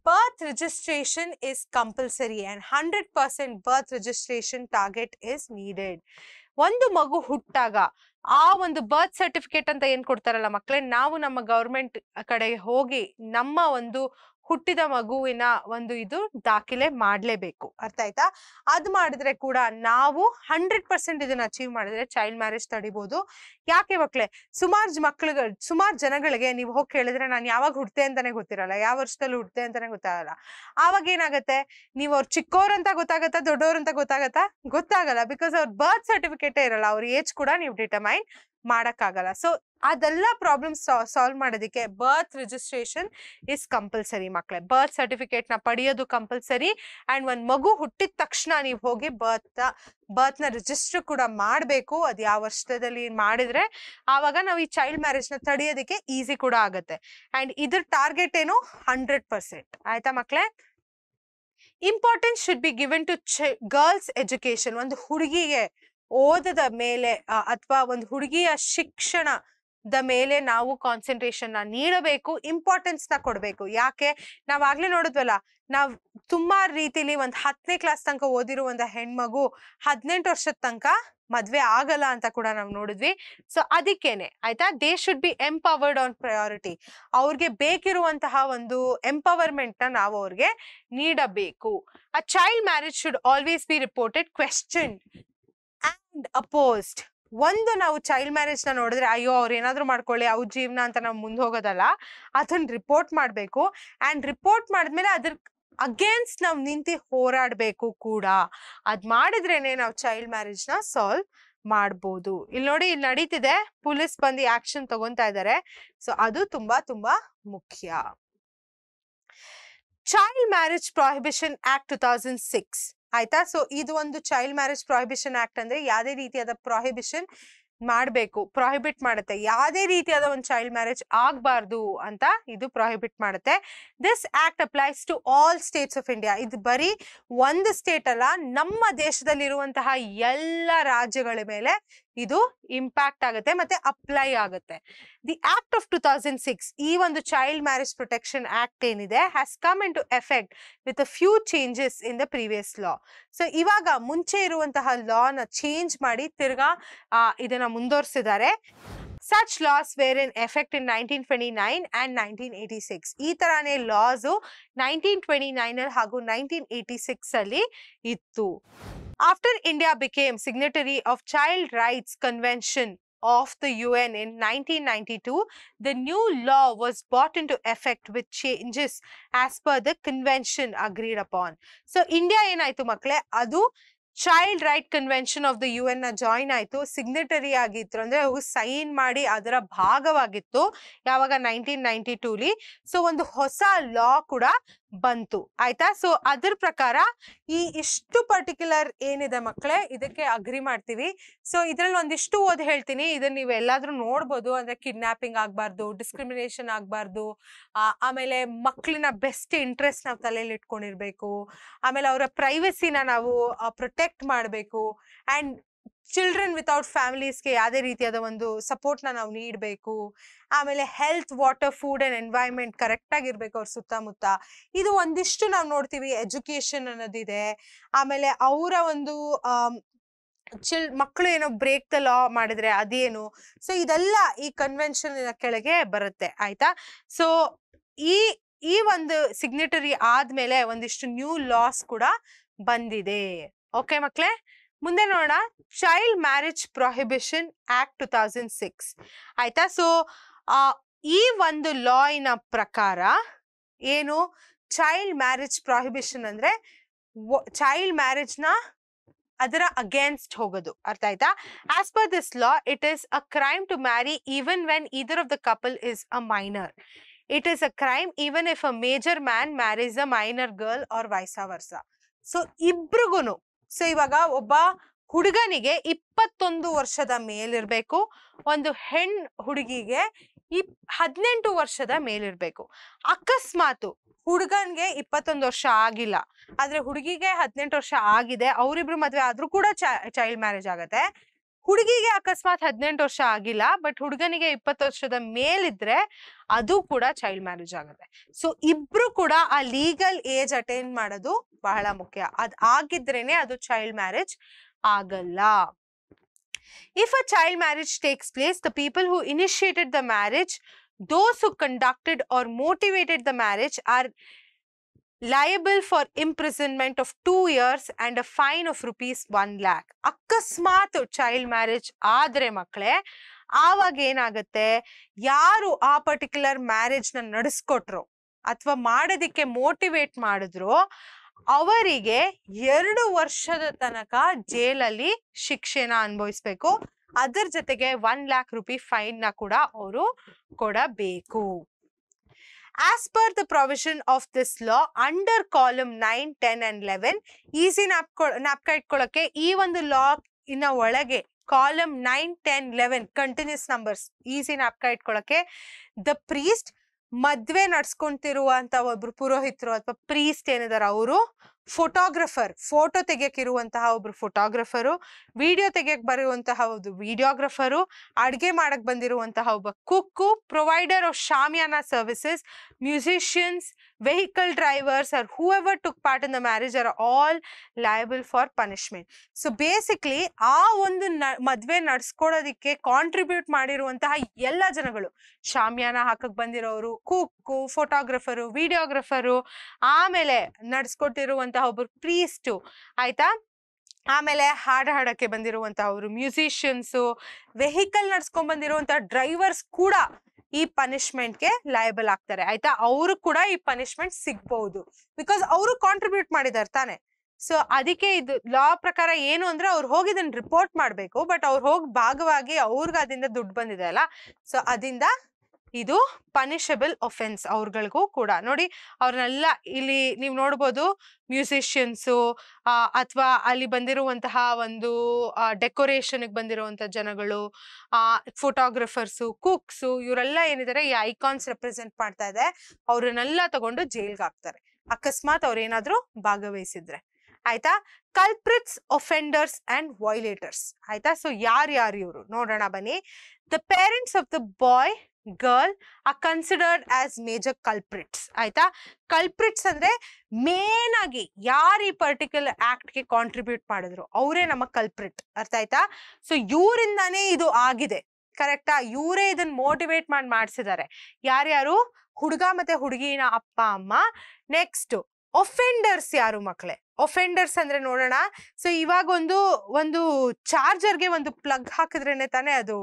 birth registration is compulsory and hundred percent birth registration target is needed ಒಂದು ಮಗು ಹುಟ್ಟಾಗ ಆ ಒಂದು ಬರ್ತ್ ಸರ್ಟಿಫಿಕೇಟ್ ಅಂತ ಏನ್ ಕೊಡ್ತಾರಲ್ಲ ಮಕ್ಕಳೇ ನಾವು ನಮ್ಮ ಗೌರ್ಮೆಂಟ್ ಕಡೆ ಹೋಗಿ ನಮ್ಮ ಒಂದು ಹುಟ್ಟಿದ ಮಗುವಿನ ಒಂದು ಇದು ದಾಖಲೆ ಮಾಡ್ಲೇಬೇಕು ಅರ್ಥ ಆಯ್ತಾ ಅದ್ ಮಾಡಿದ್ರೆ ಕೂಡ ನಾವು ಹಂಡ್ರೆಡ್ ಪರ್ಸೆಂಟ್ ಇದನ್ನ ಅಚೀವ್ ಮಾಡಿದ್ರೆ ಚೈಲ್ಡ್ ಮ್ಯಾರೇಜ್ ತಡಿಬಹುದು ಯಾಕೆ ಮಕ್ಳೆ ಸುಮಾರು ಮಕ್ಳು ಸುಮಾರು ಜನಗಳಿಗೆ ನೀವು ಹೋಗಿ ಕೇಳಿದ್ರೆ ನಾನು ಯಾವಾಗ ಹುಡ್ತೆ ಅಂತಾನೆ ಗೊತ್ತಿರಲ್ಲ ಯಾವ ವರ್ಷದಲ್ಲಿ ಹುಡ್ತೆ ಅಂತಾನೆ ಗೊತ್ತಾಗಲ್ಲ ಆವಾಗ ಏನಾಗತ್ತೆ ನೀವು ಅವ್ರು ಚಿಕ್ಕವ್ರಂತ ಗೊತ್ತಾಗತ್ತಾ ದೊಡ್ಡವ್ರಂತ ಗೊತ್ತಾಗತ್ತಾ ಗೊತ್ತಾಗಲ್ಲ ಬಿಕಾಸ್ ಅವ್ರ ಬರ್ತ್ ಸರ್ಟಿಫಿಕೇಟೇ ಇರಲ್ಲ ಅವ್ರ ಏಜ್ ಕೂಡ ನೀವು ಡಿಟರ್ಮೈನ್ ಮಾಡೋಕ್ಕಾಗಲ್ಲ ಸೊ ಅದೆಲ್ಲ ಪ್ರಾಬ್ಲಮ್ಸ್ ಸಾಲ್ವ್ ಮಾಡೋದಕ್ಕೆ ಬರ್ತ್ ರಿಜಿಸ್ಟ್ರೇಷನ್ ಇಸ್ ಕಂಪಲ್ಸರಿ ಮಕ್ಕಳೇ ಬರ್ತ್ ಸರ್ಟಿಫಿಕೇಟ್ ನ ಪಡೆಯೋದು ಕಂಪಲ್ಸರಿ ಅಂಡ್ ಒಂದು ಮಗು ಹುಟ್ಟಿದ ತಕ್ಷಣ ನೀವು ಹೋಗಿ ಬರ್ತ್ ಬರ್ತ್ ರಿಜಿಸ್ಟರ್ ಕೂಡ ಮಾಡಬೇಕು ಅದು ಯಾವ ವರ್ಷದಲ್ಲಿ ಮಾಡಿದ್ರೆ ಆವಾಗ ನಾವು ಈ ಚೈಲ್ಡ್ ಮ್ಯಾರೇಜ್ ನ ತಡೆಯೋದಕ್ಕೆ ಈಸಿ ಕೂಡ ಆಗುತ್ತೆ ಅಂಡ್ ಇದ್ರ ಟಾರ್ಗೆಟ್ ಏನು ಹಂಡ್ರೆಡ್ ಪರ್ಸೆಂಟ್ ಆಯಿತಾ ಮಕ್ಕಳೇ importance should be given to girls education ಒಂದು ಹುಡುಗಿಗೆ ಓದದ ಮೇಲೆ ಅಥವಾ ಒಂದು ಹುಡುಗಿಯ ಶಿಕ್ಷಣ ದ ಮೇಲೆ ನಾವು ಕಾನ್ಸಂಟ್ರೇಷನ್ ನೀಡಬೇಕು ಇಂಪಾರ್ಟೆನ್ಸ್ ನ ಕೊಡಬೇಕು ಯಾಕೆ ನಾವ್ ನೋಡಿದ್ವಲ್ಲ ನಾವ್ ತುಂಬಾ ರೀತಿಲಿ ಒಂದ್ ಹತ್ತನೇ ಕ್ಲಾಸ್ ತನಕ ಓದಿರೋ ಹೆಣ್ಮಗು ಹದಿನೆಂಟು ವರ್ಷದ ತನಕ ಮದ್ವೆ ಆಗಲ್ಲ ಅಂತ ಕೂಡ ನಾವು ನೋಡಿದ್ವಿ ಸೊ ಅದಕ್ಕೇನೆ ಆಯ್ತಾ they should be empowered on priority ಅವ್ರಿಗೆ ಬೇಕಿರುವಂತಹ ಒಂದು ಎಂಪವರ್ಮೆಂಟ್ ನ ನಾವು ಅವ್ರಿಗೆ ನೀಡಬೇಕು a child marriage should always be reported question opposed ಒಂದು ನಾವು ಚೈಲ್ಡ್ ಮ್ಯಾರೇಜ್ ನೋಡಿದ್ರೆ ಅಯ್ಯೋ ಅವ್ರು ಏನಾದ್ರು ಮಾಡ್ಕೊಳ್ಳಿ ಅವ್ರ ಜೀವನ ಅಂತ ನಾವು ಮುಂದೆ ಹೋಗೋದಲ್ಲ ಅದನ್ನ ರಿಪೋರ್ಟ್ ಮಾಡಬೇಕು ಅಂಡ್ ರಿಪೋರ್ಟ್ ಮಾಡಿದ್ಮೇಲೆ ಅದ್ರ ಅಗೇನ್ಸ್ಟ್ ನಾವು ನಿಂತಿ ಹೋರಾಡಬೇಕು ಕೂಡ ಅದ್ ಮಾಡಿದ್ರೇನೆ ನಾವು ಚೈಲ್ಡ್ ಮ್ಯಾರೇಜ್ ನ ಸಾಲ್ವ್ ಮಾಡ್ಬೋದು ಇಲ್ಲಿ ನೋಡಿ ಇಲ್ಲಿ ನಡೀತಿದೆ ಪೊಲೀಸ್ ಬಂದು ಆಕ್ಷನ್ ತಗೊಂತಾ ಇದ್ದಾರೆ ಸೊ ಅದು ತುಂಬಾ ತುಂಬಾ ಮುಖ್ಯ child marriage prohibition act two thousand six ಆಯ್ತಾ ಸೊ ಇದು ಒಂದು ಚೈಲ್ಡ್ ಮ್ಯಾರೇಜ್ ಪ್ರೊಹಿಬಿಷನ್ ಆಕ್ಟ್ ಅಂದ್ರೆ ಯಾವುದೇ ರೀತಿಯಾದ ಪ್ರೊಹಿಬಿಷನ್ ಮಾಡಬೇಕು ಪ್ರೊಹಿಬಿಟ್ ಮಾಡುತ್ತೆ ಯಾವುದೇ ರೀತಿಯಾದ ಒಂದು ಚೈಲ್ಡ್ ಮ್ಯಾರೇಜ್ ಆಗಬಾರ್ದು ಅಂತ ಇದು ಪ್ರೊಹಿಬಿಟ್ ಮಾಡುತ್ತೆ this act applies to all states of India ಇದು ಬರೀ ಒಂದು ಸ್ಟೇಟ್ ಅಲ್ಲ ನಮ್ಮ ದೇಶದಲ್ಲಿರುವಂತಹ ಎಲ್ಲ ರಾಜ್ಯಗಳ ಮೇಲೆ ಇದು ಇಂಪ್ಯಾಕ್ಟ್ ಆಗುತ್ತೆ ಮತ್ತೆ ಅಪ್ಲೈ ಆಗುತ್ತೆ the act of two thousand six ಈ ಒಂದು ಚೈಲ್ಡ್ ಮ್ಯಾರೇಜ್ ಪ್ರೊಟೆಕ್ಷನ್ ಆಕ್ಟ್ ಏನಿದೆ has come into effect with a few changes in the previous law so ಇವಾಗ ಮುಂಚೆ ಇರುವಂತಹ ಲಾನ ಚೇಂಜ್ ಮಾಡಿ ತಿರ್ಗಾ ಇದನ್ನ ಮುಂದುವರಿಸಿದ್ದಾರೆ such laws were in effect in nineteen twenty nine and nineteen eighty six ಈ ಥರನೇ ಲಾಸು ನೈನ್ಟೀನ್ ಟ್ವೆಂಟಿ ನೈನಲ್ಲಿ ಹಾಗೂ ನೈನ್ಟೀನ್ ಏಯ್ಟಿ ಸಿಕ್ಸಲ್ಲಿ ಇತ್ತು After India became signatory of Child Rights Convention of the UN in 1992, the new law was brought into effect with changes as per the convention agreed upon. So, India ಏನಾಯ್ತು ಮಕ್ಕಳೇ adu. Child right convention of the U N ನ join ಆಯ್ತು signatory ಆಗಿತ್ತು ಅಂದ್ರೆ ಅವು sign ಮಾಡಿ ಅದರ ಭಾಗವಾಗಿತ್ತು ಯಾವಾಗ ನೈನ್ಟೀನ್ ನೈನ್ಟಿ ಟೂಲಿ ಸೊ ಒಂದು ಹೊಸ ಲಾ ಕೂಡ ಬಂತು ಆಯ್ತಾ ಸೊ ಅದ್ರ ಪ್ರಕಾರ ಈ ಇಷ್ಟು ಪರ್ಟಿಕ್ಯುಲರ್ ಏನಿದೆ ಮಕ್ಕಳೇ ಇದಕ್ಕೆ ಅಗ್ರಿ ಮಾಡ್ತೀವಿ ಸೊ ಇದ್ರಲ್ಲಿ ಒಂದಿಷ್ಟು ಓದ್ ಹೇಳ್ತೀನಿ ಇದನ್ನ ನೀವು ಎಲ್ಲಾದ್ರೂ ನೋಡ್ಬೋದು ಅಂದ್ರೆ ಕಿಡ್ನಾಪಿಂಗ್ ಆಗ್ಬಾರ್ದು ಡಿಸ್ಕ್ರಿಮಿನೇಷನ್ ಆಗ್ಬಾರ್ದು ಆಮೇಲೆ ಮಕ್ಕಳಿನ ಬೆಸ್ಟ್ ಇಂಟ್ರೆಸ್ಟ್ ನಾವು ತಲೆಯಲ್ಲಿ ಇಟ್ಕೊಂಡಿರ್ಬೇಕು ಆಮೇಲೆ ಅವರ ಪ್ರೈವಸಿನ ನಾವು ಪ್ರೊಟೆಕ್ಟ್ ಪ್ರೊಟೆಕ್ಟ್ ಮಾಡಬೇಕು ಆ್ಯಂಡ್ ಚಿಲ್ಡ್ರನ್ ವಿತೌಟ್ ಫ್ಯಾಮಿಲೀಸ್ಗೆ ಯಾವುದೇ ರೀತಿಯಾದ ಒಂದು ಸಪೋರ್ಟ್ನ ನಾವು ನೀಡಬೇಕು ಆಮೇಲೆ health water food and environment ಕರೆಕ್ಟಾಗಿರ್ಬೇಕು ಅವ್ರ ಸುತ್ತಮುತ್ತ ಇದು ಒಂದಿಷ್ಟು ನಾವು ನೋಡ್ತೀವಿ ಎಜುಕೇಷನ್ ಅನ್ನೋದಿದೆ ಆಮೇಲೆ ಅವರ ಒಂದು ಚಿಲ್ ಮಕ್ಕಳು ಏನೋ ಬ್ರೇಕ್ ದ ಲಾ ಮಾಡಿದ್ರೆ ಅದೇನು ಸೊ ಇದೆಲ್ಲ ಈ ಕನ್ವೆನ್ಷನ್ ಕೆಳಗೆ ಬರುತ್ತೆ ಆಯ್ತಾ ಸೊ ಈ ಈ ಒಂದು ಸಿಗ್ನೇಟರಿ ಆದ್ಮೇಲೆ ಒಂದಿಷ್ಟು ನ್ಯೂ ಲಾಸ್ ಕೂಡ ಬಂದಿದೆ ಓಕೆ ಮಕ್ಕಳೇ ಮುಂದೆ ನೋಡೋಣ child marriage prohibition act two thousand six ಆಯ್ತಾ ಸೊ ಈ ಒಂದು ಲಾಯಿನ ಪ್ರಕಾರ ಏನು ಚೈಲ್ಡ್ ಮ್ಯಾರೇಜ್ ಪ್ರೊಹಿಬಿಷನ್ ಅಂದ್ರೆ ಚೈಲ್ಡ್ ಮ್ಯಾರೇಜ್ನ ಅದರ ಅಗೇನ್ಸ್ಟ್ ಹೋಗೋದು ಅರ್ಥ ಆಯ್ತಾ as per this law it is a crime to marry even when either of the couple is a minor it is a crime even if a major man marries a minor girl or vice versa so ಇಬ್ರಿಗೂ so ಇವಾಗ ಒಬ್ಬ ಹುಡುಗನಿಗೆ ಇಪ್ಪತ್ತೊಂದು ವರ್ಷದ ಮೇಲಿರ್ಬೇಕು ಒಂದು ಹೆಣ್ ಹುಡುಗಿಗೆ ಇಪ್ ಹದಿನೆಂಟು ವರ್ಷದ ಮೇಲಿರ್ಬೇಕು ಅಕಸ್ಮಾತು ಹುಡುಗನ್ಗೆ ಇಪ್ಪತ್ತೊಂದು ವರ್ಷ ಆಗಿಲ್ಲ ಆದ್ರೆ ಹುಡುಗಿಗೆ ಹದಿನೆಂಟು ವರ್ಷ ಆಗಿದೆ ಅವರಿಬ್ರು ಮದುವೆ ಆದ್ರೂ ಕೂಡ ಚೈಲ್ಡ್ ಮ್ಯಾರೇಜ್ ಆಗುತ್ತೆ ಹುಡುಗಿಗೆ ಅಕಸ್ಮಾತ್ ಹದಿನೆಂಟು ವರ್ಷ ಆಗಿಲ್ಲ ಬಟ್ ಹುಡುಗನಿಗೆ ಇಪ್ಪತ್ತು ವರ್ಷದ ಮೇಲಿದ್ರೆ ಅದು ಕೂಡ ಚೈಲ್ಡ್ ಮ್ಯಾರೇಜ್ ಆಗುತ್ತೆ ಸೊ ಇಬ್ರು ಕೂಡ ಆ ಲೀಗಲ್ ಏಜ್ ಅಟೈನ್ ಮಾಡೋದು ಬಹಳ ಮುಖ್ಯ ಅದ್ ಆಗಿದ್ರೇನೆ ಅದು ಚೈಲ್ಡ್ ಮ್ಯಾರೇಜ್ ಆಗಲ್ಲ if a child marriage takes place the people who initiated the marriage those who conducted or motivated the marriage are liable for imprisonment of two years and a fine of rupees one lakh ಅಕಸ್ಮಾತ್ child marriage ಆದ್ರೆ ಮಕ್ಕಳೇ ಆವಾಗ ಏನಾಗುತ್ತೆ ಯಾರು ಆ particular marriage ನ ನಡೆಸ್ಕೊಟ್ರು ಅಥವಾ ಮಾಡೋದಿಕ್ಕೆ ಮೋಟಿವೇಟ್ ಮಾಡಿದ್ರು ಅವರಿಗೆ ಎರಡು ವರ್ಷದ ತನಕ ಜೈಲಲ್ಲಿ ಶಿಕ್ಷೆನ ಅನುಭವಿಸ್ಬೇಕು ಅದರ ಜೊತೆಗೆ ಒನ್ ಲ್ಯಾಕ್ ರುಪಿ ಫೈನ್ ನ ಕೂಡ ಅವರು ಕೊಡಬೇಕು As per the provision of this law, under column nine ten and eleven easy ನಾಪ್ಕೊ ನಾಪ್ಕ ಇಟ್ಕೊಳ್ಳೋಕೆ ಈ ಒಂದು ಲಾ ಇನ್ನ ಒಳಗೆ column nine ten eleven continuous numbers easy ನಾಪ್ಕ ಇಟ್ಕೊಳ್ಳೋಕೆ ದ ಪ್ರೀಸ್ಟ್ ಮದ್ವೆ ನಡ್ಸ್ಕೊಂತಿರುವಂತ ಒಬ್ರು ಪುರೋಹಿತರು ಅಥವಾ ಪ್ರೀಸ್ಟ್ ಏನಿದಾರೆ ಅವರು ಫೋಟೋಗ್ರಫರ್ ಫೋಟೋ ಇರುವಂತಹ ಒಬ್ರು ಫೋಟೋಗ್ರಫರು ವಿಡಿಯೋ ತೆಗಿಯಕ್ ಬರುವಂತಹ ಒಂದು ವಿಡಿಯೋಗ್ರಫರು ಅಡುಗೆ ಮಾಡಕ್ ಬಂದಿರುವಂತಹ ಒಬ್ಬ cook provider of shamiana services musicians vehicle drivers or whoever took part in the marriage are all liable for punishment. So basically ಆ ಒಂದು ಮದ್ವೆ ನಡ್ಸ್ಕೊಡೋದಿಕ್ಕೆ ಕಾಂಟ್ರಿಬ್ಯೂಟ್ ಮಾಡಿರುವಂತಹ ಎಲ್ಲ ಜನಗಳು ಶಾಮಿಯಾನ ಹಾಕಕ್ ಬಂದಿರೋರು ಕುಕ್ಕು ಫೋಟೋಗ್ರಫರು ವಿಡಿಯೋಗ್ರಫರು ಆಮೇಲೆ ನಡ್ಸ್ಕೊಟ್ಟಿರುವಂತಹ ಒಬ್ಬರು ಪ್ರೀಸ್ಟು ಆಯ್ತಾ ಆಮೇಲೆ ಹಾಡು ಹಾಡಕ್ಕೆ ಅವರು ಮ್ಯೂಸಿಷಿಯನ್ಸು ವೆಹಿಕಲ್ ನಡ್ಸ್ಕೊಂಡ್ ಬಂದಿರುವಂತಹ ಡ್ರೈವರ್ಸ್ ಕೂಡ ಈ ಪನಿಷ್ಮೆಂಟ್ಗೆ ಲಯಬಲ್ ಆಗ್ತಾರೆ ಆಯ್ತಾ ಅವರು ಕೂಡ ಈ ಪನಿಷ್ಮೆಂಟ್ ಸಿಗ್ಬಹುದು ಬಿಕಾಸ್ ಅವರು ಕಾಂಟ್ರಿಬ್ಯೂಟ್ ಮಾಡಿದಾರೆ ತಾನೆ ಸೊ ಅದಕ್ಕೆ ಇದು ಲಾ ಪ್ರಕಾರ ಏನು ಅಂದ್ರೆ ಅವ್ರು ಹೋಗಿ ಇದನ್ನ ರಿಪೋರ್ಟ್ ಮಾಡಬೇಕು ಬಟ್ ಅವ್ರು ಹೋಗಿ ಭಾಗವಾಗಿ ಅವ್ರಿಗೆ ಅದರಿಂದ ದುಡ್ಡು ಬಂದಿದೆ ಅಲ್ಲ ಸೊ ಅದರಿಂದ ಇದು ಪನಿಷಬಲ್ ಒಫೆನ್ಸ್ ಅವ್ರಗಳಿಗೂ ಕೂಡ ನೋಡಿ ಅವ್ರನ್ನೆಲ್ಲ ಇಲ್ಲಿ ನೀವು ನೋಡ್ಬೋದು ಮ್ಯೂಸಿಷಿಯನ್ಸು ಅಥವಾ ಅಲ್ಲಿ ಬಂದಿರುವಂತಹ ಒಂದು ಡೆಕೋರೇಷನ್ಗೆ ಬಂದಿರುವಂಥ ಜನಗಳು ಫೋಟೋಗ್ರಫರ್ಸು ಕುಕ್ಸು ಇವರೆಲ್ಲ ಏನಿದ್ದಾರೆ ಈ ಐಕಾನ್ಸ್ ರೆಪ್ರೆಸೆಂಟ್ ಮಾಡ್ತಾ ಇದೆ ಅವ್ರನ್ನೆಲ್ಲ ತಗೊಂಡು ಜೈಲ್ಗೆ ಹಾಕ್ತಾರೆ ಅಕಸ್ಮಾತ್ ಅವ್ರೇನಾದ್ರೂ ಭಾಗವಹಿಸಿದ್ರೆ ಆಯ್ತಾ ಕಲ್ಪ್ರಿಟ್ಸ್ ಒಫೆಂಡರ್ಸ್ ಅಂಡ್ ವೈಲೇಟರ್ಸ್ ಆಯ್ತಾ ಸೊ ಯಾರ್ಯಾರು ಇವರು ನೋಡೋಣ ಬನ್ನಿ the parents of the boy girl are considered as major culprits ಆಯ್ತಾ ಕಲ್ಪ್ರಿಟ್ಸ್ ಅಂದ್ರೆ ಮೇನ್ ಆಗಿ ಯಾರು ಈ ಪರ್ಟಿಕ್ಯುಲರ್ ಆಕ್ಟ್ ಕಾಂಟ್ರಿಬ್ಯೂಟ್ ಮಾಡಿದ್ರು ಅವರೇ ನಮ್ಮ ಕಲ್ಪ್ರಿಟ್ ಅರ್ಥ ಆಯ್ತಾ ಸೊ ಇವರಿಂದಾನೇ ಇದು ಆಗಿದೆ ಕರೆಕ್ಟಾ ಇವರೇ ಇದನ್ನು ಮೋಟಿವೇಟ್ ಮಾಡಿ ಮಾಡಿಸಿದ್ದಾರೆ ಯಾರ್ಯಾರು ಹುಡುಗ ಮತ್ತೆ ಹುಡುಗಿನ ಅಪ್ಪ ಅಮ್ಮ ನೆಕ್ಸ್ಟ್ ಒಫೆಂಡರ್ಸ್ ಯಾರು ಮಕ್ಕಳೇ ಒಫೆಂಡರ್ಸ್ ಅಂದ್ರೆ ನೋಡೋಣ ಸೊ ಇವಾಗ ಒಂದು ಒಂದು ಚಾರ್ಜರ್ಗೆ ಒಂದು ಪ್ಲಗ್ ಹಾಕಿದ್ರೇನೆ ತಾನೇ ಅದು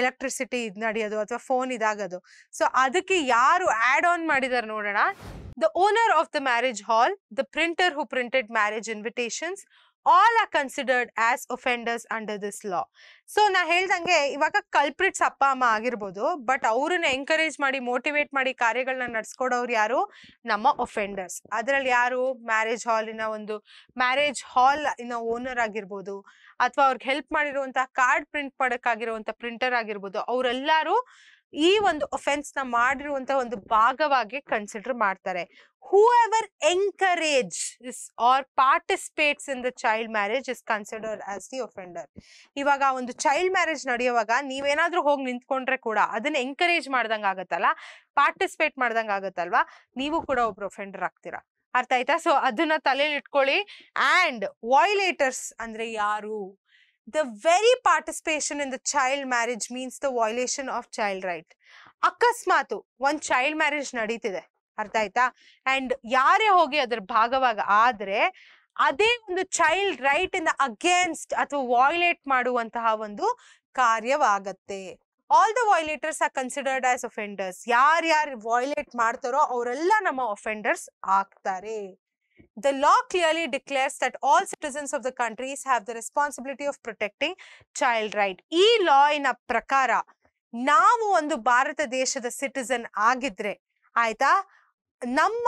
ಎಲೆಕ್ಟ್ರಿಸಿಟಿ ಇದು ನಡೆಯೋದು ಅಥವಾ ಫೋನ್ ಇದಾಗೋದು ಸೊ ಅದಕ್ಕೆ ಯಾರು ಆಡ್ ಆನ್ ಮಾಡಿದ್ದಾರೆ ನೋಡೋಣ the owner of the marriage hall the printer who printed marriage invitations all are considered as offenders under this law so ನಾ ಹೇಳ್ದಂಗೆ ಇವಾಗ ಕಲ್ಪ್ರಿಟ್ಸ್ ಅಪ್ಪ ಅಮ್ಮ ಆಗಿರ್ಬೋದು ಬಟ್ ಅವ್ರನ್ನ ಎಂಕರೇಜ್ ಮಾಡಿ ಮೋಟಿವೇಟ್ ಮಾಡಿ ಕಾರ್ಯಗಳನ್ನ ನಡ್ಸ್ಕೊಡೋರು ಯಾರು ನಮ್ಮ ಒಫೆಂಡರ್ಸ್ ಅದರಲ್ಲಿ ಯಾರು ಮ್ಯಾರೇಜ್ ಹಾಲಿನ ಒಂದು ಮ್ಯಾರೇಜ್ ಹಾಲ್ ಇನ್ನ ಓನರ್ ಆಗಿರ್ಬೋದು ಅಥವಾ ಅವ್ರಿಗೆ ಹೆಲ್ಪ್ ಮಾಡಿರುವಂತಹ ಕಾರ್ಡ್ ಪ್ರಿಂಟ್ ಮಾಡಕ್ಕಾಗಿರುವಂತ ಪ್ರಿಂಟರ್ ಆಗಿರ್ಬೋದು ಅವರೆಲ್ಲರೂ ಈ ಒಂದು ಒಫೆನ್ಸ್ ನ ಮಾಡಿರುವಂತ ಒಂದು ಭಾಗವಾಗಿ ಕನ್ಸಿಡರ್ ಮಾಡ್ತಾರೆ whoever encourage or participates in the child marriage is consider as the offender ಇವಾಗ ಒಂದು ಚೈಲ್ಡ್ ಮ್ಯಾರೇಜ್ ನಡೆಯುವಾಗ ನೀವೇನಾದ್ರೂ ಹೋಗಿ ನಿಂತ್ಕೊಂಡ್ರೆ ಕೂಡ ಅದನ್ನ ಎಂಕರೇಜ್ ಮಾಡ್ದಂಗ ಆಗತ್ತಲ್ಲ ಪಾರ್ಟಿಸಿಪೇಟ್ ಮಾಡ್ದಂಗ ಆಗತ್ತಲ್ವಾ ನೀವು ಕೂಡ ಒಬ್ರು ಒಫೆಂಡರ್ ಆಗ್ತೀರಾ ಅರ್ಥ ಆಯ್ತಾ ಸೊ ಅದನ್ನ ತಲೆಯಲ್ಲಿ ಇಟ್ಕೊಳ್ಳಿ ಅಂಡ್ ವಾಯ್ಲೇಟರ್ಸ್ ಅಂದ್ರೆ ಯಾರು the very participation in the child marriage means the violation of child right ಅಕಸ್ಮಾತ್ ಒಂದು ಚೈಲ್ಡ್ ಮ್ಯಾರೇಜ್ ನಡೀತಿದೆ ಅರ್ಥ ಆಯ್ತಾ ಅಂಡ್ ಯಾರೇ ಹೋಗಿ ಅದರ ಭಾಗವಾಗ ಆದ್ರೆ ಅದೇ ಒಂದು ಚೈಲ್ಡ್ ರೈಟ್ ಇಂದ ಅಗೇನ್ಸ್ಟ್ ಅಥವಾ ವಾಯ್ಲೇಟ್ ಮಾಡುವಂತಹ ಒಂದು ಕಾರ್ಯವಾಗತ್ತೆ all the violators are considered as offenders ಯಾರು ವಾಯ್ಲೇಟ್ ಮಾಡ್ತಾರೋ ಅವರೆಲ್ಲ ನಮ್ಮ ಒಫೆಂಡರ್ಸ್ ಆಗ್ತಾರೆ the law clearly declares that all citizens of the countries have the responsibility of protecting child right ಈ ಲಾ ಪ್ರಕಾರ ನಾವು ಒಂದು ಭಾರತ ದೇಶದ ಸಿಟಿಸನ್ ಆಗಿದ್ರೆ ಆಯ್ತಾ ನಮ್ಮ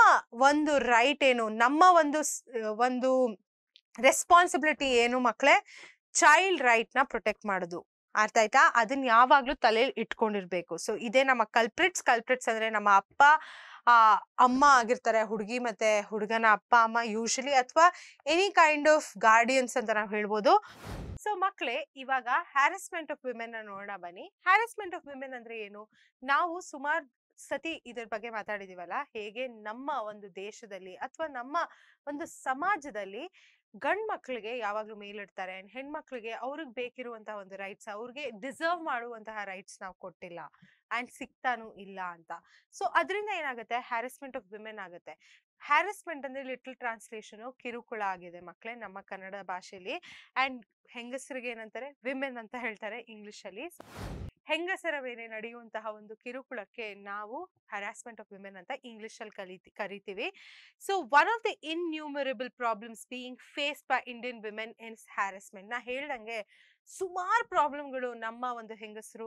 ಒಂದು ರೈಟ್ ಏನು ನಮ್ಮ ಒಂದು ಒಂದು ರೆಸ್ಪಾನ್ಸಿಬಿಲಿಟಿ ಏನು ಮಕ್ಕಳೇ ಚೈಲ್ಡ್ ರೈಟ್ ನ ಪ್ರೊಟೆಕ್ಟ್ ಮಾಡೋದು ಅರ್ಥ ಆಯ್ತಾ ಅದನ್ನ ಯಾವಾಗ್ಲೂ ತಲೆಯಲ್ಲಿ ಇಟ್ಕೊಂಡಿರ್ಬೇಕು ಸೊ ಇದೇ ನಮ್ಮ ಕಲ್ಪ್ರಿಟ್ಸ್ ಕಲ್ಪ್ರಿಟ್ಸ್ ಅಂದ್ರೆ ನಮ್ಮ ಅಪ್ಪ ಆ ಅಮ್ಮ ಆಗಿರ್ತಾರೆ ಹುಡುಗಿ ಮತ್ತೆ ಹುಡುಗನ ಅಪ್ಪ ಅಮ್ಮ ಯೂಶಲಿ ಅಥವಾ ಎನಿ ಕೈಂಡ್ ಆಫ್ ಗಾರ್ಡಿಯನ್ಸ್ ಅಂತ ನಾವು ಹೇಳ್ಬೋದು ಸೊ ಮಕ್ಕಳೇ ಇವಾಗ ಹ್ಯಾರಸ್ಮೆಂಟ್ ಆಫ್ ವಿಮೆನ್ ನೋಡೋಣ ಬನ್ನಿ ಹ್ಯಾರಸ್ಮೆಂಟ್ ಆಫ್ ವಿಮೆನ್ ಅಂದ್ರೆ ಏನು ನಾವು ಸುಮಾರು ಸತಿ ಇದ್ರ ಬಗ್ಗೆ ಮಾತಾಡಿದಿವಲ್ಲ ಹೇಗೆ ನಮ್ಮ ಒಂದು ದೇಶದಲ್ಲಿ ಅಥವಾ ನಮ್ಮ ಒಂದು ಸಮಾಜದಲ್ಲಿ ಗಂಡ್ ಮಕ್ಳಿಗೆ ಯಾವಾಗ್ಲೂ ಮೇಲಿಡ್ತಾರೆ ಅಂಡ್ ಹೆಣ್ಮಕ್ಳಿಗೆ ಅವ್ರಿಗೆ ಬೇಕಿರುವಂತಹ ಒಂದು ರೈಟ್ಸ್ ಅವ್ರಿಗೆ ಡಿಸರ್ವ್ ಮಾಡುವಂತಹ ರೈಟ್ಸ್ ನಾವು ಕೊಟ್ಟಿಲ್ಲ ಅಂಡ್ ಸಿಗ್ತಾನೂ ಇಲ್ಲ ಅಂತ ಸೊ ಅದರಿಂದ ಏನಾಗುತ್ತೆ ಹ್ಯಾರಸ್ಮೆಂಟ್ ಆಫ್ ವಿಮೆನ್ ಆಗುತ್ತೆ ಹ್ಯಾರಸ್ಮೆಂಟ್ ಅಂದ್ರೆ ಲಿಟಲ್ ಟ್ರಾನ್ಸ್ಲೇಷನ್ ಕಿರುಕುಳ ಆಗಿದೆ ಮಕ್ಕಳೇ ನಮ್ಮ ಕನ್ನಡ ಭಾಷೆಯಲ್ಲಿ ಅಂಡ್ ಹೆಂಗಸರಿಗೆ ಏನಂತಾರೆ ವಿಮೆನ್ ಅಂತ ಹೇಳ್ತಾರೆ ಇಂಗ್ಲಿಷ್ ಅಲ್ಲಿ ಹೆಂಗಸರ ಮೇಲೆ ನಡೆಯುವಂತಹ ಒಂದು ಕಿರುಕುಳಕ್ಕೆ ನಾವು ಹರಾಸ್ಮೆಂಟ್ ಆಫ್ ವಿಮೆನ್ ಅಂತ ಇಂಗ್ಲಿಷ್ ಅಲ್ಲಿ ಕಲಿತಿ ಕರಿತೀವಿ so one of the innumerable problems being face by Indian women is harassment ನಾ ಹೇಳ್ದಂಗೆ ಸುಮಾರು ಪ್ರಾಬ್ಲಮ್ಗಳು ನಮ್ಮ ಒಂದು ಹೆಂಗಸರು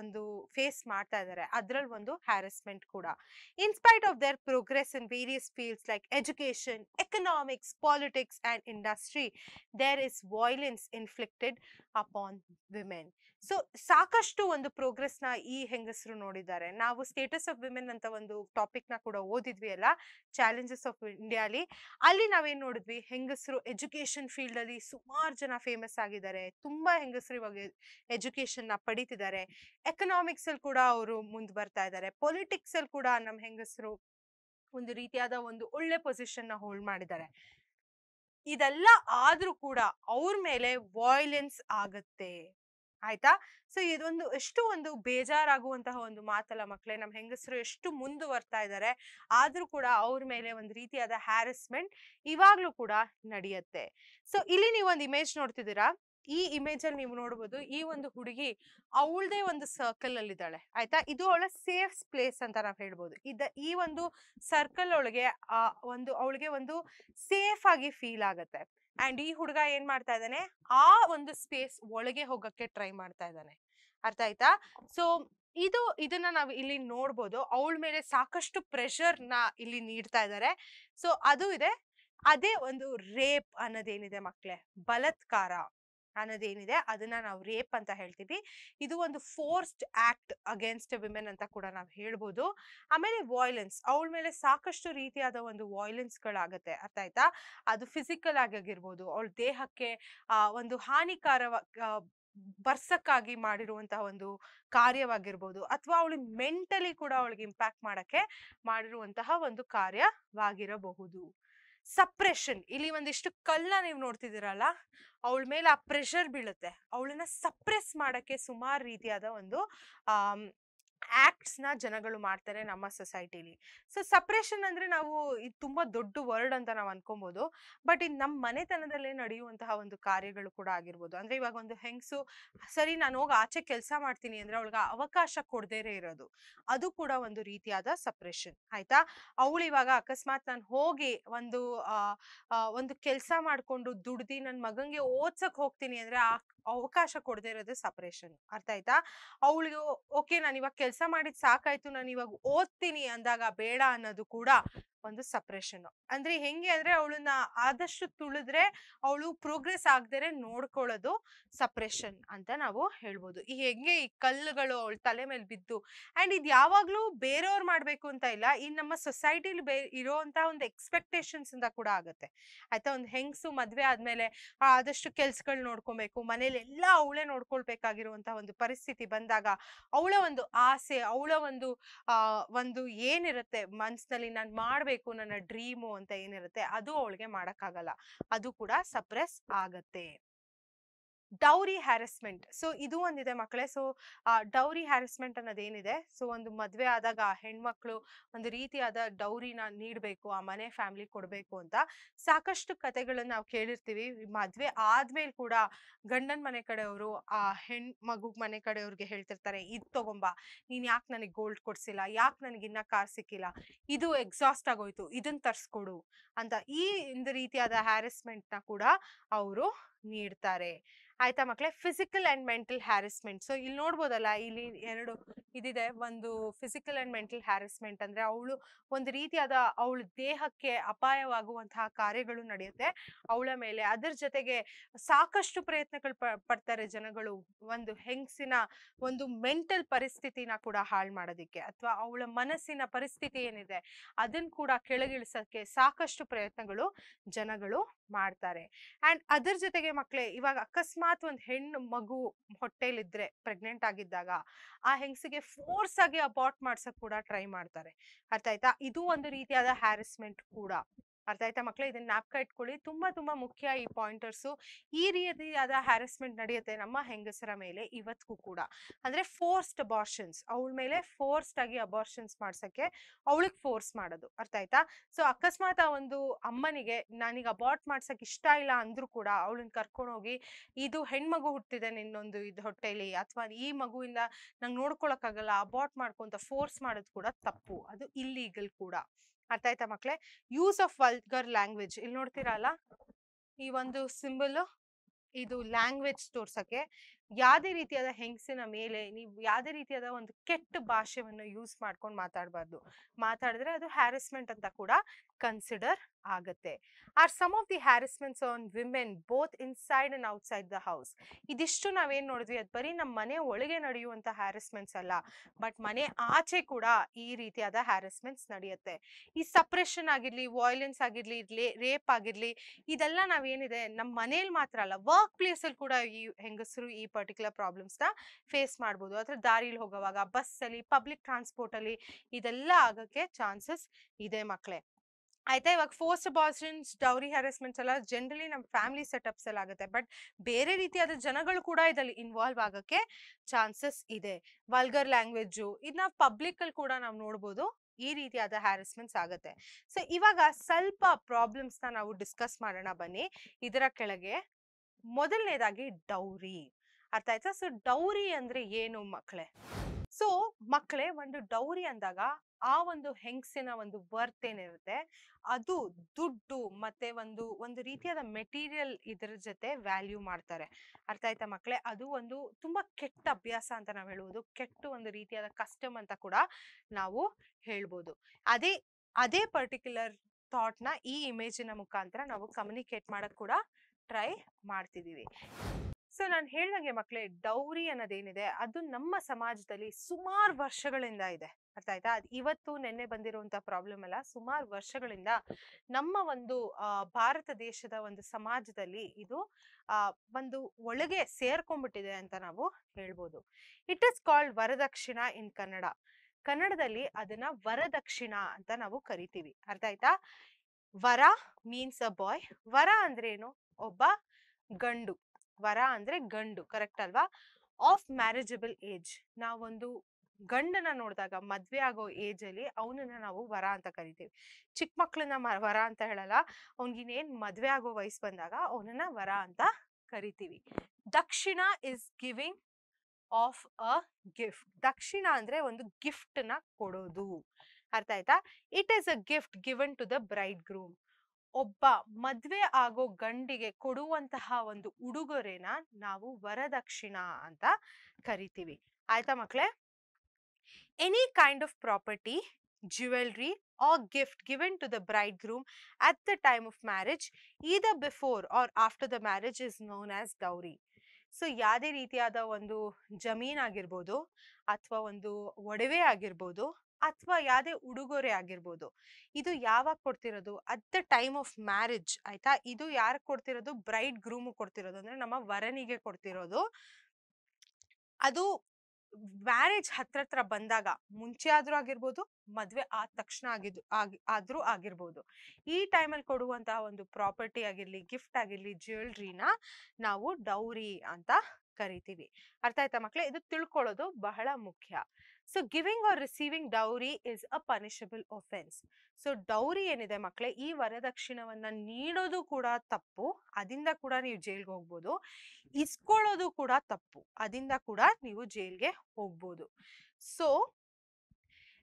ಒಂದು ಫೇಸ್ ಮಾಡ್ತಾ ಇದ್ದಾರೆ ಅದ್ರಲ್ಲಿ ಒಂದು ಹ್ಯಾರಸ್ಮೆಂಟ್ ಕೂಡ in spite of their progress in various fields like education economics politics and industry there is violence inflicted upon women so ಸಾಕಷ್ಟು ಒಂದು ಪ್ರೋಗ್ರೆಸ್ ನ ಈ ಹೆಂಗಸರು ನೋಡಿದ್ದಾರೆ ನಾವು ಸ್ಟೇಟಸ್ ಆಫ್ ವಿಮೆನ್ ಅಂತ ಒಂದು ಟಾಪಿಕ್ ನ ಕೂಡ ಓದಿದ್ವಿ ಅಲ್ಲ ಚಾಲೆಂಜಸ್ ಆಫ್ ಇಂಡಿಯಾ ಅಲ್ಲಿ ನಾವೇನ್ ನೋಡಿದ್ವಿ ಹೆಂಗಸರು ಎಜುಕೇಶನ್ ಫೀಲ್ಡ್ ಅಲ್ಲಿ ಸುಮಾರು ಜನ ಫೇಮಸ್ ಆಗಿದ್ದಾರೆ ತುಂಬಾ ಹೆಂಗಸರು ಇವಾಗ ಎಜುಕೇಶನ್ ನ ಪಡಿತಿದ್ದಾರೆ ಎಕನಾಮಿಕ್ಸ್ ಅಲ್ಲಿ ಕೂಡ ಅವರು ಮುಂದೆ ಬರ್ತಾ ಇದ್ದಾರೆ ಪೊಲಿಟಿಕ್ಸ್ ಅಲ್ಲಿ ಕೂಡ ನಮ್ಮ ಹೆಂಗಸರು ಒಂದು ರೀತಿಯಾದ ಒಂದು ಒಳ್ಳೆ ಪೊಸಿಷನ್ ನ ಹೋಲ್ಡ್ ಮಾಡಿದ್ದಾರೆ ಇದೆಲ್ಲ ಆದ್ರೂ ಕೂಡ ಅವ್ರ ಮೇಲೆ ವಾಯ್ಲೆನ್ಸ್ ಆಗತ್ತೆ ಆಯ್ತಾ ಸೊ ಇದೊಂದು ಎಷ್ಟು ಒಂದು ಬೇಜಾರಾಗುವಂತಹ ಒಂದು ಮಾತಲ್ಲ ಮಕ್ಕಳೇ ನಮ್ಮ ಹೆಂಗಸರು ಎಷ್ಟು ಮುಂದುವರ್ತಾ ಇದ್ದಾರೆ ಆದ್ರೂ ಕೂಡ ಅವ್ರ ಮೇಲೆ ಒಂದು ರೀತಿಯಾದ ಹ್ಯಾರಸ್ಮೆಂಟ್ ಇವಾಗ್ಲೂ ಕೂಡ ನಡೆಯುತ್ತೆ ಸೊ ಇಲ್ಲಿ ನೀವು ಒಂದು ಇಮೇಜ್ ನೋಡ್ತಿದ್ದೀರಾ ಈ ಇಮೇಜ್ ಅಲ್ಲಿ ನೀವು ನೋಡ್ಬೋದು ಈ ಒಂದು ಹುಡುಗಿ ಅವಳದೇ ಒಂದು ಸರ್ಕಲ್ ಅಲ್ಲಿ ಇದ್ದಾಳೆ ಆಯ್ತಾ ಇದು ಅವಳ ಸೇಫ್ ಪ್ಲೇಸ್ ಅಂತ ನಾವು ಹೇಳ್ಬೋದು ಇದ ಈ ಒಂದು ಸರ್ಕಲ್ ಒಳಗೆ ಒಂದು ಅವಳಿಗೆ ಒಂದು ಸೇಫ್ ಆಗಿ ಫೀಲ್ ಆಗತ್ತೆ ಅಂಡ್ ಈ ಹುಡುಗ ಏನ್ ಮಾಡ್ತಾ ಇದ್ದಾನೆ ಆ ಒಂದು ಸ್ಪೇಸ್ ಒಳಗೆ ಹೋಗಕ್ಕೆ ಟ್ರೈ ಮಾಡ್ತಾ ಇದ್ದಾನೆ ಅರ್ಥ ಆಯ್ತಾ ಸೊ ಇದು ಇದನ್ನ ನಾವು ಇಲ್ಲಿ ನೋಡ್ಬೋದು ಅವಳ ಮೇಲೆ ಸಾಕಷ್ಟು ಪ್ರೆಷರ್ ನ ಇಲ್ಲಿ ನೀಡ್ತಾ ಇದ್ದಾರೆ ಸೊ ಅದು ಇದೆ ಅದೇ ಒಂದು ರೇಪ್ ಅನ್ನೋದೇನಿದೆ ಮಕ್ಳೆ ಬಲತ್ಕಾರ ಅನ್ನೋದೇನಿದೆ ಅದನ್ನ ನಾವು ರೇಪ್ ಅಂತ ಹೇಳ್ತೀವಿ ಇದು ಒಂದು ಫೋರ್ಸ್ಡ್ ಆಕ್ಟ್ ಅಗೇನ್ಸ್ಟ್ ವಿಮೆನ್ ಅಂತ ಕೂಡ ನಾವು ಹೇಳ್ಬೋದು ಆಮೇಲೆ ವಾಯ್ಲೆನ್ಸ್ ಅವಳ ಮೇಲೆ ಸಾಕಷ್ಟು ರೀತಿಯಾದ ಒಂದು ವಾಯ್ಲೆನ್ಸ್ ಗಳಾಗತ್ತೆ ಅರ್ಥ ಆಯ್ತಾ ಅದು ಫಿಸಿಕಲ್ ಆಗಿ ಆಗಿರ್ಬೋದು ಅವಳ ದೇಹಕ್ಕೆ ಒಂದು ಹಾನಿಕಾರವ ಬರ್ಸಕ್ಕಾಗಿ ಮಾಡಿರುವಂತಹ ಒಂದು ಕಾರ್ಯವಾಗಿರ್ಬೋದು ಅಥವಾ ಅವಳು ಮೆಂಟಲಿ ಕೂಡ ಅವಳಿಗೆ ಇಂಪ್ಯಾಕ್ಟ್ ಮಾಡಕ್ಕೆ ಮಾಡಿರುವಂತಹ ಒಂದು ಕಾರ್ಯವಾಗಿರಬಹುದು ಸಪ್ರೆಷನ್ ಇಲ್ಲಿ ಒಂದಿಷ್ಟು ಕಲ್ನ ನೀವು ನೋಡ್ತಿದ್ದೀರಲ್ಲ ಅವಳ ಮೇಲೆ ಆ ಪ್ರೆಷರ್ ಬೀಳುತ್ತೆ ಅವಳನ್ನ ಸಪ್ರೆಸ್ ಮಾಡಕ್ಕೆ ಸುಮಾರು ರೀತಿಯಾದ ಒಂದು ಆಕ್ಟ್ಸ್ ನ ಜನಗಳು ಮಾಡ್ತಾರೆ ನಮ್ಮ ಸೊಸೈಟಿಲಿ ಸೊ ಸಪ್ರೇಷನ್ ಅಂದ್ರೆ ನಾವು ಇದು ತುಂಬಾ ದೊಡ್ಡ ವರ್ಡ್ ಅಂತ ನಾವು ಅನ್ಕೊಬಹುದು ಬಟ್ ಇದು ನಮ್ಮ ಮನೆತನದಲ್ಲೇ ನಡೆಯುವಂತಹ ಒಂದು ಕಾರ್ಯಗಳು ಕೂಡ ಆಗಿರ್ಬೋದು ಅಂದ್ರೆ ಇವಾಗ ಒಂದು ಹೆಂಗಸು ಸರಿ ನಾನು ಹೋಗಿ ಆಚೆ ಕೆಲಸ ಮಾಡ್ತೀನಿ ಅಂದ್ರೆ ಅವಳಿಗೆ ಅವಕಾಶ ಕೊಡದೇರೇ ಇರೋದು ಅದು ಕೂಡ ಒಂದು ರೀತಿಯಾದ ಸಪ್ರೇಷನ್ ಆಯ್ತಾ ಅವಳು ಇವಾಗ ಅಕಸ್ಮಾತ್ ನಾನು ಹೋಗಿ ಒಂದು ಒಂದು ಕೆಲಸ ಮಾಡ್ಕೊಂಡು ದುಡ್ದಿ ನನ್ನ ಮಗಂಗೆ ಓದ್ಸಕ್ ಹೋಗ್ತೀನಿ ಅಂದ್ರೆ ಆ ಅವಕಾಶ ಕೊಡದೇ ಇರೋದು ಸಪರೇಷನ್ ಅರ್ಥ ಆಯ್ತಾ ಅವಳಿಗೆ ಓಕೆ ನಾನು ಇವಾಗ ಕೆಲಸ ಮಾಡಿದ್ ಸಾಕಾಯ್ತು ನಾನು ಇವಾಗ ಓದ್ತೀನಿ ಅಂದಾಗ ಬೇಡ ಅನ್ನೋದು ಕೂಡ ಒಂದು ಸಪ್ರೇಷನ್ ಅಂದ್ರೆ ಹೆಂಗೆ ಅಂದ್ರೆ ಅವಳನ್ನ ಆದಷ್ಟು ತುಳಿದ್ರೆ ಅವಳು ಪ್ರೋಗ್ರೆಸ್ ಆಗದರೆ ನೋಡ್ಕೊಳ್ಳೋದು ಸಪ್ರೇಷನ್ ಅಂತ ನಾವು ಹೇಳ್ಬೋದು ಈ ಹೆಂಗೆ ಈ ಕಲ್ಲುಗಳು ಅವಳ ತಲೆ ಮೇಲೆ ಬಿದ್ದು ಅಂಡ್ ಇದು ಯಾವಾಗ್ಲೂ ಬೇರೆಯವ್ರು ಮಾಡ್ಬೇಕು ಅಂತ ಇಲ್ಲ ಈ ನಮ್ಮ ಸೊಸೈಟಿಲಿ ಬೇ ಇರೋಂತಹ ಒಂದು ಎಕ್ಸ್ಪೆಕ್ಟೇಷನ್ಸ್ ಇಂದ ಕೂಡ ಆಗುತ್ತೆ ಆಯ್ತಾ ಒಂದು ಹೆಂಗಸು ಮದ್ವೆ ಆದ್ಮೇಲೆ ಆದಷ್ಟು ಕೆಲ್ಸಗಳು ನೋಡ್ಕೊಬೇಕು ಮನೇಲಿ ಎಲ್ಲ ಅವಳೇ ನೋಡ್ಕೊಳ್ಬೇಕಾಗಿರುವಂತಹ ಒಂದು ಪರಿಸ್ಥಿತಿ ಬಂದಾಗ ಅವಳ ಒಂದು ಆಸೆ ಅವಳ ಒಂದು ಆ ಒಂದು ಏನಿರುತ್ತೆ ಮನ್ಸಿನಲ್ಲಿ ನಾನು ಮಾಡ್ಬೇಕು ಮಾಡಬೇಕು ನನ್ನ ಡ್ರೀಮು ಅಂತ ಏನಿರುತ್ತೆ ಅದು ಅವಳಿಗೆ ಮಾಡೋಕ್ಕಾಗಲ್ಲ ಅದು ಕೂಡ ಸಪ್ರೆಸ್ ಆಗತ್ತೆ ಡೌರಿ ಹ್ಯಾರಸ್ಮೆಂಟ್ ಸೊ ಇದು ಒಂದಿದೆ ಮಕ್ಕಳೇ ಸೊ ಆ ಡೌರಿ ಹ್ಯಾರಸ್ಮೆಂಟ್ ಅನ್ನೋದೇನಿದೆ ಸೊ ಒಂದು ಮದುವೆ ಆದಾಗ ಹೆಣ್ಮಕ್ಳು ಒಂದು ರೀತಿಯಾದ ಡೌರಿನ ನೀಡಬೇಕು ಆ ಮನೆ ಫ್ಯಾಮಿಲಿ ಕೊಡಬೇಕು ಅಂತ ಸಾಕಷ್ಟು ಕತೆಗಳನ್ನ ನಾವು ಕೇಳಿರ್ತೀವಿ ಮದುವೆ ಆದ್ಮೇಲೆ ಕೂಡ ಗಂಡನ ಮನೆ ಕಡೆಯವರು ಆ ಹೆಣ್ ಮಗು ಮನೆ ಕಡೆಯವ್ರಿಗೆ ಹೇಳ್ತಿರ್ತಾರೆ ಇದು ತಗೊಂಬ ನೀನ್ ಯಾಕೆ ನನಗೆ ಗೋಲ್ಡ್ ಕೊಡ್ಸಿಲ್ಲ ಯಾಕೆ ನನಗೆ ಇನ್ನ ಕಾರ್ ಸಿಕ್ಕಿಲ್ಲ ಇದು ಎಕ್ಸಾಸ್ಟ್ ಆಗೋಯ್ತು ಇದನ್ನ ತರ್ಸ್ಕೊಡು ಅಂತ ಈ ಒಂದು ರೀತಿಯಾದ ನ ಕೂಡ ಅವರು ನೀಡ್ತಾರೆ ಆಯ್ತಾ ಮಕ್ಕಳೇ physical and mental harassment so ಇಲ್ಲಿ ನೋಡ್ಬೋದಲ್ಲ ಇಲ್ಲಿ ಎರಡು ಇದಿದೆ ಒಂದು ಫಿಸಿಕಲ್ ಅಂಡ್ ಮೆಂಟಲ್ ಹ್ಯಾರಸ್ಮೆಂಟ್ ಅಂದ್ರೆ ಅವಳು ಒಂದು ರೀತಿಯಾದ ಅವಳ ದೇಹಕ್ಕೆ ಅಪಾಯವಾಗುವಂತಹ ಕಾರ್ಯಗಳು ನಡೆಯುತ್ತೆ ಅವಳ ಮೇಲೆ ಅದರ ಜೊತೆಗೆ ಸಾಕಷ್ಟು ಪ್ರಯತ್ನಗಳು ಪಡ್ತಾರೆ ಜನಗಳು ಒಂದು ಹೆಂಗಸಿನ ಒಂದು ಮೆಂಟಲ್ ಪರಿಸ್ಥಿತಿನ ಕೂಡ ಹಾಳು ಮಾಡೋದಿಕ್ಕೆ ಅಥವಾ ಅವಳ ಮನಸ್ಸಿನ ಪರಿಸ್ಥಿತಿ ಏನಿದೆ ಅದನ್ನು ಕೂಡ ಕೆಳಗಿಳಿಸೋಕ್ಕೆ ಸಾಕಷ್ಟು ಪ್ರಯತ್ನಗಳು ಜನಗಳು ಮಾಡ್ತಾರೆ ಅಂಡ್ ಅದ್ರ ಜೊತೆಗೆ ಮಕ್ಳೆ ಇವಾಗ ಅಕಸ್ಮಾತ್ ಒಂದ್ ಹೆಣ್ಣು ಮಗು ಹೊಟ್ಟೆಲಿದ್ರೆ ಪ್ರೆಗ್ನೆಂಟ್ ಆಗಿದ್ದಾಗ ಆ ಹೆಂಗಸಿಗೆ ಫೋರ್ಸ್ ಆಗಿ ಅಬಾರ್ಟ್ ಮಾಡ್ಸಕ್ ಕೂಡ ಟ್ರೈ ಮಾಡ್ತಾರೆ ಅರ್ಥ ಆಯ್ತಾ ಇದು ಒಂದು ರೀತಿಯಾದ ಹ್ಯಾರಿಸ್ಮೆಂಟ್ ಕೂಡ ಅರ್ಥ ಆಯ್ತಾ ಮಕ್ಕಳು ಇದನ್ನ ನಾಪ್ಕ ಇಟ್ಕೊಳ್ಳಿ ತುಂಬಾ ತುಂಬಾ ಮುಖ್ಯ ಈ ಪಾಯಿಂಟರ್ಸು ಈ ರೀತಿಯಾದ ಹ್ಯಾರಸ್ಮೆಂಟ್ ನಡೆಯುತ್ತೆ ನಮ್ಮ ಹೆಂಗಸರ ಮೇಲೆ ಇವತ್ತಿಗೂ ಕೂಡ ಅಂದ್ರೆ ಫೋರ್ಸ್ಡ್ ಅಬಾರ್ಷನ್ಸ್ ಅವಳ ಮೇಲೆ ಫೋರ್ಸ್ಡ್ ಆಗಿ ಅಬಾರ್ಷನ್ಸ್ ಮಾಡ್ಸಕ್ಕೆ ಅವಳಿಗೆ ಫೋರ್ಸ್ ಮಾಡೋದು ಅರ್ಥ ಆಯ್ತಾ ಸೊ ಅಕಸ್ಮಾತ್ ಆ ಒಂದು ಅಮ್ಮನಿಗೆ ನಾನೀಗ ಅಬಾರ್ಟ್ ಮಾಡ್ಸಕ್ ಇಷ್ಟ ಇಲ್ಲ ಅಂದ್ರೂ ಕೂಡ ಅವಳನ್ನ ಕರ್ಕೊಂಡು ಹೋಗಿ ಇದು ಹೆಣ್ಮಗು ಹುಟ್ಟಿದೆ ನಿನ್ನೊಂದು ಇದು ಹೊಟ್ಟೆಲಿ ಅಥವಾ ಈ ಮಗುವಿಂದ ನಂಗೆ ಆಗಲ್ಲ ಅಬಾರ್ಟ್ ಮಾಡ್ಕೊಂತ ಫೋರ್ಸ್ ಮಾಡೋದು ಕೂಡ ತಪ್ಪು ಅದು ಇಲ್ಲೀಗಲ್ ಕೂಡ ಅರ್ಥ ಆಯ್ತಾ ಯೂಸ್ ಆಫ್ ವಲ್ಗರ್ ಲ್ಯಾಂಗ್ವೇಜ್ ಇಲ್ಲಿ ನೋಡ್ತೀರಲ್ಲ ಈ ಒಂದು ಸಿಂಬಲ್ ಇದು ಲ್ಯಾಂಗ್ವೇಜ್ ತೋರ್ಸಕ್ಕೆ ಯಾವುದೇ ರೀತಿಯಾದ ಹೆಂಗಸಿನ ಮೇಲೆ ನೀವು ಯಾವುದೇ ರೀತಿಯಾದ ಒಂದು ಕೆಟ್ಟ ಭಾಷೆಯನ್ನು ಯೂಸ್ ಮಾಡ್ಕೊಂಡು ಮಾತಾಡಬಾರ್ದು ಮಾತಾಡಿದ್ರೆ ಅದು ಹ್ಯಾರಸ್ಮೆಂಟ್ ಅಂತ ಕೂಡ ಕನ್ಸಿಡರ್ ಆಗುತ್ತೆ or some of the harassments on women both inside and outside the house ಇದಿಷ್ಟು ನಾವೇನ್ ನೋಡಿದ್ವಿ ಅದು ಬರೀ ನಮ್ಮ ಮನೆ ಒಳಗೆ ನಡೆಯುವಂತ ಹ್ಯಾರಿಸ್ಮೆಂಟ್ಸ್ ಅಲ್ಲ ಬಟ್ ಮನೆ ಆಚೆ ಕೂಡ ಈ ರೀತಿಯಾದ ಹ್ಯಾರಿಸ್ಮೆಂಟ್ಸ್ ನಡೆಯುತ್ತೆ ಈ ಸಪ್ರೇಷನ್ ಆಗಿರ್ಲಿ ವಾಯ್ಲೆನ್ಸ್ ಆಗಿರ್ಲಿ ರೇಪ್ ಆಗಿರ್ಲಿ ಇದೆಲ್ಲ ನಾವೇನಿದೆ ನಮ್ಮ ಮನೇಲಿ ಮಾತ್ರ ಅಲ್ಲ ವರ್ಕ್ ಪ್ಲೇಸ್ ಅಲ್ಲಿ ಕೂಡ ಈ ಹೆಂಗಸರು ಈ ಪರ್ಟಿಕ್ಯುಲರ್ ಪ್ರಾಬ್ಲಮ್ಸ್ ನ ಫೇಸ್ ಮಾಡ್ಬೋದು ಅಥವಾ ದಾರಿಲಿ ಹೋಗೋವಾಗ ಬಸ್ ಅಲ್ಲಿ ಪಬ್ಲಿಕ್ ಟ್ರಾನ್ಸ್ಪೋರ್ಟ್ ಅಲ್ಲಿ ಇದೆಲ್ಲ ಆಗಕ್ಕೆ ಚಾನ್ಸಸ್ ಇದೆ ಮಕ್ಕಳೇ ಆಯ್ತಾ ಇವಾಗ ಫೋರ್ಸ್ ಅಬಾರ್ಷನ್ಸ್ ಡೌರಿ ಹ್ಯಾರಸ್ಮೆಂಟ್ಸ್ ಎಲ್ಲ ಜನರಲಿ ನಮ್ಮ ಫ್ಯಾಮಿಲಿ ಸೆಟಪ್ಸ್ ಎಲ್ಲ ಆಗುತ್ತೆ ಬಟ್ ಬೇರೆ ರೀತಿಯಾದ ಜನಗಳು ಕೂಡ ಇದರಲ್ಲಿ ಇನ್ವಾಲ್ವ್ ಆಗಕ್ಕೆ ಚಾನ್ಸಸ್ ಇದೆ ವಲ್ಗರ್ ಲ್ಯಾಂಗ್ವೇಜು ಇದನ್ನ ಪಬ್ಲಿಕ್ ಅಲ್ಲಿ ಕೂಡ ನಾವು ನೋಡ್ಬೋದು ಈ ರೀತಿಯಾದ ಹ್ಯಾರಸ್ಮೆಂಟ್ಸ್ ಆಗುತ್ತೆ ಸೊ ಇವಾಗ ಸ್ವಲ್ಪ ಪ್ರಾಬ್ಲಮ್ಸ್ ನಾವು ಡಿಸ್ಕಸ್ ಮಾಡೋಣ ಬನ್ನಿ ಇದರ ಕೆಳಗೆ ಮೊದಲನೇದಾಗಿ ಡೌರಿ ಅರ್ಥ ಆಯ್ತಾ ಸೊ ಡೌರಿ ಅಂದ್ರೆ ಏನು ಮಕ್ಕಳೇ ಸೊ ಮಕ್ಕಳೇ ಒಂದು ಡೌರಿ ಅಂದಾಗ ಆ ಒಂದು ಹೆಂಗ್ಸಿನ ಒಂದು ವರ್ತ್ ಏನಿರುತ್ತೆ ಅದು ದುಡ್ಡು ಮತ್ತೆ ಒಂದು ಒಂದು ರೀತಿಯಾದ ಮೆಟೀರಿಯಲ್ ಇದರ ಜೊತೆ ವ್ಯಾಲ್ಯೂ ಮಾಡ್ತಾರೆ ಅರ್ಥ ಆಯ್ತಾ ಮಕ್ಕಳೇ ಅದು ಒಂದು ತುಂಬಾ ಕೆಟ್ಟ ಅಭ್ಯಾಸ ಅಂತ ನಾವು ಹೇಳುವುದು ಕೆಟ್ಟ ಒಂದು ರೀತಿಯಾದ ಕಸ್ಟಮ್ ಅಂತ ಕೂಡ ನಾವು ಹೇಳ್ಬೋದು ಅದೇ ಅದೇ ಪರ್ಟಿಕ್ಯುಲರ್ ಥಾಟ್ನ ಈ ಇಮೇಜಿನ ಮುಖಾಂತರ ನಾವು ಕಮ್ಯುನಿಕೇಟ್ ಮಾಡಕ್ ಕೂಡ ಟ್ರೈ ಮಾಡ್ತಿದ್ದೀವಿ ಸೊ ನಾನು ಹೇಳ್ದಂಗೆ ಮಕ್ಕಳೇ ಡೌರಿ ಅನ್ನೋದೇನಿದೆ ಅದು ನಮ್ಮ ಸಮಾಜದಲ್ಲಿ ಸುಮಾರು ವರ್ಷಗಳಿಂದ ಇದೆ ಅರ್ಥ ಆಯ್ತಾ ಇವತ್ತು ನಿನ್ನೆ ಬಂದಿರುವಂತ ಪ್ರಾಬ್ಲಮ್ ಅಲ್ಲ ಸುಮಾರು ವರ್ಷಗಳಿಂದ ನಮ್ಮ ಒಂದು ಭಾರತ ದೇಶದ ಒಂದು ಸಮಾಜದಲ್ಲಿ ಇದು ಒಂದು ಒಳಗೆ ಸೇರ್ಕೊಂಡ್ಬಿಟ್ಟಿದೆ ಅಂತ ನಾವು ಹೇಳ್ಬೋದು it is called ವರದಕ್ಷಿಣ in Kannada ಕನ್ನಡದಲ್ಲಿ ಅದನ್ನ ವರದಕ್ಷಿಣ ಅಂತ ನಾವು ಕರಿತೀವಿ ಅರ್ಥ ಆಯ್ತಾ ವರ ಮೀನ್ಸ್ ಅ ಬಾಯ್ ವರ ಏನು ಒಬ್ಬ ಗಂಡು ವರ ಅಂದ್ರೆ ಗಂಡು ಕರೆಕ್ಟ್ ಅಲ್ವಾ ಆಫ್ ಮ್ಯಾರೇಜಬಲ್ ಏಜ್ ನಾವೊಂದು ಗಂಡನ ನೋಡಿದಾಗ ಮದ್ವೆ ಆಗೋ ಏಜ್ ಅಲ್ಲಿ ಅವನನ್ನ ನಾವು ವರ ಅಂತ ಕರಿತೀವಿ ಚಿಕ್ಕ ಮಕ್ಳನ್ನ ವರ ಅಂತ ಹೇಳಲ್ಲ ಏನ್ ಮದ್ವೆ ಆಗೋ ವಯಸ್ಸು ಬಂದಾಗ ಅವನನ್ನ ವರ ಅಂತ ಕರಿತೀವಿ dakshina is giving of a gift ದಕ್ಷಿಣ ಅಂದ್ರೆ ಒಂದು ಗಿಫ್ಟ್ ನ ಕೊಡೋದು ಅರ್ಥ ಆಯ್ತಾ it is a gift given to the bride bridegroom ಒಬ್ಬ ಮದ್ವೆ ಆಗೋ ಗಂಡಿಗೆ ಕೊಡುವಂತಹ ಒಂದು ಉಡುಗೊರೆನ ನಾವು ವರದಕ್ಷಿಣ ಅಂತ ಕರಿತೀವಿ ಆಯ್ತಾ ಮಕ್ಳೆ any kind of property jewellery or gift given to the bride groom at the time of marriage ಈ the before or after the marriage is known as dowry so ಯಾವುದೇ ರೀತಿಯಾದ ಒಂದು ಜಮೀನ್ ಆಗಿರ್ಬೋದು ಅಥವಾ ಒಂದು ಒಡವೆ ಆಗಿರ್ಬೋದು ಅಥವಾ ಯಾವುದೇ ಉಡುಗೊರೆ ಆಗಿರ್ಬೋದು ಇದು ಯಾವಾಗ ಕೊಡ್ತಿರೋದು at the time of marriage ಆಯ್ತಾ ಇದು ಯಾರು ಕೊಡ್ತಿರೋದು ಬ್ರೈಡ್ ಗ್ರೂಮ್ ಕೊಡ್ತಿರೋದು ಅಂದ್ರೆ ನಮ್ಮ ವರನಿಗೆ ಕೊಡ್ತಿರೋದು ಅದು ಮ್ಯಾರೇಜ್ ಹತ್ರ ಹತ್ರ ಬಂದಾಗ ಮುಂಚೆ ಆದ್ರೂ ಆಗಿರ್ಬೋದು ಮದ್ವೆ ಆದ ತಕ್ಷಣ ಆಗಿದ್ದು ಆದ್ರೂ ಆಗಿರ್ಬೋದು ಈ ಟೈಮಲ್ಲಿ ಕೊಡುವಂತಹ ಒಂದು ಪ್ರಾಪರ್ಟಿ ಆಗಿರ್ಲಿ ಗಿಫ್ಟ್ ಆಗಿರ್ಲಿ ಜ್ಯುವೆಲ್ರಿನ ನಾವು ಡೌರಿ ಅಂತ ಕರಿತೀವಿ ಅರ್ಥ ಆಯ್ತಾ ಮಕ್ಳೇ ಇದು ತಿಳ್ಕೊಳ್ಳೋದು ಬಹಳ ಮುಖ್ಯ so giving or receiving dowry is a punishable offence so dowry ಏನಿದೆ ಮಕ್ಳೇ ಈ ವರದಕ್ಷಿಣವನ್ನ ನೀಡೋದು ಕೂಡ ತಪ್ಪು ಅದಿಂದ ಕೂಡ ನೀವು ಜೈಲ್ಗೆ ಹೋಗ್ಬೋದು ಇಸ್ಕೊಳ್ಳೋದು ಕೂಡ ತಪ್ಪು ಅದಿಂದ ಕೂಡ ನೀವು ಜೈಲ್ಗೆ ಹೋಗ್ಬೋದು so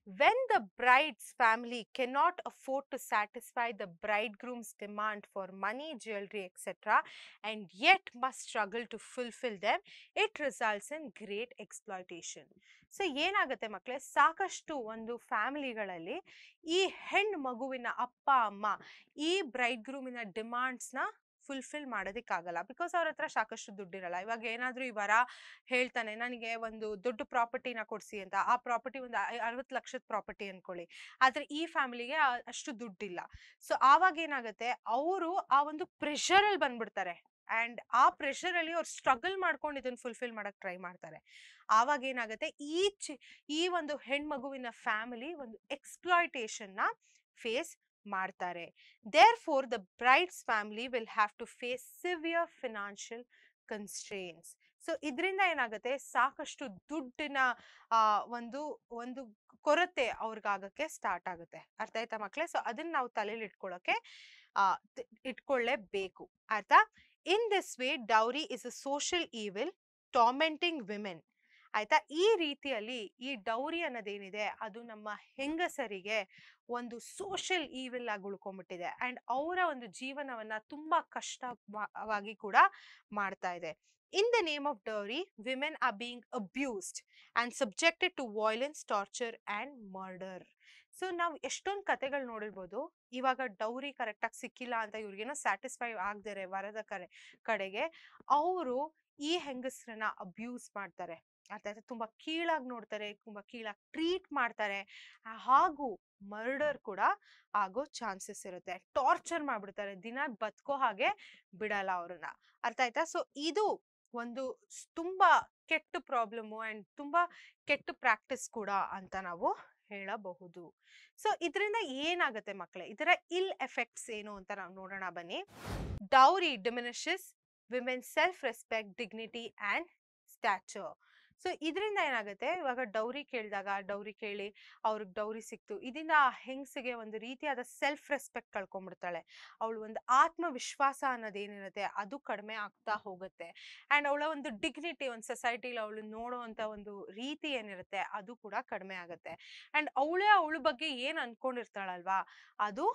When the bride's family cannot afford to satisfy the bridegroom's demand for money, jewelry, etc., and yet must struggle to fulfill them, it results in great exploitation. So, so ಏನಾಗುತ್ತೆ ಮಕ್ಕಳೇ family galale, e hen ಹೆಣ್ಣು appa ಅಪ್ಪ e bridegroom bride demands na. Fulfil ಮಾಡೋದಕ್ಕಾಗಲ್ಲ because ಅವ್ರ ಹತ್ರ ಸಾಕಷ್ಟು ದುಡ್ಡಿರಲ್ಲ ಇವಾಗ ಏನಾದ್ರೂ ಈ ವರ ಹೇಳ್ತಾನೆ ನನಗೆ ಒಂದು ದೊಡ್ಡ ಪ್ರಾಪರ್ಟಿನ ಕೊಡಿಸಿ ಅಂತ ಆ ಪ್ರಾಪರ್ಟಿ ಒಂದು ಅರವತ್ತು ಲಕ್ಷದ ಪ್ರಾಪರ್ಟಿ ಅನ್ಕೊಳ್ಳಿ ಆದ್ರೆ ಈ ಫ್ಯಾಮಿಲಿಗೆ ಅಷ್ಟು ದುಡ್ಡಿಲ್ಲ ಸೊ ಆವಾಗ ಏನಾಗುತ್ತೆ ಅವರು ಆ ಒಂದು ಪ್ರೆಷರ್ ಅಲ್ಲಿ ಬಂದ್ಬಿಡ್ತಾರೆ ಅಂಡ್ ಆ ಪ್ರೆಷರ್ ಅಲ್ಲಿ ಅವ್ರು ಸ್ಟ್ರಗಲ್ ಮಾಡ್ಕೊಂಡು ಇದನ್ನ ಫುಲ್ಫಿಲ್ ಮಾಡಕ್ ಟ್ರೈ ಮಾಡ್ತಾರೆ ಆವಾಗ ಏನಾಗುತ್ತೆ ಈ ಈ ಒಂದು ಹೆಣ್ಮಗುವಿನ ಫ್ಯಾಮಿಲಿ ಒಂದು ಎಕ್ಸ್ಪ್ಲಾಯಿಟೇಷನ್ ಫೇಸ್ ಮಾಡ್ತಾರೆ therefore the bride's family will have to face severe financial constraints so ಇದರಿಂದ ಏನಾಗುತ್ತೆ ಸಾಕಷ್ಟು ದುಡ್ಡಿನ ಒಂದು ಒಂದು ಕೊರತೆ ಅವ್ರಿಗಾಗಕ್ಕೆ ಸ್ಟಾರ್ಟ್ ಆಗುತ್ತೆ ಅರ್ಥ ಆಯ್ತಾ ಮಕ್ಕಳೇ ಸೊ ಅದನ್ನ ನಾವು ತಲೆಯಲ್ಲಿ ಇಟ್ಕೊಳ್ಳೋಕೆ ಇಟ್ಕೊಳ್ಳೇಬೇಕು ಆಯ್ತಾ in this way dowry is a social evil tormenting women ಆಯ್ತಾ ಈ ರೀತಿಯಲ್ಲಿ ಈ ಡೌರಿ ಅನ್ನೋದೇನಿದೆ ಅದು ನಮ್ಮ ಹೆಂಗಸರಿಗೆ ಒಂದು ಸೋಷಿಯಲ್ ಈವಿಲ್ ಆಗಿ ಉಳ್ಕೊಂಡ್ಬಿಟ್ಟಿದೆ ಅಂಡ್ ಅವರ ಒಂದು ಜೀವನವನ್ನ ತುಂಬಾ ಕಷ್ಟವಾಗಿ ಕೂಡ ಮಾಡ್ತಾ ಇದೆ in the name of dowry women are being abused and subjected to violence, torture and murder so ನಾವು ಎಷ್ಟೊಂದು ಕತೆಗಳು ನೋಡಿರ್ಬೋದು ಇವಾಗ ಡೌರಿ ಕರೆಕ್ಟಾಗಿ ಸಿಕ್ಕಿಲ್ಲ ಅಂತ ಇವ್ರಿಗೇನೋ ಸ್ಯಾಟಿಸ್ಫೈ ಆಗದರೆ ವರದ ಕರೆ ಕಡೆಗೆ ಅವರು ಈ ಹೆಂಗಸರನ್ನ ಅಬ್ಯೂಸ್ ಮಾಡ್ತಾರೆ ಅರ್ಥ ತುಂಬಾ ಕೀಳಾಗಿ ನೋಡ್ತಾರೆ ತುಂಬಾ ಕೀಳಾಗಿ ಟ್ರೀಟ್ ಮಾಡ್ತಾರೆ ಹಾಗೂ ಮರ್ಡರ್ ಕೂಡ ಆಗೋ ಚಾನ್ಸಸ್ ಇರುತ್ತೆ ಟಾರ್ಚರ್ ಮಾಡ್ಬಿಡ್ತಾರೆ ದಿನ ಬದುಕೋ ಹಾಗೆ ಬಿಡಲ್ಲ ಅವ್ರನ್ನ ಅರ್ಥ ಆಯ್ತಾ ಸೊ ಇದು ಒಂದು ತುಂಬಾ ಕೆಟ್ಟ ಪ್ರಾಬ್ಲಮ್ ಅಂಡ್ ತುಂಬಾ ಕೆಟ್ಟ ಪ್ರಾಕ್ಟೀಸ್ ಕೂಡ ಅಂತ ನಾವು ಹೇಳಬಹುದು ಸೊ ಇದರಿಂದ ಏನಾಗುತ್ತೆ ಮಕ್ಕಳೇ ಇದರ ಇಲ್ ಎಫೆಕ್ಟ್ಸ್ ಏನು ಅಂತ ನಾವು ನೋಡೋಣ ಬನ್ನಿ dowry diminishes women self respect dignity and stature so ಇದರಿಂದ ಏನಾಗುತ್ತೆ ಇವಾಗ ಡೌರಿ ಕೇಳಿದಾಗ ಡೌರಿ ಕೇಳಿ ಅವ್ರಿಗೆ ಡೌರಿ ಸಿಕ್ತು ಇದರಿಂದ ಆ ಹೆಂಗಸಿಗೆ ಒಂದು ರೀತಿಯಾದ ಸೆಲ್ಫ್ ರೆಸ್ಪೆಕ್ಟ್ ಕಳ್ಕೊಂಡ್ಬಿಡ್ತಾಳೆ ಅವಳು ಒಂದು ಆತ್ಮವಿಶ್ವಾಸ ಅನ್ನೋದೇನಿರುತ್ತೆ ಅದು ಕಡಿಮೆ ಆಗ್ತಾ ಹೋಗುತ್ತೆ ಅಂಡ್ ಅವಳ ಒಂದು ಡಿಗ್ನಿಟಿ ಒಂದು ಸೊಸೈಟಿಲಿ ಅವಳು ನೋಡುವಂತ ಒಂದು ರೀತಿ ಏನಿರುತ್ತೆ ಅದು ಕೂಡ ಕಡಿಮೆ ಆಗುತ್ತೆ ಅಂಡ್ ಅವಳೇ ಅವಳ ಬಗ್ಗೆ ಏನು ಅನ್ಕೊಂಡಿರ್ತಾಳಲ್ವಾ ಅದು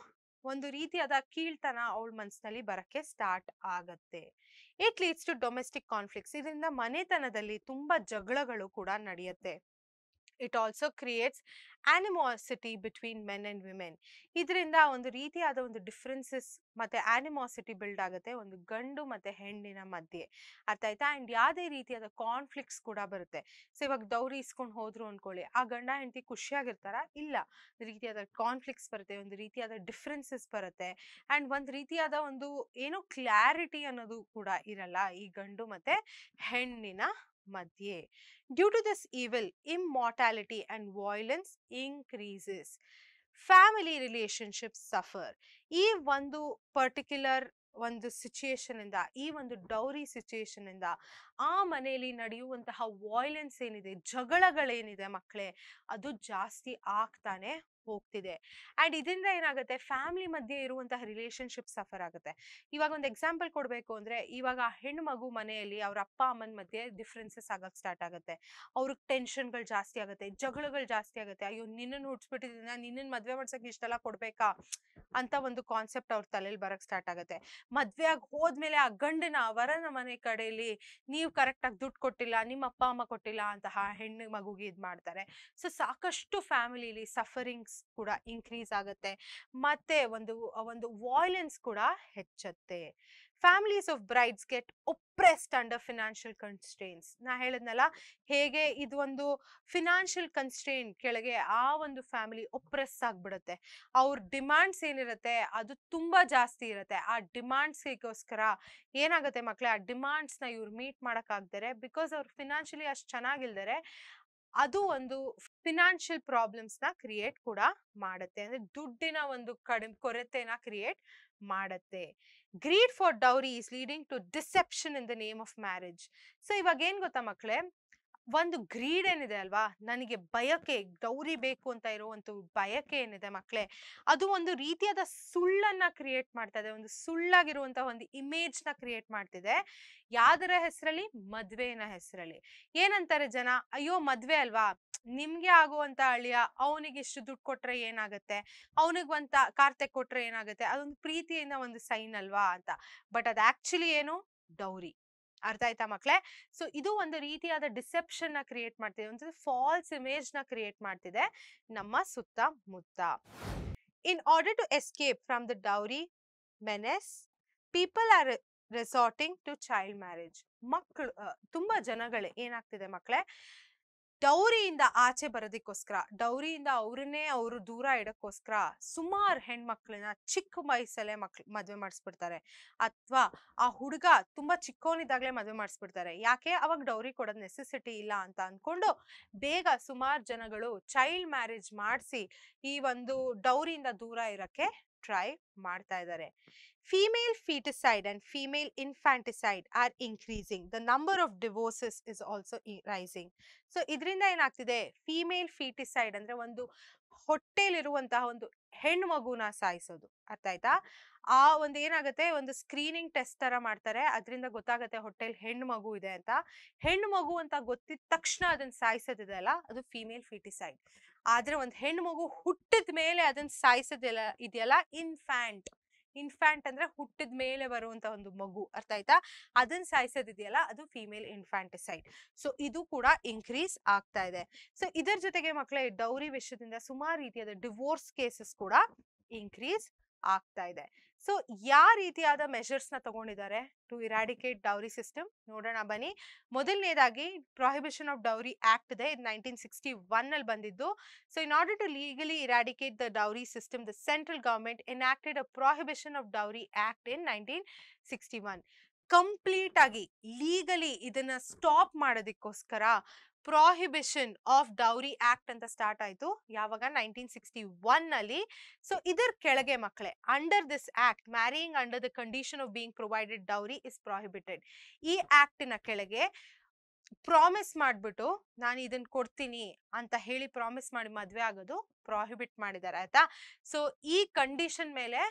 ಒಂದು ರೀತಿಯಾದ ಕೀಳ್ತನ ಅವಳ ಮನಸ್ಸಿನಲ್ಲಿ ಬರಕ್ಕೆ ಸ್ಟಾರ್ಟ್ ಆಗತ್ತೆ it leads to domestic conflicts ಇದರಿಂದ ಮನೆತನದಲ್ಲಿ ತುಂಬಾ ಜಗಳಗಳು ಕೂಡ ನಡೆಯುತ್ತೆ it also creates animosity between men and women ಇದರಿಂದ ಒಂದು ರೀತಿಯಾದ ಒಂದು ಡಿಫ್ರೆನ್ಸಸ್ ಮತ್ತೆ ಆ್ಯನಿಮಾಸಿಟಿ ಬಿಲ್ಡ್ ಆಗುತ್ತೆ ಒಂದು ಗಂಡು ಮತ್ತು ಹೆಣ್ಣಿನ ಮಧ್ಯೆ ಅರ್ಥ ಆಯ್ತಾ ಅಂಡ್ ಯಾವುದೇ ರೀತಿಯಾದ ಕಾನ್ಫ್ಲಿಕ್ಟ್ಸ್ ಕೂಡ ಬರುತ್ತೆ ಸೊ ಇವಾಗ ದೌರಿ ಇಸ್ಕೊಂಡು ಹೋದ್ರು ಅಂದ್ಕೊಳ್ಳಿ ಆ ಗಂಡ ಹೆಂಡತಿ ಖುಷಿಯಾಗಿರ್ತಾರ ಇಲ್ಲ ರೀತಿಯಾದ ಕಾನ್ಫ್ಲಿಕ್ಸ್ ಬರುತ್ತೆ ಒಂದು ರೀತಿಯಾದ ಡಿಫ್ರೆನ್ಸಸ್ ಬರುತ್ತೆ ಆ್ಯಂಡ್ ಒಂದು ರೀತಿಯಾದ ಒಂದು ಏನು ಕ್ಲಾರಿಟಿ ಅನ್ನೋದು ಕೂಡ ಇರಲ್ಲ ಈ ಗಂಡು ಮತ್ತು ಹೆಣ್ಣಿನ ಮಧ್ಯೆ Due to this evil immortality and violence increases family relationship suffer ಈ ಒಂದು ಪರ್ಟಿಕ್ಯುಲರ್ ಒಂದು ಸಿಚುಯೇಷನ್ ಇಂದ ಈ ಒಂದು ಡೌರಿ ಸಿಚುಯೇಷನ್ ಇಂದ ಆ ಮನೆಯಲ್ಲಿ ನಡೆಯುವಂತಹ ವಾಯ್ಲೆನ್ಸ್ ಏನಿದೆ ಜಗಳಗಳೇನಿದೆ ಮಕ್ಕಳೇ ಅದು ಜಾಸ್ತಿ ಆಗ್ತಾನೆ ಹೋಗ್ತಿದೆ ಅಂಡ್ ಇದರಿಂದ ಏನಾಗುತ್ತೆ ಫ್ಯಾಮಿಲಿ ಮಧ್ಯೆ ಇರುವಂತಹ ರಿಲೇಶನ್ಶಿಪ್ ಸಫರ್ ಆಗುತ್ತೆ ಇವಾಗ ಒಂದು ಎಕ್ಸಾಂಪಲ್ ಕೊಡಬೇಕು ಅಂದ್ರೆ ಇವಾಗ ಹೆಣ್ಣು ಮಗು ಮನೆಯಲ್ಲಿ ಅವ್ರ ಅಪ್ಪ ಅಮ್ಮನ ಮಧ್ಯೆ ಡಿಫ್ರೆನ್ಸಸ್ ಆಗೋಕ್ಕೆ ಸ್ಟಾರ್ಟ್ ಆಗುತ್ತೆ ಅವ್ರಿಗೆ ಟೆನ್ಷನ್ಗಳು ಜಾಸ್ತಿ ಆಗುತ್ತೆ ಜಗಳಗಳು ಜಾಸ್ತಿ ಆಗುತ್ತೆ ಅಯ್ಯೋ ನಿನ್ನನ್ನು ಹುಡ್ಸ್ಬಿಟ್ಟಿದ್ದೀನಿ ನಿನ್ನನ್ ಮದ್ವೆ ಮಾಡ್ಸೋಕೆ ಇಷ್ಟೆಲ್ಲ ಕೊಡ್ಬೇಕಾ ಅಂತ ಒಂದು ಕಾನ್ಸೆಪ್ಟ್ ಅವ್ರ ತಲೆಯಲ್ಲಿ ಬರಕ್ ಸ್ಟಾರ್ಟ್ ಆಗುತ್ತೆ ಮದ್ವೆ ಆಗಿ ಹೋದ್ಮೇಲೆ ಆ ಗಂಡನ ವರನ ಮನೆ ಕಡೆಯಲ್ಲಿ ನೀವು ಕರೆಕ್ಟಾಗಿ ಆಗಿ ದುಡ್ಡು ಕೊಟ್ಟಿಲ್ಲ ನಿಮ್ಮ ಅಪ್ಪ ಅಮ್ಮ ಕೊಟ್ಟಿಲ್ಲ ಅಂತಹ ಹೆಣ್ಣು ಮಗುಗೆ ಇದು ಮಾಡ್ತಾರೆ ಸೊ ಸಾಕಷ್ಟು ಫ್ಯಾಮಿಲಿಲಿ ಸಫರಿಂಗ್ಸ್ ಕೂಡ ಇನ್ಕ್ರೀಸ್ ಆಗುತ್ತೆ ಮತ್ತೆ ಒಂದು ಒಂದು ವಾಯ್ಲೆನ್ಸ್ ಕೂಡ ಹೆಚ್ಚುತ್ತೆ families of brides get oppressed under financial constraints ನಾ ಹೇಳಿದ್ನಲ್ಲ ಹೇಗೆ ಇದು ಒಂದು ಫಿನಾನ್ಷಿಯಲ್ ಕನ್ಸ್ಟ್ರೇನ್ ಕೆಳಗೆ ಆ ಒಂದು ಫ್ಯಾಮಿಲಿ ಒಪ್ರೆಸ್ ಆಗ್ಬಿಡುತ್ತೆ ಅವ್ರ ಡಿಮಾಂಡ್ಸ್ ಏನಿರುತ್ತೆ ಅದು ತುಂಬಾ ಜಾಸ್ತಿ ಇರುತ್ತೆ ಆ ಡಿಮಾಂಡ್ಸ್ಗೋಸ್ಕರ ಏನಾಗುತ್ತೆ ಮಕ್ಕಳೇ ಆ ಡಿಮಾಂಡ್ಸ್ನ ಇವ್ರು ಮೀಟ್ ಮಾಡೋಕ್ಕಾಗ್ದಾರೆ ಬಿಕಾಸ್ ಅವ್ರು ಫಿನಾನ್ಷಿಯಲಿ ಅಷ್ಟು ಚೆನ್ನಾಗಿಲ್ದರೆ ಅದು ಒಂದು ಫಿನಾನ್ಷಿಯಲ್ ಪ್ರಾಬ್ಲಮ್ಸ್ ನ ಕ್ರಿಯೇಟ್ ಕೂಡ ಮಾಡುತ್ತೆ ಅಂದ್ರೆ ದುಡ್ಡಿನ ಒಂದು ಕಡಿಮೆ ಕೊರತೆನ ಕ್ರಿಯೇಟ್ ಮಾಡುತ್ತೆ greed for dowry is leading to deception in the name of marriage so ಇವಾಗ ಏನ್ ಗೊತ್ತಾ ಮಕ್ಕಳೇ ಒಂದು ಗ್ರೀಡ್ ಏನಿದೆ ಅಲ್ವಾ ನನಗೆ ಬಯಕೆ ಗೌರಿ ಬೇಕು ಅಂತ ಇರುವಂತ ಬಯಕೆ ಏನಿದೆ ಮಕ್ಕಳೇ ಅದು ಒಂದು ರೀತಿಯಾದ ಸುಳ್ಳನ್ನ ಕ್ರಿಯೇಟ್ ಮಾಡ್ತಾ ಇದೆ ಒಂದು ಸುಳ್ಳಾಗಿರುವಂತಹ ಒಂದು ಇಮೇಜ್ ನ ಕ್ರಿಯೇಟ್ ಮಾಡ್ತಿದೆ ಯಾವ್ದರ ಹೆಸರಲ್ಲಿ ಮದ್ವೆನ ಹೆಸರಲ್ಲಿ ಏನಂತಾರೆ ಜನ ಅಯ್ಯೋ ಮದ್ವೆ ಅಲ್ವಾ ನಿಮ್ಗೆ ಆಗುವಂತ ಅಳಿಯ ಅವನಿಗೆ ಇಷ್ಟು ದುಡ್ಡು ಕೊಟ್ರೆ ಏನಾಗುತ್ತೆ ಅವನಿಗೆ ಒಂತ ಕಾರ್ತೆ ಕೊಟ್ರೆ ಏನಾಗುತ್ತೆ ಅದೊಂದು ಪ್ರೀತಿಯಿಂದ ಒಂದು ಸೈನ್ ಅಲ್ವಾ ಅಂತ ಬಟ್ ಅದು ಆಕ್ಚುಲಿ ಏನು ಡೌರಿ ಅರ್ಥ ಆಯ್ತಾ ಮಕ್ಳೆ ಸೊ ಇದು ಒಂದು ರೀತಿಯಾದ ಡಿಸೆಪ್ಷನ್ ನ ಕ್ರಿಯೇಟ್ ಮಾಡ್ತಿದೆ ಒಂದು ಫಾಲ್ಸ್ ಇಮೇಜ್ ನ ಕ್ರಿಯೇಟ್ ಮಾಡ್ತಿದೆ ನಮ್ಮ ಸುತ್ತಮುತ್ತ in order to escape from the dowry menace people are resorting to child marriage ಮಕ್ಕಳು ತುಂಬಾ ಜನಗಳೇ ಏನಾಗ್ತಿದೆ ಮಕ್ಕಳೇ ಡೌರಿಯಿಂದ ಆಚೆ ಬರೋದಕ್ಕೋಸ್ಕರ ಡೌರಿಯಿಂದ ಅವ್ರನ್ನೇ ಅವರು ದೂರ ಇಡೋಕ್ಕೋಸ್ಕರ ಸುಮಾರು ಹೆಣ್ಮಕ್ಳನ್ನ ಚಿಕ್ಕ ವಯಸ್ಸಲ್ಲೇ ಮಕ್ಳು ಮದುವೆ ಮಾಡಿಸ್ಬಿಡ್ತಾರೆ ಅಥವಾ ಆ ಹುಡುಗ ತುಂಬಾ ಚಿಕ್ಕವನಿದ್ದಾಗಲೇ ಮದುವೆ ಮಾಡಿಸ್ಬಿಡ್ತಾರೆ ಯಾಕೆ ಅವಾಗ ಡೌರಿ ಕೊಡೋದ್ ನೆಸೆಸಿಟಿ ಇಲ್ಲ ಅಂತ ಅಂದ್ಕೊಂಡು ಬೇಗ ಸುಮಾರು ಜನಗಳು ಚೈಲ್ಡ್ ಮ್ಯಾರೇಜ್ ಮಾಡಿಸಿ ಈ ಒಂದು ಡೌರಿಯಿಂದ ದೂರ ಇರೋಕ್ಕೆ ಟ್ರೈ ಮಾಡ್ತಾ ಇದ್ದಾರೆ female foeticide and female infanticide are increasing the number of divorces is also rising so ಇದರಿಂದ ಏನಾಗ್ತಿದೆ ಫಿಮೇಲ್ ಫೀಟಿಸೈಡ್ ಅಂದ್ರೆ ಒಂದು ಹೊಟ್ಟೆಲಿರುವಂತಹ ಒಂದು ಹೆಣ್ಣು ಮಗುನ ಸಾಯಿಸೋದು ಅರ್ಥ ಆಯ್ತಾ ಆ ಒಂದು ಏನಾಗುತ್ತೆ ಒಂದು ಸ್ಕ್ರೀನಿಂಗ್ ಟೆಸ್ಟ್ ತರ ಮಾಡ್ತಾರೆ ಅದರಿಂದ ಗೊತ್ತಾಗುತ್ತೆ ಹೊಟ್ಟೆಲ್ ಹೆಣ್ಣು ಮಗು ಇದೆ ಅಂತ ಹೆಣ್ಣು ಮಗು ಅಂತ ಗೊತ್ತಿದ ತಕ್ಷಣ ಅದನ್ನ ಸಾಯಿಸೋದಿದೆ ಅಲ್ಲ ಅದು ಫಿಮೇಲ್ ಫಿಟಿಸೈಡ್ ಆದ್ರೆ ಒಂದು ಹೆಣ್ಣು ಮಗು ಹುಟ್ಟಿದ ಮೇಲೆ ಅದನ್ನ ಸಾಯಿಸೋದೆಲ್ಲ ಇದೆಯಲ್ಲ ಇನ್ಫ್ಯಾಂಟ್ ಇನ್ಫ್ಯಾಂಟ್ ಅಂದ್ರೆ ಹುಟ್ಟಿದ ಮೇಲೆ ಬರುವಂತ ಒಂದು ಮಗು ಅರ್ಥ ಆಯ್ತಾ ಅದನ್ನ ಸಾಯಿಸೋದಿದೆಯಲ್ಲ ಅದು ಫಿಮೇಲ್ ಇನ್ಫ್ಯಾಂಟಿಸೈಡ್ ಸೊ ಇದು ಕೂಡ ಇನ್ಕ್ರೀಸ್ ಆಗ್ತಾ ಇದೆ ಸೊ ಇದರ ಜೊತೆಗೆ ಮಕ್ಕಳೇ ಡೌರಿ ವಿಷಯದಿಂದ ಸುಮಾರು ರೀತಿಯಾದ ಡಿವೋರ್ಸ್ ಕೇಸಸ್ ಕೂಡ ಇನ್ಕ್ರೀಸ್ ಆಗ್ತಾ ಇದೆ ಸೊ ಯಾವ ರೀತಿಯಾದ ಮೆಷರ್ಸ್ ನ ತಗೊಂಡಿದ್ದಾರೆ ಟು ಇರಾಡಿಕೇಟ್ ಡೌರಿ ಸಿಸ್ಟಮ್ ನೋಡೋಣ ಬನ್ನಿ ಮೊದಲನೇದಾಗಿ ಪ್ರೊಹಿಬಿಷನ್ ಆಫ್ ಡೌರಿ ಆಕ್ಟ್ ಇದೆ ಇದು ನೈನ್ಟೀನ್ ಸಿಕ್ಸ್ಟಿ ಒನ್ ಅಲ್ಲಿ ಬಂದಿದ್ದು so in order to legally eradicate the dowry system the central government acted a prohibition of dowry act in nineteen sixty one complete ಆಗಿ legally ಇದನ್ನ stop ಮಾಡೋದಕ್ಕೋಸ್ಕರ prohibition of dowry act ಅಂತ start ಆಯ್ತು ಯಾವಾಗ nineteen sixty one ಅಲ್ಲಿ so ಇದರ ಕೆಳಗೆ ಮಕ್ಕಳೇ under this act marrying under the condition of being provided dowry is prohibited ಈ ಆಕ್ಟಿನ ಕೆಳಗೆ ಪ್ರಾಮಿಸ್ ಮಾಡ್ಬಿಟ್ಟು ನಾನು ಇದನ್ನ ಕೊಡ್ತೀನಿ ಅಂತ ಹೇಳಿ ಪ್ರಾಮಿಸ್ ಮಾಡಿ ಮದ್ವೆ ಆಗೋದು ಪ್ರಾಹಿಬಿಟ್ ಮಾಡಿದ್ದಾರೆ ಆಯ್ತಾ ಸೊ ಈ ಕಂಡೀಷನ್ ಮೇಲೆ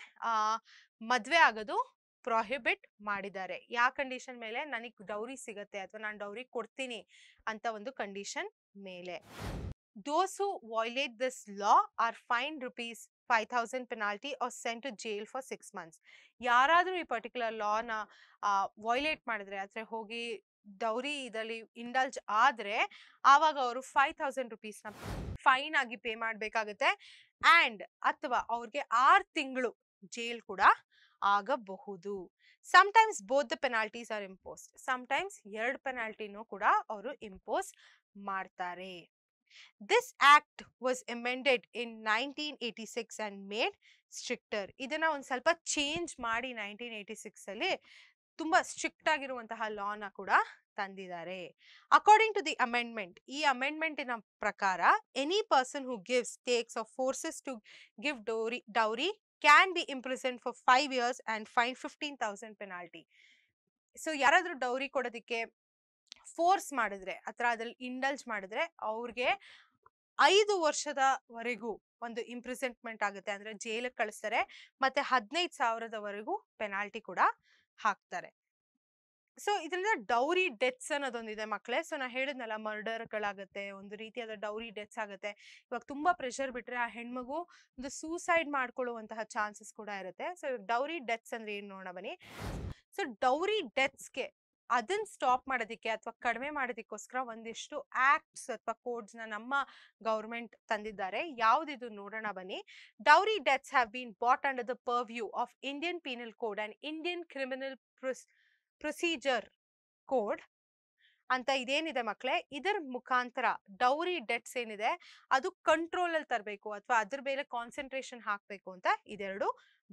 ಮದ್ವೆ ಆಗೋದು ಪ್ರೊಹಿಬಿಟ್ ಮಾಡಿದ್ದಾರೆ ಯಾವ ಕಂಡೀಷನ್ ಮೇಲೆ ನನಗೆ ಡೌರಿ ಸಿಗತ್ತೆ ಅಥವಾ ನಾನು ಡೌರಿ ಕೊಡ್ತೀನಿ ಅಂತ ಒಂದು ಕಂಡೀಷನ್ ಮೇಲೆ those who violate this law are fine rupees five thousand penalty or sent to jail for six months ಯಾರಾದರೂ ಈ ಪರ್ಟಿಕ್ಯುಲರ್ ಲಾನ ವಾಯ್ಲೇಟ್ ಮಾಡಿದ್ರೆ ಆದರೆ ಹೋಗಿ ಡೌರಿ ಇದರಲ್ಲಿ ಇಂಡಲ್ಜ್ ಆದರೆ ಆವಾಗ ಅವರು ಫೈವ್ ಥೌಸಂಡ್ ರುಪೀಸ್ನ ಫೈನ್ ಆಗಿ ಪೇ ಮಾಡಬೇಕಾಗುತ್ತೆ ಆ್ಯಂಡ್ ಅಥವಾ ಅವ್ರಿಗೆ ಆರು ತಿಂಗಳು ಜೈಲ್ ಕೂಡ ಆಗಬಹುದು sometimes both the penalties are imposed sometimes ಎರಡು ಪೆನಾಲ್ಟಿನೂ ಕೂಡ ಅವರು ಇಂಪೋಸ್ ಮಾಡ್ತಾರೆ this act was amended in nineteen eighty six and made stricter ಇದನ್ನು ಒಂದು ಸ್ವಲ್ಪ ಚೇಂಜ್ ಮಾಡಿ ನೈನ್ಟೀನ್ ಏಯ್ಟಿ ಸಿಕ್ಸಲ್ಲಿ ತುಂಬ ಸ್ಟ್ರಿಕ್ಟ್ ಆಗಿರುವಂತಹ ಲಾನ ಕೂಡ ತಂದಿದ್ದಾರೆ ಅಕಾರ್ಡಿಂಗ್ ಟು ದಿ ಅಮೆಂಡ್ಮೆಂಟ್ ಈ ಅಮೆಂಡ್ಮೆಂಟಿನ ಪ್ರಕಾರ any person who gives takes of forces to give dowry dowry can be imprisoned for five years and fine fifteen thousand penalty so ಯಾರಾದರೂ dowry ಕೊಡೋದಕ್ಕೆ force ಮಾಡಿದ್ರೆ ಅಥವಾ ಅದ್ರಲ್ಲಿ ಇಂಡಲ್ಜ್ ಮಾಡಿದ್ರೆ ಅವ್ರಿಗೆ ಐದು ವರ್ಷದವರೆಗೂ ಒಂದು ಇಂಪ್ರಿಸೆಂಟ್ಮೆಂಟ್ ಆಗುತ್ತೆ ಅಂದ್ರೆ ಜೈಲಿಗೆ ಕಳಿಸ್ತಾರೆ ಮತ್ತೆ ಹದಿನೈದು ಸಾವಿರದವರೆಗೂ ಪೆನಾಲ್ಟಿ ಕೂಡ ಹಾಕ್ತಾರೆ ಸೊ ಇದರಿಂದ ಡೌರಿ ಡೆತ್ಸ್ ಅನ್ನೋದೊಂದಿದೆ ಮಕ್ಕಳೇ ಸೊ ನಾ ಹೇಳಿದ್ನಲ್ಲ ಮರ್ಡರ್ಗಳಾಗತ್ತೆ ಒಂದು ರೀತಿಯಾದ ಡೌರಿ ಡೆತ್ಸ್ ಆಗುತ್ತೆ ಇವಾಗ ತುಂಬಾ ಪ್ರೆಷರ್ ಬಿಟ್ರೆ ಆ ಹೆಣ್ಮಗು ಒಂದು ಸೂಸೈಡ್ ಮಾಡ್ಕೊಳ್ಳುವಂತಹ ಚಾನ್ಸಸ್ ಕೂಡ ಇರುತ್ತೆ ಸೊ ಡೌರಿ ಡೆತ್ಸ್ ಅಂದ್ರೆ ಏನು ನೋಡೋಣ ಬನ್ನಿ ಸೊ ಡೌರಿ ಡೆತ್ಸ್ಗೆ ಅದನ್ನ ಸ್ಟಾಪ್ ಮಾಡೋದಕ್ಕೆ ಅಥವಾ ಕಡಿಮೆ ಮಾಡೋದಕ್ಕೋಸ್ಕರ ಒಂದಿಷ್ಟು ಆಕ್ಟ್ಸ್ ಅಥವಾ ಕೋಡ್ಸ್ ನಮ್ಮ ಗೌರ್ಮೆಂಟ್ ತಂದಿದ್ದಾರೆ ಯಾವುದಿದು ನೋಡೋಣ ಬನ್ನಿ dowry deaths have been brought under the purview of Indian penal code and Indian criminal pros procedure code ಅಂತ ಇದೇನಿದೆ ಮಕ್ಕಳೇ ಇದರ ಮುಖಾಂತರ ಡೌರಿ ಡೆಟ್ಸ್ ಏನಿದೆ ಅದು ಕಂಟ್ರೋಲ್ ಅಲ್ಲಿ ತರಬೇಕು ಅಥವಾ ಅದ್ರ ಮೇಲೆ ಕಾನ್ಸಂಟ್ರೇಷನ್ ಹಾಕಬೇಕು ಅಂತ ಇದೆರಡು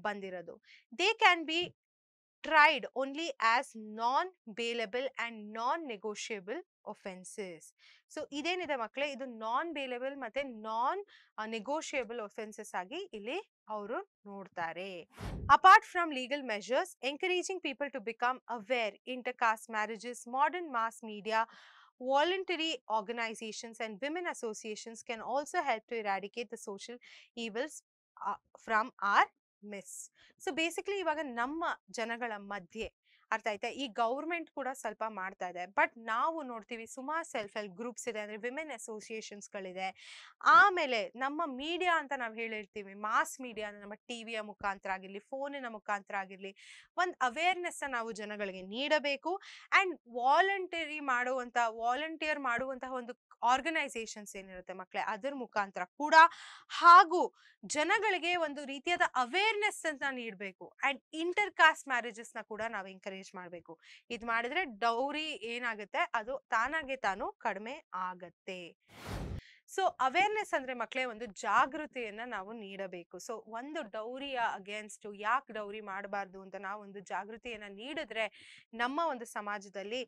ಬಂದಿರೋದು they can be tried only as non-bailable and non-negotiable offences. So, इदे निद मक्ले, इदु non-bailable मते non-negotiable offences आगी इले अवरु नोड़तारे. Apart from legal measures, encouraging people to become aware, intercaste marriages, modern mass media, voluntary organizations and women associations can also help to eradicate the social evils uh, from our miss so basically ಇವಾಗ ನಮ್ಮ ಜನಗಳ ಮಧ್ಯೆ ಅರ್ಥ ಆಯ್ತಾ ಈ government ಕೂಡ ಸ್ವಲ್ಪ ಮಾಡ್ತಾ ಇದೆ ಬಟ್ ನಾವು ನೋಡ್ತೀವಿ ಸುಮಾರು ಸೆಲ್ಫ್ ಹೆಲ್ಪ್ ಗ್ರೂಪ್ಸ್ ಇದೆ ಅಂದ್ರೆ ವಿಮೆನ್ ಅಸೋಸಿಯೇಷನ್ಸ್ಗಳಿದೆ ಆಮೇಲೆ ನಮ್ಮ ಮೀಡಿಯಾ ಅಂತ ನಾವು ಹೇಳಿರ್ತೀವಿ ಮಾಸ್ ಮೀಡಿಯಾ ನಮ್ಮ ಟಿವಿಯ ಮುಖಾಂತರ ಆಗಿರಲಿ ಫೋನಿನ ಮುಖಾಂತರ ಆಗಿರಲಿ ಒಂದು ಅವೇರ್ನೆಸ್ ನಾವು ಜನಗಳಿಗೆ ನೀಡಬೇಕು ಅಂಡ್ ವಾಲಂಟರಿ ಮಾಡುವಂತ ವಾಲಂಟಿಯರ್ ಮಾಡುವಂತಹ ಒಂದು ಆರ್ಗನೈಸೇಷನ್ಸ್ ಏನಿರುತ್ತೆ ಮಕ್ಕಳೇ ಅದರ ಮುಖಾಂತರ ಕೂಡ ಹಾಗೂ ಜನಗಳಿಗೆ ಒಂದು ರೀತಿಯಾದ ಅವೇರ್ನೆಸ್ ಅಂತ ನೀಡಬೇಕು ಅಂಡ್ ಇಂಟರ್ ಕಾಸ್ಟ್ ಮ್ಯಾರೇಜಸ್ನ ಕೂಡ ನಾವು ಎಂಕರೇಜ್ ಮಾಡಬೇಕು ಇದು ಮಾಡಿದ್ರೆ ಡೌರಿ ಏನಾಗುತ್ತೆ ಅದು ತಾನಾಗೆ ತಾನು ಕಡಿಮೆ ಆಗತ್ತೆ ಸೊ ಅವೇರ್ನೆಸ್ ಅಂದ್ರೆ ಮಕ್ಕಳೇ ಒಂದು ಜಾಗೃತಿಯನ್ನ ನಾವು ನೀಡಬೇಕು ಸೊ ಒಂದು ಡೌರಿಯ ಅಗೇನ್ಸ್ಟ್ ಯಾಕೆ ಡೌರಿ ಮಾಡಬಾರ್ದು ಅಂತ ನಾವು ಒಂದು ಜಾಗೃತಿಯನ್ನ ನೀಡಿದ್ರೆ ನಮ್ಮ ಒಂದು ಸಮಾಜದಲ್ಲಿ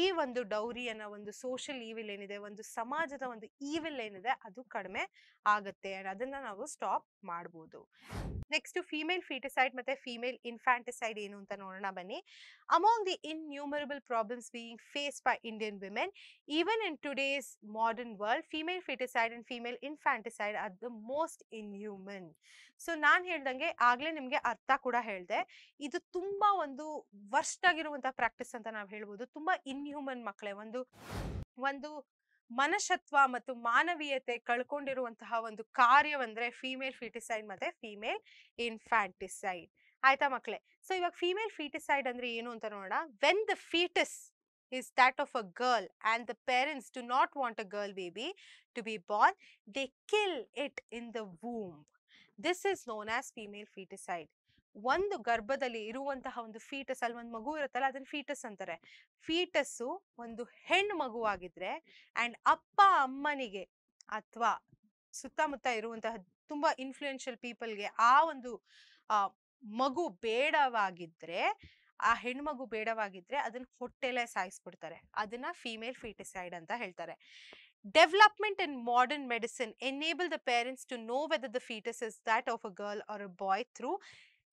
ಈ ಒಂದು ಡೌರಿಯನ್ನ ಒಂದು ಸೋಷಿಯಲ್ ಈವಿಲ್ ಏನಿದೆ ಒಂದು ಸಮಾಜದ ಒಂದು ಈವಿಲ್ ಏನಿದೆ ಅದು ಕಡಿಮೆ ಆಗುತ್ತೆ ಅಂಡ್ ಅದನ್ನ ನಾವು ಸ್ಟಾಪ್ ಮಾಡ್ಬೋದು ನೆಕ್ಸ್ಟ್ ಫೀಮೇಲ್ ಫೀಟಿಸೈಡ್ ಮತ್ತೆ ಫೀಮೇಲ್ ಇನ್ಫ್ಯಾಂಟಿಸೈಡ್ ಏನು ಅಂತ ನೋಡೋಣ ಬನ್ನಿ among the innumerable problems being face by Indian women even in today's modern world female foeticide and female infanticide are the most inhuman so ನಾನು ಹೇಳ್ದಂಗೆ ಆಗ್ಲೇ ನಿಮಗೆ ಅರ್ಥ ಕೂಡ ಹೇಳಿದೆ ಇದು ತುಂಬಾ ಒಂದು ವರ್ಸ್ಟ್ ಆಗಿರುವಂತಹ ಪ್ರಾಕ್ಟೀಸ್ ಅಂತ ನಾವು ಹೇಳ್ಬೋದು ತುಂಬಾ ಇನ್ಹ್ಯೂಮನ್ ಮಕ್ಕಳೇ ಒಂದು ಒಂದು ಮನಶತ್ವ ಮತ್ತು ಮಾನವೀಯತೆ ಕಳ್ಕೊಂಡಿರುವಂತಹ ಒಂದು ಕಾರ್ಯವಂದ್ರೆ ಫೀಮೇಲ್ ಫಿಟಿಸೈಡ್ ಮತ್ತೆ ಫೀಮೇಲ್ ಇನ್ಫ್ಯಾಂಟಿಸೈಡ್ ಆಯ್ತಾ ಮಕ್ಕಳೇ ಸೊ ಇವಾಗ ಫೀಮೇಲ್ ಫಿಟಿಸೈಡ್ ಅಂದ್ರೆ ಏನು ಅಂತ ನೋಡೋಣ when the foetus is that of a girl and the parents do not want a girl baby to be born, they kill it in the womb. This is known as female feticide. ಒಂದು ಗರ್ಭದಲ್ಲಿ ಇರುವಂತಹ ಒಂದು foetus ಅಲ್ಲಿ ಒಂದು ಮಗು ಇರುತ್ತಲ್ಲ ಅದನ್ನ foetus ಅಂತಾರೆ ಫೀಟಸ್ಸು ಒಂದು ಹೆಣ್ಣು ಮಗುವಾಗಿದ್ರೆ ಅಂಡ್ ಅಪ್ಪ ಅಮ್ಮನಿಗೆ ಅಥವಾ ಸುತ್ತಮುತ್ತ ಇರುವಂತಹ ತುಂಬಾ ಇನ್ಫ್ಲೂಯೆನ್ಷಿಯಲ್ ಪೀಪಲ್ಗೆ ಆ ಒಂದು ಮಗು ಬೇಡವಾಗಿದ್ರೆ ಆ ಹೆಣ್ಮಗು ಬೇಡವಾಗಿದ್ರೆ ಅದನ್ನ ಹೊಟ್ಟೆಲೆ ಸಾಯಿಸ್ಬಿಡ್ತಾರೆ ಅದನ್ನ ಫೀಮೇಲ್ ಫೀಟಿಸೈಡ್ ಅಂತ ಹೇಳ್ತಾರೆ development in modern medicine enable the parents to know whether the foetus is that of a girl or a boy through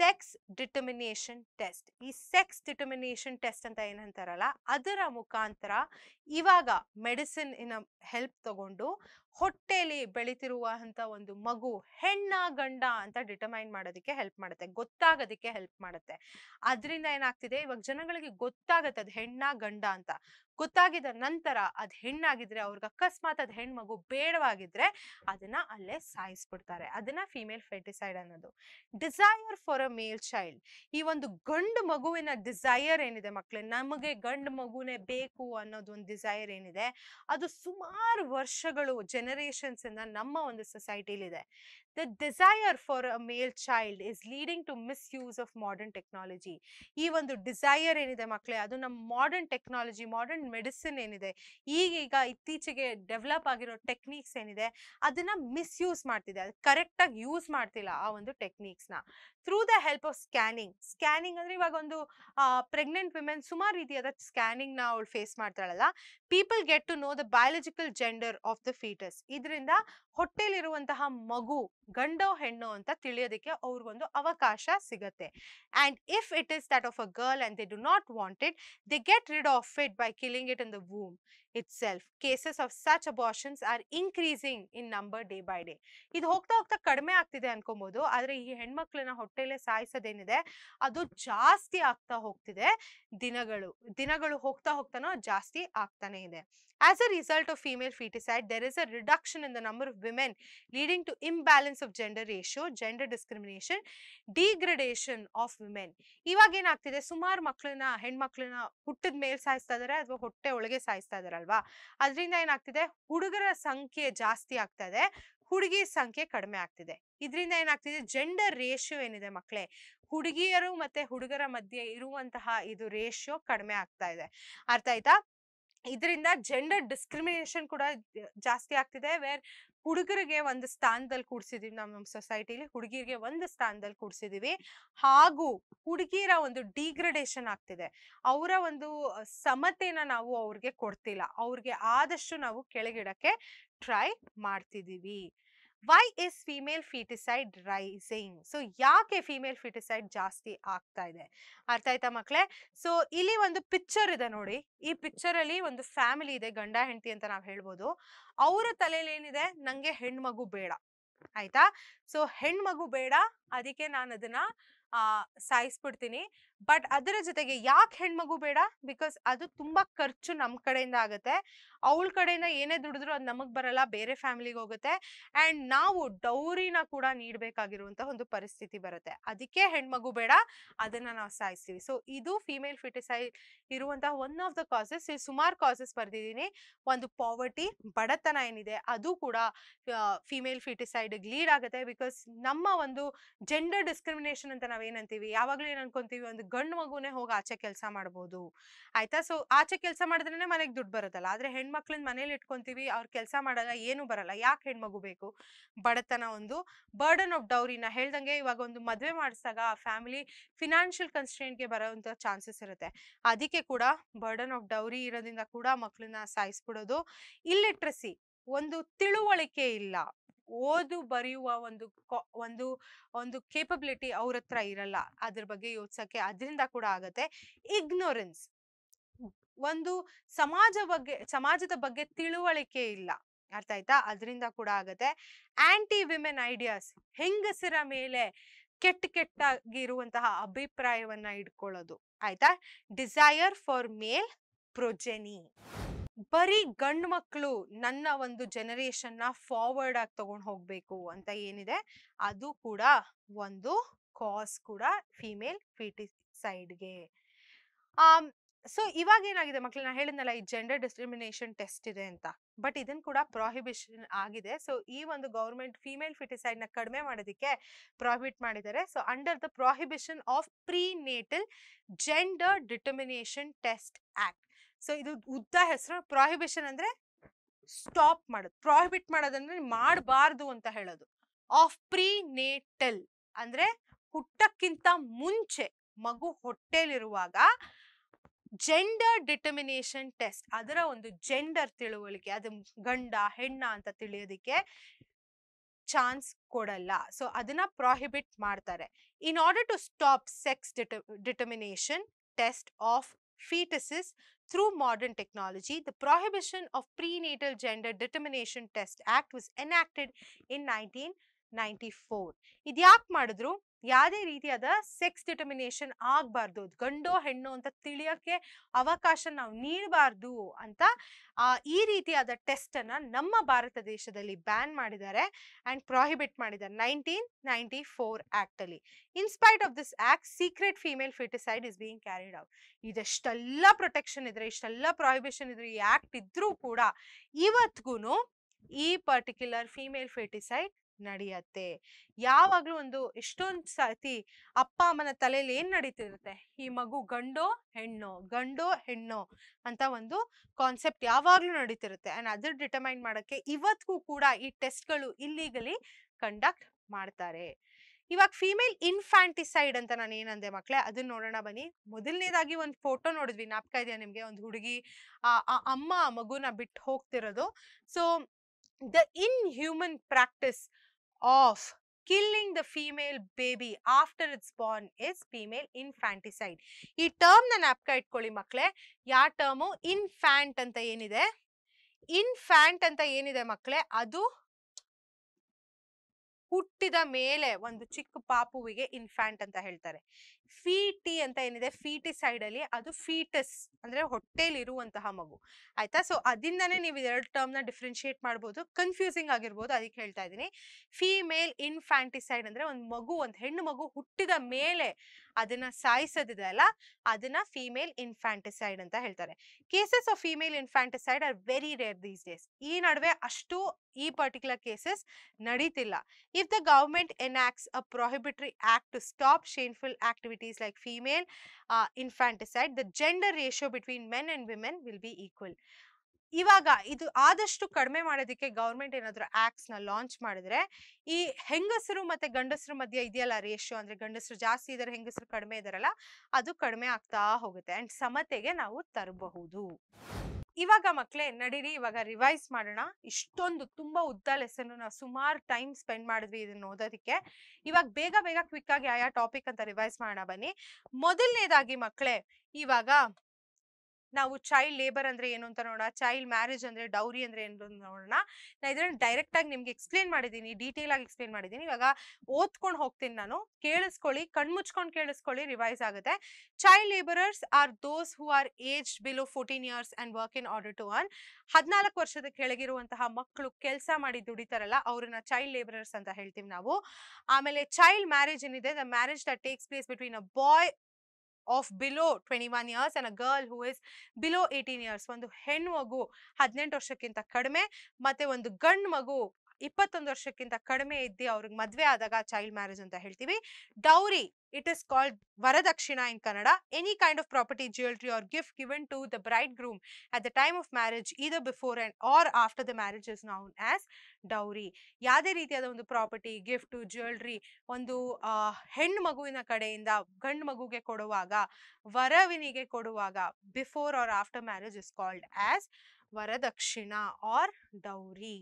sex determination test ಈ ಸೆಕ್ಸ್ ಡಿಟರ್ಮಿನೇಷನ್ ಟೆಸ್ಟ್ ಅಂತ ಏನಂತಾರಲ್ಲ ಅದರ ಮುಖಾಂತರ ಇವಾಗ ಮೆಡಿಸಿನ್ ಹೆಲ್ಪ್ ತಗೊಂಡು ಹೊಟ್ಟೆಲಿ ಬೆಳೀತಿರುವಂಥ ಒಂದು ಮಗು ಹೆಣ್ಣ ಗಂಡ ಅಂತ ಡಿಟರ್ಮೈನ್ ಮಾಡೋದಕ್ಕೆ ಹೆಲ್ಪ್ ಮಾಡುತ್ತೆ ಗೊತ್ತಾಗೋದಕ್ಕೆ ಹೆಲ್ಪ್ ಮಾಡುತ್ತೆ ಅದರಿಂದ ಏನಾಗ್ತಿದೆ ಇವಾಗ ಜನಗಳಿಗೆ ಗೊತ್ತಾಗತ್ತೆ ಅದು ಹೆಣ್ಣ ಗಂಡ ಅಂತ ಗೊತ್ತಾಗಿದ ನಂತರ ಅದ್ ಹೆಣ್ಣಾಗಿದ್ರೆ ಅವ್ರಿಗೆ ಅಕಸ್ಮಾತ್ ಅದ್ ಮಗು ಬೇಡವಾಗಿದ್ರೆ ಅದನ್ನ ಅಲ್ಲೇ ಸಾಯಿಸ್ಬಿಡ್ತಾರೆ ಅದನ್ನ ಫಿಮೇಲ್ ಫೆಟಿಸೈಡ್ ಅನ್ನೋದು desire for a male child ಈ ಒಂದು ಗಂಡು ಮಗುವಿನ ಡಿಸೈರ್ ಏನಿದೆ ಮಕ್ಕಳೇ ನಮಗೆ ಗಂಡು ಮಗುನೇ ಬೇಕು ಅನ್ನೋದು ಒಂದು ಡಿಸೈರ್ ಏನಿದೆ ಅದು ಸುಮಾರು ವರ್ಷಗಳು ಜನರೇಷನ್ಸ್ ಇಂದ ನಮ್ಮ ಒಂದು ಸೊಸೈಟಿಲಿದೆ the desire for a male child child leading to misuse of modern technology ಈ ಒಂದು ಡಿಸೈಯರ್ ಏನಿದೆ ಮಕ್ಕಳೇ ಅದು ನಮ್ಮ ಮಾಡರ್ನ್ ಟೆಕ್ನಾಲಜಿ ಮಾಡರ್ನ್ ಮೆಡಿಸಿನ್ ಏನಿದೆ ಈಗೀಗ ಇತ್ತೀಚೆಗೆ ಡೆವಲಪ್ ಆಗಿರೋ ಟೆಕ್ನಿಕ್ಸ್ ಏನಿದೆ ಅದನ್ನ ಮಿಸ್ಯೂಸ್ ಮಾಡ್ತಿದೆ ಅದು ಕರೆಕ್ಟಾಗಿ ಯೂಸ್ ಮಾಡ್ತಿಲ್ಲ ಆ ಒಂದು ಟೆಕ್ನಿಕ್ಸ್ನ through the help of scanning scanning ಅಂದ್ರೆ ಇವಾಗ ಒಂದು ಪ್ರೆಗ್ನೆಂಟ್ ವಿಮೆನ್ ಸುಮಾರು ರೀತಿಯಾದ ಸ್ಕ್ಯಾನಿಂಗ್ನ ಅವಳು ಫೇಸ್ ಮಾಡ್ತಾಳಲ್ಲ people get to know the biological gender of the fetus ಇದರಿಂದ ಹೊಟ್ಟೆಲಿರುವಂತಹ ಮಗು ಗಂಡೋ ಹೆಣ್ಣೋ ಅಂತ ತಿಳಿಯೋದಕ್ಕೆ ಅವ್ರಿಗೊಂದು ಅವಕಾಶ ಸಿಗತ್ತೆ and if it is that of a girl and they do not want it they get rid of it by killing it in the womb itself cases of such abortions are increasing in number day by day ಇದು ಹೋಗ್ತಾ ಹೋಗ್ತಾ ಕಡಿಮೆ ಆಗ್ತಿದೆ ಅನ್ಕೊಬಹುದು ಆದ್ರೆ ಈ ಹೆಣ್ಮಕ್ಳನ್ನ ಹೊಟ್ಟೆಲೆ ಸಾಯಿಸೋದೇನಿದೆ ಅದು ಜಾಸ್ತಿ ಆಗ್ತಾ ಹೋಗ್ತಿದೆ ದಿನಗಳು ದಿನಗಳು ಹೋಗ್ತಾ ಹೋಗ್ತಾನೋ ಜಾಸ್ತಿ ಆಗ್ತಾನೆ ಇದೆ As a result of female feticide, there is a reduction in the number of women leading to imbalance of gender ratio, gender discrimination, degradation of women. ಇವಾಗ ಏನಾಗ್ತಿದೆ ಸುಮಾರು ಮಕ್ಕಳನ್ನ ಹೆಣ್ಮಕ್ಳನ್ನ ಹುಟ್ಟದ ಮೇಲೆ ಸಾಯಿಸ್ತಾ ಇದಾರೆ ಅಥವಾ ಹೊಟ್ಟೆ ಒಳಗೆ ಸಾಯಿಸ್ತಾ ಇದಾರಲ್ವಾ ಅದರಿಂದ ಏನಾಗ್ತಿದೆ ಹುಡುಗರ ಸಂಖ್ಯೆ ಜಾಸ್ತಿ ಆಗ್ತಾ ಇದೆ ಹುಡುಗಿ ಸಂಖ್ಯೆ ಕಡಿಮೆ ಆಗ್ತಿದೆ ಇದರಿಂದ ಏನಾಗ್ತಿದೆ ಜೆಂಡರ್ ರೇಷಿಯೋ ಏನಿದೆ ಮಕ್ಕಳೇ ಹುಡುಗಿಯರು ಮತ್ತೆ ಹುಡುಗರ ಮಧ್ಯೆ ಇರುವಂತಹ ಇದು ರೇಷಿಯೋ ಕಡಿಮೆ ಆಗ್ತಾ ಇದೆ ಅರ್ಥ ಆಯ್ತಾ ಇದರಿಂದ ಜೆಂಡರ್ ಡಿಸ್ಕ್ರಿಮಿನೇಷನ್ ಕೂಡ ಜಾಸ್ತಿ ಆಗ್ತಿದೆ ವೇರ್ ಹುಡುಗರಿಗೆ ಒಂದು ಸ್ಥಾನದಲ್ಲಿ ಕೂಡಿಸಿದೀವಿ ನಮ್ಮ ನಮ್ಮ ಸೊಸೈಟಿಲಿ ಹುಡುಗಿರಿಗೆ ಒಂದು ಸ್ಥಾನದಲ್ಲಿ ಕೂಡಿಸಿದೀವಿ ಹಾಗೂ ಹುಡುಗಿರ ಒಂದು ಡಿಗ್ರಡೇಷನ್ ಆಗ್ತಿದೆ ಅವರ ಒಂದು ಸಮತೆನ ನಾವು ಅವ್ರಿಗೆ ಕೊಡ್ತಿಲ್ಲ ಅವ್ರಿಗೆ ಆದಷ್ಟು ನಾವು ಕೆಳಗಿಡಕ್ಕೆ ಟ್ರೈ ಮಾಡ್ತಿದ್ದೀವಿ why is female foeticide rising so ಯಾಕೆ ಫಿಮೇಲ್ ಫಿಟಿಸೈಡ್ ಜಾಸ್ತಿ ಆಗ್ತಾ ಇದೆ ಅರ್ಥ ಆಯ್ತಾ ಮಕ್ಕಳೇ ಸೊ ಇಲ್ಲಿ ಒಂದು ಪಿಕ್ಚರ್ ಇದೆ ನೋಡಿ ಈ ಪಿಕ್ಚರ್ ಅಲ್ಲಿ ಒಂದು ಫ್ಯಾಮಿಲಿ ಇದೆ ಗಂಡ ಹೆಂಡತಿ ಅಂತ ನಾವು ಹೇಳ್ಬೋದು ಅವರ ತಲೆಯಲ್ಲಿ ಏನಿದೆ ನಂಗೆ ಹೆಣ್ಮಗು ಬೇಡ ಆಯ್ತಾ ಸೊ ಹೆಣ್ಮಗು ಬೇಡ ಅದಕ್ಕೆ ನಾನು ಅದನ್ನ ಆ ಸಾಯಿಸ್ಬಿಡ್ತೀನಿ ಬಟ್ ಅದರ ಜೊತೆಗೆ ಯಾಕೆ ಹೆಣ್ಮಗು ಬೇಡ ಬಿಕಾಸ್ ಅದು ತುಂಬಾ ಖರ್ಚು ನಮ್ಮ ಕಡೆಯಿಂದ ಆಗುತ್ತೆ ಅವಳ ಕಡೆಯಿಂದ ಏನೇ ದುಡಿದ್ರು ಅದು ನಮಗ್ ಬರಲ್ಲ ಬೇರೆ ಫ್ಯಾಮಿಲಿಗೆ ಹೋಗುತ್ತೆ ಅಂಡ್ ನಾವು ಡೌರಿನ ಕೂಡ ನೀಡಬೇಕಾಗಿರುವಂತಹ ಒಂದು ಪರಿಸ್ಥಿತಿ ಬರುತ್ತೆ ಅದಕ್ಕೆ ಹೆಣ್ಮಗು ಬೇಡ ಅದನ್ನ ನಾವು ಸಾಯಿಸ್ತೀವಿ ಸೊ ಇದು ಫಿಮೇಲ್ ಫಿಟಿಸೈಡ್ ಇರುವಂತಹ ಒನ್ ಆಫ್ ದ ಕಾಸಸ್ ಸುಮಾರು ಕಾಸಸ್ ಬರ್ದಿದ್ದೀನಿ ಒಂದು ಪಾವರ್ಟಿ ಬಡತನ ಏನಿದೆ ಅದು ಕೂಡ ಫಿಮೇಲ್ ಫಿಟಿಸೈಡ್ ಲೀಡ್ ಆಗುತ್ತೆ ಬಿಕಾಸ್ ನಮ್ಮ ಒಂದು ಜೆಂಡರ್ ಡಿಸ್ಕ್ರಿಮಿನೇಷನ್ ಅಂತ ನಾವೇನಂತೀವಿ ಯಾವಾಗಲೂ ಏನ್ ಅನ್ಕೊಂತೀವಿ ಒಂದು ಗಂಡು ಮಗುನೇ ಹೋಗಿ ಆಚೆ ಕೆಲಸ ಮಾಡ್ಬೋದು ಆಯ್ತಾ ಸೊ ಆಚೆ ಕೆಲಸ ಮಾಡಿದ್ರೇನೆ ಮನೆಗೆ ದುಡ್ಡು ಬರುತ್ತಲ್ಲ ಆದ್ರೆ ಹೆಣ್ಮಕ್ಳನ್ನ ಮನೇಲಿ ಇಟ್ಕೊಂತೀವಿ ಅವ್ರ ಕೆಲಸ ಮಾಡಲ್ಲ ಏನು ಬರಲ್ಲ ಯಾಕೆ ಹೆಣ್ಮಗು ಬೇಕು ಬಡತನ ಒಂದು ಬರ್ಡನ್ ಆಫ್ ಡೌರಿನ ಹೇಳ್ದಂಗೆ ಇವಾಗ ಒಂದು ಮದುವೆ ಮಾಡಿಸಿದಾಗ ಆ ಫ್ಯಾಮಿಲಿ ಫಿನಾನ್ಷಿಯಲ್ ಕನ್ಸ್ಟೆಂಟ್ಗೆ ಬರೋಂಥ ಚಾನ್ಸಸ್ ಇರುತ್ತೆ ಅದಕ್ಕೆ ಕೂಡ ಬರ್ಡನ್ ಆಫ್ ಡೌರಿ ಇರೋದ್ರಿಂದ ಕೂಡ ಮಕ್ಕಳನ್ನ ಸಾಯಿಸ್ಬಿಡೋದು ಇಲ್ಲಿಟ್ರಸಿ ಒಂದು ತಿಳುವಳಿಕೆ ಇಲ್ಲ ಓದು ಬರೆಯುವ ಒಂದು ಒಂದು ಒಂದು ಕೇಪಬಿಲಿಟಿ ಅವ್ರ ಹತ್ರ ಇರಲ್ಲ ಅದ್ರ ಬಗ್ಗೆ ಯೋಚಿಸಕ್ಕೆ ಅದರಿಂದ ಕೂಡ ಆಗತ್ತೆ ಇಗ್ನೋರೆನ್ಸ್ ಒಂದು ಸಮಾಜ ಬಗ್ಗೆ ಸಮಾಜದ ಬಗ್ಗೆ ತಿಳುವಳಿಕೆ ಇಲ್ಲ ಅರ್ಥ ಆಯ್ತಾ ಅದರಿಂದ ಕೂಡ ಆಗತ್ತೆ ಆಂಟಿ ವಿಮೆನ್ ಐಡಿಯಾಸ್ ಹೆಂಗಸರ ಮೇಲೆ ಕೆಟ್ಟ ಕೆಟ್ಟಾಗಿರುವಂತಹ ಅಭಿಪ್ರಾಯವನ್ನ ಇಟ್ಕೊಳ್ಳೋದು ಆಯ್ತಾ ಡಿಸೈರ್ ಫಾರ್ ಮೇಲ್ ಪ್ರೊಜೆನಿ ಬರೀ ಗಂಡ್ ಮಕ್ಕಳು ನನ್ನ ಒಂದು ಜನರೇಷನ್ ನ ಫಾರ್ವರ್ಡ್ ಆಗಿ ತಗೊಂಡ್ ಹೋಗ್ಬೇಕು ಅಂತ ಏನಿದೆ ಅದು ಕೂಡ ಒಂದು ಕಾಸ್ ಕೂಡ ಫಿಮೇಲ್ ಫಿಟಿಸೈಡ್ಗೆ ಆ ಸೊ ಇವಾಗ ಏನಾಗಿದೆ ಮಕ್ಕಳು ನಾನು ಹೇಳಿದ್ನಲ್ಲ ಈ ಜೆಂಡರ್ ಡಿಸ್ಕ್ರಿಮಿನೇಷನ್ ಟೆಸ್ಟ್ ಇದೆ ಅಂತ ಬಟ್ ಇದನ್ ಕೂಡ ಪ್ರೊಹಿಬಿಷನ್ ಆಗಿದೆ ಸೊ ಈ ಒಂದು ಗೌರ್ಮೆಂಟ್ ಫಿಮೇಲ್ ಫಿಟಿಸೈಡ್ ನ ಕಡಿಮೆ ಮಾಡೋದಕ್ಕೆ ಪ್ರಾಹಿಬಿಟ್ ಮಾಡಿದ್ದಾರೆ so under the prohibition of prenatal gender determination test act so ಇದು ಉದ್ದ ಹೆಸರು ಪ್ರಾಹಿಬಿಷನ್ ಅಂದ್ರೆ ಸ್ಟಾಪ್ ಮಾಡೋದು ಪ್ರಾಹಿಬಿಟ್ ಮಾಡೋದಂದ್ರೆ ಮಾಡಬಾರ್ದು ಅಂತ ಹೇಳೋದು ಆಫ್ ಪ್ರೀ ಅಂದ್ರೆ ಹುಟ್ಟಕ್ಕಿಂತ ಮುಂಚೆ ಮಗು ಹೊಟ್ಟೆಲಿರುವಾಗ ಜೆಂಡರ್ ಡಿಟರ್ಮಿನೇಷನ್ ಟೆಸ್ಟ್ ಅದರ ಒಂದು ಜೆಂಡರ್ ತಿಳುವಳಿಕೆ ಅದು ಗಂಡ ಹೆಣ್ಣ ಅಂತ ತಿಳಿಯೋದಿಕ್ಕೆ ಚಾನ್ಸ್ ಕೊಡಲ್ಲ ಸೊ ಅದನ್ನ ಪ್ರಾಹಿಬಿಟ್ ಮಾಡ್ತಾರೆ in order to stop sex determination test of foetuses Through modern technology, the prohibition of prenatal gender determination test act was enacted in 1994. Idiak ಯಾಕೆ ಯಾವುದೇ ರೀತಿಯಾದ ಸೆಕ್ಸ್ ಡಿಟರ್ಮಿನೇಷನ್ ಆಗಬಾರ್ದು ಗಂಡೋ ಹೆಣ್ಣು ಅಂತ ತಿಳಿಯೋಕ್ಕೆ ಅವಕಾಶ ನಾವು ನೀಡಬಾರ್ದು ಅಂತ ಈ ರೀತಿಯಾದ ಟೆಸ್ಟ್ ಅನ್ನ ನಮ್ಮ ಭಾರತ ದೇಶದಲ್ಲಿ ಬ್ಯಾನ್ ಮಾಡಿದ್ದಾರೆ ಅಂಡ್ ಪ್ರಾಹಿಬಿಟ್ ಮಾಡಿದ್ದಾರೆ ನೈನ್ಟೀನ್ ನೈಂಟಿ ಫೋರ್ ಆಕ್ಟ್ ಅಲ್ಲಿ in spite of this act secret female foeticide is being carried out ಇದೆಷ್ಟೆಲ್ಲ ಪ್ರೊಟೆಕ್ಷನ್ ಇದ್ರೆ ಇಷ್ಟೆಲ್ಲ ಪ್ರಾಹಿಬಿಷನ್ ಇದ್ರೆ ಈ ಆಕ್ಟ್ ಇದ್ರೂ ಕೂಡ ಇವತ್ತಿಗೂ ಈ ಪರ್ಟಿಕ್ಯುಲರ್ ಫಿಮೇಲ್ ಫಿಟಿಸೈಡ್ ನಡೆಯತ್ತೆ ಯಾವಾಗ್ಲೂ ಒಂದು ಎಷ್ಟೊಂದ್ ಸತಿ ಅಪ್ಪ ಅಮ್ಮನ ತಲೆಯಲ್ಲಿ ಏನ್ ನಡೀತಿರುತ್ತೆ ಈ ಮಗು ಗಂಡೋ ಹೆಣ್ಣೋ ಗಂಡೋ ಹೆಣ್ಣೋ ಅಂತ ಒಂದು ಕಾನ್ಸೆಪ್ಟ್ ಯಾವಾಗ್ಲೂ ನಡೀತಿರುತ್ತೆ ಅಂಡ್ ಅದ್ರ ಡಿಟರ್ಮೈನ್ ಮಾಡಕ್ಕೆ ಇವತ್ತಿಗೂ ಕೂಡ ಈ ಟೆಸ್ಟ್ಗಳು ಇಲ್ಲಿಗಲಿ ಕಂಡಕ್ಟ್ ಮಾಡ್ತಾರೆ ಇವಾಗ ಫಿಮೇಲ್ ಇನ್ಫ್ಯಾಂಟಿಸೈಡ್ ಅಂತ ನಾನು ಏನಂದೆ ಮಕ್ಕಳೇ ಅದನ್ನ ನೋಡೋಣ ಬನ್ನಿ ಮೊದಲನೇದಾಗಿ ಒಂದು ಫೋಟೋ ನೋಡಿದ್ವಿ ನಾಪ್ಕ ಇದೆಯಾ ನಿಮಗೆ ಒಂದು ಹುಡುಗಿ ಆ ಅಮ್ಮ ಮಗುನ ಬಿಟ್ಟು ಹೋಗ್ತಿರೋದು so the inhuman practice of killing the female baby after it's born is female infanticide. ಈ ಟರ್ಮ್ನ ಅಪ್ಕ ಇಟ್ಕೊಳ್ಳಿ ಮಕ್ಕಳೇ ಯಾವ ಟರ್ಮು ಫ್ಯಾಂಟ್ ಅಂತ ಏನಿದೆ ಫ್ಯಾಂಟ್ ಅಂತ ಏನಿದೆ ಮಕ್ಕಳೇ ಅದು ಹುಟ್ಟಿದ ಮೇಲೆ ಒಂದು ಚಿಕ್ಕ ಪಾಪುವಿಗೆ ಇನ್ಫ್ಯಾಂಟ್ ಅಂತ ಹೇಳ್ತಾರೆ ಫೀಟಿ ಅಂತ ಏನಿದೆ ಸೈಡ್ ಅಲ್ಲಿ ಅದು ಫೀಟಸ್ ಅಂದ್ರೆ ಇರುವಂತಹ ಮಗು ಆಯ್ತಾ ಸೊ ಅದಿಂದಾನೇ ನೀವು ಎರಡು ಟರ್ಮ್ ನ ಡಿಫ್ರೆನ್ಶಿಯೇಟ್ ಮಾಡಬಹುದು ಕನ್ಫ್ಯೂಸಿಂಗ್ ಆಗಿರ್ಬೋದು ಅದಕ್ಕೆ ಹೇಳ್ತಾ ಇದೀನಿ ಫಿಮೇಲ್ ಇನ್ಫ್ಯಾಂಟಿಸೈಡ್ ಅಂದ್ರೆ ಒಂದು ಮಗು ಒಂದು ಹೆಣ್ಣು ಮಗು ಹುಟ್ಟಿದ ಮೇಲೆ ಅದನ್ನ ಸಾಯಿಸೋದಿದೆ ಅಲ್ಲ ಅದನ್ನ ಫಿಮೇಲ್ ಇನ್ಫ್ಯಾಂಟಿಸೈಡ್ ಅಂತ ಹೇಳ್ತಾರೆ cases of female infanticide are very rare these days ಈ ನಡುವೆ ಅಷ್ಟು ಈ ಪರ್ಟಿಕ್ಯುಲರ್ ಕೇಸಸ್ ನಡೀತಿಲ್ಲ if the government acts a prohibitory act to stop shameful activity disabilities like female uh, infanticide, the gender ratio between men and women will be equal. ಇವಾಗ ಇದು ಆದಷ್ಟು ಕಡಿಮೆ ಮಾಡೋದಕ್ಕೆ ಗೌರ್ಮೆಂಟ್ ಏನಾದರೂ ಆಕ್ಟ್ಸ್ ನ ಲಾಂಚ್ ಮಾಡಿದ್ರೆ ಈ ಹೆಂಗಸರು ಮತ್ತೆ ಗಂಡಸರ ಮಧ್ಯೆ ಇದೆಯಲ್ಲ ರೇಷಿಯೋ ಅಂದ್ರೆ ಗಂಡಸರು ಜಾಸ್ತಿ ಇದಾರೆ ಹೆಂಗಸರು ಕಡಿಮೆ ಇದಾರಲ್ಲ ಅದು ಕಡಿಮೆ ಆಗ್ತಾ ಹೋಗುತ್ತೆ ಅಂಡ್ ಸಮತೆಗೆ ನಾವು ತರಬಹುದು ಇವಾಗ ಮಕ್ಕಳೇ ನಡೀರಿ ಇವಾಗ ರಿವೈಸ್ ಮಾಡೋಣ ಇಷ್ಟೊಂದು ತುಂಬಾ ಉದ್ದ ಲೆಸನ್ ನಾವು ಸುಮಾರು ಟೈಮ್ ಸ್ಪೆಂಡ್ ಮಾಡಿದ್ವಿ ಇದನ್ನ ಓದೋದಕ್ಕೆ ಇವಾಗ ಬೇಗ ಬೇಗ ಕ್ವಿಕ್ ಆಗಿ ಆಯಾ ಟಾಪಿಕ್ ಅಂತ ರಿವೈಸ್ ಮಾಡೋಣ ಬನ್ನಿ ಮೊದಲನೇದಾಗಿ ಮಕ್ಕಳೇ ಇವಾಗ ನಾವು ಚೈಲ್ಡ್ ಲೇಬರ್ ಅಂದ್ರೆ ಏನು ಅಂತ ನೋಡೋಣ ಚೈಲ್ಡ್ ಮ್ಯಾರೇಜ್ ಅಂದ್ರೆ ಡೌರಿ ಅಂದ್ರೆ ಏನು ನೋಡೋಣ ನಾ ಇದನ್ನ ಡೈರೆಕ್ಟ್ ಆಗಿ ನಿಮ್ಗೆ ಎಕ್ಸ್ಪ್ಲೇನ್ ಮಾಡಿದ್ದೀನಿ ಡೀಟೇಲ್ ಆಗಿ ಎಕ್ಸ್ಪ್ಲೇನ್ ಮಾಡಿದ್ದೀನಿ ಇವಾಗ ಓದ್ಕೊಂಡು ಹೋಗ್ತೀನಿ ನಾನು ಕೇಳಿಸ್ಕೊಳ್ಳಿ ಕಣ್ಮುಚ್ಕೊಂಡು ಕೇಳಿಸ್ಕೊಳ್ಳಿ ರಿವೈಸ್ ಆಗುತ್ತೆ child labourers are those who are age below fourteen years and work in order to earn ಹದಿನಾಲ್ಕು ವರ್ಷದ ಕೆಳಗಿರುವಂತಹ ಮಕ್ಕಳು ಕೆಲಸ ಮಾಡಿ ದುಡಿತಾರಲ್ಲ ಅವ್ರನ್ನ ಚೈಲ್ಡ್ ಲೇಬರರ್ಸ್ ಅಂತ ಹೇಳ್ತೀವಿ ನಾವು ಆಮೇಲೆ ಚೈಲ್ಡ್ ಮ್ಯಾರೇಜ್ ಏನಿದೆ the marriage that takes place between a boy of below twenty one years and a girl who is below eighteen years ಒಂದು ಹೆಣ್ಣು ಮಗು ಹದಿನೆಂಟು ವರ್ಷಕ್ಕಿಂತ ಕಡಿಮೆ ಮತ್ತೆ ಒಂದು ಗಂಡು ಮಗು ಇಪ್ಪತ್ತೊಂದು ವರ್ಷಕ್ಕಿಂತ ಕಡಿಮೆ ಇದ್ದು ಅವ್ರಿಗೆ ಮದ್ವೆ ಆದಾಗ ಚೈಲ್ಡ್ ಮ್ಯಾರೇಜ್ ಅಂತ ಹೇಳ್ತೀವಿ dowry it is called ವರದಕ್ಷಿಣ in Kannada any kind of property jewellery or gift given to the bride groom at the time of marriage ಇದ before and or after the marriage is known as dowry ಯಾವುದೇ ರೀತಿಯಾದ ಒಂದು property gift jewellery ಒಂದು ಹೆಣ್ಣು ಮಗುವಿನ ಕಡೆಯಿಂದ ಗಂಡು ಮಗುಗೆ ಕೊಡುವಾಗ ವರವಿನಿಗೆ ಕೊಡುವಾಗ before or after marriage is called as ವರದಕ್ಷಿಣ or dowry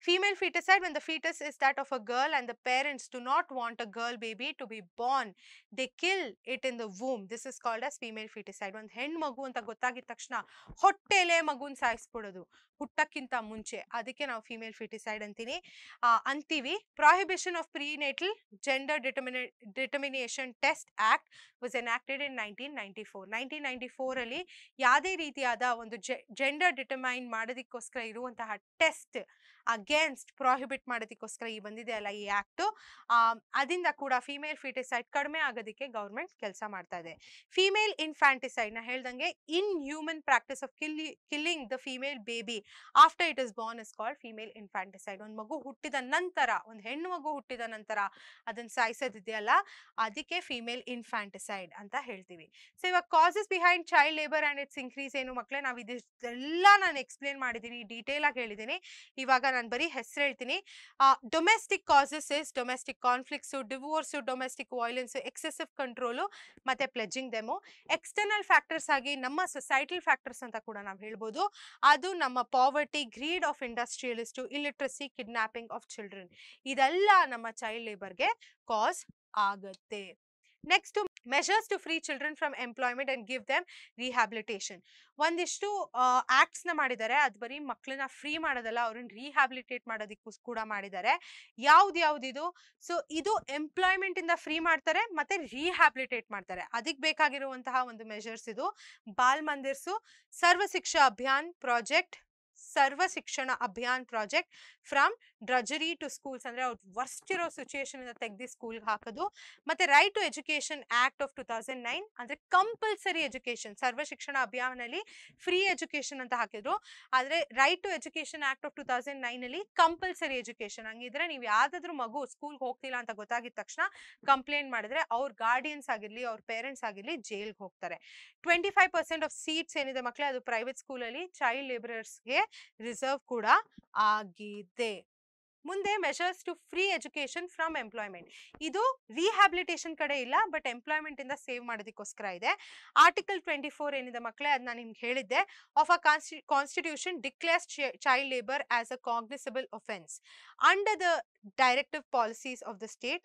Female feticide when the fetus is that of a girl and the parents do not want a girl baby to be born, they kill it in the womb. This is called as female feticide. ಒಂದು ಹೆಣ್ಣು ಮಗು ಅಂತ ಗೊತ್ತಾಗಿದ ತಕ್ಷಣ ಹೊಟ್ಟೆಲೆ ಮಗುನ ಸಾಯಿಸ್ಬಿಡೋದು ಹುಟ್ಟಕ್ಕಿಂತ ಮುಂಚೆ ಅದಕ್ಕೆ ನಾವು female foeticide ಅಂತೀನಿ ಅಂತೀವಿ prohibition of prenatal gender determi determination test act was enacted in nineteen ninety four nineteen ninety ಫೋರಲ್ಲಿ ಯಾವುದೇ ರೀತಿಯಾದ ಒಂದು ಜೆಂಡರ್ ಡಿಟಮೈನ್ ಮಾಡೋದಕ್ಕೋಸ್ಕರ ಇರುವಂತಹ ಟೆಸ್ಟ್ ಅಗೇನ್ಸ್ಟ್ ಪ್ರೊಹಿಬಿಟ್ ಮಾಡೋದಕ್ಕೋಸ್ಕರ ಈ ಬಂದಿದೆ ಅಲ್ಲ ಈ ಆಕ್ಟ್ ಅದಿಂದ ಕೂಡ ಫಿಮೇಲ್ ಫಿಟಿಸೈಡ್ ಕಡಿಮೆ ಆಗೋದಕ್ಕೆ ಗೌರ್ಮೆಂಟ್ ಕೆಲಸ ಮಾಡ್ತಾ ಇದೆ ಫಿಮೇಲ್ ಇನ್ಫ್ಯಾಂಟಿಸೈಡ್ ನ ಹೇಳ್ದಂಗೆ inhuman practice of killing the female baby after it is born is called female infanticide ಒಂದು ಮಗು ಹುಟ್ಟಿದ ನಂತರ ಒಂದು ಹೆಣ್ಣು ಮಗು ಹುಟ್ಟಿದ ನಂತರ ಅದನ್ನ ಸಾಯಿಸೋದಿದೆಯಲ್ಲ ಅದಕ್ಕೆ ಫಿಮೇಲ್ ಇನ್ಫ್ಯಾಂಟಿಸೈಡ್ ಅಂತ ಹೇಳ್ತೀವಿ ಸೊ ಇವಾಗ causes behind child labour and its increase ಏನು ಮಕ್ಕಳೇ ನಾವು ಇದೆಲ್ಲ ನಾನು ಎಕ್ಸ್ಪ್ಲೇನ್ ಮಾಡಿದ್ದೀನಿ ಡೀಟೇಲ್ ಆಗಿ ಹೇಳಿದ್ದೀನಿ ಇವಾಗ ನಾನು ಬರೀ ಹೆಸರು ಹೇಳ್ತೀನಿ domestic causes is domestic conflicts divorce domestic violence excessive control ಮತ್ತೆ ಪ್ಲೆಜಿಂಗ್ ಡೆಮೋ ಎಕ್ಸ್ಟರ್ನಲ್ ಫ್ಯಾಕ್ಟರ್ಸ್ ಆಗಿ ನಮ್ಮ ಸೊಸೈಟಲ್ ಫ್ಯಾಕ್ಟರ್ಸ್ ಅಂತ ಕೂಡ ನಾವು ಹೇಳ್ಬೋದು ಅದು ನಮ್ಮ poverty greed of industrialist illiteracy kidnapping of children ಇದೆಲ್ಲ ನಮ್ಮ ಚೈಲ್ಡ್ ಲೇಬರ್ಗೆ ಕಾಸ್ ಆಗುತ್ತೆ next measures to free children from employment and give them rehabilitation ಒಂದಿಷ್ಟು ಆ್ಯಕ್ಟ್ಸ್ನ ಮಾಡಿದ್ದಾರೆ ಅದು ಬರೀ ಮಕ್ಕಳನ್ನ ಫ್ರೀ ಮಾಡೋದಲ್ಲ ಅವ್ರನ್ನ ರಿಹ್ಯಾಬಿಲಿಟೇಟ್ ಮಾಡೋದಕ್ಕೂ ಕೂಡ ಮಾಡಿದ್ದಾರೆ ಯಾವ್ದು ಯಾವ್ದಿದು ಸೊ ಇದು ಎಂಪ್ಲಾಯ್ಮೆಂಟಿಂದ ಫ್ರೀ ಮಾಡ್ತಾರೆ ಮತ್ತೆ ರಿಹ್ಯಾಬಿಲಿಟೇಟ್ ಮಾಡ್ತಾರೆ ಅದಕ್ಕೆ ಬೇಕಾಗಿರುವಂತಹ ಒಂದು ಮೆಷರ್ಸ್ ಇದು ಬಾಲ್ ಮಂದಿರ್ಸು ಸರ್ವ ಶಿಕ್ಷಾ Abhiyan project Sarva Shiksha Abhiyan project from drudgery to schools ಅಂದ್ರೆ ಅವ್ರು ವರ್ಸ್ಟ್ ಇರೋ ಸಿಚುಯೇಷನ್ ಇಂದ ತೆಗೆದು ಸ್ಕೂಲ್ಗೆ ಹಾಕೋದು ಮತ್ತೆ right to education act of two thousand nine ಅಂದ್ರೆ ಕಂಪಲ್ಸರಿ ಎಜುಕೇಶನ್ ಸರ್ವ ಶಿಕ್ಷಣ ಅಭಿಯಾನಲ್ಲಿ ಫ್ರೀ ಎಜುಕೇಶನ್ ಅಂತ ಹಾಕಿದ್ರು ಆದ್ರೆ right to education act of two thousand nine ಅಲ್ಲಿ ಕಂಪಲ್ಸರಿ ಎಜುಕೇಶನ್ ಹಂಗಿದ್ರೆ ನೀವು ಯಾವ್ದಾದ್ರು ಮಗು ಸ್ಕೂಲ್ಗೆ ಹೋಗ್ತಿಲ್ಲ ಅಂತ ಗೊತ್ತಾಗಿದ ತಕ್ಷಣ ಕಂಪ್ಲೇಂಟ್ ಮಾಡಿದ್ರೆ ಅವ್ರ ಗಾರ್ಡಿಯನ್ಸ್ ಆಗಿರ್ಲಿ ಅವ್ರ ಪೇರೆಂಟ್ಸ್ ಆಗಿರ್ಲಿ ಜೈಲ್ಗೆ ಹೋಗ್ತಾರೆ twenty five percent of seats ಏನಿದೆ ಮಕ್ಕಳೇ ಅದು ಪ್ರೈವೇಟ್ ಸ್ಕೂಲಲ್ಲಿ ಚೈಲ್ಡ್ ಲೇಬರರ್ಸ್ಗೆ ರಿಸರ್ವ್ ಕೂಡ ಆಗಿದೆ ಮುಂದೆ measures to free education from employment ಇದು ರಿಹ್ಯಾಬಿಲಿಟೇಷನ್ ಕಡೆ ಇಲ್ಲ ಬಟ್ ಎಂಪ್ಲಾಯ್ಮೆಂಟ್ ಇಂದ ಸೇವ್ ಮಾಡೋದಕ್ಕೋಸ್ಕರ ಇದೆ ಆರ್ಟಿಕಲ್ ಟ್ವೆಂಟಿ ಫೋರ್ ಏನಿದೆ ಮಕ್ಕಳೇ ಅದನ್ನ ನಿಮ್ಗೆ ಹೇಳಿದ್ದೆ of a consti constitution declares child labour as a cognisable offence under the directive policies of the state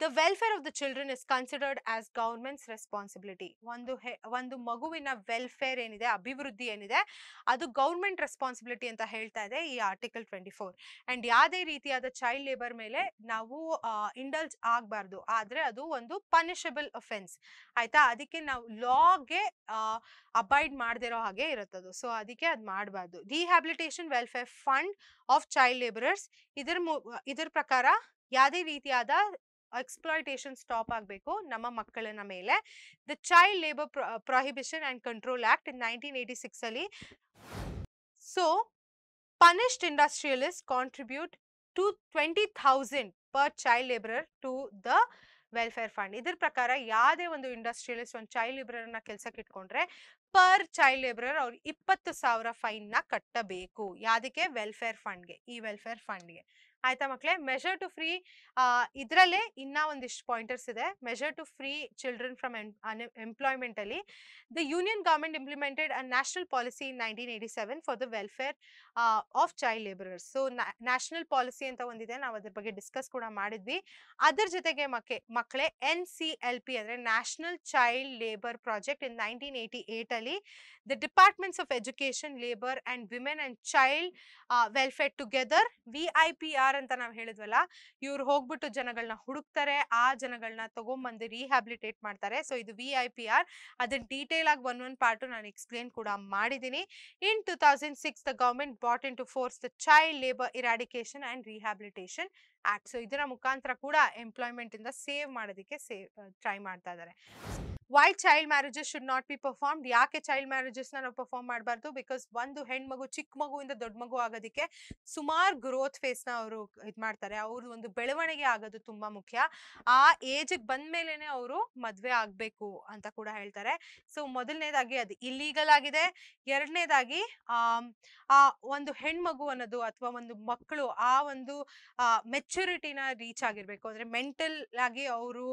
the welfare of the children is considered as government's responsibility ಒಂದು ಒಂದು ಮಗುವಿನ welfare ಏನಿದೆ ಅಭಿವೃದ್ಧಿ ಏನಿದೆ ಅದು ಗೌರ್ಮೆಂಟ್ ರೆಸ್ಪಾನ್ಸಿಬಿಲಿಟಿ ಅಂತ ಹೇಳ್ತಾ ಇದೆ ಈ ಆರ್ಟಿಕಲ್ ಟ್ವೆಂಟಿ ಫೋರ್ ಅಂಡ್ ಯಾವುದೇ ರೀತಿಯಾದ ಚೈಲ್ಡ್ ಲೇಬರ್ ಮೇಲೆ ನಾವು ಇಂಡಲ್ಜ್ ಆಗಬಾರ್ದು ಆದರೆ ಅದು ಒಂದು ಪನಿಷಬಲ್ ಅಫೆನ್ಸ್ ಆಯ್ತಾ ಅದಕ್ಕೆ ನಾವು ಲಾಗೆ ಅಬೈಡ್ ಮಾಡದಿರೋ ಹಾಗೆ ಇರುತ್ತದು ಸೊ ಅದಕ್ಕೆ ಅದು ಮಾಡಬಾರ್ದು rehabilitation welfare fund of child labourers ಇದರ ಇದರ ಪ್ರಕಾರ ಯಾವುದೇ ರೀತಿಯಾದ ಎಕ್ಸ್ಪ್ಲಾಯಿಟೇಷನ್ ಸ್ಟಾಪ್ ಆಗಬೇಕು ನಮ್ಮ ಮಕ್ಕಳನ್ನ ಮೇಲೆ the child labour prohibition and control act nineteen eighty ಸಿಕ್ಸಲ್ಲಿ so punished industrialist contribute to twenty thousand per child labourer to the welfare fund ಇದ್ರ ಪ್ರಕಾರ ಯಾವುದೇ ಒಂದು ಇಂಡಸ್ಟ್ರಿಯಲಿಸ್ಟ್ ಒಂದು ಚೈಲ್ಡ್ ಲೇಬರರ್ನ ಕೆಲಸಕ್ಕೆ ಇಟ್ಕೊಂಡ್ರೆ ಪರ್ ಚೈಲ್ಡ್ ಲೇಬರರ್ ಅವ್ರು ಇಪ್ಪತ್ತು ಸಾವಿರ ಫೈನ್ನ ಕಟ್ಟಬೇಕು ಯಾವುದಕ್ಕೆ ವೆಲ್ಫೇರ್ ಫಂಡ್ಗೆ ಈ ವೆಲ್ಫೇರ್ ಫಂಡ್ಗೆ ಆಯ್ತಾ ಮಕ್ಕಳೇ ಮೆಷರ್ ಟು ಫ್ರೀ ಇದರಲ್ಲೇ ಇನ್ನ ಒಂದಿಷ್ಟು ಪಾಯಿಂಟರ್ಸ್ ಇದೆ measure to free children from employment ಅಲ್ಲಿ the union government implemented a national policy in nineteen eighty seven for the welfare of child labourers so national policy ಅಂತ ಒಂದಿದೆ ನಾವು ಅದ್ರ ಬಗ್ಗೆ ಡಿಸ್ಕಸ್ ಕೂಡ ಮಾಡಿದ್ವಿ ಅದರ ಜೊತೆಗೆ ಮಕ್ಕೆ ಮಕ್ಕಳೇ ಎನ್ ಸಿ ಎಲ್ ಪಿ ಅಂದ್ರೆ national child labour project in nineteen eighty eight ಅಲ್ಲಿ the departments of education labour and women and child welfare together V I P R ಅಂತ ನಾವು ಹೇಳಿದ್ವಲ್ಲ ಇವ್ರು ಹೋಗ್ಬಿಟ್ಟು ಜನಗಳನ್ನ ಹುಡುಕ್ತಾರೆ ಆ ಜನಗಳನ್ನ ತಗೊಂಬಂದು ರಿಹ್ಯಾಬಿಲಿಟೇಟ್ ಮಾಡ್ತಾರೆ ಸೊ ಇದು ವಿ ಐ ಪಿ ಆರ್ ಅದನ್ನ ಡೀಟೇಲ್ ಆಗಿ ಒನ್ ಒನ್ ಪಾರ್ಟು ನಾನು ಎಕ್ಸ್ಪ್ಲೇನ್ ಕೂಡ ಮಾಡಿದ್ದೀನಿ in two thousand six the government brought in to force the child labour eradication and rehabilitation act so ಇದರ ಮುಖಾಂತರ ಕೂಡ ಎಂಪ್ಲಾಯ್ಮೆಂಟ್ ಇಂದ ಸೇವ್ ಮಾಡೋದಕ್ಕೆ ಸೇವ್ ಟ್ರೈ ಮಾಡ್ತಾ ಇದ್ದಾರೆ why child marriages should not be performed ಯಾಕೆ ಚೈಲ್ಡ್ ಮ್ಯಾರೇಜಸ್ನ ನಾವು ಪರ್ಫಾರ್ಮ್ ಮಾಡಬಾರ್ದು ಬಿಕಾಸ್ ಒಂದು ಹೆಣ್ಮಗು ಚಿಕ್ಕ ಮಗುವಿಂದ ದೊಡ್ಡ ಮಗು ಆಗೋದಕ್ಕೆ ಸುಮಾರು ಗ್ರೋತ್ ಫೇಸ್ನ ಅವರು ಇದು ಮಾಡ್ತಾರೆ ಅವ್ರದ್ದು ಒಂದು ಬೆಳವಣಿಗೆ ಆಗೋದು ತುಂಬಾ ಮುಖ್ಯ ಆ ಏಜಿಗೆ ಬಂದ ಮೇಲೆನೆ ಅವರು ಮದುವೆ ಆಗಬೇಕು ಅಂತ ಕೂಡ ಹೇಳ್ತಾರೆ ಸೊ ಮೊದಲನೇದಾಗಿ ಅದು ಇಲ್ಲೀಗಲ್ ಆಗಿದೆ ಎರಡನೇದಾಗಿ ಆ ಒಂದು ಹೆಣ್ಮಗು ಅನ್ನೋದು ಅಥವಾ ಒಂದು ಮಕ್ಕಳು ಆ ಒಂದು ಮೆಚುರಿಟಿನ ರೀಚ್ ಆಗಿರ್ಬೇಕು ಅಂದ್ರೆ ಮೆಂಟಲ್ ಆಗಿ ಅವರು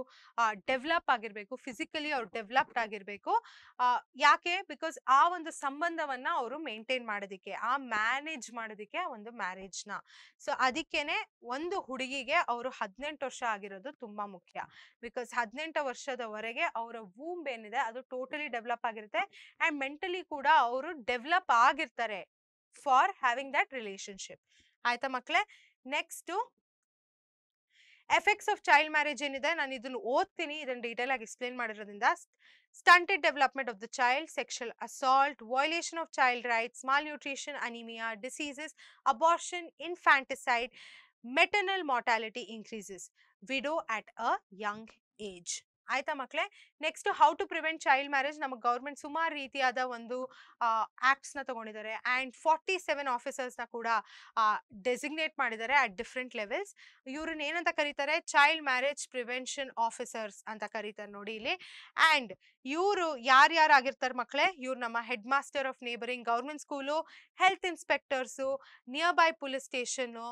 ಡೆವಲಪ್ ಆಗಿರ್ಬೇಕು ಫಿಸಿಕಲಿ ಅವ್ರು ಡೆವಲಪ್ಡ್ ಆಗಿರ್ಬೇಕು ಯಾಕೆ ಬಿಕಾಸ್ ಆ ಒಂದು ಸಂಬಂಧವನ್ನ ಅವರು ಮೇಂಟೈನ್ ಮಾಡೋದಿಕ್ಕೆ ಆ ಮ್ಯಾನೇಜ್ ಮಾಡೋದಿಕ್ಕೆ ಒಂದು ಮ್ಯಾರೇಜ್ ಸೊ ಅದಕ್ಕೇನೆ ಒಂದು ಹುಡುಗಿಗೆ ಅವರು ಹದಿನೆಂಟು ವರ್ಷ ಆಗಿರೋದು ತುಂಬಾ ಮುಖ್ಯ ಬಿಕಾಸ್ ಹದಿನೆಂಟು ವರ್ಷದವರೆಗೆ ಅವರ ವೂಮ್ ಏನಿದೆ ಅದು ಟೋಟಲಿ ಡೆವಲಪ್ ಆಗಿರುತ್ತೆ ಅಂಡ್ ಮೆಂಟಲಿ ಕೂಡ ಅವರು ಡೆವಲಪ್ ಆಗಿರ್ತಾರೆ ಫಾರ್ ಹ್ಯಾವಿಂಗ್ ದಟ್ ರಿಲೇಶನ್ಶಿಪ್ ಆಯ್ತಾ ಮಕ್ಕಳೇ next effects of child marriage ಏನಿದೆ ನಾನು ಇದನ್ನು ಓದ್ತೀನಿ ಇದನ್ನು ಡೀಟೇಲ್ ಆಗಿ ಎಕ್ಸ್ಪ್ಲೇನ್ ಮಾಡಿರೋದ್ರಿಂದ stunted development of the child sexual assault violation of child rights malnutrition anaemia diseases abortion infanticide maternal mortality increases widow at a young age ಆಯ್ತಾ ಮಕ್ಕಳೇ next how to prevent child marriage ನಮಗೆ government ಸುಮಾರು ರೀತಿಯಾದ ಒಂದು acts ನ ತಗೊಂಡಿದ್ದಾರೆ and forty seven officers ಕೂಡ designate ಮಾಡಿದ್ದಾರೆ ಅಟ್ ಡಿಫ್ರೆಂಟ್ ಲೆವೆಲ್ಸ್ ಇವ್ರನ್ನ ಏನಂತ ಕರೀತಾರೆ ಚೈಲ್ಡ್ ಮ್ಯಾರೇಜ್ ಪ್ರಿವೆನ್ಷನ್ ಆಫೀಸರ್ಸ್ ಅಂತ ಕರೀತಾರೆ ನೋಡಿ ಇಲ್ಲಿ ಅಂಡ್ ಇವರು ಯಾರ್ಯಾರು ಆಗಿರ್ತಾರೆ ಮಕ್ಕಳೇ ಇವ್ರು ನಮ್ಮ head master of neighbouring government school health inspectors near by police station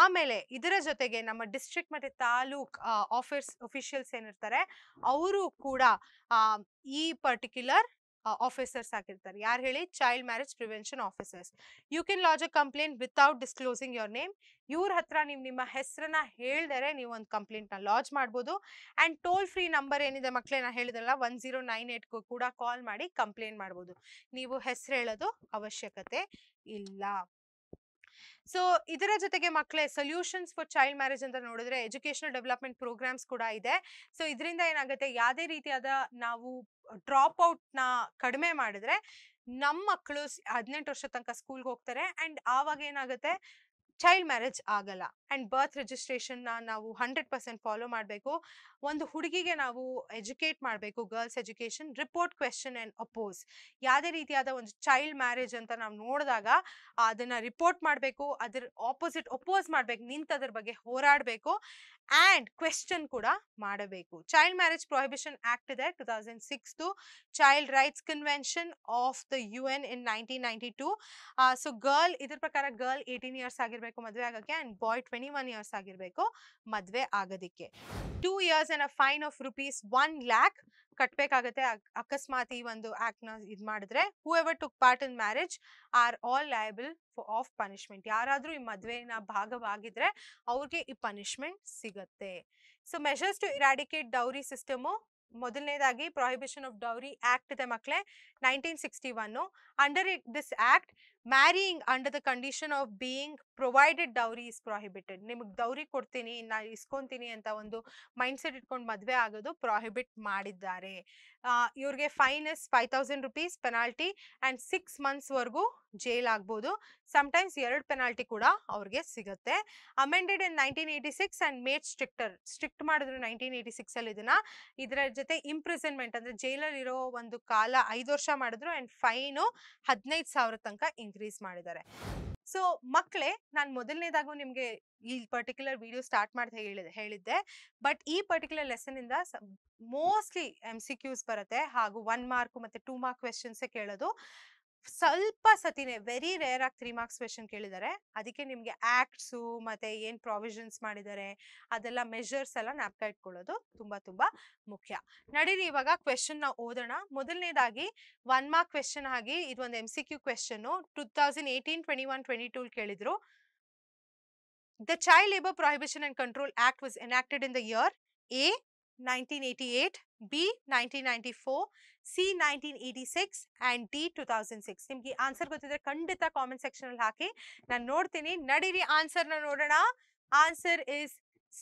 ಆಮೇಲೆ ಇದರ ಜೊತೆಗೆ ನಮ್ಮ ಡಿಸ್ಟ್ರಿಕ್ಟ್ ಮತ್ತೆ ತಾಲೂಕ್ ಆಫೀಸ್ ಅಫಿಷಿಯಲ್ಸ್ ಏನಿರ್ತಾರೆ ಅವರು ಕೂಡ ಈ ಪರ್ಟಿಕ್ಯುಲರ್ ಆಫೀಸರ್ಸ್ ಆಗಿರ್ತಾರೆ ಯಾರು ಹೇಳಿ child marriage prevention officers you can lodge a complaint without disclosing your name ಇವ್ರ ಹತ್ರ ನೀವು ನಿಮ್ಮ ಹೆಸರನ್ನ ಹೇಳಿದರೆ ನೀವು ಒಂದು ಕಂಪ್ಲೇಂಟ್ನ ಲಾಜ್ ಮಾಡ್ಬೋದು ಆ್ಯಂಡ್ ಟೋಲ್ ಫ್ರೀ ನಂಬರ್ ಏನಿದೆ ಮಕ್ಕಳೇ ನಾನು ಹೇಳಿದ್ರಲ್ಲ ಒನ್ ಜೀರೋ ನೈನ್ ಏಟ್ಗೂ ಕೂಡ ಕಾಲ್ ಮಾಡಿ ಕಂಪ್ಲೇಂಟ್ ಮಾಡ್ಬೋದು ನೀವು ಹೆಸರು ಹೇಳೋದು ಅವಶ್ಯಕತೆ ಇಲ್ಲ ಸೊ ಇದರ ಜೊತೆಗೆ ಮಕ್ಕಳೇ ಸೊಲ್ಯೂಷನ್ಸ್ ಫಾರ್ ಚೈಲ್ಡ್ ಮ್ಯಾರೇಜ್ ಅಂತ ನೋಡಿದ್ರೆ ಎಜುಕೇಶನಲ್ ಡೆವಲಪ್ಮೆಂಟ್ ಪ್ರೋಗ್ರಾಮ್ಸ್ ಕೂಡ ಇದೆ ಸೊ ಇದರಿಂದ ಏನಾಗುತ್ತೆ ಯಾವುದೇ ರೀತಿಯಾದ ನಾವು ಡ್ರಾಪ್ ಔಟ್ ನ ಕಡಿಮೆ ಮಾಡಿದ್ರೆ ನಮ್ಮ ಮಕ್ಕಳು ಹದಿನೆಂಟು ವರ್ಷ ತನಕ ಸ್ಕೂಲ್ಗೆ ಹೋಗ್ತಾರೆ ಅಂಡ್ ಆವಾಗ ಏನಾಗುತ್ತೆ ಚೈಲ್ಡ್ ಮ್ಯಾರೇಜ್ ಆಗಲ್ಲ ಅಂಡ್ ಬರ್ತ್ ರಿಜಿಸ್ಟ್ರೇಷನ್ ನಾವು ಹಂಡ್ರೆಡ್ ಪರ್ಸೆಂಟ್ ಫಾಲೋ ಮಾಡಬೇಕು ಒಂದು ಹುಡುಗಿಗೆ ನಾವು ಎಜುಕೇಟ್ ಮಾಡಬೇಕು girls education report question and oppose ಯಾವುದೇ ರೀತಿಯಾದ ಒಂದು ಚೈಲ್ಡ್ ಮ್ಯಾರೇಜ್ ಅಂತ ನಾವು ನೋಡಿದಾಗ ಅದನ್ನ ರಿಪೋರ್ಟ್ ಮಾಡಬೇಕು ಅದ್ರ ಆಪೋಸಿಟ್ ಅಪೋಸ್ ಮಾಡಬೇಕು ನಿಂತ ಬಗ್ಗೆ ಹೋರಾಡಬೇಕು एंड क्वेश्चन कूड़ा चाइल्ड म्यारेज प्रोहिबिशन आक्ट इधर child right convention of the U N ninety two so girl प्रकार गर्ल एटीन इयर्स आगे मद्वे आगे एंड बॉय ट्वेंटी इयर्स आगे मद्वे आगोदे two years and a fine of rupee one ऐक् ಕಟ್ಬೇಕಾಗತ್ತೆ ಅಕಸ್ಮಾತ್ ಈ ಒಂದು ಆಕ್ಟ್ ನ ಇದ್ ಮಾಡಿದ್ರೆ whoever took part in marriage are all liable of punishment ಯಾರಾದ್ರೂ ಈ ಮದ್ವೆನ ಭಾಗವಾಗಿದ್ರೆ ಅವ್ರಿಗೆ ಈ ಪನಿಷ್ಮೆಂಟ್ ಸಿಗತ್ತೆ so measures to eradicate dowry system ಮೊದಲನೇದಾಗಿ ಪ್ರೊಹಿಬಿಷನ್ ಆಫ್ ಡೌರಿ ಆಕ್ಟ್ ಇದೆ ಮಕ್ಕಳೇ nineteen sixty one under this act marrying under the condition of being provided dowry is prohibited ನಿಮಗೆ ಡೌರಿ ಕೊಡ್ತೀನಿ ನಾ ಇಸ್ಕೊಂತೀನಿ ಅಂತ ಒಂದು ಮೈಂಡ್ ಸೆಟ್ ಇಟ್ಕೊಂಡು ಮದುವೆ ಆಗೋದು ಪ್ರೊಹಿಬಿಟ್ ಮಾಡಿದ್ದಾರೆ ಇವ್ರಿಗೆ fine is five thousand rupees penalty and six ಮಂತ್ಸ್ವರೆಗೂ ಜೈಲ್ ಆಗ್ಬೋದು ಸಮಟೈಮ್ಸ್ ಎರಡು ಪೆನಾಲ್ಟಿ ಕೂಡ ಅವ್ರಿಗೆ ಸಿಗುತ್ತೆ amended in nineteen eighty six and made stricter strict ಮಾಡಿದ್ರು ನೈನ್ಟೀನ್ ಏಯ್ಟಿ ಸಿಕ್ಸ್ ಅಲ್ಲಿ ಇದನ್ನ ಇದರ ಜೊತೆ ಇಂಪ್ರಿಸನ್ಮೆಂಟ್ ಅಂದ್ರೆ ಜೈಲಲ್ಲಿ ಇರೋ ಒಂದು ಕಾಲ ಐದು ವರ್ಷ ಮಾಡಿದ್ರು ಅಂಡ್ ಫೈನು ಹದಿನೈದು ಸಾವಿರ ತನಕ ಇನ್ಕ್ರೀಸ್ ಮಾಡಿದ್ದಾರೆ ಸೊ ಮಕ್ಕಳೇ ನಾನು ಮೊದಲನೇದಾಗೂ ನಿಮಗೆ ಈ ಪರ್ಟಿಕ್ಯುಲರ್ ವಿಡಿಯೋ ಸ್ಟಾರ್ಟ್ ಮಾಡಿದೆ ಹೇಳಿದೆ ಹೇಳಿದ್ದೆ ಬಟ್ ಈ ಪರ್ಟಿಕ್ಯುಲರ್ ಲೆಸನ್ ಇಂದ ಮೋಸ್ಟ್ಲಿ ಎಮ್ ಸಿ ಕ್ಯೂಸ್ ಬರುತ್ತೆ ಹಾಗೂ ಒನ್ ಮಾರ್ಕ್ ಮತ್ತೆ ಟೂ ಮಾರ್ಕ್ ಕ್ವೆಶನ್ಸ್ ಕೇಳೋದು ಸ್ವಲ್ಪ ಸತಿನೇ ವೆರಿ ರೇರ್ ಆಗಿ ತ್ರೀ ಮಾರ್ಕ್ಸ್ ಕ್ವೆಶನ್ ಕೇಳಿದ್ದಾರೆ ಅದಕ್ಕೆ ನಿಮ್ಗೆ ಆಕ್ಟ್ಸು ಮತ್ತೆ ಏನ್ ಪ್ರಾವಿಷನ್ಸ್ ಮಾಡಿದ್ದಾರೆ ಅದೆಲ್ಲ ಮೆಷರ್ಸ್ ಎಲ್ಲ ನಾಪ್ಕ ಇಟ್ಕೊಳ್ಳೋದು ತುಂಬಾ ತುಂಬಾ ಮುಖ್ಯ ನಡೀರಿ ಇವಾಗ ಕ್ವೆಶನ್ ನಾವು ಓದೋಣ ಮೊದಲನೇದಾಗಿ ಒನ್ ಮಾರ್ಕ್ ಕ್ವೆಶನ್ ಆಗಿ ಇದೊಂದು M C Q question two thousand eighteen twenty one twenty two ಕೇಳಿದ್ರು the child labour prohibition and control act was enacted in the year A 1988, B 1994, C 1986 and D two thousand six ನಿಮ್ಗೆ answer ಗೊತ್ತಿದ್ರೆ ಖಂಡಿತ comment ಸೆಕ್ಷನಲ್ಲಿ ಹಾಕಿ ನಾನು ನೋಡ್ತೀನಿ ನಡೀರಿ ಆನ್ಸರ್ನ ನೋಡೋಣ answer is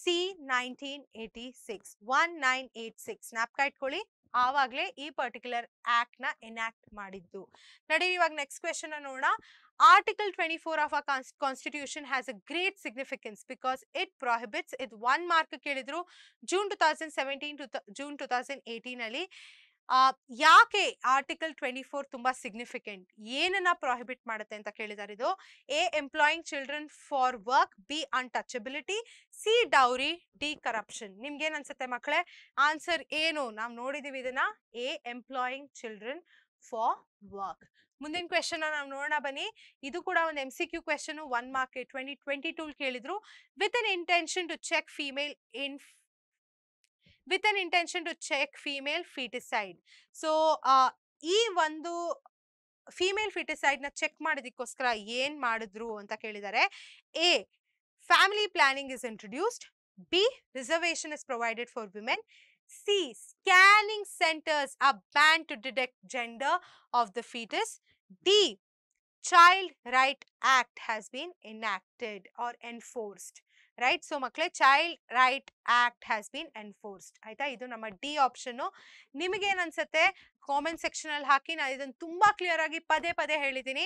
C nineteen eighty six one nine eight six ಇಟ್ಕೊಳ್ಳಿ ಆವಾಗಲೇ ಈ ಪರ್ಟಿಕ್ಯುಲರ್ ಆಕ್ಟ್ ನ ಎನಾಕ್ಟ್ ಮಾಡಿದ್ದು ನಡೀರಿ ಇವಾಗ ನೆಕ್ಸ್ಟ್ ಕ್ವೆಶನ್ ನೋಡೋಣ twenty 24 of our constitution has a great significance because it prohibits ಇದು ಒನ್ ಮಾರ್ಕ್ ಕೇಳಿದ್ರು June two thousand seventeen to June two thousand ಏಯ್ಟೀನಲ್ಲಿ ಅಲ್ಲಿ ಯಾಕೆ ಆರ್ಟಿಕಲ್ ಟ್ವೆಂಟಿ ಫೋರ್ ತುಂಬಾ ಸಿಗ್ನಿಫಿಕೆಂಟ್ ಏನನ್ನ ಪ್ರೊಹಿಬಿಟ್ ಮಾಡುತ್ತೆ ಅಂತ ಕೇಳಿದಾರೆ ಇದು A employing children for work B untouchability C dowry D corruption ನಿಮ್ಗೆ ಏನ್ ಅನ್ಸುತ್ತೆ ಮಕ್ಕಳೇ ಆನ್ಸರ್ ಏನು ನಾವು ನೋಡಿದೀವಿ ಇದನ್ನ A employing children for work ಮುಂದಿನ ಕ್ವೆಶನ್ ನಾವು ನೋಡೋಣ ಬನ್ನಿ ಇದು ಕೂಡ ಒಂದು M C Q question one mark twenty twenty two ಕೇಳಿದ್ರು with an intention to check female in with an intention to check female foeticide so ಈ ಒಂದು ಫಿಮೇಲ್ ಫಿಟಿಸೈಡ್ ನ ಚೆಕ್ ಮಾಡೋದಕ್ಕೋಸ್ಕರ ಏನ್ ಮಾಡಿದ್ರು ಅಂತ ಕೇಳಿದ್ದಾರೆ A family planning is introduced B reservation is provided for women C scanning centres a ban to detect gender of the foetus the Child Right Act has been enacted or enforced. Right so ಮಕ್ಳೆ child right act has been enforced ಆಯ್ತಾ ಇದು ನಮ್ಮ D option ನಿಮಗೇನು ಅನ್ಸುತ್ತೆ comment section ಅಲ್ಲಿ ಹಾಕಿ ನಾನು ಇದನ್ನು ತುಂಬಾ ಕ್ಲಿಯರ್ ಆಗಿ ಪದೇ ಪದೇ ಹೇಳಿದ್ದೀನಿ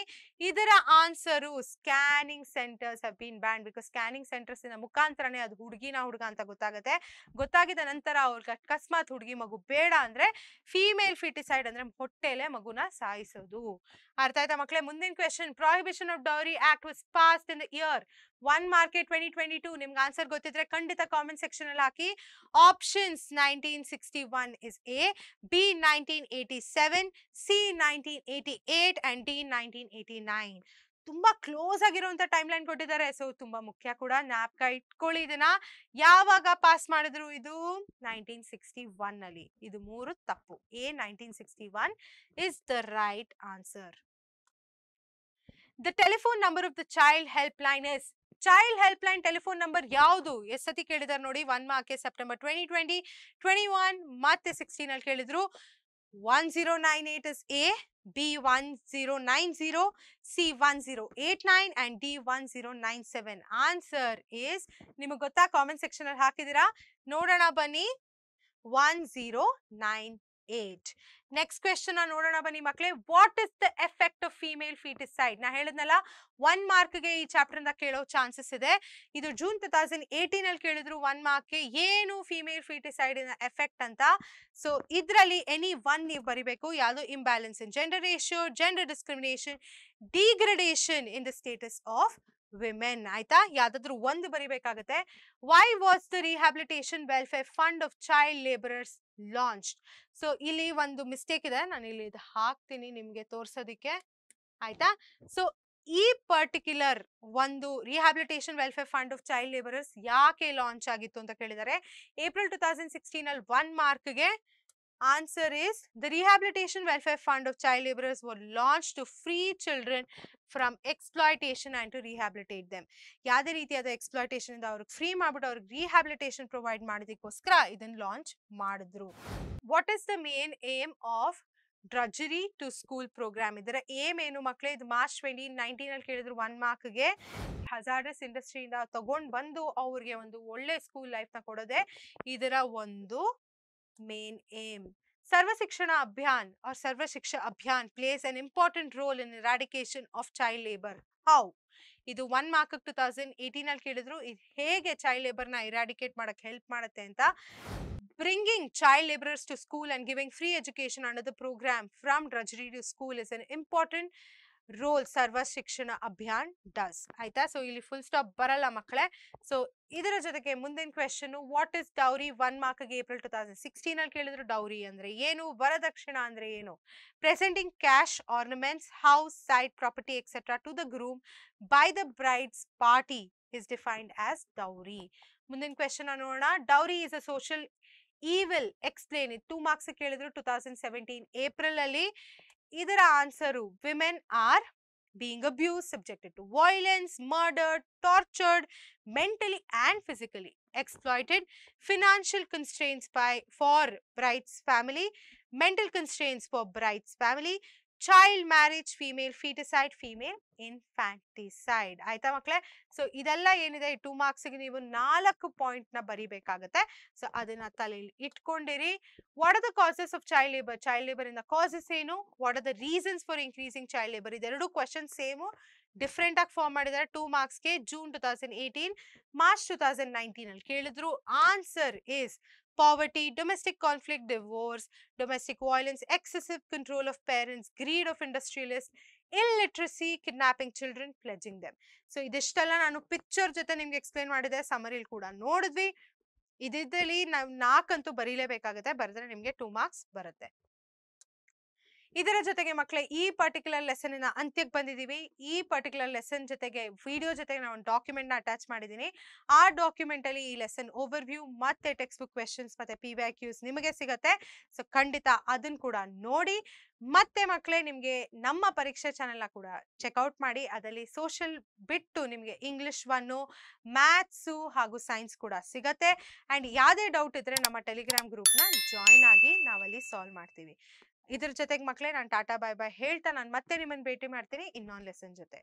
ಇದರ answer scanning centres have been banned because scanning centres ಇಂದ ಮುಖಾಂತರನೇ ಅದು ಹುಡುಗಿನ ಹುಡುಗ ಅಂತ ಗೊತ್ತಾಗುತ್ತೆ ಗೊತ್ತಾಗಿದ ನಂತರ ಅವ್ರಿಗೆ ಅಕಸ್ಮಾತ್ ಹುಡುಗಿ ಮಗು ಬೇಡ ಅಂದ್ರೆ ಫೀಮೇಲ್ ಫಿಟಿಸೈಡ್ ಅಂದ್ರೆ ಹೊಟ್ಟೆಲೆ ಮಗುನ ಸಾಯಿಸೋದು ಅರ್ಥ ಆಯ್ತಾ ಮಕ್ಕಳೇ ಮುಂದಿನ question prohibition of dowry act was passed in the year one mark twenty twenty two ನಿಮ್ಗೆ ಆನ್ಸರ್ ಗೊತ್ತಿದ್ರೆ ಖಂಡಿತ ಕಾಮೆಂಟ್ ಸೆಕ್ಷನ್ ಅಲ್ಲಿ ಹಾಕಿ options nineteen sixty one is A B nineteen 1987, C 1988 and D 1989. ತುಂಬಾ ಕ್ಲೋಸ್ ಆಗಿರುವಂತ ಟೈಮ್ ಲೈನ್ ಕೊಟ್ಟಿದ್ದಾರೆ so ತುಂಬಾ ಮುಖ್ಯ ಕೂಡ ಜ್ಞಾಪಕ ಇಟ್ಕೊಳ್ಳಿ ಇದನ್ನ ಯಾವಾಗ ಪಾಸ್ ಮಾಡಿದ್ರು ಇದು ನೈನ್ಟೀನ್ ಸಿಕ್ಸ್ಟಿ ಅಲ್ಲಿ ಇದು ಮೂರು ತಪ್ಪು A nineteen sixty one is the right answer the telephone number of the child helpline is child helpline telephone number ಯಾವುದು ಎಷ್ಟು ಸತಿ ಕೇಳಿದಾರೆ ನೋಡಿ ಒನ್ ಮಾರ್ಕೆ September twenty twenty twenty one ಮತ್ತೆ ಸಿಕ್ಸ್ಟೀನಲ್ಲಿ ಅಲ್ಲಿ ಕೇಳಿದ್ರು 1098 is A, B1090, C1089 and D1097. Answer is, ನಿಮಗೆ ಗೊತ್ತಾ ಕಾಮೆಂಟ್ ಸೆಕ್ಷನಲ್ಲಿ ಹಾಕಿದ್ದೀರಾ ನೋಡೋಣ ಬನ್ನಿ one zero nine eight next question ನೋಡೋಣ ಬನ್ನಿ ಮಕ್ಕಳೇ what is the effect of female foeticide ನಾ ಹೇಳಿದ್ನಲ್ಲ ಒನ್ ಮಾರ್ಕ್ಗೆ ಈ ಚಾಪ್ಟರ್ ಇಂದ ಕೇಳೋ ಚಾನ್ಸಸ್ ಇದೆ ಇದು ಜೂನ್ ಟೂ ತೌಸಂಡ್ ಏಯ್ಟೀನ್ ಅಲ್ಲಿ ಕೇಳಿದ್ರು ಒನ್ ಮಾರ್ಕ್ಗೆ ಏನು ಫೀಮೇಲ್ ಫೀಟಿಸೈಡ್ ಇನ್ ಎಫೆಕ್ಟ್ ಅಂತ ಸೊ ಇದರಲ್ಲಿ ಎನಿ ಒನ್ ನೀವು ಬರಿಬೇಕು ಯಾವುದೋ imbalance in gender ratio gender discrimination degradation in the status of women ಆಯ್ತಾ ಯಾವ್ದಾದ್ರು ಒಂದು ಬರಿಬೇಕಾಗತ್ತೆ why was the rehabilitation welfare fund of child labourers launch so ಇಲ್ಲಿ ಒಂದು ಮಿಸ್ಟೇಕ್ ಇದೆ ನಾನು ಇಲ್ಲಿ ಇದು ಹಾಕ್ತೀನಿ ನಿಮ್ಗೆ ತೋರ್ಸೋದಿಕ್ಕೆ ಆಯ್ತಾ ಸೊ ಈ ಪರ್ಟಿಕ್ಯುಲರ್ ಒಂದು rehabilitation welfare fund of child labourers ಯಾಕೆ ಲಾಂಚ್ ಆಗಿತ್ತು ಅಂತ ಕೇಳಿದರೆ ಏಪ್ರಿಲ್ ಟೂ ತೌಸಂಡ್ ಸಿಕ್ಸ್ಟೀನ್ ಅಲ್ಲಿ ಒನ್ ಮಾರ್ಕ್ಗೆ Answer is the Rehabilitation Welfare Fund of Child Laborers were launched to free children from exploitation and to rehabilitate them ಯಾವುದೇ ರೀತಿಯಾದ exploitation ಇಂದ ಅವ್ರಿಗೆ ಫ್ರೀ ಮಾಡ್ಬಿಟ್ಟು ಅವ್ರಿಗೆ rehabilitation ಪ್ರೊವೈಡ್ ಮಾಡೋದಕ್ಕೋಸ್ಕರ ಇದನ್ನು ಲಾಂಚ್ ಮಾಡಿದ್ರು what is the main aim of drudgery to school programme ಇದರ ಏಮ್ ಏನು ಮಕ್ಕಳೇ ಇದು ಮಾರ್ಚ್ ಟ್ವೆಂಟಿ ನೈನ್ಟೀನ್ ಅಲ್ಲಿ ಕೇಳಿದ್ರು ಒನ್ ಮಾರ್ಕ್ಗೆ ಹಜಾರ್ಡಸ್ ಇಂಡಸ್ಟ್ರಿಯಿಂದ ತಗೊಂಡು ಬಂದು ಅವ್ರಿಗೆ ಒಂದು ಒಳ್ಳೆ ಸ್ಕೂಲ್ ಲೈಫ್ನ ಕೊಡೋದೆ ಇದರ ಒಂದು main aim. Sarva Sikshana Abhiyan or Sarva Shiksha Abhiyan plays an important role in eradication of child labour. How? ಇದು ಒನ್ ಮಾರ್ಕ್ ಟೂ ತೌಸಂಡ್ ಏಯ್ಟೀನಲ್ಲಿ ಕೇಳಿದ್ರು ಇದು ಹೇಗೆ ಚೈಲ್ಡ್ ಲೇಬರ್ನ ಇರಾಡಿಕೇಟ್ ಮಾಡಕ್ಕೆ ಹೆಲ್ಪ್ ಮಾಡುತ್ತೆ ಅಂತ Bringing child laborers to school and giving free education under the program from drudgery to school is an important role Sarva Shiksha Abhiyan does ಆಯ್ತಾ ಸೊ ಇಲ್ಲಿ ಫುಲ್ ಸ್ಟಾಪ್ ಬರಲ್ಲ ಮಕ್ಕಳೇ ಸೊ ಇದರ ಜೊತೆಗೆ ಮುಂದಿನ question what is dowry one mark April two thousand sixteen ಅಲ್ಲಿ ಕೇಳಿದ್ರು ಡೌರಿ ಅಂದ್ರೆ ಏನು ವರದಕ್ಷಿಣ ಅಂದ್ರೆ ಏನು presenting cash ornaments house site property etcetera to the groom by the bride's party is defined as dowry ಮುಂದಿನ ಕ್ವೆಶನ್ ನೋಡೋಣ dowry is a social evil explain it two marks ಕೇಳಿದ್ರು ಟೂ ತೌಸಂಡ್ ಸೆವೆಂಟೀನ್ ಏಪ್ರಿಲ್ ಅಲ್ಲಿ Either answer: Women are being abused, subjected to violence, murdered, tortured, mentally and physically exploited, financial constraints by for bride's family, mental constraints for bride's family, child marriage female foeticide female infanticide ಆಯ್ತಾ ಮಕ್ಕಳೇ so ಇದೆಲ್ಲ ಏನಿದೆ ಈ two ಮಾರ್ಕ್ಸ್ಗೆ ನೀವು ನಾಲ್ಕು point ನ ಬರಿಬೇಕಾಗತ್ತೆ so ಅದನ್ನ ತಲೆಯಲ್ಲಿ ಇಟ್ಕೊಂಡಿರಿ what are the causes of child labour child labour ಇಂದ ಕಾಸಸ್ ಏನು what are the reasons for increasing child labour ಇದೆರಡು ಕ್ವಶನ್ ಸೇಮು ಡಿಫ್ರೆಂಟ್ ಆಗಿ ಫಾರ್ಮ್ ಮಾಡಿದ್ದಾರೆ ಟೂ ಮಾರ್ಕ್ಸ್ಗೆ June two thousand eighteen March two thousand nineteen ಅಲ್ಲಿ ಕೇಳಿದ್ರು answer is poverty domestic conflict, divorce, domestic violence, excessive control of parents greed of industrialist illiteracy kidnapping children pledging them so ಇದಿಷ್ಟೆಲ್ಲ ನಾನು picture ಜೊತೆ ನಿಮ್ಗೆ explain ಮಾಡಿದೆ ಸಮರಿಲ್ ಕೂಡ ನೋಡಿದ್ವಿ ಇದಿದ್ದಲ್ಲಿ ನಾವು ನಾಲ್ಕಂತೂ ಬರೀಲೇಬೇಕಾಗುತ್ತೆ ಬರೆದ್ರೆ ನಿಮಗೆ ಟೂ ಮಾರ್ಕ್ಸ್ ಬರುತ್ತೆ ಇದರ ಜೊತೆಗೆ ಮಕ್ಕಳೇ ಈ ಪರ್ಟಿಕ್ಯುಲರ್ ಲೆಸನ್ನ ಅಂತ್ಯಕ್ಕೆ ಬಂದಿದ್ದೀವಿ ಈ ಪರ್ಟಿಕ್ಯುಲರ್ ಲೆಸನ್ ಜೊತೆಗೆ ವಿಡಿಯೋ ಜೊತೆಗೆ ನಾವು ಡಾಕ್ಯುಮೆಂಟ್ನ ಅಟ್ಯಾಚ್ ಮಾಡಿದ್ದೀನಿ ಆ ಡಾಕ್ಯುಮೆಂಟ್ ಅಲ್ಲಿ ಈ ಲೆಸನ್ ಓವರ್ ವ್ಯೂ ಮತ್ತೆ ಟೆಕ್ಸ್ಟ್ ಬುಕ್ ಕ್ವೆಶನ್ಸ್ ಮತ್ತೆ ಪಿ ವ್ಯಾಕ್ ಕ್ಯೂಸ್ ನಿಮಗೆ ಸಿಗುತ್ತೆ ಸೊ ಖಂಡಿತ ಅದನ್ನು ಕೂಡ ನೋಡಿ ಮತ್ತೆ ಮಕ್ಕಳೇ ನಿಮಗೆ ನಮ್ಮ ಪರೀಕ್ಷೆ ಚಾನೆಲ್ನ ಕೂಡ ಚೆಕ್ಔಟ್ ಮಾಡಿ ಅದರಲ್ಲಿ ಸೋಷಿಯಲ್ ಬಿಟ್ಟು ನಿಮಗೆ ಇಂಗ್ಲಿಷ್ ಒನ್ನು ಮ್ಯಾಥ್ಸು ಹಾಗೂ ಸೈನ್ಸ್ ಕೂಡ ಸಿಗತ್ತೆ ಆ್ಯಂಡ್ ಯಾವುದೇ ಡೌಟ್ ಇದ್ದರೆ ನಮ್ಮ ಟೆಲಿಗ್ರಾಮ್ ಗ್ರೂಪ್ನ ಜಾಯ್ನ್ ಆಗಿ ನಾವಲ್ಲಿ ಸಾಲ್ವ್ ಮಾಡ್ತೀವಿ ಇದ್ರ ಜೊತೆಗೆ ಮಕ್ಕಳೇ ನಾನು ಟಾಟಾ ಬಾಯ್ ಬಾಯ್ ಹೇಳ್ತಾ ನಾನು ಮತ್ತೆ ನಿಮ್ಮನ್ನ ಭೇಟಿ ಮಾಡ್ತೀನಿ ಇನ್ನೊಂದು ಲೆಸನ್ ಜೊತೆ